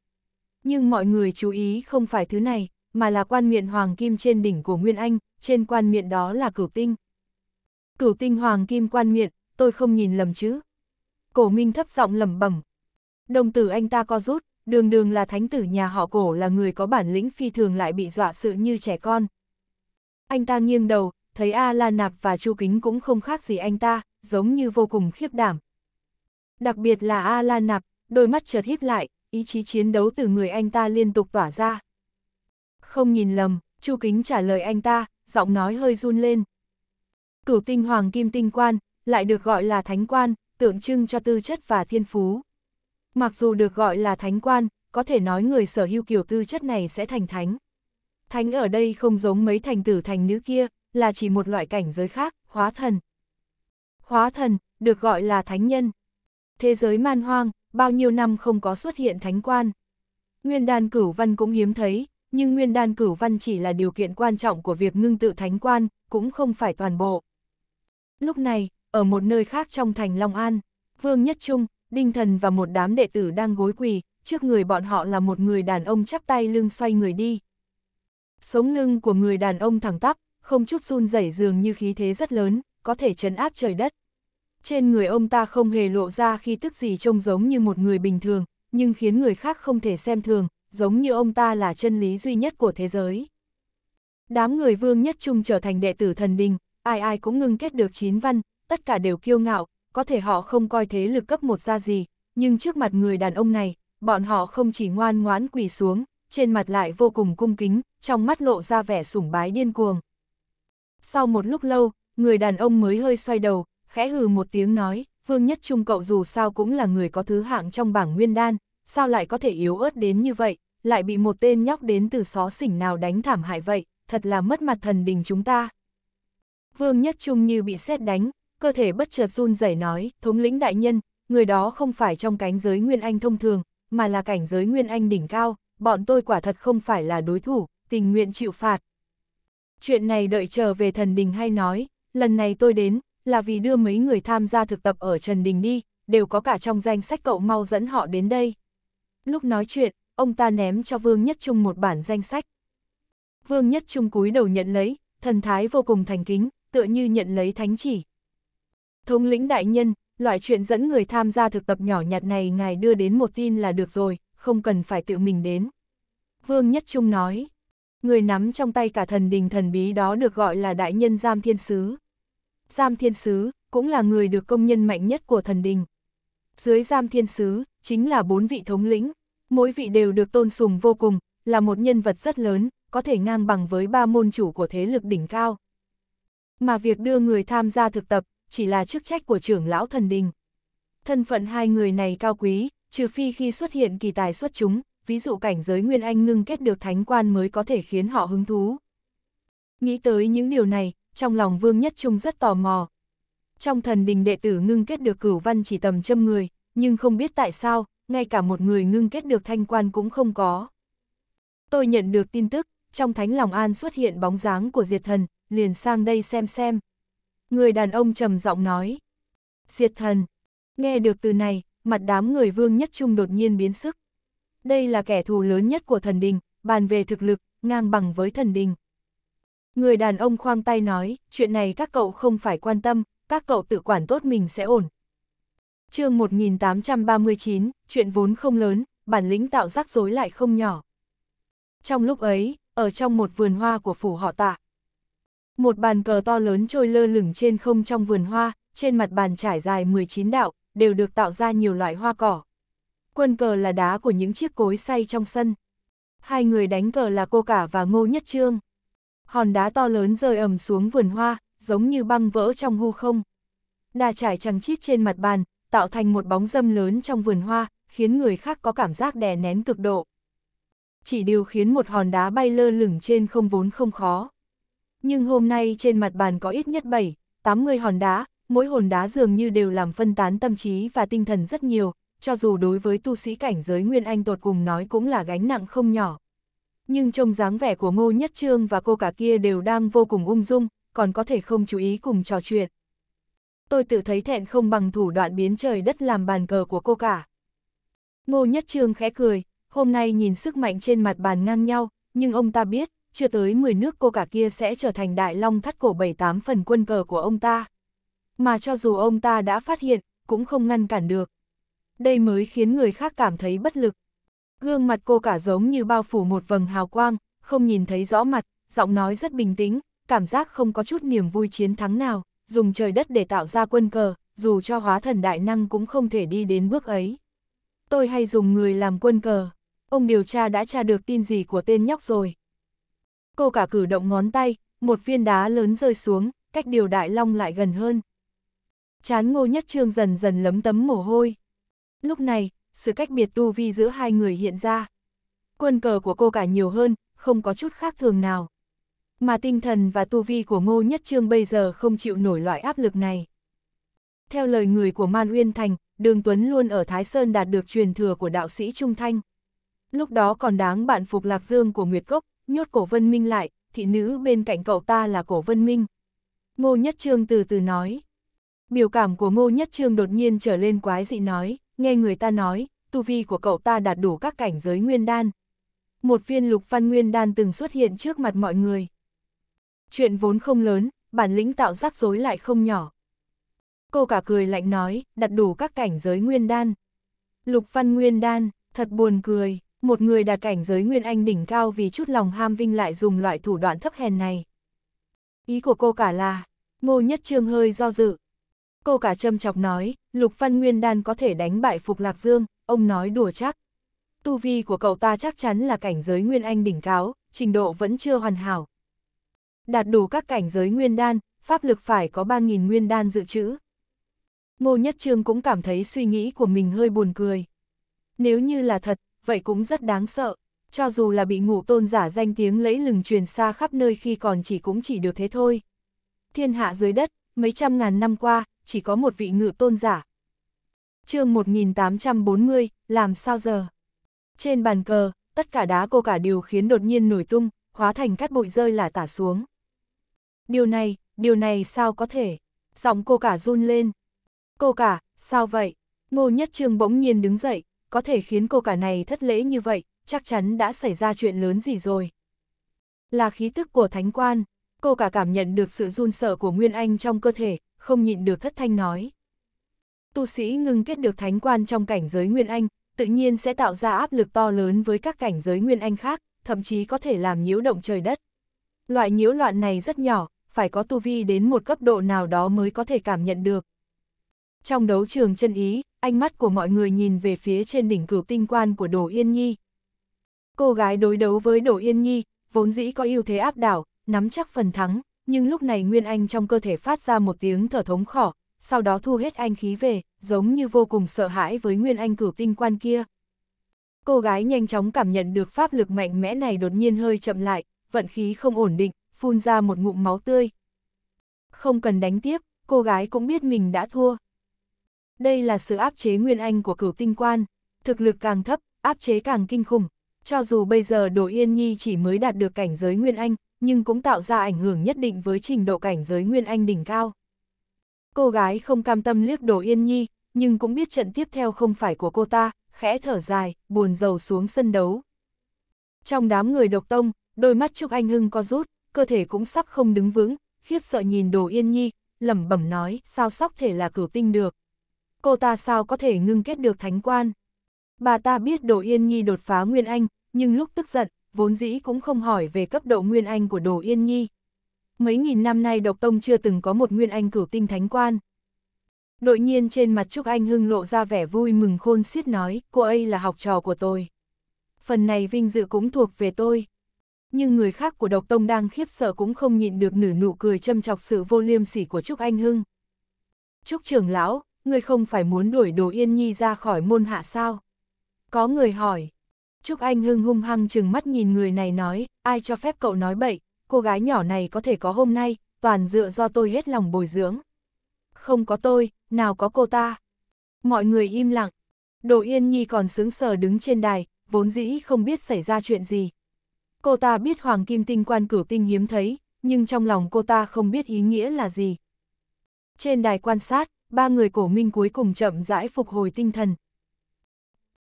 Nhưng mọi người chú ý không phải thứ này, mà là quan miện hoàng kim trên đỉnh của Nguyên Anh, trên quan miện đó là cửu tinh. Cửu tinh hoàng kim quan miện, tôi không nhìn lầm chứ, cổ minh thấp giọng lẩm bẩm. Đồng tử anh ta co rút, đường đường là thánh tử nhà họ cổ là người có bản lĩnh phi thường lại bị dọa sự như trẻ con. Anh ta nghiêng đầu, thấy A La Nạp và Chu Kính cũng không khác gì anh ta, giống như vô cùng khiếp đảm. Đặc biệt là A La Nạp, đôi mắt chợt híp lại, ý chí chiến đấu từ người anh ta liên tục tỏa ra. Không nhìn lầm, Chu Kính trả lời anh ta, giọng nói hơi run lên. Cửu tinh hoàng kim tinh quan, lại được gọi là thánh quan, tượng trưng cho tư chất và thiên phú. Mặc dù được gọi là thánh quan, có thể nói người sở hữu kiểu tư chất này sẽ thành thánh. Thánh ở đây không giống mấy thành tử thành nữ kia, là chỉ một loại cảnh giới khác, hóa thần. Hóa thần, được gọi là thánh nhân. Thế giới man hoang, bao nhiêu năm không có xuất hiện thánh quan. Nguyên đan cửu văn cũng hiếm thấy, nhưng nguyên đan cửu văn chỉ là điều kiện quan trọng của việc ngưng tự thánh quan, cũng không phải toàn bộ. Lúc này, ở một nơi khác trong thành Long An, Vương Nhất Trung, Đinh Thần và một đám đệ tử đang gối quỳ, trước người bọn họ là một người đàn ông chắp tay lưng xoay người đi. Sống lưng của người đàn ông thẳng tắp, không chút run rẩy dường như khí thế rất lớn, có thể chấn áp trời đất. Trên người ông ta không hề lộ ra khi tức gì trông giống như một người bình thường, nhưng khiến người khác không thể xem thường, giống như ông ta là chân lý duy nhất của thế giới. Đám người vương nhất trung trở thành đệ tử thần đình, ai ai cũng ngưng kết được chín văn, tất cả đều kiêu ngạo, có thể họ không coi thế lực cấp một ra gì, nhưng trước mặt người đàn ông này, bọn họ không chỉ ngoan ngoãn quỳ xuống, trên mặt lại vô cùng cung kính, trong mắt lộ ra vẻ sủng bái điên cuồng. Sau một lúc lâu, người đàn ông mới hơi xoay đầu, khẽ hừ một tiếng nói, Vương Nhất Trung cậu dù sao cũng là người có thứ hạng trong bảng nguyên đan, sao lại có thể yếu ớt đến như vậy, lại bị một tên nhóc đến từ xó xỉnh nào đánh thảm hại vậy, thật là mất mặt thần đình chúng ta. Vương Nhất Trung như bị sét đánh, cơ thể bất chợt run rẩy nói, thống lĩnh đại nhân, người đó không phải trong cánh giới Nguyên Anh thông thường, mà là cảnh giới Nguyên Anh đỉnh cao, bọn tôi quả thật không phải là đối thủ, tình nguyện chịu phạt. Chuyện này đợi chờ về thần đình hay nói, lần này tôi đến, là vì đưa mấy người tham gia thực tập ở Trần Đình đi, đều có cả trong danh sách cậu mau dẫn họ đến đây. Lúc nói chuyện, ông ta ném cho Vương Nhất Trung một bản danh sách. Vương Nhất Trung cúi đầu nhận lấy, thần thái vô cùng thành kính, tựa như nhận lấy thánh chỉ. Thống lĩnh đại nhân, loại chuyện dẫn người tham gia thực tập nhỏ nhặt này ngài đưa đến một tin là được rồi, không cần phải tự mình đến. Vương Nhất Trung nói, người nắm trong tay cả thần đình thần bí đó được gọi là đại nhân Giam Thiên Sứ. Giam Thiên Sứ cũng là người được công nhân mạnh nhất của thần đình. Dưới Giam Thiên Sứ chính là bốn vị thống lĩnh, mỗi vị đều được tôn sùng vô cùng, là một nhân vật rất lớn, có thể ngang bằng với ba môn chủ của thế lực đỉnh cao. Mà việc đưa người tham gia thực tập chỉ là chức trách của trưởng lão thần đình. Thân phận hai người này cao quý, trừ phi khi xuất hiện kỳ tài xuất chúng, ví dụ cảnh giới Nguyên Anh ngưng kết được thánh quan mới có thể khiến họ hứng thú. Nghĩ tới những điều này, trong lòng Vương Nhất Trung rất tò mò. Trong thần đình đệ tử ngưng kết được cửu văn chỉ tầm châm người, nhưng không biết tại sao, ngay cả một người ngưng kết được thanh quan cũng không có. Tôi nhận được tin tức, trong thánh lòng an xuất hiện bóng dáng của diệt thần, liền sang đây xem xem, Người đàn ông trầm giọng nói. Diệt thần. Nghe được từ này, mặt đám người vương nhất trung đột nhiên biến sức. Đây là kẻ thù lớn nhất của thần đình, bàn về thực lực, ngang bằng với thần đình. Người đàn ông khoang tay nói, chuyện này các cậu không phải quan tâm, các cậu tự quản tốt mình sẽ ổn. chương 1839, chuyện vốn không lớn, bản lĩnh tạo rắc rối lại không nhỏ. Trong lúc ấy, ở trong một vườn hoa của phủ họ tạ, một bàn cờ to lớn trôi lơ lửng trên không trong vườn hoa, trên mặt bàn trải dài 19 đạo, đều được tạo ra nhiều loại hoa cỏ. Quân cờ là đá của những chiếc cối xay trong sân. Hai người đánh cờ là cô cả và ngô nhất trương. Hòn đá to lớn rơi ầm xuống vườn hoa, giống như băng vỡ trong hư không. Đà trải trăng chít trên mặt bàn, tạo thành một bóng dâm lớn trong vườn hoa, khiến người khác có cảm giác đè nén cực độ. Chỉ điều khiến một hòn đá bay lơ lửng trên không vốn không khó nhưng hôm nay trên mặt bàn có ít nhất 7, 80 hòn đá, mỗi hòn đá dường như đều làm phân tán tâm trí và tinh thần rất nhiều, cho dù đối với tu sĩ cảnh giới Nguyên Anh tột cùng nói cũng là gánh nặng không nhỏ. Nhưng trông dáng vẻ của Ngô Nhất Trương và cô cả kia đều đang vô cùng ung dung, còn có thể không chú ý cùng trò chuyện. Tôi tự thấy thẹn không bằng thủ đoạn biến trời đất làm bàn cờ của cô cả. Ngô Nhất Trương khẽ cười, hôm nay nhìn sức mạnh trên mặt bàn ngang nhau, nhưng ông ta biết, chưa tới 10 nước cô cả kia sẽ trở thành đại long thắt cổ 7-8 phần quân cờ của ông ta. Mà cho dù ông ta đã phát hiện, cũng không ngăn cản được. Đây mới khiến người khác cảm thấy bất lực. Gương mặt cô cả giống như bao phủ một vầng hào quang, không nhìn thấy rõ mặt, giọng nói rất bình tĩnh, cảm giác không có chút niềm vui chiến thắng nào, dùng trời đất để tạo ra quân cờ, dù cho hóa thần đại năng cũng không thể đi đến bước ấy. Tôi hay dùng người làm quân cờ. Ông điều tra đã tra được tin gì của tên nhóc rồi, cô cả cử động ngón tay, một viên đá lớn rơi xuống, cách điều đại long lại gần hơn. Chán ngô nhất trương dần dần lấm tấm mồ hôi. Lúc này, sự cách biệt tu vi giữa hai người hiện ra. Quân cờ của cô cả nhiều hơn, không có chút khác thường nào. Mà tinh thần và tu vi của ngô nhất trương bây giờ không chịu nổi loại áp lực này. Theo lời người của Man Uyên Thành, Đường Tuấn luôn ở Thái Sơn đạt được truyền thừa của đạo sĩ Trung Thanh. Lúc đó còn đáng bạn phục lạc dương của Nguyệt Cốc, nhốt cổ vân minh lại, thị nữ bên cạnh cậu ta là cổ vân minh. Ngô Nhất Trương từ từ nói. Biểu cảm của Ngô Nhất Trương đột nhiên trở lên quái dị nói, nghe người ta nói, tu vi của cậu ta đạt đủ các cảnh giới nguyên đan. Một viên lục văn nguyên đan từng xuất hiện trước mặt mọi người. Chuyện vốn không lớn, bản lĩnh tạo rắc rối lại không nhỏ. Cô cả cười lạnh nói, đặt đủ các cảnh giới nguyên đan. Lục văn nguyên đan, thật buồn cười một người đạt cảnh giới nguyên anh đỉnh cao vì chút lòng ham vinh lại dùng loại thủ đoạn thấp hèn này. Ý của cô cả là, ngô nhất trương hơi do dự. Cô cả châm chọc nói, Lục Văn Nguyên Đan có thể đánh bại Phục Lạc Dương, ông nói đùa chắc. Tu vi của cậu ta chắc chắn là cảnh giới nguyên anh đỉnh cáo, trình độ vẫn chưa hoàn hảo. Đạt đủ các cảnh giới nguyên đan, pháp lực phải có 3.000 nguyên đan dự trữ. Ngô Nhất Trương cũng cảm thấy suy nghĩ của mình hơi buồn cười. Nếu như là thật, vậy cũng rất đáng sợ. Cho dù là bị ngủ tôn giả danh tiếng lẫy lừng truyền xa khắp nơi khi còn chỉ cũng chỉ được thế thôi. Thiên hạ dưới đất, mấy trăm ngàn năm qua, chỉ có một vị ngự tôn giả. chương 1840, làm sao giờ? Trên bàn cờ, tất cả đá cô cả đều khiến đột nhiên nổi tung, hóa thành cát bụi rơi là tả xuống. Điều này, điều này sao có thể? Giọng cô cả run lên. Cô cả, sao vậy? Ngô Nhất Trương bỗng nhiên đứng dậy, có thể khiến cô cả này thất lễ như vậy, chắc chắn đã xảy ra chuyện lớn gì rồi. Là khí tức của thánh quan, cô cả cảm nhận được sự run sợ của Nguyên Anh trong cơ thể, không nhịn được thất thanh nói. Tu sĩ ngưng kết được thánh quan trong cảnh giới Nguyên Anh, tự nhiên sẽ tạo ra áp lực to lớn với các cảnh giới Nguyên Anh khác, thậm chí có thể làm nhiễu động trời đất. Loại nhiễu loạn này rất nhỏ, phải có tu vi đến một cấp độ nào đó mới có thể cảm nhận được. Trong đấu trường chân ý, ánh mắt của mọi người nhìn về phía trên đỉnh cửu tinh quan của Đồ Yên Nhi. Cô gái đối đấu với Đồ Yên Nhi, vốn dĩ có ưu thế áp đảo, nắm chắc phần thắng, nhưng lúc này Nguyên Anh trong cơ thể phát ra một tiếng thở thống khổ, sau đó thu hết anh khí về, giống như vô cùng sợ hãi với Nguyên Anh cửu tinh quan kia. Cô gái nhanh chóng cảm nhận được pháp lực mạnh mẽ này đột nhiên hơi chậm lại, vận khí không ổn định, phun ra một ngụm máu tươi. Không cần đánh tiếp, cô gái cũng biết mình đã thua. Đây là sự áp chế nguyên anh của cửu tinh quan, thực lực càng thấp, áp chế càng kinh khủng. Cho dù bây giờ Đỗ Yên Nhi chỉ mới đạt được cảnh giới nguyên anh, nhưng cũng tạo ra ảnh hưởng nhất định với trình độ cảnh giới nguyên anh đỉnh cao. Cô gái không cam tâm liếc Đỗ Yên Nhi, nhưng cũng biết trận tiếp theo không phải của cô ta, khẽ thở dài, buồn rầu xuống sân đấu. Trong đám người độc tông, đôi mắt Trúc Anh Hưng co rút, cơ thể cũng sắp không đứng vững, khiếp sợ nhìn Đồ Yên Nhi, lẩm bẩm nói, sao sóc thể là cửu tinh được cô ta sao có thể ngưng kết được thánh quan. Bà ta biết Đồ Yên Nhi đột phá Nguyên Anh, nhưng lúc tức giận, vốn dĩ cũng không hỏi về cấp độ Nguyên Anh của Đồ Yên Nhi. Mấy nghìn năm nay độc tông chưa từng có một Nguyên Anh cửu tinh thánh quan. Đội nhiên trên mặt Trúc Anh Hưng lộ ra vẻ vui mừng khôn xiết nói, cô ấy là học trò của tôi. Phần này vinh dự cũng thuộc về tôi. Nhưng người khác của độc tông đang khiếp sợ cũng không nhịn được nửa nụ cười châm chọc sự vô liêm sỉ của Trúc Anh Hưng. Trúc trưởng lão, ngươi không phải muốn đuổi đồ yên nhi ra khỏi môn hạ sao? Có người hỏi. Trúc Anh Hưng hung hăng chừng mắt nhìn người này nói, ai cho phép cậu nói bậy, cô gái nhỏ này có thể có hôm nay, toàn dựa do tôi hết lòng bồi dưỡng. Không có tôi, nào có cô ta. Mọi người im lặng. Đồ Yên Nhi còn sướng sờ đứng trên đài, vốn dĩ không biết xảy ra chuyện gì. Cô ta biết Hoàng Kim Tinh quan cửu tinh hiếm thấy, nhưng trong lòng cô ta không biết ý nghĩa là gì. Trên đài quan sát, ba người cổ minh cuối cùng chậm rãi phục hồi tinh thần.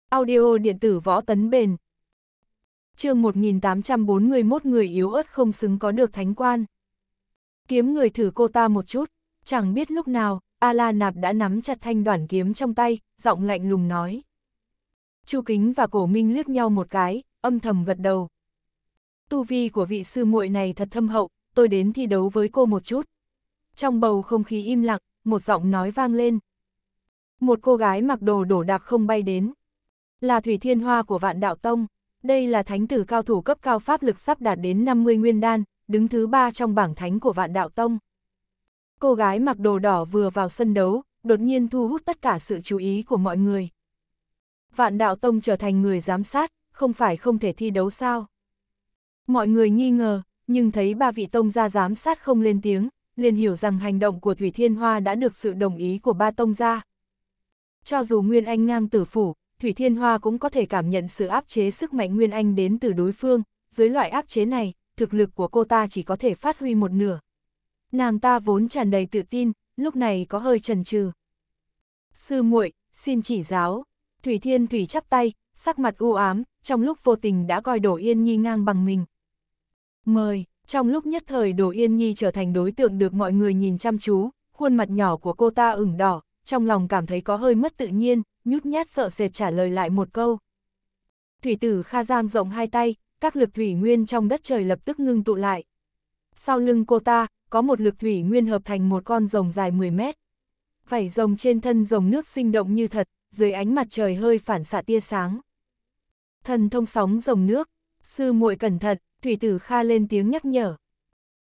Audio điện tử võ tấn bền chương 1841 người yếu ớt không xứng có được thánh quan. Kiếm người thử cô ta một chút, chẳng biết lúc nào, Ala Nạp đã nắm chặt thanh đoản kiếm trong tay, giọng lạnh lùng nói. Chu Kính và Cổ Minh liếc nhau một cái, âm thầm gật đầu. Tu vi của vị sư muội này thật thâm hậu, tôi đến thi đấu với cô một chút. Trong bầu không khí im lặng, một giọng nói vang lên. Một cô gái mặc đồ đổ đạp không bay đến. Là Thủy Thiên Hoa của Vạn Đạo Tông, đây là thánh tử cao thủ cấp cao pháp lực sắp đạt đến 50 nguyên đan, đứng thứ ba trong bảng thánh của Vạn Đạo Tông. Cô gái mặc đồ đỏ vừa vào sân đấu, đột nhiên thu hút tất cả sự chú ý của mọi người. Vạn Đạo Tông trở thành người giám sát, không phải không thể thi đấu sao? Mọi người nghi ngờ, nhưng thấy ba vị tông gia giám sát không lên tiếng, liền hiểu rằng hành động của Thủy Thiên Hoa đã được sự đồng ý của ba tông gia. Cho dù Nguyên Anh ngang tử phủ, Thủy Thiên Hoa cũng có thể cảm nhận sự áp chế sức mạnh Nguyên Anh đến từ đối phương, dưới loại áp chế này, thực lực của cô ta chỉ có thể phát huy một nửa. Nàng ta vốn tràn đầy tự tin, lúc này có hơi chần chừ. Sư muội, xin chỉ giáo. Thủy Thiên Thủy chắp tay, sắc mặt u ám, trong lúc vô tình đã coi đổ yên nhi ngang bằng mình. Mời, trong lúc nhất thời Đồ Yên Nhi trở thành đối tượng được mọi người nhìn chăm chú, khuôn mặt nhỏ của cô ta ửng đỏ, trong lòng cảm thấy có hơi mất tự nhiên, nhút nhát sợ sệt trả lời lại một câu. Thủy tử Kha Giang rộng hai tay, các lực thủy nguyên trong đất trời lập tức ngưng tụ lại. Sau lưng cô ta, có một lực thủy nguyên hợp thành một con rồng dài 10 mét. Vảy rồng trên thân rồng nước sinh động như thật, dưới ánh mặt trời hơi phản xạ tia sáng. Thần thông sóng rồng nước, sư muội cẩn thận, Thủy Tử Kha lên tiếng nhắc nhở.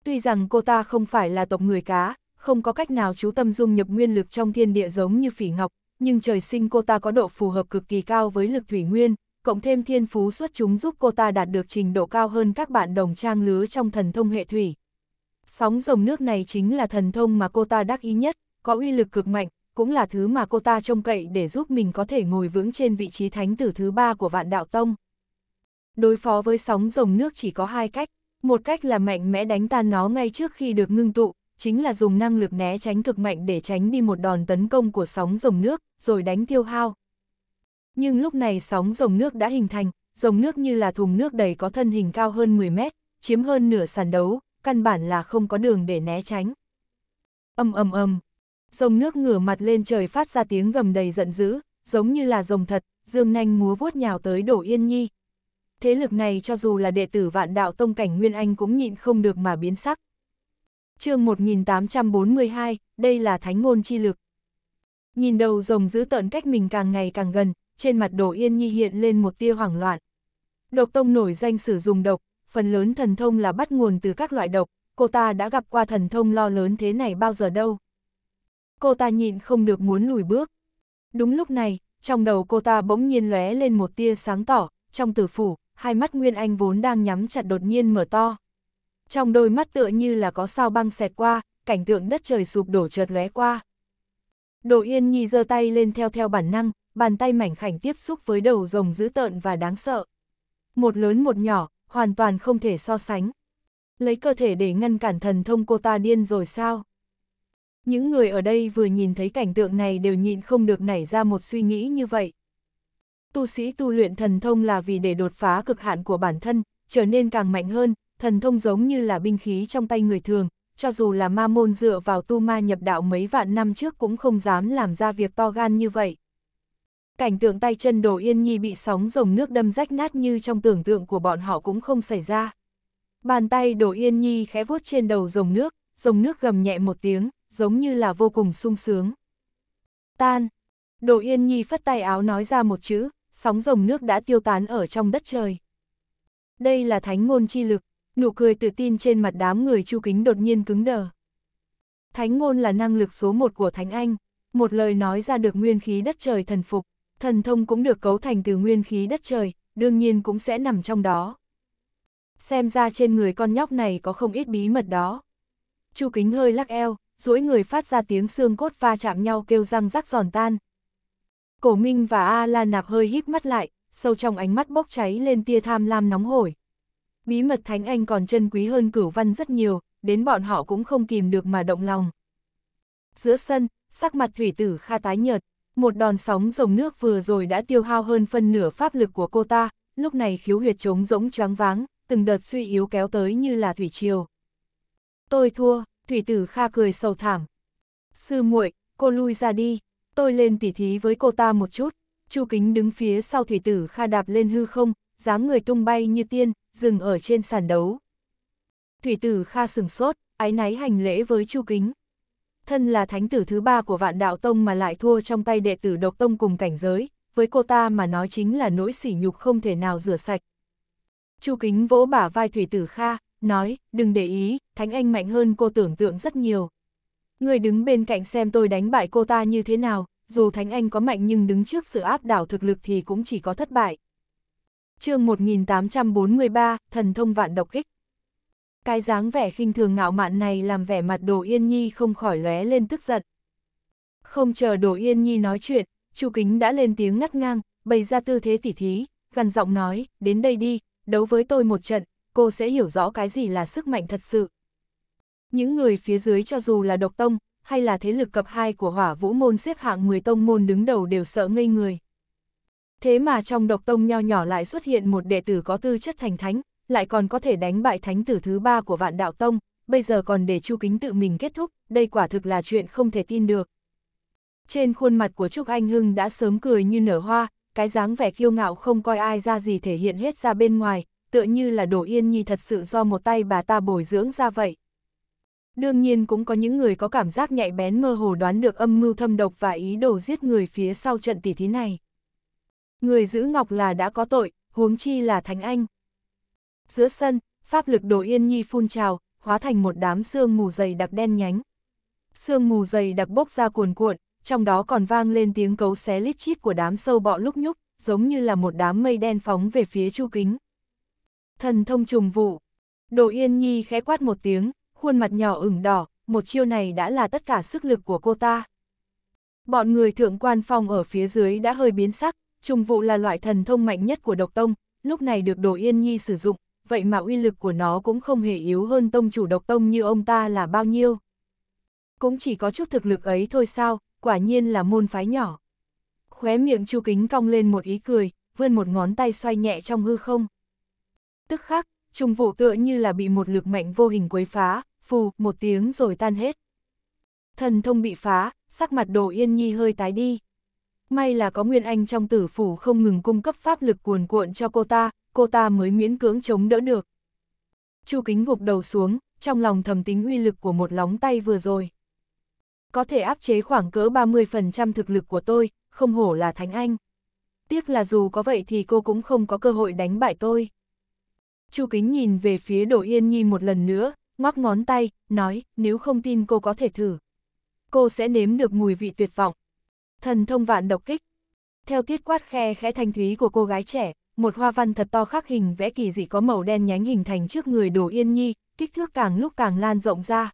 Tuy rằng cô ta không phải là tộc người cá, không có cách nào chú tâm dung nhập nguyên lực trong thiên địa giống như phỉ ngọc, nhưng trời sinh cô ta có độ phù hợp cực kỳ cao với lực thủy nguyên, cộng thêm thiên phú xuất chúng giúp cô ta đạt được trình độ cao hơn các bạn đồng trang lứa trong thần thông hệ thủy. Sóng rồng nước này chính là thần thông mà cô ta đắc ý nhất, có uy lực cực mạnh, cũng là thứ mà cô ta trông cậy để giúp mình có thể ngồi vững trên vị trí thánh tử thứ ba của vạn đạo tông. Đối phó với sóng rồng nước chỉ có hai cách, một cách là mạnh mẽ đánh tan nó ngay trước khi được ngưng tụ, chính là dùng năng lực né tránh cực mạnh để tránh đi một đòn tấn công của sóng rồng nước, rồi đánh tiêu hao. Nhưng lúc này sóng rồng nước đã hình thành, rồng nước như là thùng nước đầy có thân hình cao hơn 10 mét, chiếm hơn nửa sàn đấu, căn bản là không có đường để né tránh. ầm ầm ầm, rồng nước ngửa mặt lên trời phát ra tiếng gầm đầy giận dữ, giống như là rồng thật, dương nanh múa vuốt nhào tới đổ yên nhi, thế lực này cho dù là đệ tử vạn đạo tông cảnh Nguyên Anh cũng nhịn không được mà biến sắc. chương 1842, đây là thánh ngôn chi lực. Nhìn đầu rồng giữ tợn cách mình càng ngày càng gần, trên mặt đồ yên nhi hiện lên một tia hoảng loạn. Độc tông nổi danh sử dụng độc, phần lớn thần thông là bắt nguồn từ các loại độc, cô ta đã gặp qua thần thông lo lớn thế này bao giờ đâu. Cô ta nhịn không được muốn lùi bước. Đúng lúc này, trong đầu cô ta bỗng nhiên lóe lên một tia sáng tỏ, trong tử phủ, hai mắt Nguyên Anh vốn đang nhắm chặt đột nhiên mở to. Trong đôi mắt tựa như là có sao băng xẹt qua, cảnh tượng đất trời sụp đổ chợt lóe qua. Đồ Yên Nhi giơ tay lên theo theo bản năng, bàn tay mảnh khảnh tiếp xúc với đầu rồng dữ tợn và đáng sợ. Một lớn một nhỏ, hoàn toàn không thể so sánh. Lấy cơ thể để ngăn cản thần thông cô ta điên rồi sao? Những người ở đây vừa nhìn thấy cảnh tượng này đều nhịn không được nảy ra một suy nghĩ như vậy tu sĩ tu luyện thần thông là vì để đột phá cực hạn của bản thân, trở nên càng mạnh hơn, thần thông giống như là binh khí trong tay người thường, cho dù là ma môn dựa vào tu ma nhập đạo mấy vạn năm trước cũng không dám làm ra việc to gan như vậy. Cảnh tượng tay chân đồ yên nhi bị sóng rồng nước đâm rách nát như trong tưởng tượng của bọn họ cũng không xảy ra. Bàn tay đồ yên nhi khẽ vuốt trên đầu rồng nước, rồng nước gầm nhẹ một tiếng, giống như là vô cùng sung sướng. Tan. Đồ yên nhi phất tay áo nói ra một chữ, sóng rồng nước đã tiêu tán ở trong đất trời. Đây là thánh ngôn chi lực, nụ cười tự tin trên mặt đám người chu kính đột nhiên cứng đờ. Thánh ngôn là năng lực số một của Thánh Anh, một lời nói ra được nguyên khí đất trời thần phục, thần thông cũng được cấu thành từ nguyên khí đất trời, đương nhiên cũng sẽ nằm trong đó. Xem ra trên người con nhóc này có không ít bí mật đó. Chu kính hơi lắc eo, duỗi người phát ra tiếng xương cốt va chạm nhau kêu răng rắc giòn tan, Cổ Minh và A-La Nạp hơi híp mắt lại, sâu trong ánh mắt bốc cháy lên tia tham lam nóng hổi. Bí mật Thánh Anh còn chân quý hơn cửu văn rất nhiều, đến bọn họ cũng không kìm được mà động lòng. Giữa sân, sắc mặt thủy tử kha tái nhợt, một đòn sóng rồng nước vừa rồi đã tiêu hao hơn phân nửa pháp lực của cô ta, lúc này khiếu huyệt trống rỗng choáng váng, từng đợt suy yếu kéo tới như là thủy triều. Tôi thua, thủy tử kha cười sầu thảm. Sư muội, cô lui ra đi tôi lên tỉ thí với cô ta một chút. Chu Kính đứng phía sau thủy tử Kha đạp lên hư không, dáng người tung bay như tiên, dừng ở trên sàn đấu. Thủy tử Kha sừng sốt, ái náy hành lễ với Chu Kính. Thân là thánh tử thứ ba của vạn đạo tông mà lại thua trong tay đệ tử độc tông cùng cảnh giới, với cô ta mà nói chính là nỗi sỉ nhục không thể nào rửa sạch. Chu Kính vỗ bả vai Thủy Tử Kha, nói, đừng để ý, Thánh Anh mạnh hơn cô tưởng tượng rất nhiều. Người đứng bên cạnh xem tôi đánh bại cô ta như thế nào, dù Thánh Anh có mạnh nhưng đứng trước sự áp đảo thực lực thì cũng chỉ có thất bại. chương 1843, Thần Thông Vạn Độc Kích Cái dáng vẻ khinh thường ngạo mạn này làm vẻ mặt Đồ Yên Nhi không khỏi lóe lên tức giận. Không chờ Đồ Yên Nhi nói chuyện, Chu Kính đã lên tiếng ngắt ngang, bày ra tư thế tỉ thí, gần giọng nói, đến đây đi, đấu với tôi một trận, cô sẽ hiểu rõ cái gì là sức mạnh thật sự. Những người phía dưới cho dù là độc tông, hay là thế lực cấp 2 của hỏa vũ môn xếp hạng 10 tông môn đứng đầu đều sợ ngây người. Thế mà trong độc tông nho nhỏ lại xuất hiện một đệ tử có tư chất thành thánh, lại còn có thể đánh bại thánh tử thứ ba của vạn đạo tông, bây giờ còn để Chu Kính tự mình kết thúc, đây quả thực là chuyện không thể tin được. Trên khuôn mặt của Trúc Anh Hưng đã sớm cười như nở hoa, cái dáng vẻ kiêu ngạo không coi ai ra gì thể hiện hết ra bên ngoài, tựa như là Đỗ Yên Nhi thật sự do một tay bà ta bồi dưỡng ra vậy. Đương nhiên cũng có những người có cảm giác nhạy bén mơ hồ đoán được âm mưu thâm độc và ý đồ giết người phía sau trận tỉ thí này. Người giữ ngọc là đã có tội, huống chi là Thánh Anh. Giữa sân, pháp lực đồ yên nhi phun trào, hóa thành một đám sương mù dày đặc đen nhánh. Sương mù dày đặc bốc ra cuồn cuộn, trong đó còn vang lên tiếng cấu xé lít chít của đám sâu bọ lúc nhúc, giống như là một đám mây đen phóng về phía chu kính. Thần thông trùng vụ. Đồ Yên Nhi khẽ quát một tiếng, khuôn mặt nhỏ ửng đỏ, một chiêu này đã là tất cả sức lực của cô ta. Bọn người thượng quan phòng ở phía dưới đã hơi biến sắc, trùng vụ là loại thần thông mạnh nhất của độc tông, lúc này được Đồ Yên Nhi sử dụng, vậy mà uy lực của nó cũng không hề yếu hơn tông chủ độc tông như ông ta là bao nhiêu. Cũng chỉ có chút thực lực ấy thôi sao, quả nhiên là môn phái nhỏ. Khóe miệng chu kính cong lên một ý cười, vươn một ngón tay xoay nhẹ trong hư không. Tức khắc, trùng vụ tựa như là bị một lực mạnh vô hình quấy phá, phù, một tiếng rồi tan hết. Thần thông bị phá, sắc mặt đồ yên nhi hơi tái đi. May là có Nguyên Anh trong tử phủ không ngừng cung cấp pháp lực cuồn cuộn cho cô ta, cô ta mới miễn cưỡng chống đỡ được. Chu kính gục đầu xuống, trong lòng thầm tính uy lực của một lóng tay vừa rồi. Có thể áp chế khoảng cỡ 30% thực lực của tôi, không hổ là Thánh Anh. Tiếc là dù có vậy thì cô cũng không có cơ hội đánh bại tôi. Chu Kính nhìn về phía Đỗ Yên Nhi một lần nữa, ngoắc ngón tay, nói, nếu không tin cô có thể thử. Cô sẽ nếm được mùi vị tuyệt vọng. Thần thông vạn độc kích. Theo tiết quát khe khẽ thanh thúy của cô gái trẻ, một hoa văn thật to khắc hình vẽ kỳ dị có màu đen nhánh hình thành trước người đồ yên nhi, kích thước càng lúc càng lan rộng ra.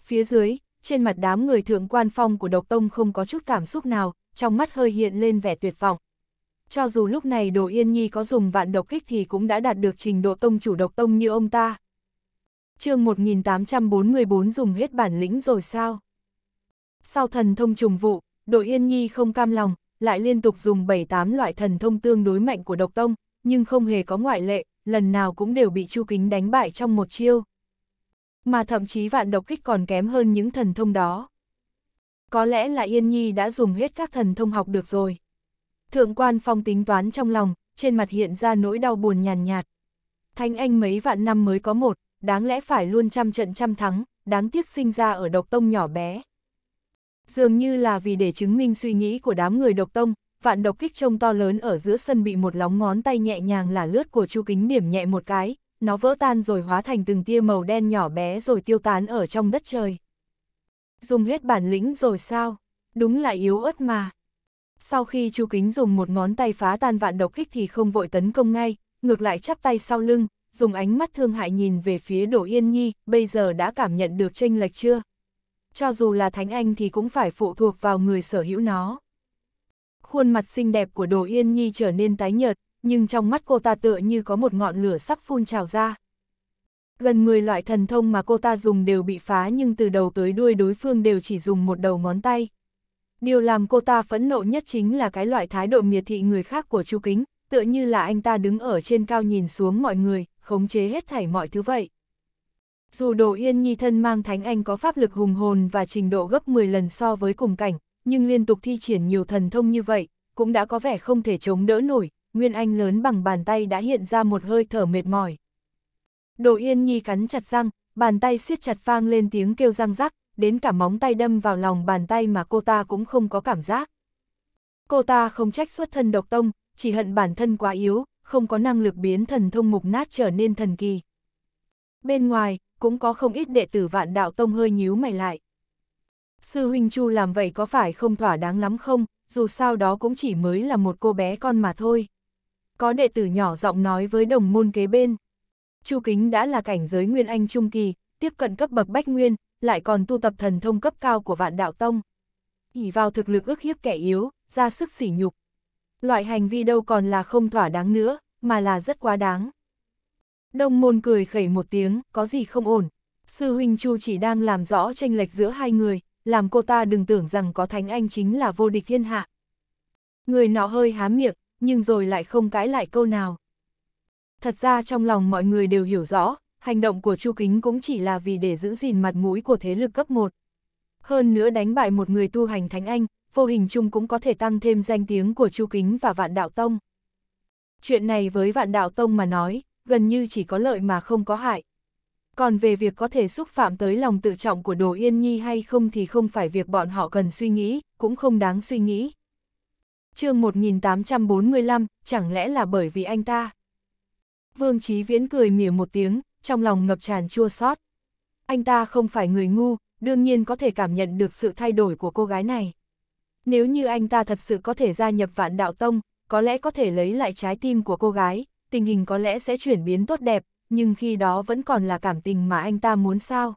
Phía dưới, trên mặt đám người thượng quan phong của độc tông không có chút cảm xúc nào, trong mắt hơi hiện lên vẻ tuyệt vọng. Cho dù lúc này Đồ Yên Nhi có dùng vạn độc kích thì cũng đã đạt được trình độ tông chủ độc tông như ông ta chương 1844 dùng hết bản lĩnh rồi sao? Sau thần thông trùng vụ, đội Yên Nhi không cam lòng, lại liên tục dùng 7-8 loại thần thông tương đối mạnh của độc tông, nhưng không hề có ngoại lệ, lần nào cũng đều bị Chu Kính đánh bại trong một chiêu. Mà thậm chí vạn độc kích còn kém hơn những thần thông đó. Có lẽ là Yên Nhi đã dùng hết các thần thông học được rồi. Thượng quan phong tính toán trong lòng, trên mặt hiện ra nỗi đau buồn nhàn nhạt, Thanh anh mấy vạn năm mới có một, đáng lẽ phải luôn trăm trận trăm thắng, đáng tiếc sinh ra ở độc tông nhỏ bé. Dường như là vì để chứng minh suy nghĩ của đám người độc tông, vạn độc kích trông to lớn ở giữa sân bị một lóng ngón tay nhẹ nhàng là lướt của chu kính điểm nhẹ một cái, nó vỡ tan rồi hóa thành từng tia màu đen nhỏ bé rồi tiêu tán ở trong đất trời. Dùng hết bản lĩnh rồi sao? Đúng là yếu ớt mà. Sau khi chu kính dùng một ngón tay phá tan vạn độc kích thì không vội tấn công ngay, ngược lại chắp tay sau lưng, dùng ánh mắt thương hại nhìn về phía Đỗ Yên Nhi, bây giờ đã cảm nhận được tranh lệch chưa? Cho dù là Thánh Anh thì cũng phải phụ thuộc vào người sở hữu nó. Khuôn mặt xinh đẹp của Đỗ Yên Nhi trở nên tái nhợt, nhưng trong mắt cô ta tựa như có một ngọn lửa sắp phun trào ra. Gần 10 loại thần thông mà cô ta dùng đều bị phá nhưng từ đầu tới đuôi đối phương đều chỉ dùng một đầu ngón tay. Điều làm cô ta phẫn nộ nhất chính là cái loại thái độ miệt thị người khác của Chu Kính, tựa như là anh ta đứng ở trên cao nhìn xuống mọi người, khống chế hết thảy mọi thứ vậy. Dù Đồ Yên Nhi thân mang Thánh Anh có pháp lực hùng hồn và trình độ gấp 10 lần so với cùng cảnh, nhưng liên tục thi triển nhiều thần thông như vậy, cũng đã có vẻ không thể chống đỡ nổi, Nguyên Anh lớn bằng bàn tay đã hiện ra một hơi thở mệt mỏi. Đồ Yên Nhi cắn chặt răng, bàn tay siết chặt phang lên tiếng kêu răng rắc, đến cả móng tay đâm vào lòng bàn tay mà cô ta cũng không có cảm giác. Cô ta không trách xuất thân độc tông, chỉ hận bản thân quá yếu, không có năng lực biến thần thông mục nát trở nên thần kỳ. Bên ngoài, cũng có không ít đệ tử vạn đạo tông hơi nhíu mày lại. Sư huynh Chu làm vậy có phải không thỏa đáng lắm không, dù sao đó cũng chỉ mới là một cô bé con mà thôi. Có đệ tử nhỏ giọng nói với đồng môn kế bên. Chu Kính đã là cảnh giới Nguyên Anh Trung Kỳ, tiếp cận cấp bậc Bách Nguyên, lại còn tu tập thần thông cấp cao của vạn đạo tông. ỉ vào thực lực ức hiếp kẻ yếu, ra sức sỉ nhục, loại hành vi đâu còn là không thỏa đáng nữa, mà là rất quá đáng. Đông môn cười khẩy một tiếng, có gì không ổn. Sư huynh Chu chỉ đang làm rõ tranh lệch giữa hai người, làm cô ta đừng tưởng rằng có thánh anh chính là vô địch thiên hạ. Người nọ hơi há miệng, nhưng rồi lại không cãi lại câu nào. Thật ra trong lòng mọi người đều hiểu rõ, hành động của Chu Kính cũng chỉ là vì để giữ gìn mặt mũi của thế lực cấp 1. Hơn nữa đánh bại một người tu hành thánh anh, vô hình chung cũng có thể tăng thêm danh tiếng của Chu Kính và Vạn Đạo Tông. Chuyện này với Vạn Đạo Tông mà nói, gần như chỉ có lợi mà không có hại. Còn về việc có thể xúc phạm tới lòng tự trọng của Đồ Yên Nhi hay không thì không phải việc bọn họ cần suy nghĩ, cũng không đáng suy nghĩ. chương 1845, chẳng lẽ là bởi vì anh ta? Vương Chí Viễn cười mỉa một tiếng, trong lòng ngập tràn chua xót. Anh ta không phải người ngu, đương nhiên có thể cảm nhận được sự thay đổi của cô gái này. Nếu như anh ta thật sự có thể gia nhập vạn đạo tông, có lẽ có thể lấy lại trái tim của cô gái, tình hình có lẽ sẽ chuyển biến tốt đẹp, nhưng khi đó vẫn còn là cảm tình mà anh ta muốn sao.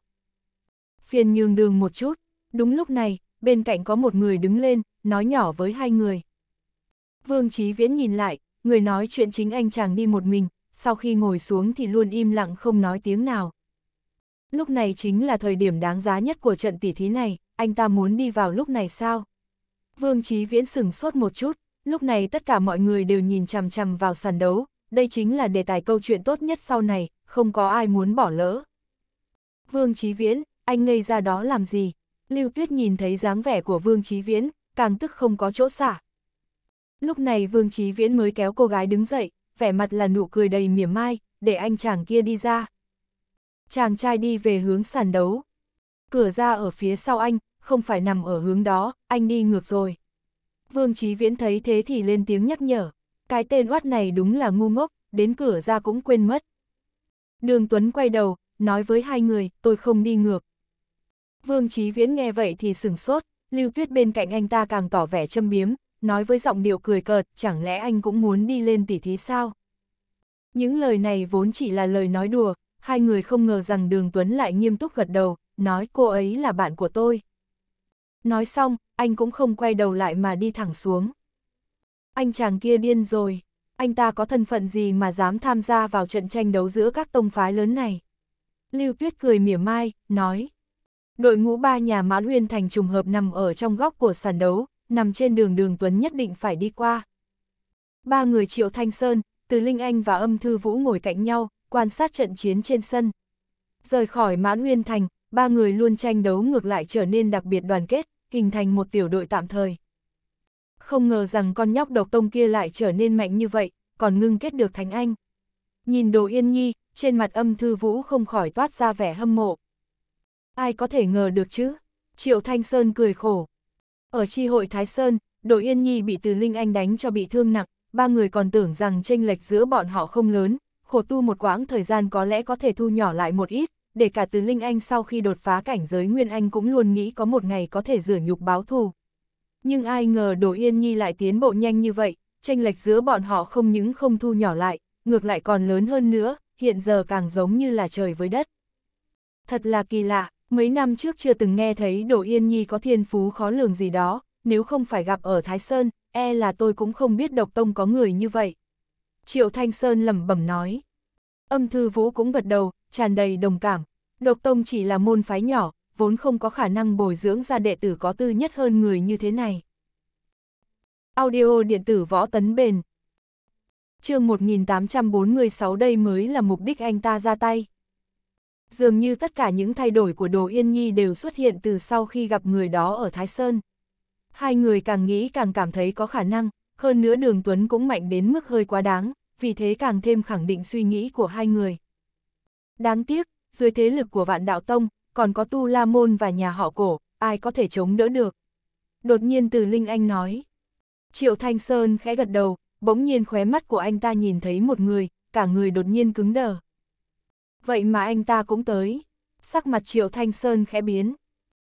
Phiền nhường đường một chút, đúng lúc này, bên cạnh có một người đứng lên, nói nhỏ với hai người. Vương Chí Viễn nhìn lại, người nói chuyện chính anh chàng đi một mình, sau khi ngồi xuống thì luôn im lặng không nói tiếng nào. Lúc này chính là thời điểm đáng giá nhất của trận tỉ thí này, anh ta muốn đi vào lúc này sao? Vương Chí Viễn sửng sốt một chút, lúc này tất cả mọi người đều nhìn chằm chằm vào sàn đấu, đây chính là đề tài câu chuyện tốt nhất sau này, không có ai muốn bỏ lỡ. Vương Chí Viễn, anh ngây ra đó làm gì? Lưu Tuyết nhìn thấy dáng vẻ của Vương Chí Viễn, càng tức không có chỗ xả. Lúc này Vương Chí Viễn mới kéo cô gái đứng dậy, vẻ mặt là nụ cười đầy mỉa mai, để anh chàng kia đi ra. Chàng trai đi về hướng sàn đấu. Cửa ra ở phía sau anh, không phải nằm ở hướng đó, anh đi ngược rồi. Vương Chí Viễn thấy thế thì lên tiếng nhắc nhở, cái tên oát này đúng là ngu ngốc, đến cửa ra cũng quên mất. Đường Tuấn quay đầu, nói với hai người, tôi không đi ngược. Vương Chí Viễn nghe vậy thì sửng sốt, Lưu Tuyết bên cạnh anh ta càng tỏ vẻ châm biếm, nói với giọng điệu cười cợt, chẳng lẽ anh cũng muốn đi lên tỉ thí sao? Những lời này vốn chỉ là lời nói đùa, hai người không ngờ rằng Đường Tuấn lại nghiêm túc gật đầu, nói cô ấy là bạn của tôi. Nói xong, anh cũng không quay đầu lại mà đi thẳng xuống. Anh chàng kia điên rồi, anh ta có thân phận gì mà dám tham gia vào trận tranh đấu giữa các tông phái lớn này. Lưu Tuyết cười mỉa mai, nói. Đội ngũ ba nhà Mãn Uyên Thành trùng hợp nằm ở trong góc của sàn đấu, nằm trên đường đường Tuấn nhất định phải đi qua. Ba người Triệu Thanh Sơn, Từ Linh Anh và Âm Thư Vũ ngồi cạnh nhau, quan sát trận chiến trên sân. Rời khỏi Mãn Uyên Thành, ba người luôn tranh đấu ngược lại trở nên đặc biệt đoàn kết, hình thành một tiểu đội tạm thời. Không ngờ rằng con nhóc độc tông kia lại trở nên mạnh như vậy, còn ngưng kết được Thánh Anh. Nhìn đồ yên nhi, trên mặt âm thư vũ không khỏi toát ra vẻ hâm mộ. Ai có thể ngờ được chứ? Triệu Thanh Sơn cười khổ. Ở tri hội Thái Sơn, đồ yên nhi bị từ Linh Anh đánh cho bị thương nặng, ba người còn tưởng rằng tranh lệch giữa bọn họ không lớn, khổ tu một quãng thời gian có lẽ có thể thu nhỏ lại một ít, để cả từ linh anh sau khi đột phá cảnh giới Nguyên Anh cũng luôn nghĩ có một ngày có thể rửa nhục báo thù. Nhưng ai ngờ Đồ Yên Nhi lại tiến bộ nhanh như vậy, tranh lệch giữa bọn họ không những không thu nhỏ lại, ngược lại còn lớn hơn nữa, hiện giờ càng giống như là trời với đất. Thật là kỳ lạ, mấy năm trước chưa từng nghe thấy Đồ Yên Nhi có thiên phú khó lường gì đó, nếu không phải gặp ở Thái Sơn, e là tôi cũng không biết độc tông có người như vậy. Triệu Thanh Sơn lẩm bẩm nói. Âm Thư Vũ cũng gật đầu, tràn đầy đồng cảm. Độc tông chỉ là môn phái nhỏ, vốn không có khả năng bồi dưỡng ra đệ tử có tư nhất hơn người như thế này. Audio điện tử võ tấn bền chương 1846 đây mới là mục đích anh ta ra tay. Dường như tất cả những thay đổi của Đồ Yên Nhi đều xuất hiện từ sau khi gặp người đó ở Thái Sơn. Hai người càng nghĩ càng cảm thấy có khả năng, hơn nữa Đường Tuấn cũng mạnh đến mức hơi quá đáng, vì thế càng thêm khẳng định suy nghĩ của hai người. Đáng tiếc, dưới thế lực của vạn đạo tông, còn có tu la môn và nhà họ cổ, ai có thể chống đỡ được. Đột nhiên từ Linh Anh nói. Triệu Thanh Sơn khẽ gật đầu, bỗng nhiên khóe mắt của anh ta nhìn thấy một người, cả người đột nhiên cứng đờ. Vậy mà anh ta cũng tới. Sắc mặt Triệu Thanh Sơn khẽ biến.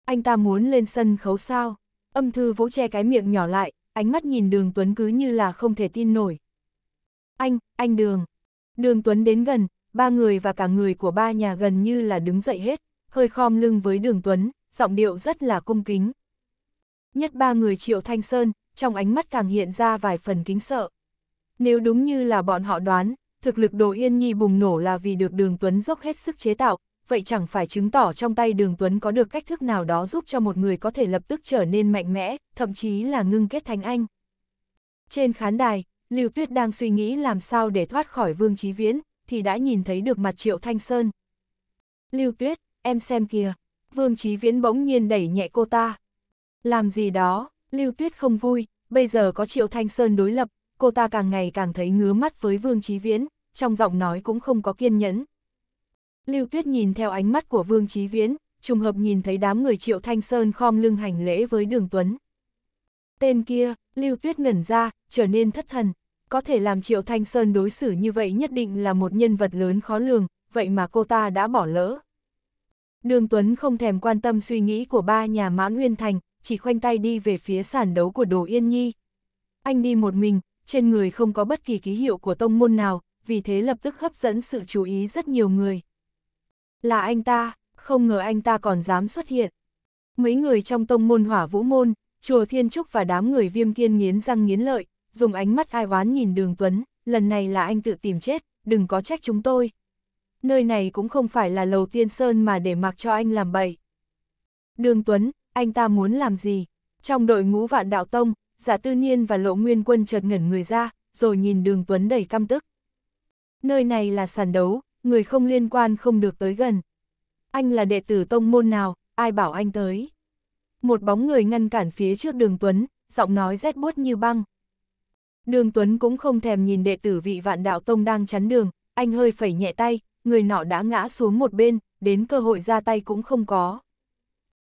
Anh ta muốn lên sân khấu sao? Âm thư vỗ che cái miệng nhỏ lại, ánh mắt nhìn đường Tuấn cứ như là không thể tin nổi. Anh, anh Đường. Đường Tuấn đến gần, ba người và cả người của ba nhà gần như là đứng dậy hết, hơi khom lưng với đường Tuấn, giọng điệu rất là cung kính. Nhất ba người Triệu Thanh Sơn, trong ánh mắt càng hiện ra vài phần kính sợ. Nếu đúng như là bọn họ đoán, thực lực đồ yên nhi bùng nổ là vì được đường Tuấn dốc hết sức chế tạo, vậy chẳng phải chứng tỏ trong tay đường Tuấn có được cách thức nào đó giúp cho một người có thể lập tức trở nên mạnh mẽ, thậm chí là ngưng kết thành anh. Trên khán đài, Lưu Tuyết đang suy nghĩ làm sao để thoát khỏi Vương Chí Viễn, thì đã nhìn thấy được mặt Triệu Thanh Sơn. Lưu Tuyết, em xem kìa. Vương Chí Viễn bỗng nhiên đẩy nhẹ cô ta. Làm gì đó, Lưu Tuyết không vui, bây giờ có Triệu Thanh Sơn đối lập, cô ta càng ngày càng thấy ngứa mắt với Vương Chí Viễn, trong giọng nói cũng không có kiên nhẫn. Lưu Tuyết nhìn theo ánh mắt của Vương Chí Viễn, trùng hợp nhìn thấy đám người Triệu Thanh Sơn khom lưng hành lễ với Đường Tuấn. Tên kia, Lưu Tuyết ngẩn ra, trở nên thất thần có thể làm Triệu Thanh Sơn đối xử như vậy nhất định là một nhân vật lớn khó lường, vậy mà cô ta đã bỏ lỡ. Đường Tuấn không thèm quan tâm suy nghĩ của ba nhà Mãn Nguyên Thành, chỉ khoanh tay đi về phía sàn đấu của Đồ Yên Nhi. Anh đi một mình, trên người không có bất kỳ ký hiệu của tông môn nào, vì thế lập tức hấp dẫn sự chú ý rất nhiều người. Là anh ta, không ngờ anh ta còn dám xuất hiện. Mấy người trong tông môn hỏa vũ môn, chùa Thiên Trúc và đám người viêm kiên nghiến răng nghiến lợi, dùng ánh mắt ai oán nhìn đường Tuấn, lần này là anh tự tìm chết, đừng có trách chúng tôi. Nơi này cũng không phải là lầu tiên sơn mà để mặc cho anh làm bậy. Đường Tuấn, anh ta muốn làm gì? Trong đội ngũ vạn đạo tông, giả tư nhiên và lộ nguyên quân chợt ngẩn người ra, rồi nhìn đường Tuấn đầy căm tức. Nơi này là sàn đấu, người không liên quan không được tới gần. Anh là đệ tử tông môn nào, ai bảo anh tới? Một bóng người ngăn cản phía trước đường Tuấn, giọng nói rét buốt như băng. Đường Tuấn cũng không thèm nhìn đệ tử vị vạn đạo tông đang chắn đường, anh hơi phẩy nhẹ tay, người nọ đã ngã xuống một bên, đến cơ hội ra tay cũng không có.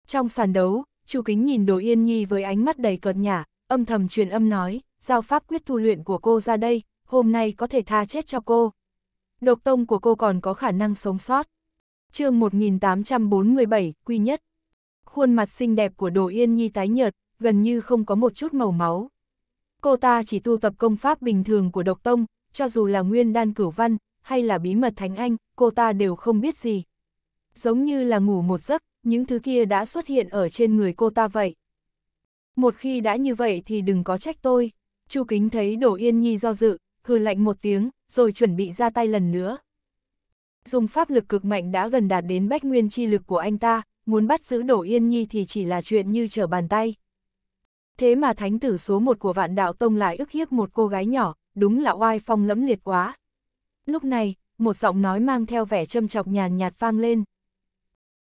Trong sàn đấu, Chu Kính nhìn Đồ Yên Nhi với ánh mắt đầy cợt nhả, âm thầm truyền âm nói, giao pháp quyết tu luyện của cô ra đây, hôm nay có thể tha chết cho cô. Độc tông của cô còn có khả năng sống sót. chương 1847, Quy Nhất Khuôn mặt xinh đẹp của Đồ Yên Nhi tái nhợt, gần như không có một chút màu máu, cô ta chỉ tu tập công pháp bình thường của độc tông, cho dù là nguyên đan cửu văn, hay là bí mật thánh anh, cô ta đều không biết gì. Giống như là ngủ một giấc, những thứ kia đã xuất hiện ở trên người cô ta vậy. Một khi đã như vậy thì đừng có trách tôi. Chu Kính thấy Đỗ Yên Nhi do dự, hừ lạnh một tiếng, rồi chuẩn bị ra tay lần nữa. Dùng pháp lực cực mạnh đã gần đạt đến bách nguyên chi lực của anh ta, muốn bắt giữ Đỗ Yên Nhi thì chỉ là chuyện như trở bàn tay. Thế mà thánh tử số một của vạn đạo tông lại ức hiếp một cô gái nhỏ, đúng là oai phong lẫm liệt quá. Lúc này, một giọng nói mang theo vẻ châm chọc nhàn nhạt vang lên.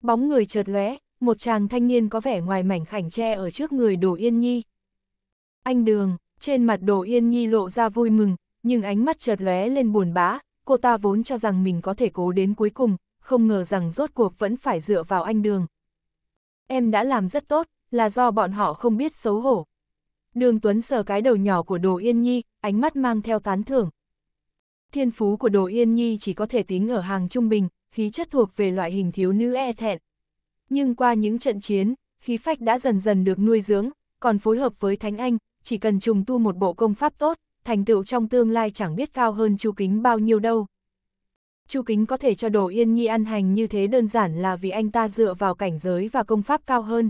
Bóng người chợt lóe, một chàng thanh niên có vẻ ngoài mảnh khảnh tre ở trước người Đồ Yên Nhi. Anh Đường, trên mặt Đồ Yên Nhi lộ ra vui mừng, nhưng ánh mắt chợt lóe lên buồn bã, cô ta vốn cho rằng mình có thể cố đến cuối cùng, không ngờ rằng rốt cuộc vẫn phải dựa vào anh Đường. Em đã làm rất tốt, là do bọn họ không biết xấu hổ. Đường Tuấn sờ cái đầu nhỏ của Đồ Yên Nhi, ánh mắt mang theo tán thưởng. Thiên phú của Đồ Yên Nhi chỉ có thể tính ở hàng trung bình, khí chất thuộc về loại hình thiếu nữ e thẹn. Nhưng qua những trận chiến, khí phách đã dần dần được nuôi dưỡng, còn phối hợp với Thánh Anh, chỉ cần trùng tu một bộ công pháp tốt, thành tựu trong tương lai chẳng biết cao hơn Chu Kính bao nhiêu đâu. Chu Kính có thể cho Đồ Yên Nhi ăn hành như thế đơn giản là vì anh ta dựa vào cảnh giới và công pháp cao hơn.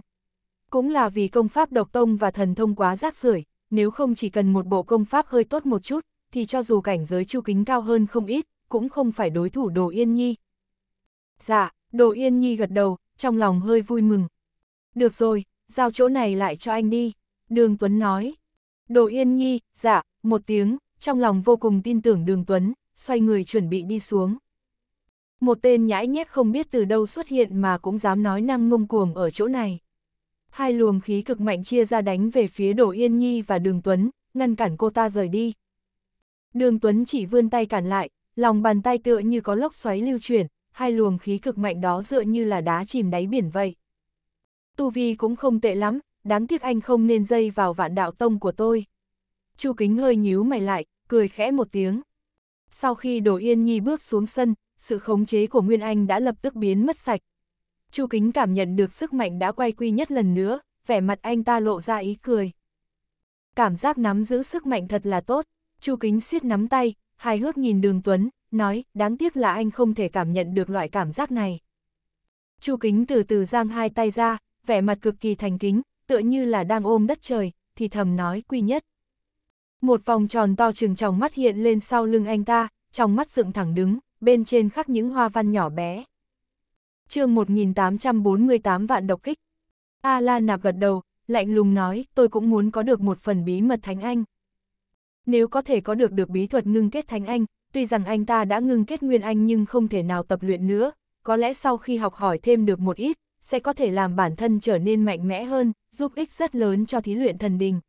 Cũng là vì công pháp độc tông và thần thông quá rác rưởi nếu không chỉ cần một bộ công pháp hơi tốt một chút, thì cho dù cảnh giới chu kính cao hơn không ít, cũng không phải đối thủ Đồ Yên Nhi. Dạ, Đồ Yên Nhi gật đầu, trong lòng hơi vui mừng. Được rồi, giao chỗ này lại cho anh đi, Đường Tuấn nói. Đồ Yên Nhi, dạ, một tiếng, trong lòng vô cùng tin tưởng Đường Tuấn, xoay người chuẩn bị đi xuống. Một tên nhãi nhép không biết từ đâu xuất hiện mà cũng dám nói năng ngông cuồng ở chỗ này hai luồng khí cực mạnh chia ra đánh về phía Đỗ Yên Nhi và Đường Tuấn, ngăn cản cô ta rời đi. Đường Tuấn chỉ vươn tay cản lại, lòng bàn tay tựa như có lốc xoáy lưu chuyển, hai luồng khí cực mạnh đó dựa như là đá chìm đáy biển vậy. Tu Vi cũng không tệ lắm, đáng tiếc anh không nên dây vào vạn đạo tông của tôi. Chu Kính hơi nhíu mày lại, cười khẽ một tiếng. Sau khi Đồ Yên Nhi bước xuống sân, sự khống chế của Nguyên Anh đã lập tức biến mất sạch, Chu Kính cảm nhận được sức mạnh đã quay quy nhất lần nữa, vẻ mặt anh ta lộ ra ý cười. Cảm giác nắm giữ sức mạnh thật là tốt, Chu Kính siết nắm tay, hài hước nhìn Đường Tuấn, nói, đáng tiếc là anh không thể cảm nhận được loại cảm giác này. Chu Kính từ từ giang hai tay ra, vẻ mặt cực kỳ thành kính, tựa như là đang ôm đất trời, thì thầm nói quy nhất. Một vòng tròn to trừng tròng mắt hiện lên sau lưng anh ta, trong mắt dựng thẳng đứng, bên trên khắc những hoa văn nhỏ bé chương 1848 vạn độc kích. A-la nạp gật đầu, lạnh lùng nói, tôi cũng muốn có được một phần bí mật Thánh Anh. Nếu có thể có được được bí thuật ngưng kết Thánh Anh, tuy rằng anh ta đã ngưng kết Nguyên Anh nhưng không thể nào tập luyện nữa, có lẽ sau khi học hỏi thêm được một ít, sẽ có thể làm bản thân trở nên mạnh mẽ hơn, giúp ích rất lớn cho thí luyện thần đình.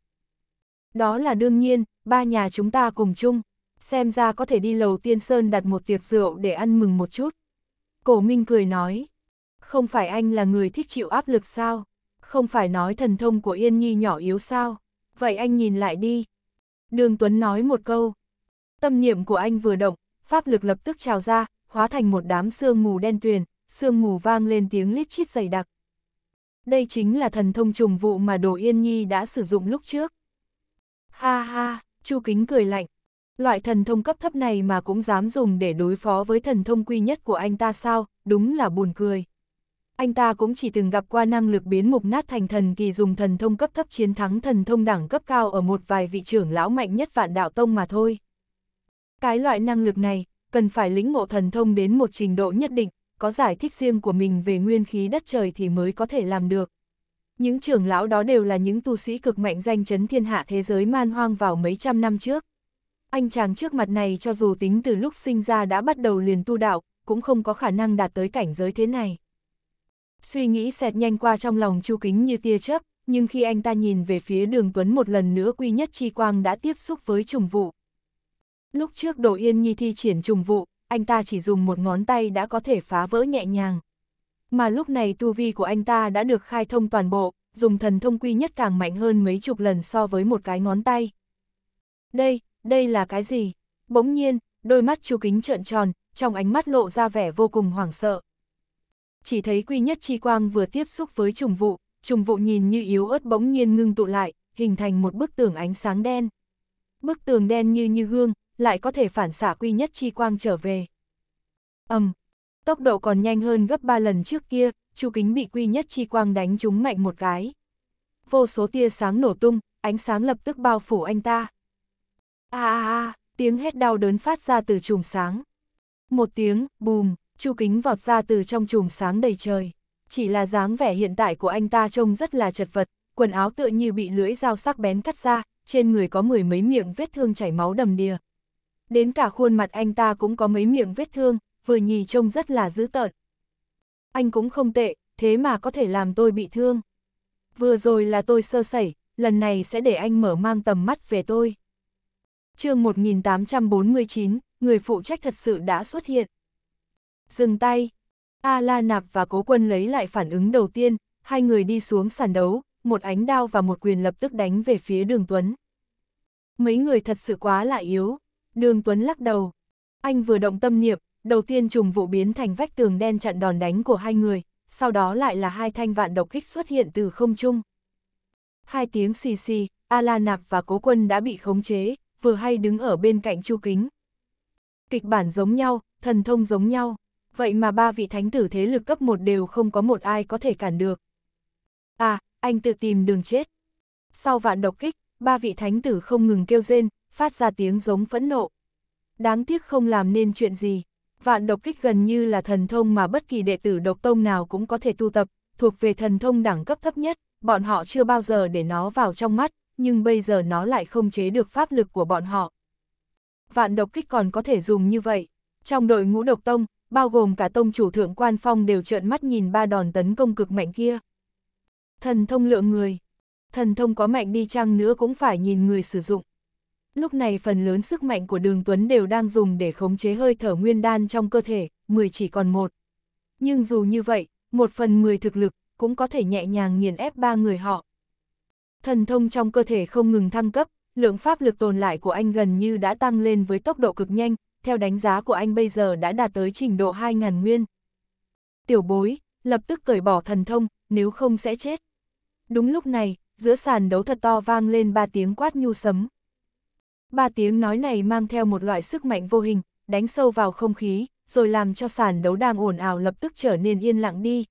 Đó là đương nhiên, ba nhà chúng ta cùng chung, xem ra có thể đi lầu tiên sơn đặt một tiệc rượu để ăn mừng một chút. Cổ Minh cười nói. Không phải anh là người thích chịu áp lực sao? Không phải nói thần thông của Yên Nhi nhỏ yếu sao? Vậy anh nhìn lại đi. Đường Tuấn nói một câu. Tâm niệm của anh vừa động, pháp lực lập tức trào ra, hóa thành một đám sương mù đen tuyền, sương mù vang lên tiếng lít chít dày đặc. Đây chính là thần thông trùng vụ mà Đồ Yên Nhi đã sử dụng lúc trước. Ha ha, Chu Kính cười lạnh. Loại thần thông cấp thấp này mà cũng dám dùng để đối phó với thần thông quy nhất của anh ta sao, đúng là buồn cười anh ta cũng chỉ từng gặp qua năng lực biến mục nát thành thần kỳ dùng thần thông cấp thấp chiến thắng thần thông đẳng cấp cao ở một vài vị trưởng lão mạnh nhất vạn đạo tông mà thôi. Cái loại năng lực này, cần phải lĩnh ngộ thần thông đến một trình độ nhất định, có giải thích riêng của mình về nguyên khí đất trời thì mới có thể làm được. Những trưởng lão đó đều là những tu sĩ cực mạnh danh chấn thiên hạ thế giới man hoang vào mấy trăm năm trước. Anh chàng trước mặt này cho dù tính từ lúc sinh ra đã bắt đầu liền tu đạo, cũng không có khả năng đạt tới cảnh giới thế này. Suy nghĩ xẹt nhanh qua trong lòng Chu Kính như tia chớp, nhưng khi anh ta nhìn về phía đường Tuấn một lần nữa quy nhất chi quang đã tiếp xúc với trùng vụ. Lúc trước Đỗ Yên Nhi thi triển trùng vụ, anh ta chỉ dùng một ngón tay đã có thể phá vỡ nhẹ nhàng. Mà lúc này tu vi của anh ta đã được khai thông toàn bộ, dùng thần thông quy nhất càng mạnh hơn mấy chục lần so với một cái ngón tay. Đây, đây là cái gì? Bỗng nhiên, đôi mắt chu kính trợn tròn, trong ánh mắt lộ ra vẻ vô cùng hoảng sợ chỉ thấy quy nhất chi quang vừa tiếp xúc với trùng vụ, trùng vụ nhìn như yếu ớt bỗng nhiên ngưng tụ lại, hình thành một bức tường ánh sáng đen. Bức tường đen như như gương, lại có thể phản xạ quy nhất chi quang trở về. âm tốc độ còn nhanh hơn gấp 3 lần trước kia, chu kính bị quy nhất chi quang đánh trúng mạnh một cái. Vô số tia sáng nổ tung, ánh sáng lập tức bao phủ anh ta. A a a, tiếng hét đau đớn phát ra từ trùng sáng. Một tiếng, bùm, Chu Kính vọt ra từ trong chùm sáng đầy trời. Chỉ là dáng vẻ hiện tại của anh ta trông rất là chật vật, quần áo tựa như bị lưỡi dao sắc bén cắt ra, trên người có mười mấy miệng vết thương chảy máu đầm đìa. Đến cả khuôn mặt anh ta cũng có mấy miệng vết thương, vừa nhì trông rất là dữ tợn. Anh cũng không tệ, thế mà có thể làm tôi bị thương. Vừa rồi là tôi sơ sẩy, lần này sẽ để anh mở mang tầm mắt về tôi. chương 1849, người phụ trách thật sự đã xuất hiện dừng tay. A La Nạp và Cố Quân lấy lại phản ứng đầu tiên, hai người đi xuống sàn đấu, một ánh đao và một quyền lập tức đánh về phía Đường Tuấn. Mấy người thật sự quá là yếu. Đường Tuấn lắc đầu. Anh vừa động tâm niệm, đầu tiên trùng vụ biến thành vách tường đen chặn đòn đánh của hai người, sau đó lại là hai thanh vạn độc kích xuất hiện từ không trung. Hai tiếng xì xì, A La Nạp và Cố Quân đã bị khống chế, vừa hay đứng ở bên cạnh Chu Kính. Kịch bản giống nhau, thần thông giống nhau vậy mà ba vị thánh tử thế lực cấp một đều không có một ai có thể cản được. À, anh tự tìm đường chết. Sau vạn độc kích, ba vị thánh tử không ngừng kêu rên, phát ra tiếng giống phẫn nộ. Đáng tiếc không làm nên chuyện gì. Vạn độc kích gần như là thần thông mà bất kỳ đệ tử độc tông nào cũng có thể tu tập, thuộc về thần thông đẳng cấp thấp nhất, bọn họ chưa bao giờ để nó vào trong mắt, nhưng bây giờ nó lại không chế được pháp lực của bọn họ. Vạn độc kích còn có thể dùng như vậy. Trong đội ngũ độc tông, bao gồm cả tông chủ thượng quan phong đều trợn mắt nhìn ba đòn tấn công cực mạnh kia. Thần thông lượng người, thần thông có mạnh đi chăng nữa cũng phải nhìn người sử dụng. Lúc này phần lớn sức mạnh của đường Tuấn đều đang dùng để khống chế hơi thở nguyên đan trong cơ thể, 10 chỉ còn một. Nhưng dù như vậy, một phần 10 thực lực cũng có thể nhẹ nhàng nghiền ép ba người họ. Thần thông trong cơ thể không ngừng thăng cấp, lượng pháp lực tồn lại của anh gần như đã tăng lên với tốc độ cực nhanh, theo đánh giá của anh bây giờ đã đạt tới trình độ 2.000 nguyên. Tiểu bối, lập tức cởi bỏ thần thông, nếu không sẽ chết. Đúng lúc này, giữa sàn đấu thật to vang lên ba tiếng quát nhu sấm. Ba tiếng nói này mang theo một loại sức mạnh vô hình, đánh sâu vào không khí, rồi làm cho sàn đấu đang ồn ào lập tức trở nên yên lặng đi.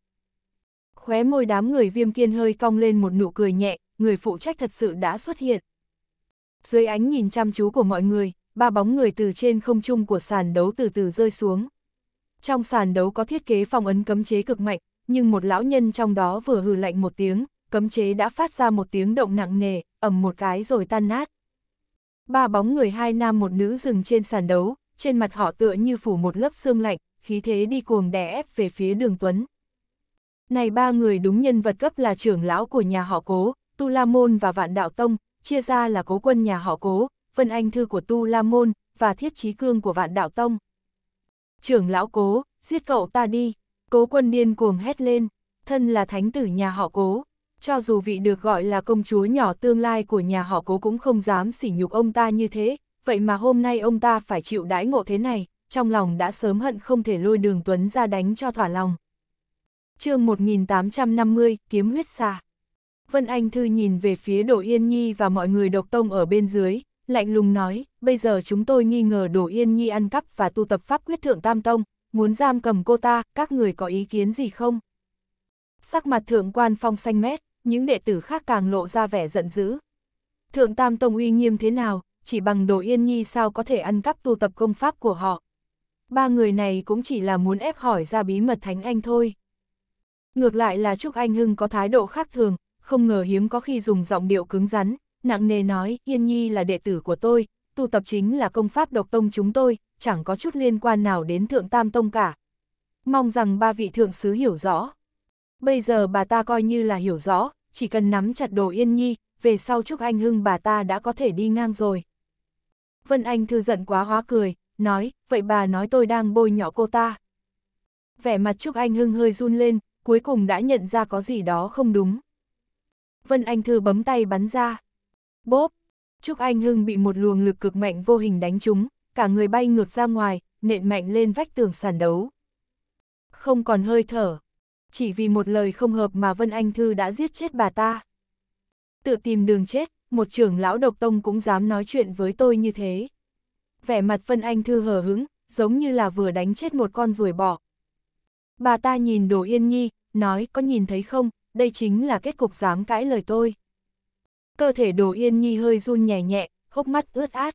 Khóe môi đám người viêm kiên hơi cong lên một nụ cười nhẹ, người phụ trách thật sự đã xuất hiện. Dưới ánh nhìn chăm chú của mọi người, ba bóng người từ trên không trung của sàn đấu từ từ rơi xuống. Trong sàn đấu có thiết kế phong ấn cấm chế cực mạnh, nhưng một lão nhân trong đó vừa hừ lạnh một tiếng, cấm chế đã phát ra một tiếng động nặng nề, ầm một cái rồi tan nát. Ba bóng người hai nam một nữ dừng trên sàn đấu, trên mặt họ tựa như phủ một lớp xương lạnh, khí thế đi cuồng đè ép về phía đường Tuấn. Này ba người đúng nhân vật cấp là trưởng lão của nhà họ cố, Tu La Môn và Vạn Đạo Tông, chia ra là cố quân nhà họ cố, Vân Anh Thư của Tu La Môn, và Thiết Chí Cương của Vạn Đạo Tông. Trưởng lão cố, giết cậu ta đi, cố quân điên cuồng hét lên, thân là thánh tử nhà họ cố. Cho dù vị được gọi là công chúa nhỏ tương lai của nhà họ cố cũng không dám sỉ nhục ông ta như thế, vậy mà hôm nay ông ta phải chịu đãi ngộ thế này, trong lòng đã sớm hận không thể lôi đường Tuấn ra đánh cho thỏa lòng. chương 1850, Kiếm huyết xà. Vân Anh Thư nhìn về phía Đỗ Yên Nhi và mọi người độc tông ở bên dưới, lạnh lùng nói, bây giờ chúng tôi nghi ngờ Đỗ Yên Nhi ăn cắp và tu tập pháp quyết thượng tam tông, muốn giam cầm cô ta, các người có ý kiến gì không? Sắc mặt thượng quan phong xanh mét, những đệ tử khác càng lộ ra vẻ giận dữ. Thượng tam tông uy nghiêm thế nào, chỉ bằng Đỗ Yên Nhi sao có thể ăn cắp tu tập công pháp của họ? Ba người này cũng chỉ là muốn ép hỏi ra bí mật Thánh Anh thôi. Ngược lại là Trúc Anh Hưng có thái độ khác thường, không ngờ hiếm có khi dùng giọng điệu cứng rắn, nặng nề nói, Yên Nhi là đệ tử của tôi, tu tập chính là công pháp độc tông chúng tôi, chẳng có chút liên quan nào đến thượng tam tông cả. Mong rằng ba vị thượng sứ hiểu rõ. Bây giờ bà ta coi như là hiểu rõ, chỉ cần nắm chặt đồ Yên Nhi, về sau Trúc Anh Hưng bà ta đã có thể đi ngang rồi. Vân Anh thư giận quá hóa cười, nói, vậy bà nói tôi đang bôi nhỏ cô ta. Vẻ mặt Trúc Anh Hưng hơi run lên, cuối cùng đã nhận ra có gì đó không đúng. Vân Anh Thư bấm tay bắn ra. Bốp! Trúc Anh Hưng bị một luồng lực cực mạnh vô hình đánh trúng, cả người bay ngược ra ngoài, nện mạnh lên vách tường sàn đấu. Không còn hơi thở. Chỉ vì một lời không hợp mà Vân Anh Thư đã giết chết bà ta. Tự tìm đường chết, một trưởng lão độc tông cũng dám nói chuyện với tôi như thế. Vẻ mặt Vân Anh Thư hờ hứng, giống như là vừa đánh chết một con ruồi bọ. Bà ta nhìn Đồ Yên Nhi, nói có nhìn thấy không, đây chính là kết cục dám cãi lời tôi cơ thể đồ yên nhi hơi run nhẹ nhẹ, hốc mắt ướt át.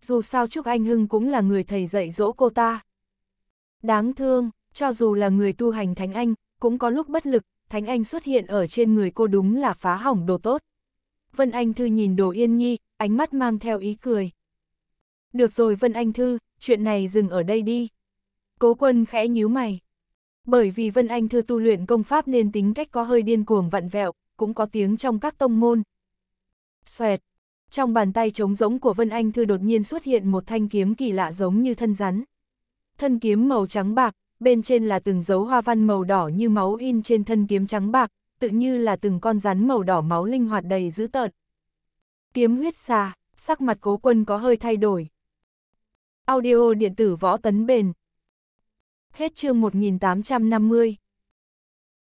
Dù sao Trúc Anh Hưng cũng là người thầy dạy dỗ cô ta. Đáng thương, cho dù là người tu hành Thánh Anh, cũng có lúc bất lực, Thánh Anh xuất hiện ở trên người cô đúng là phá hỏng đồ tốt. Vân Anh Thư nhìn đồ yên nhi, ánh mắt mang theo ý cười. Được rồi Vân Anh Thư, chuyện này dừng ở đây đi. Cố quân khẽ nhíu mày. Bởi vì Vân Anh Thư tu luyện công pháp nên tính cách có hơi điên cuồng vặn vẹo, cũng có tiếng trong các tông môn, xoẹt. Trong bàn tay trống rỗng của Vân Anh Thư đột nhiên xuất hiện một thanh kiếm kỳ lạ giống như thân rắn. Thân kiếm màu trắng bạc, bên trên là từng dấu hoa văn màu đỏ như máu in trên thân kiếm trắng bạc, tự như là từng con rắn màu đỏ máu linh hoạt đầy dữ tợn. Kiếm huyết xa sắc mặt cố quân có hơi thay đổi. Audio điện tử võ tấn bền. Hết chương 1850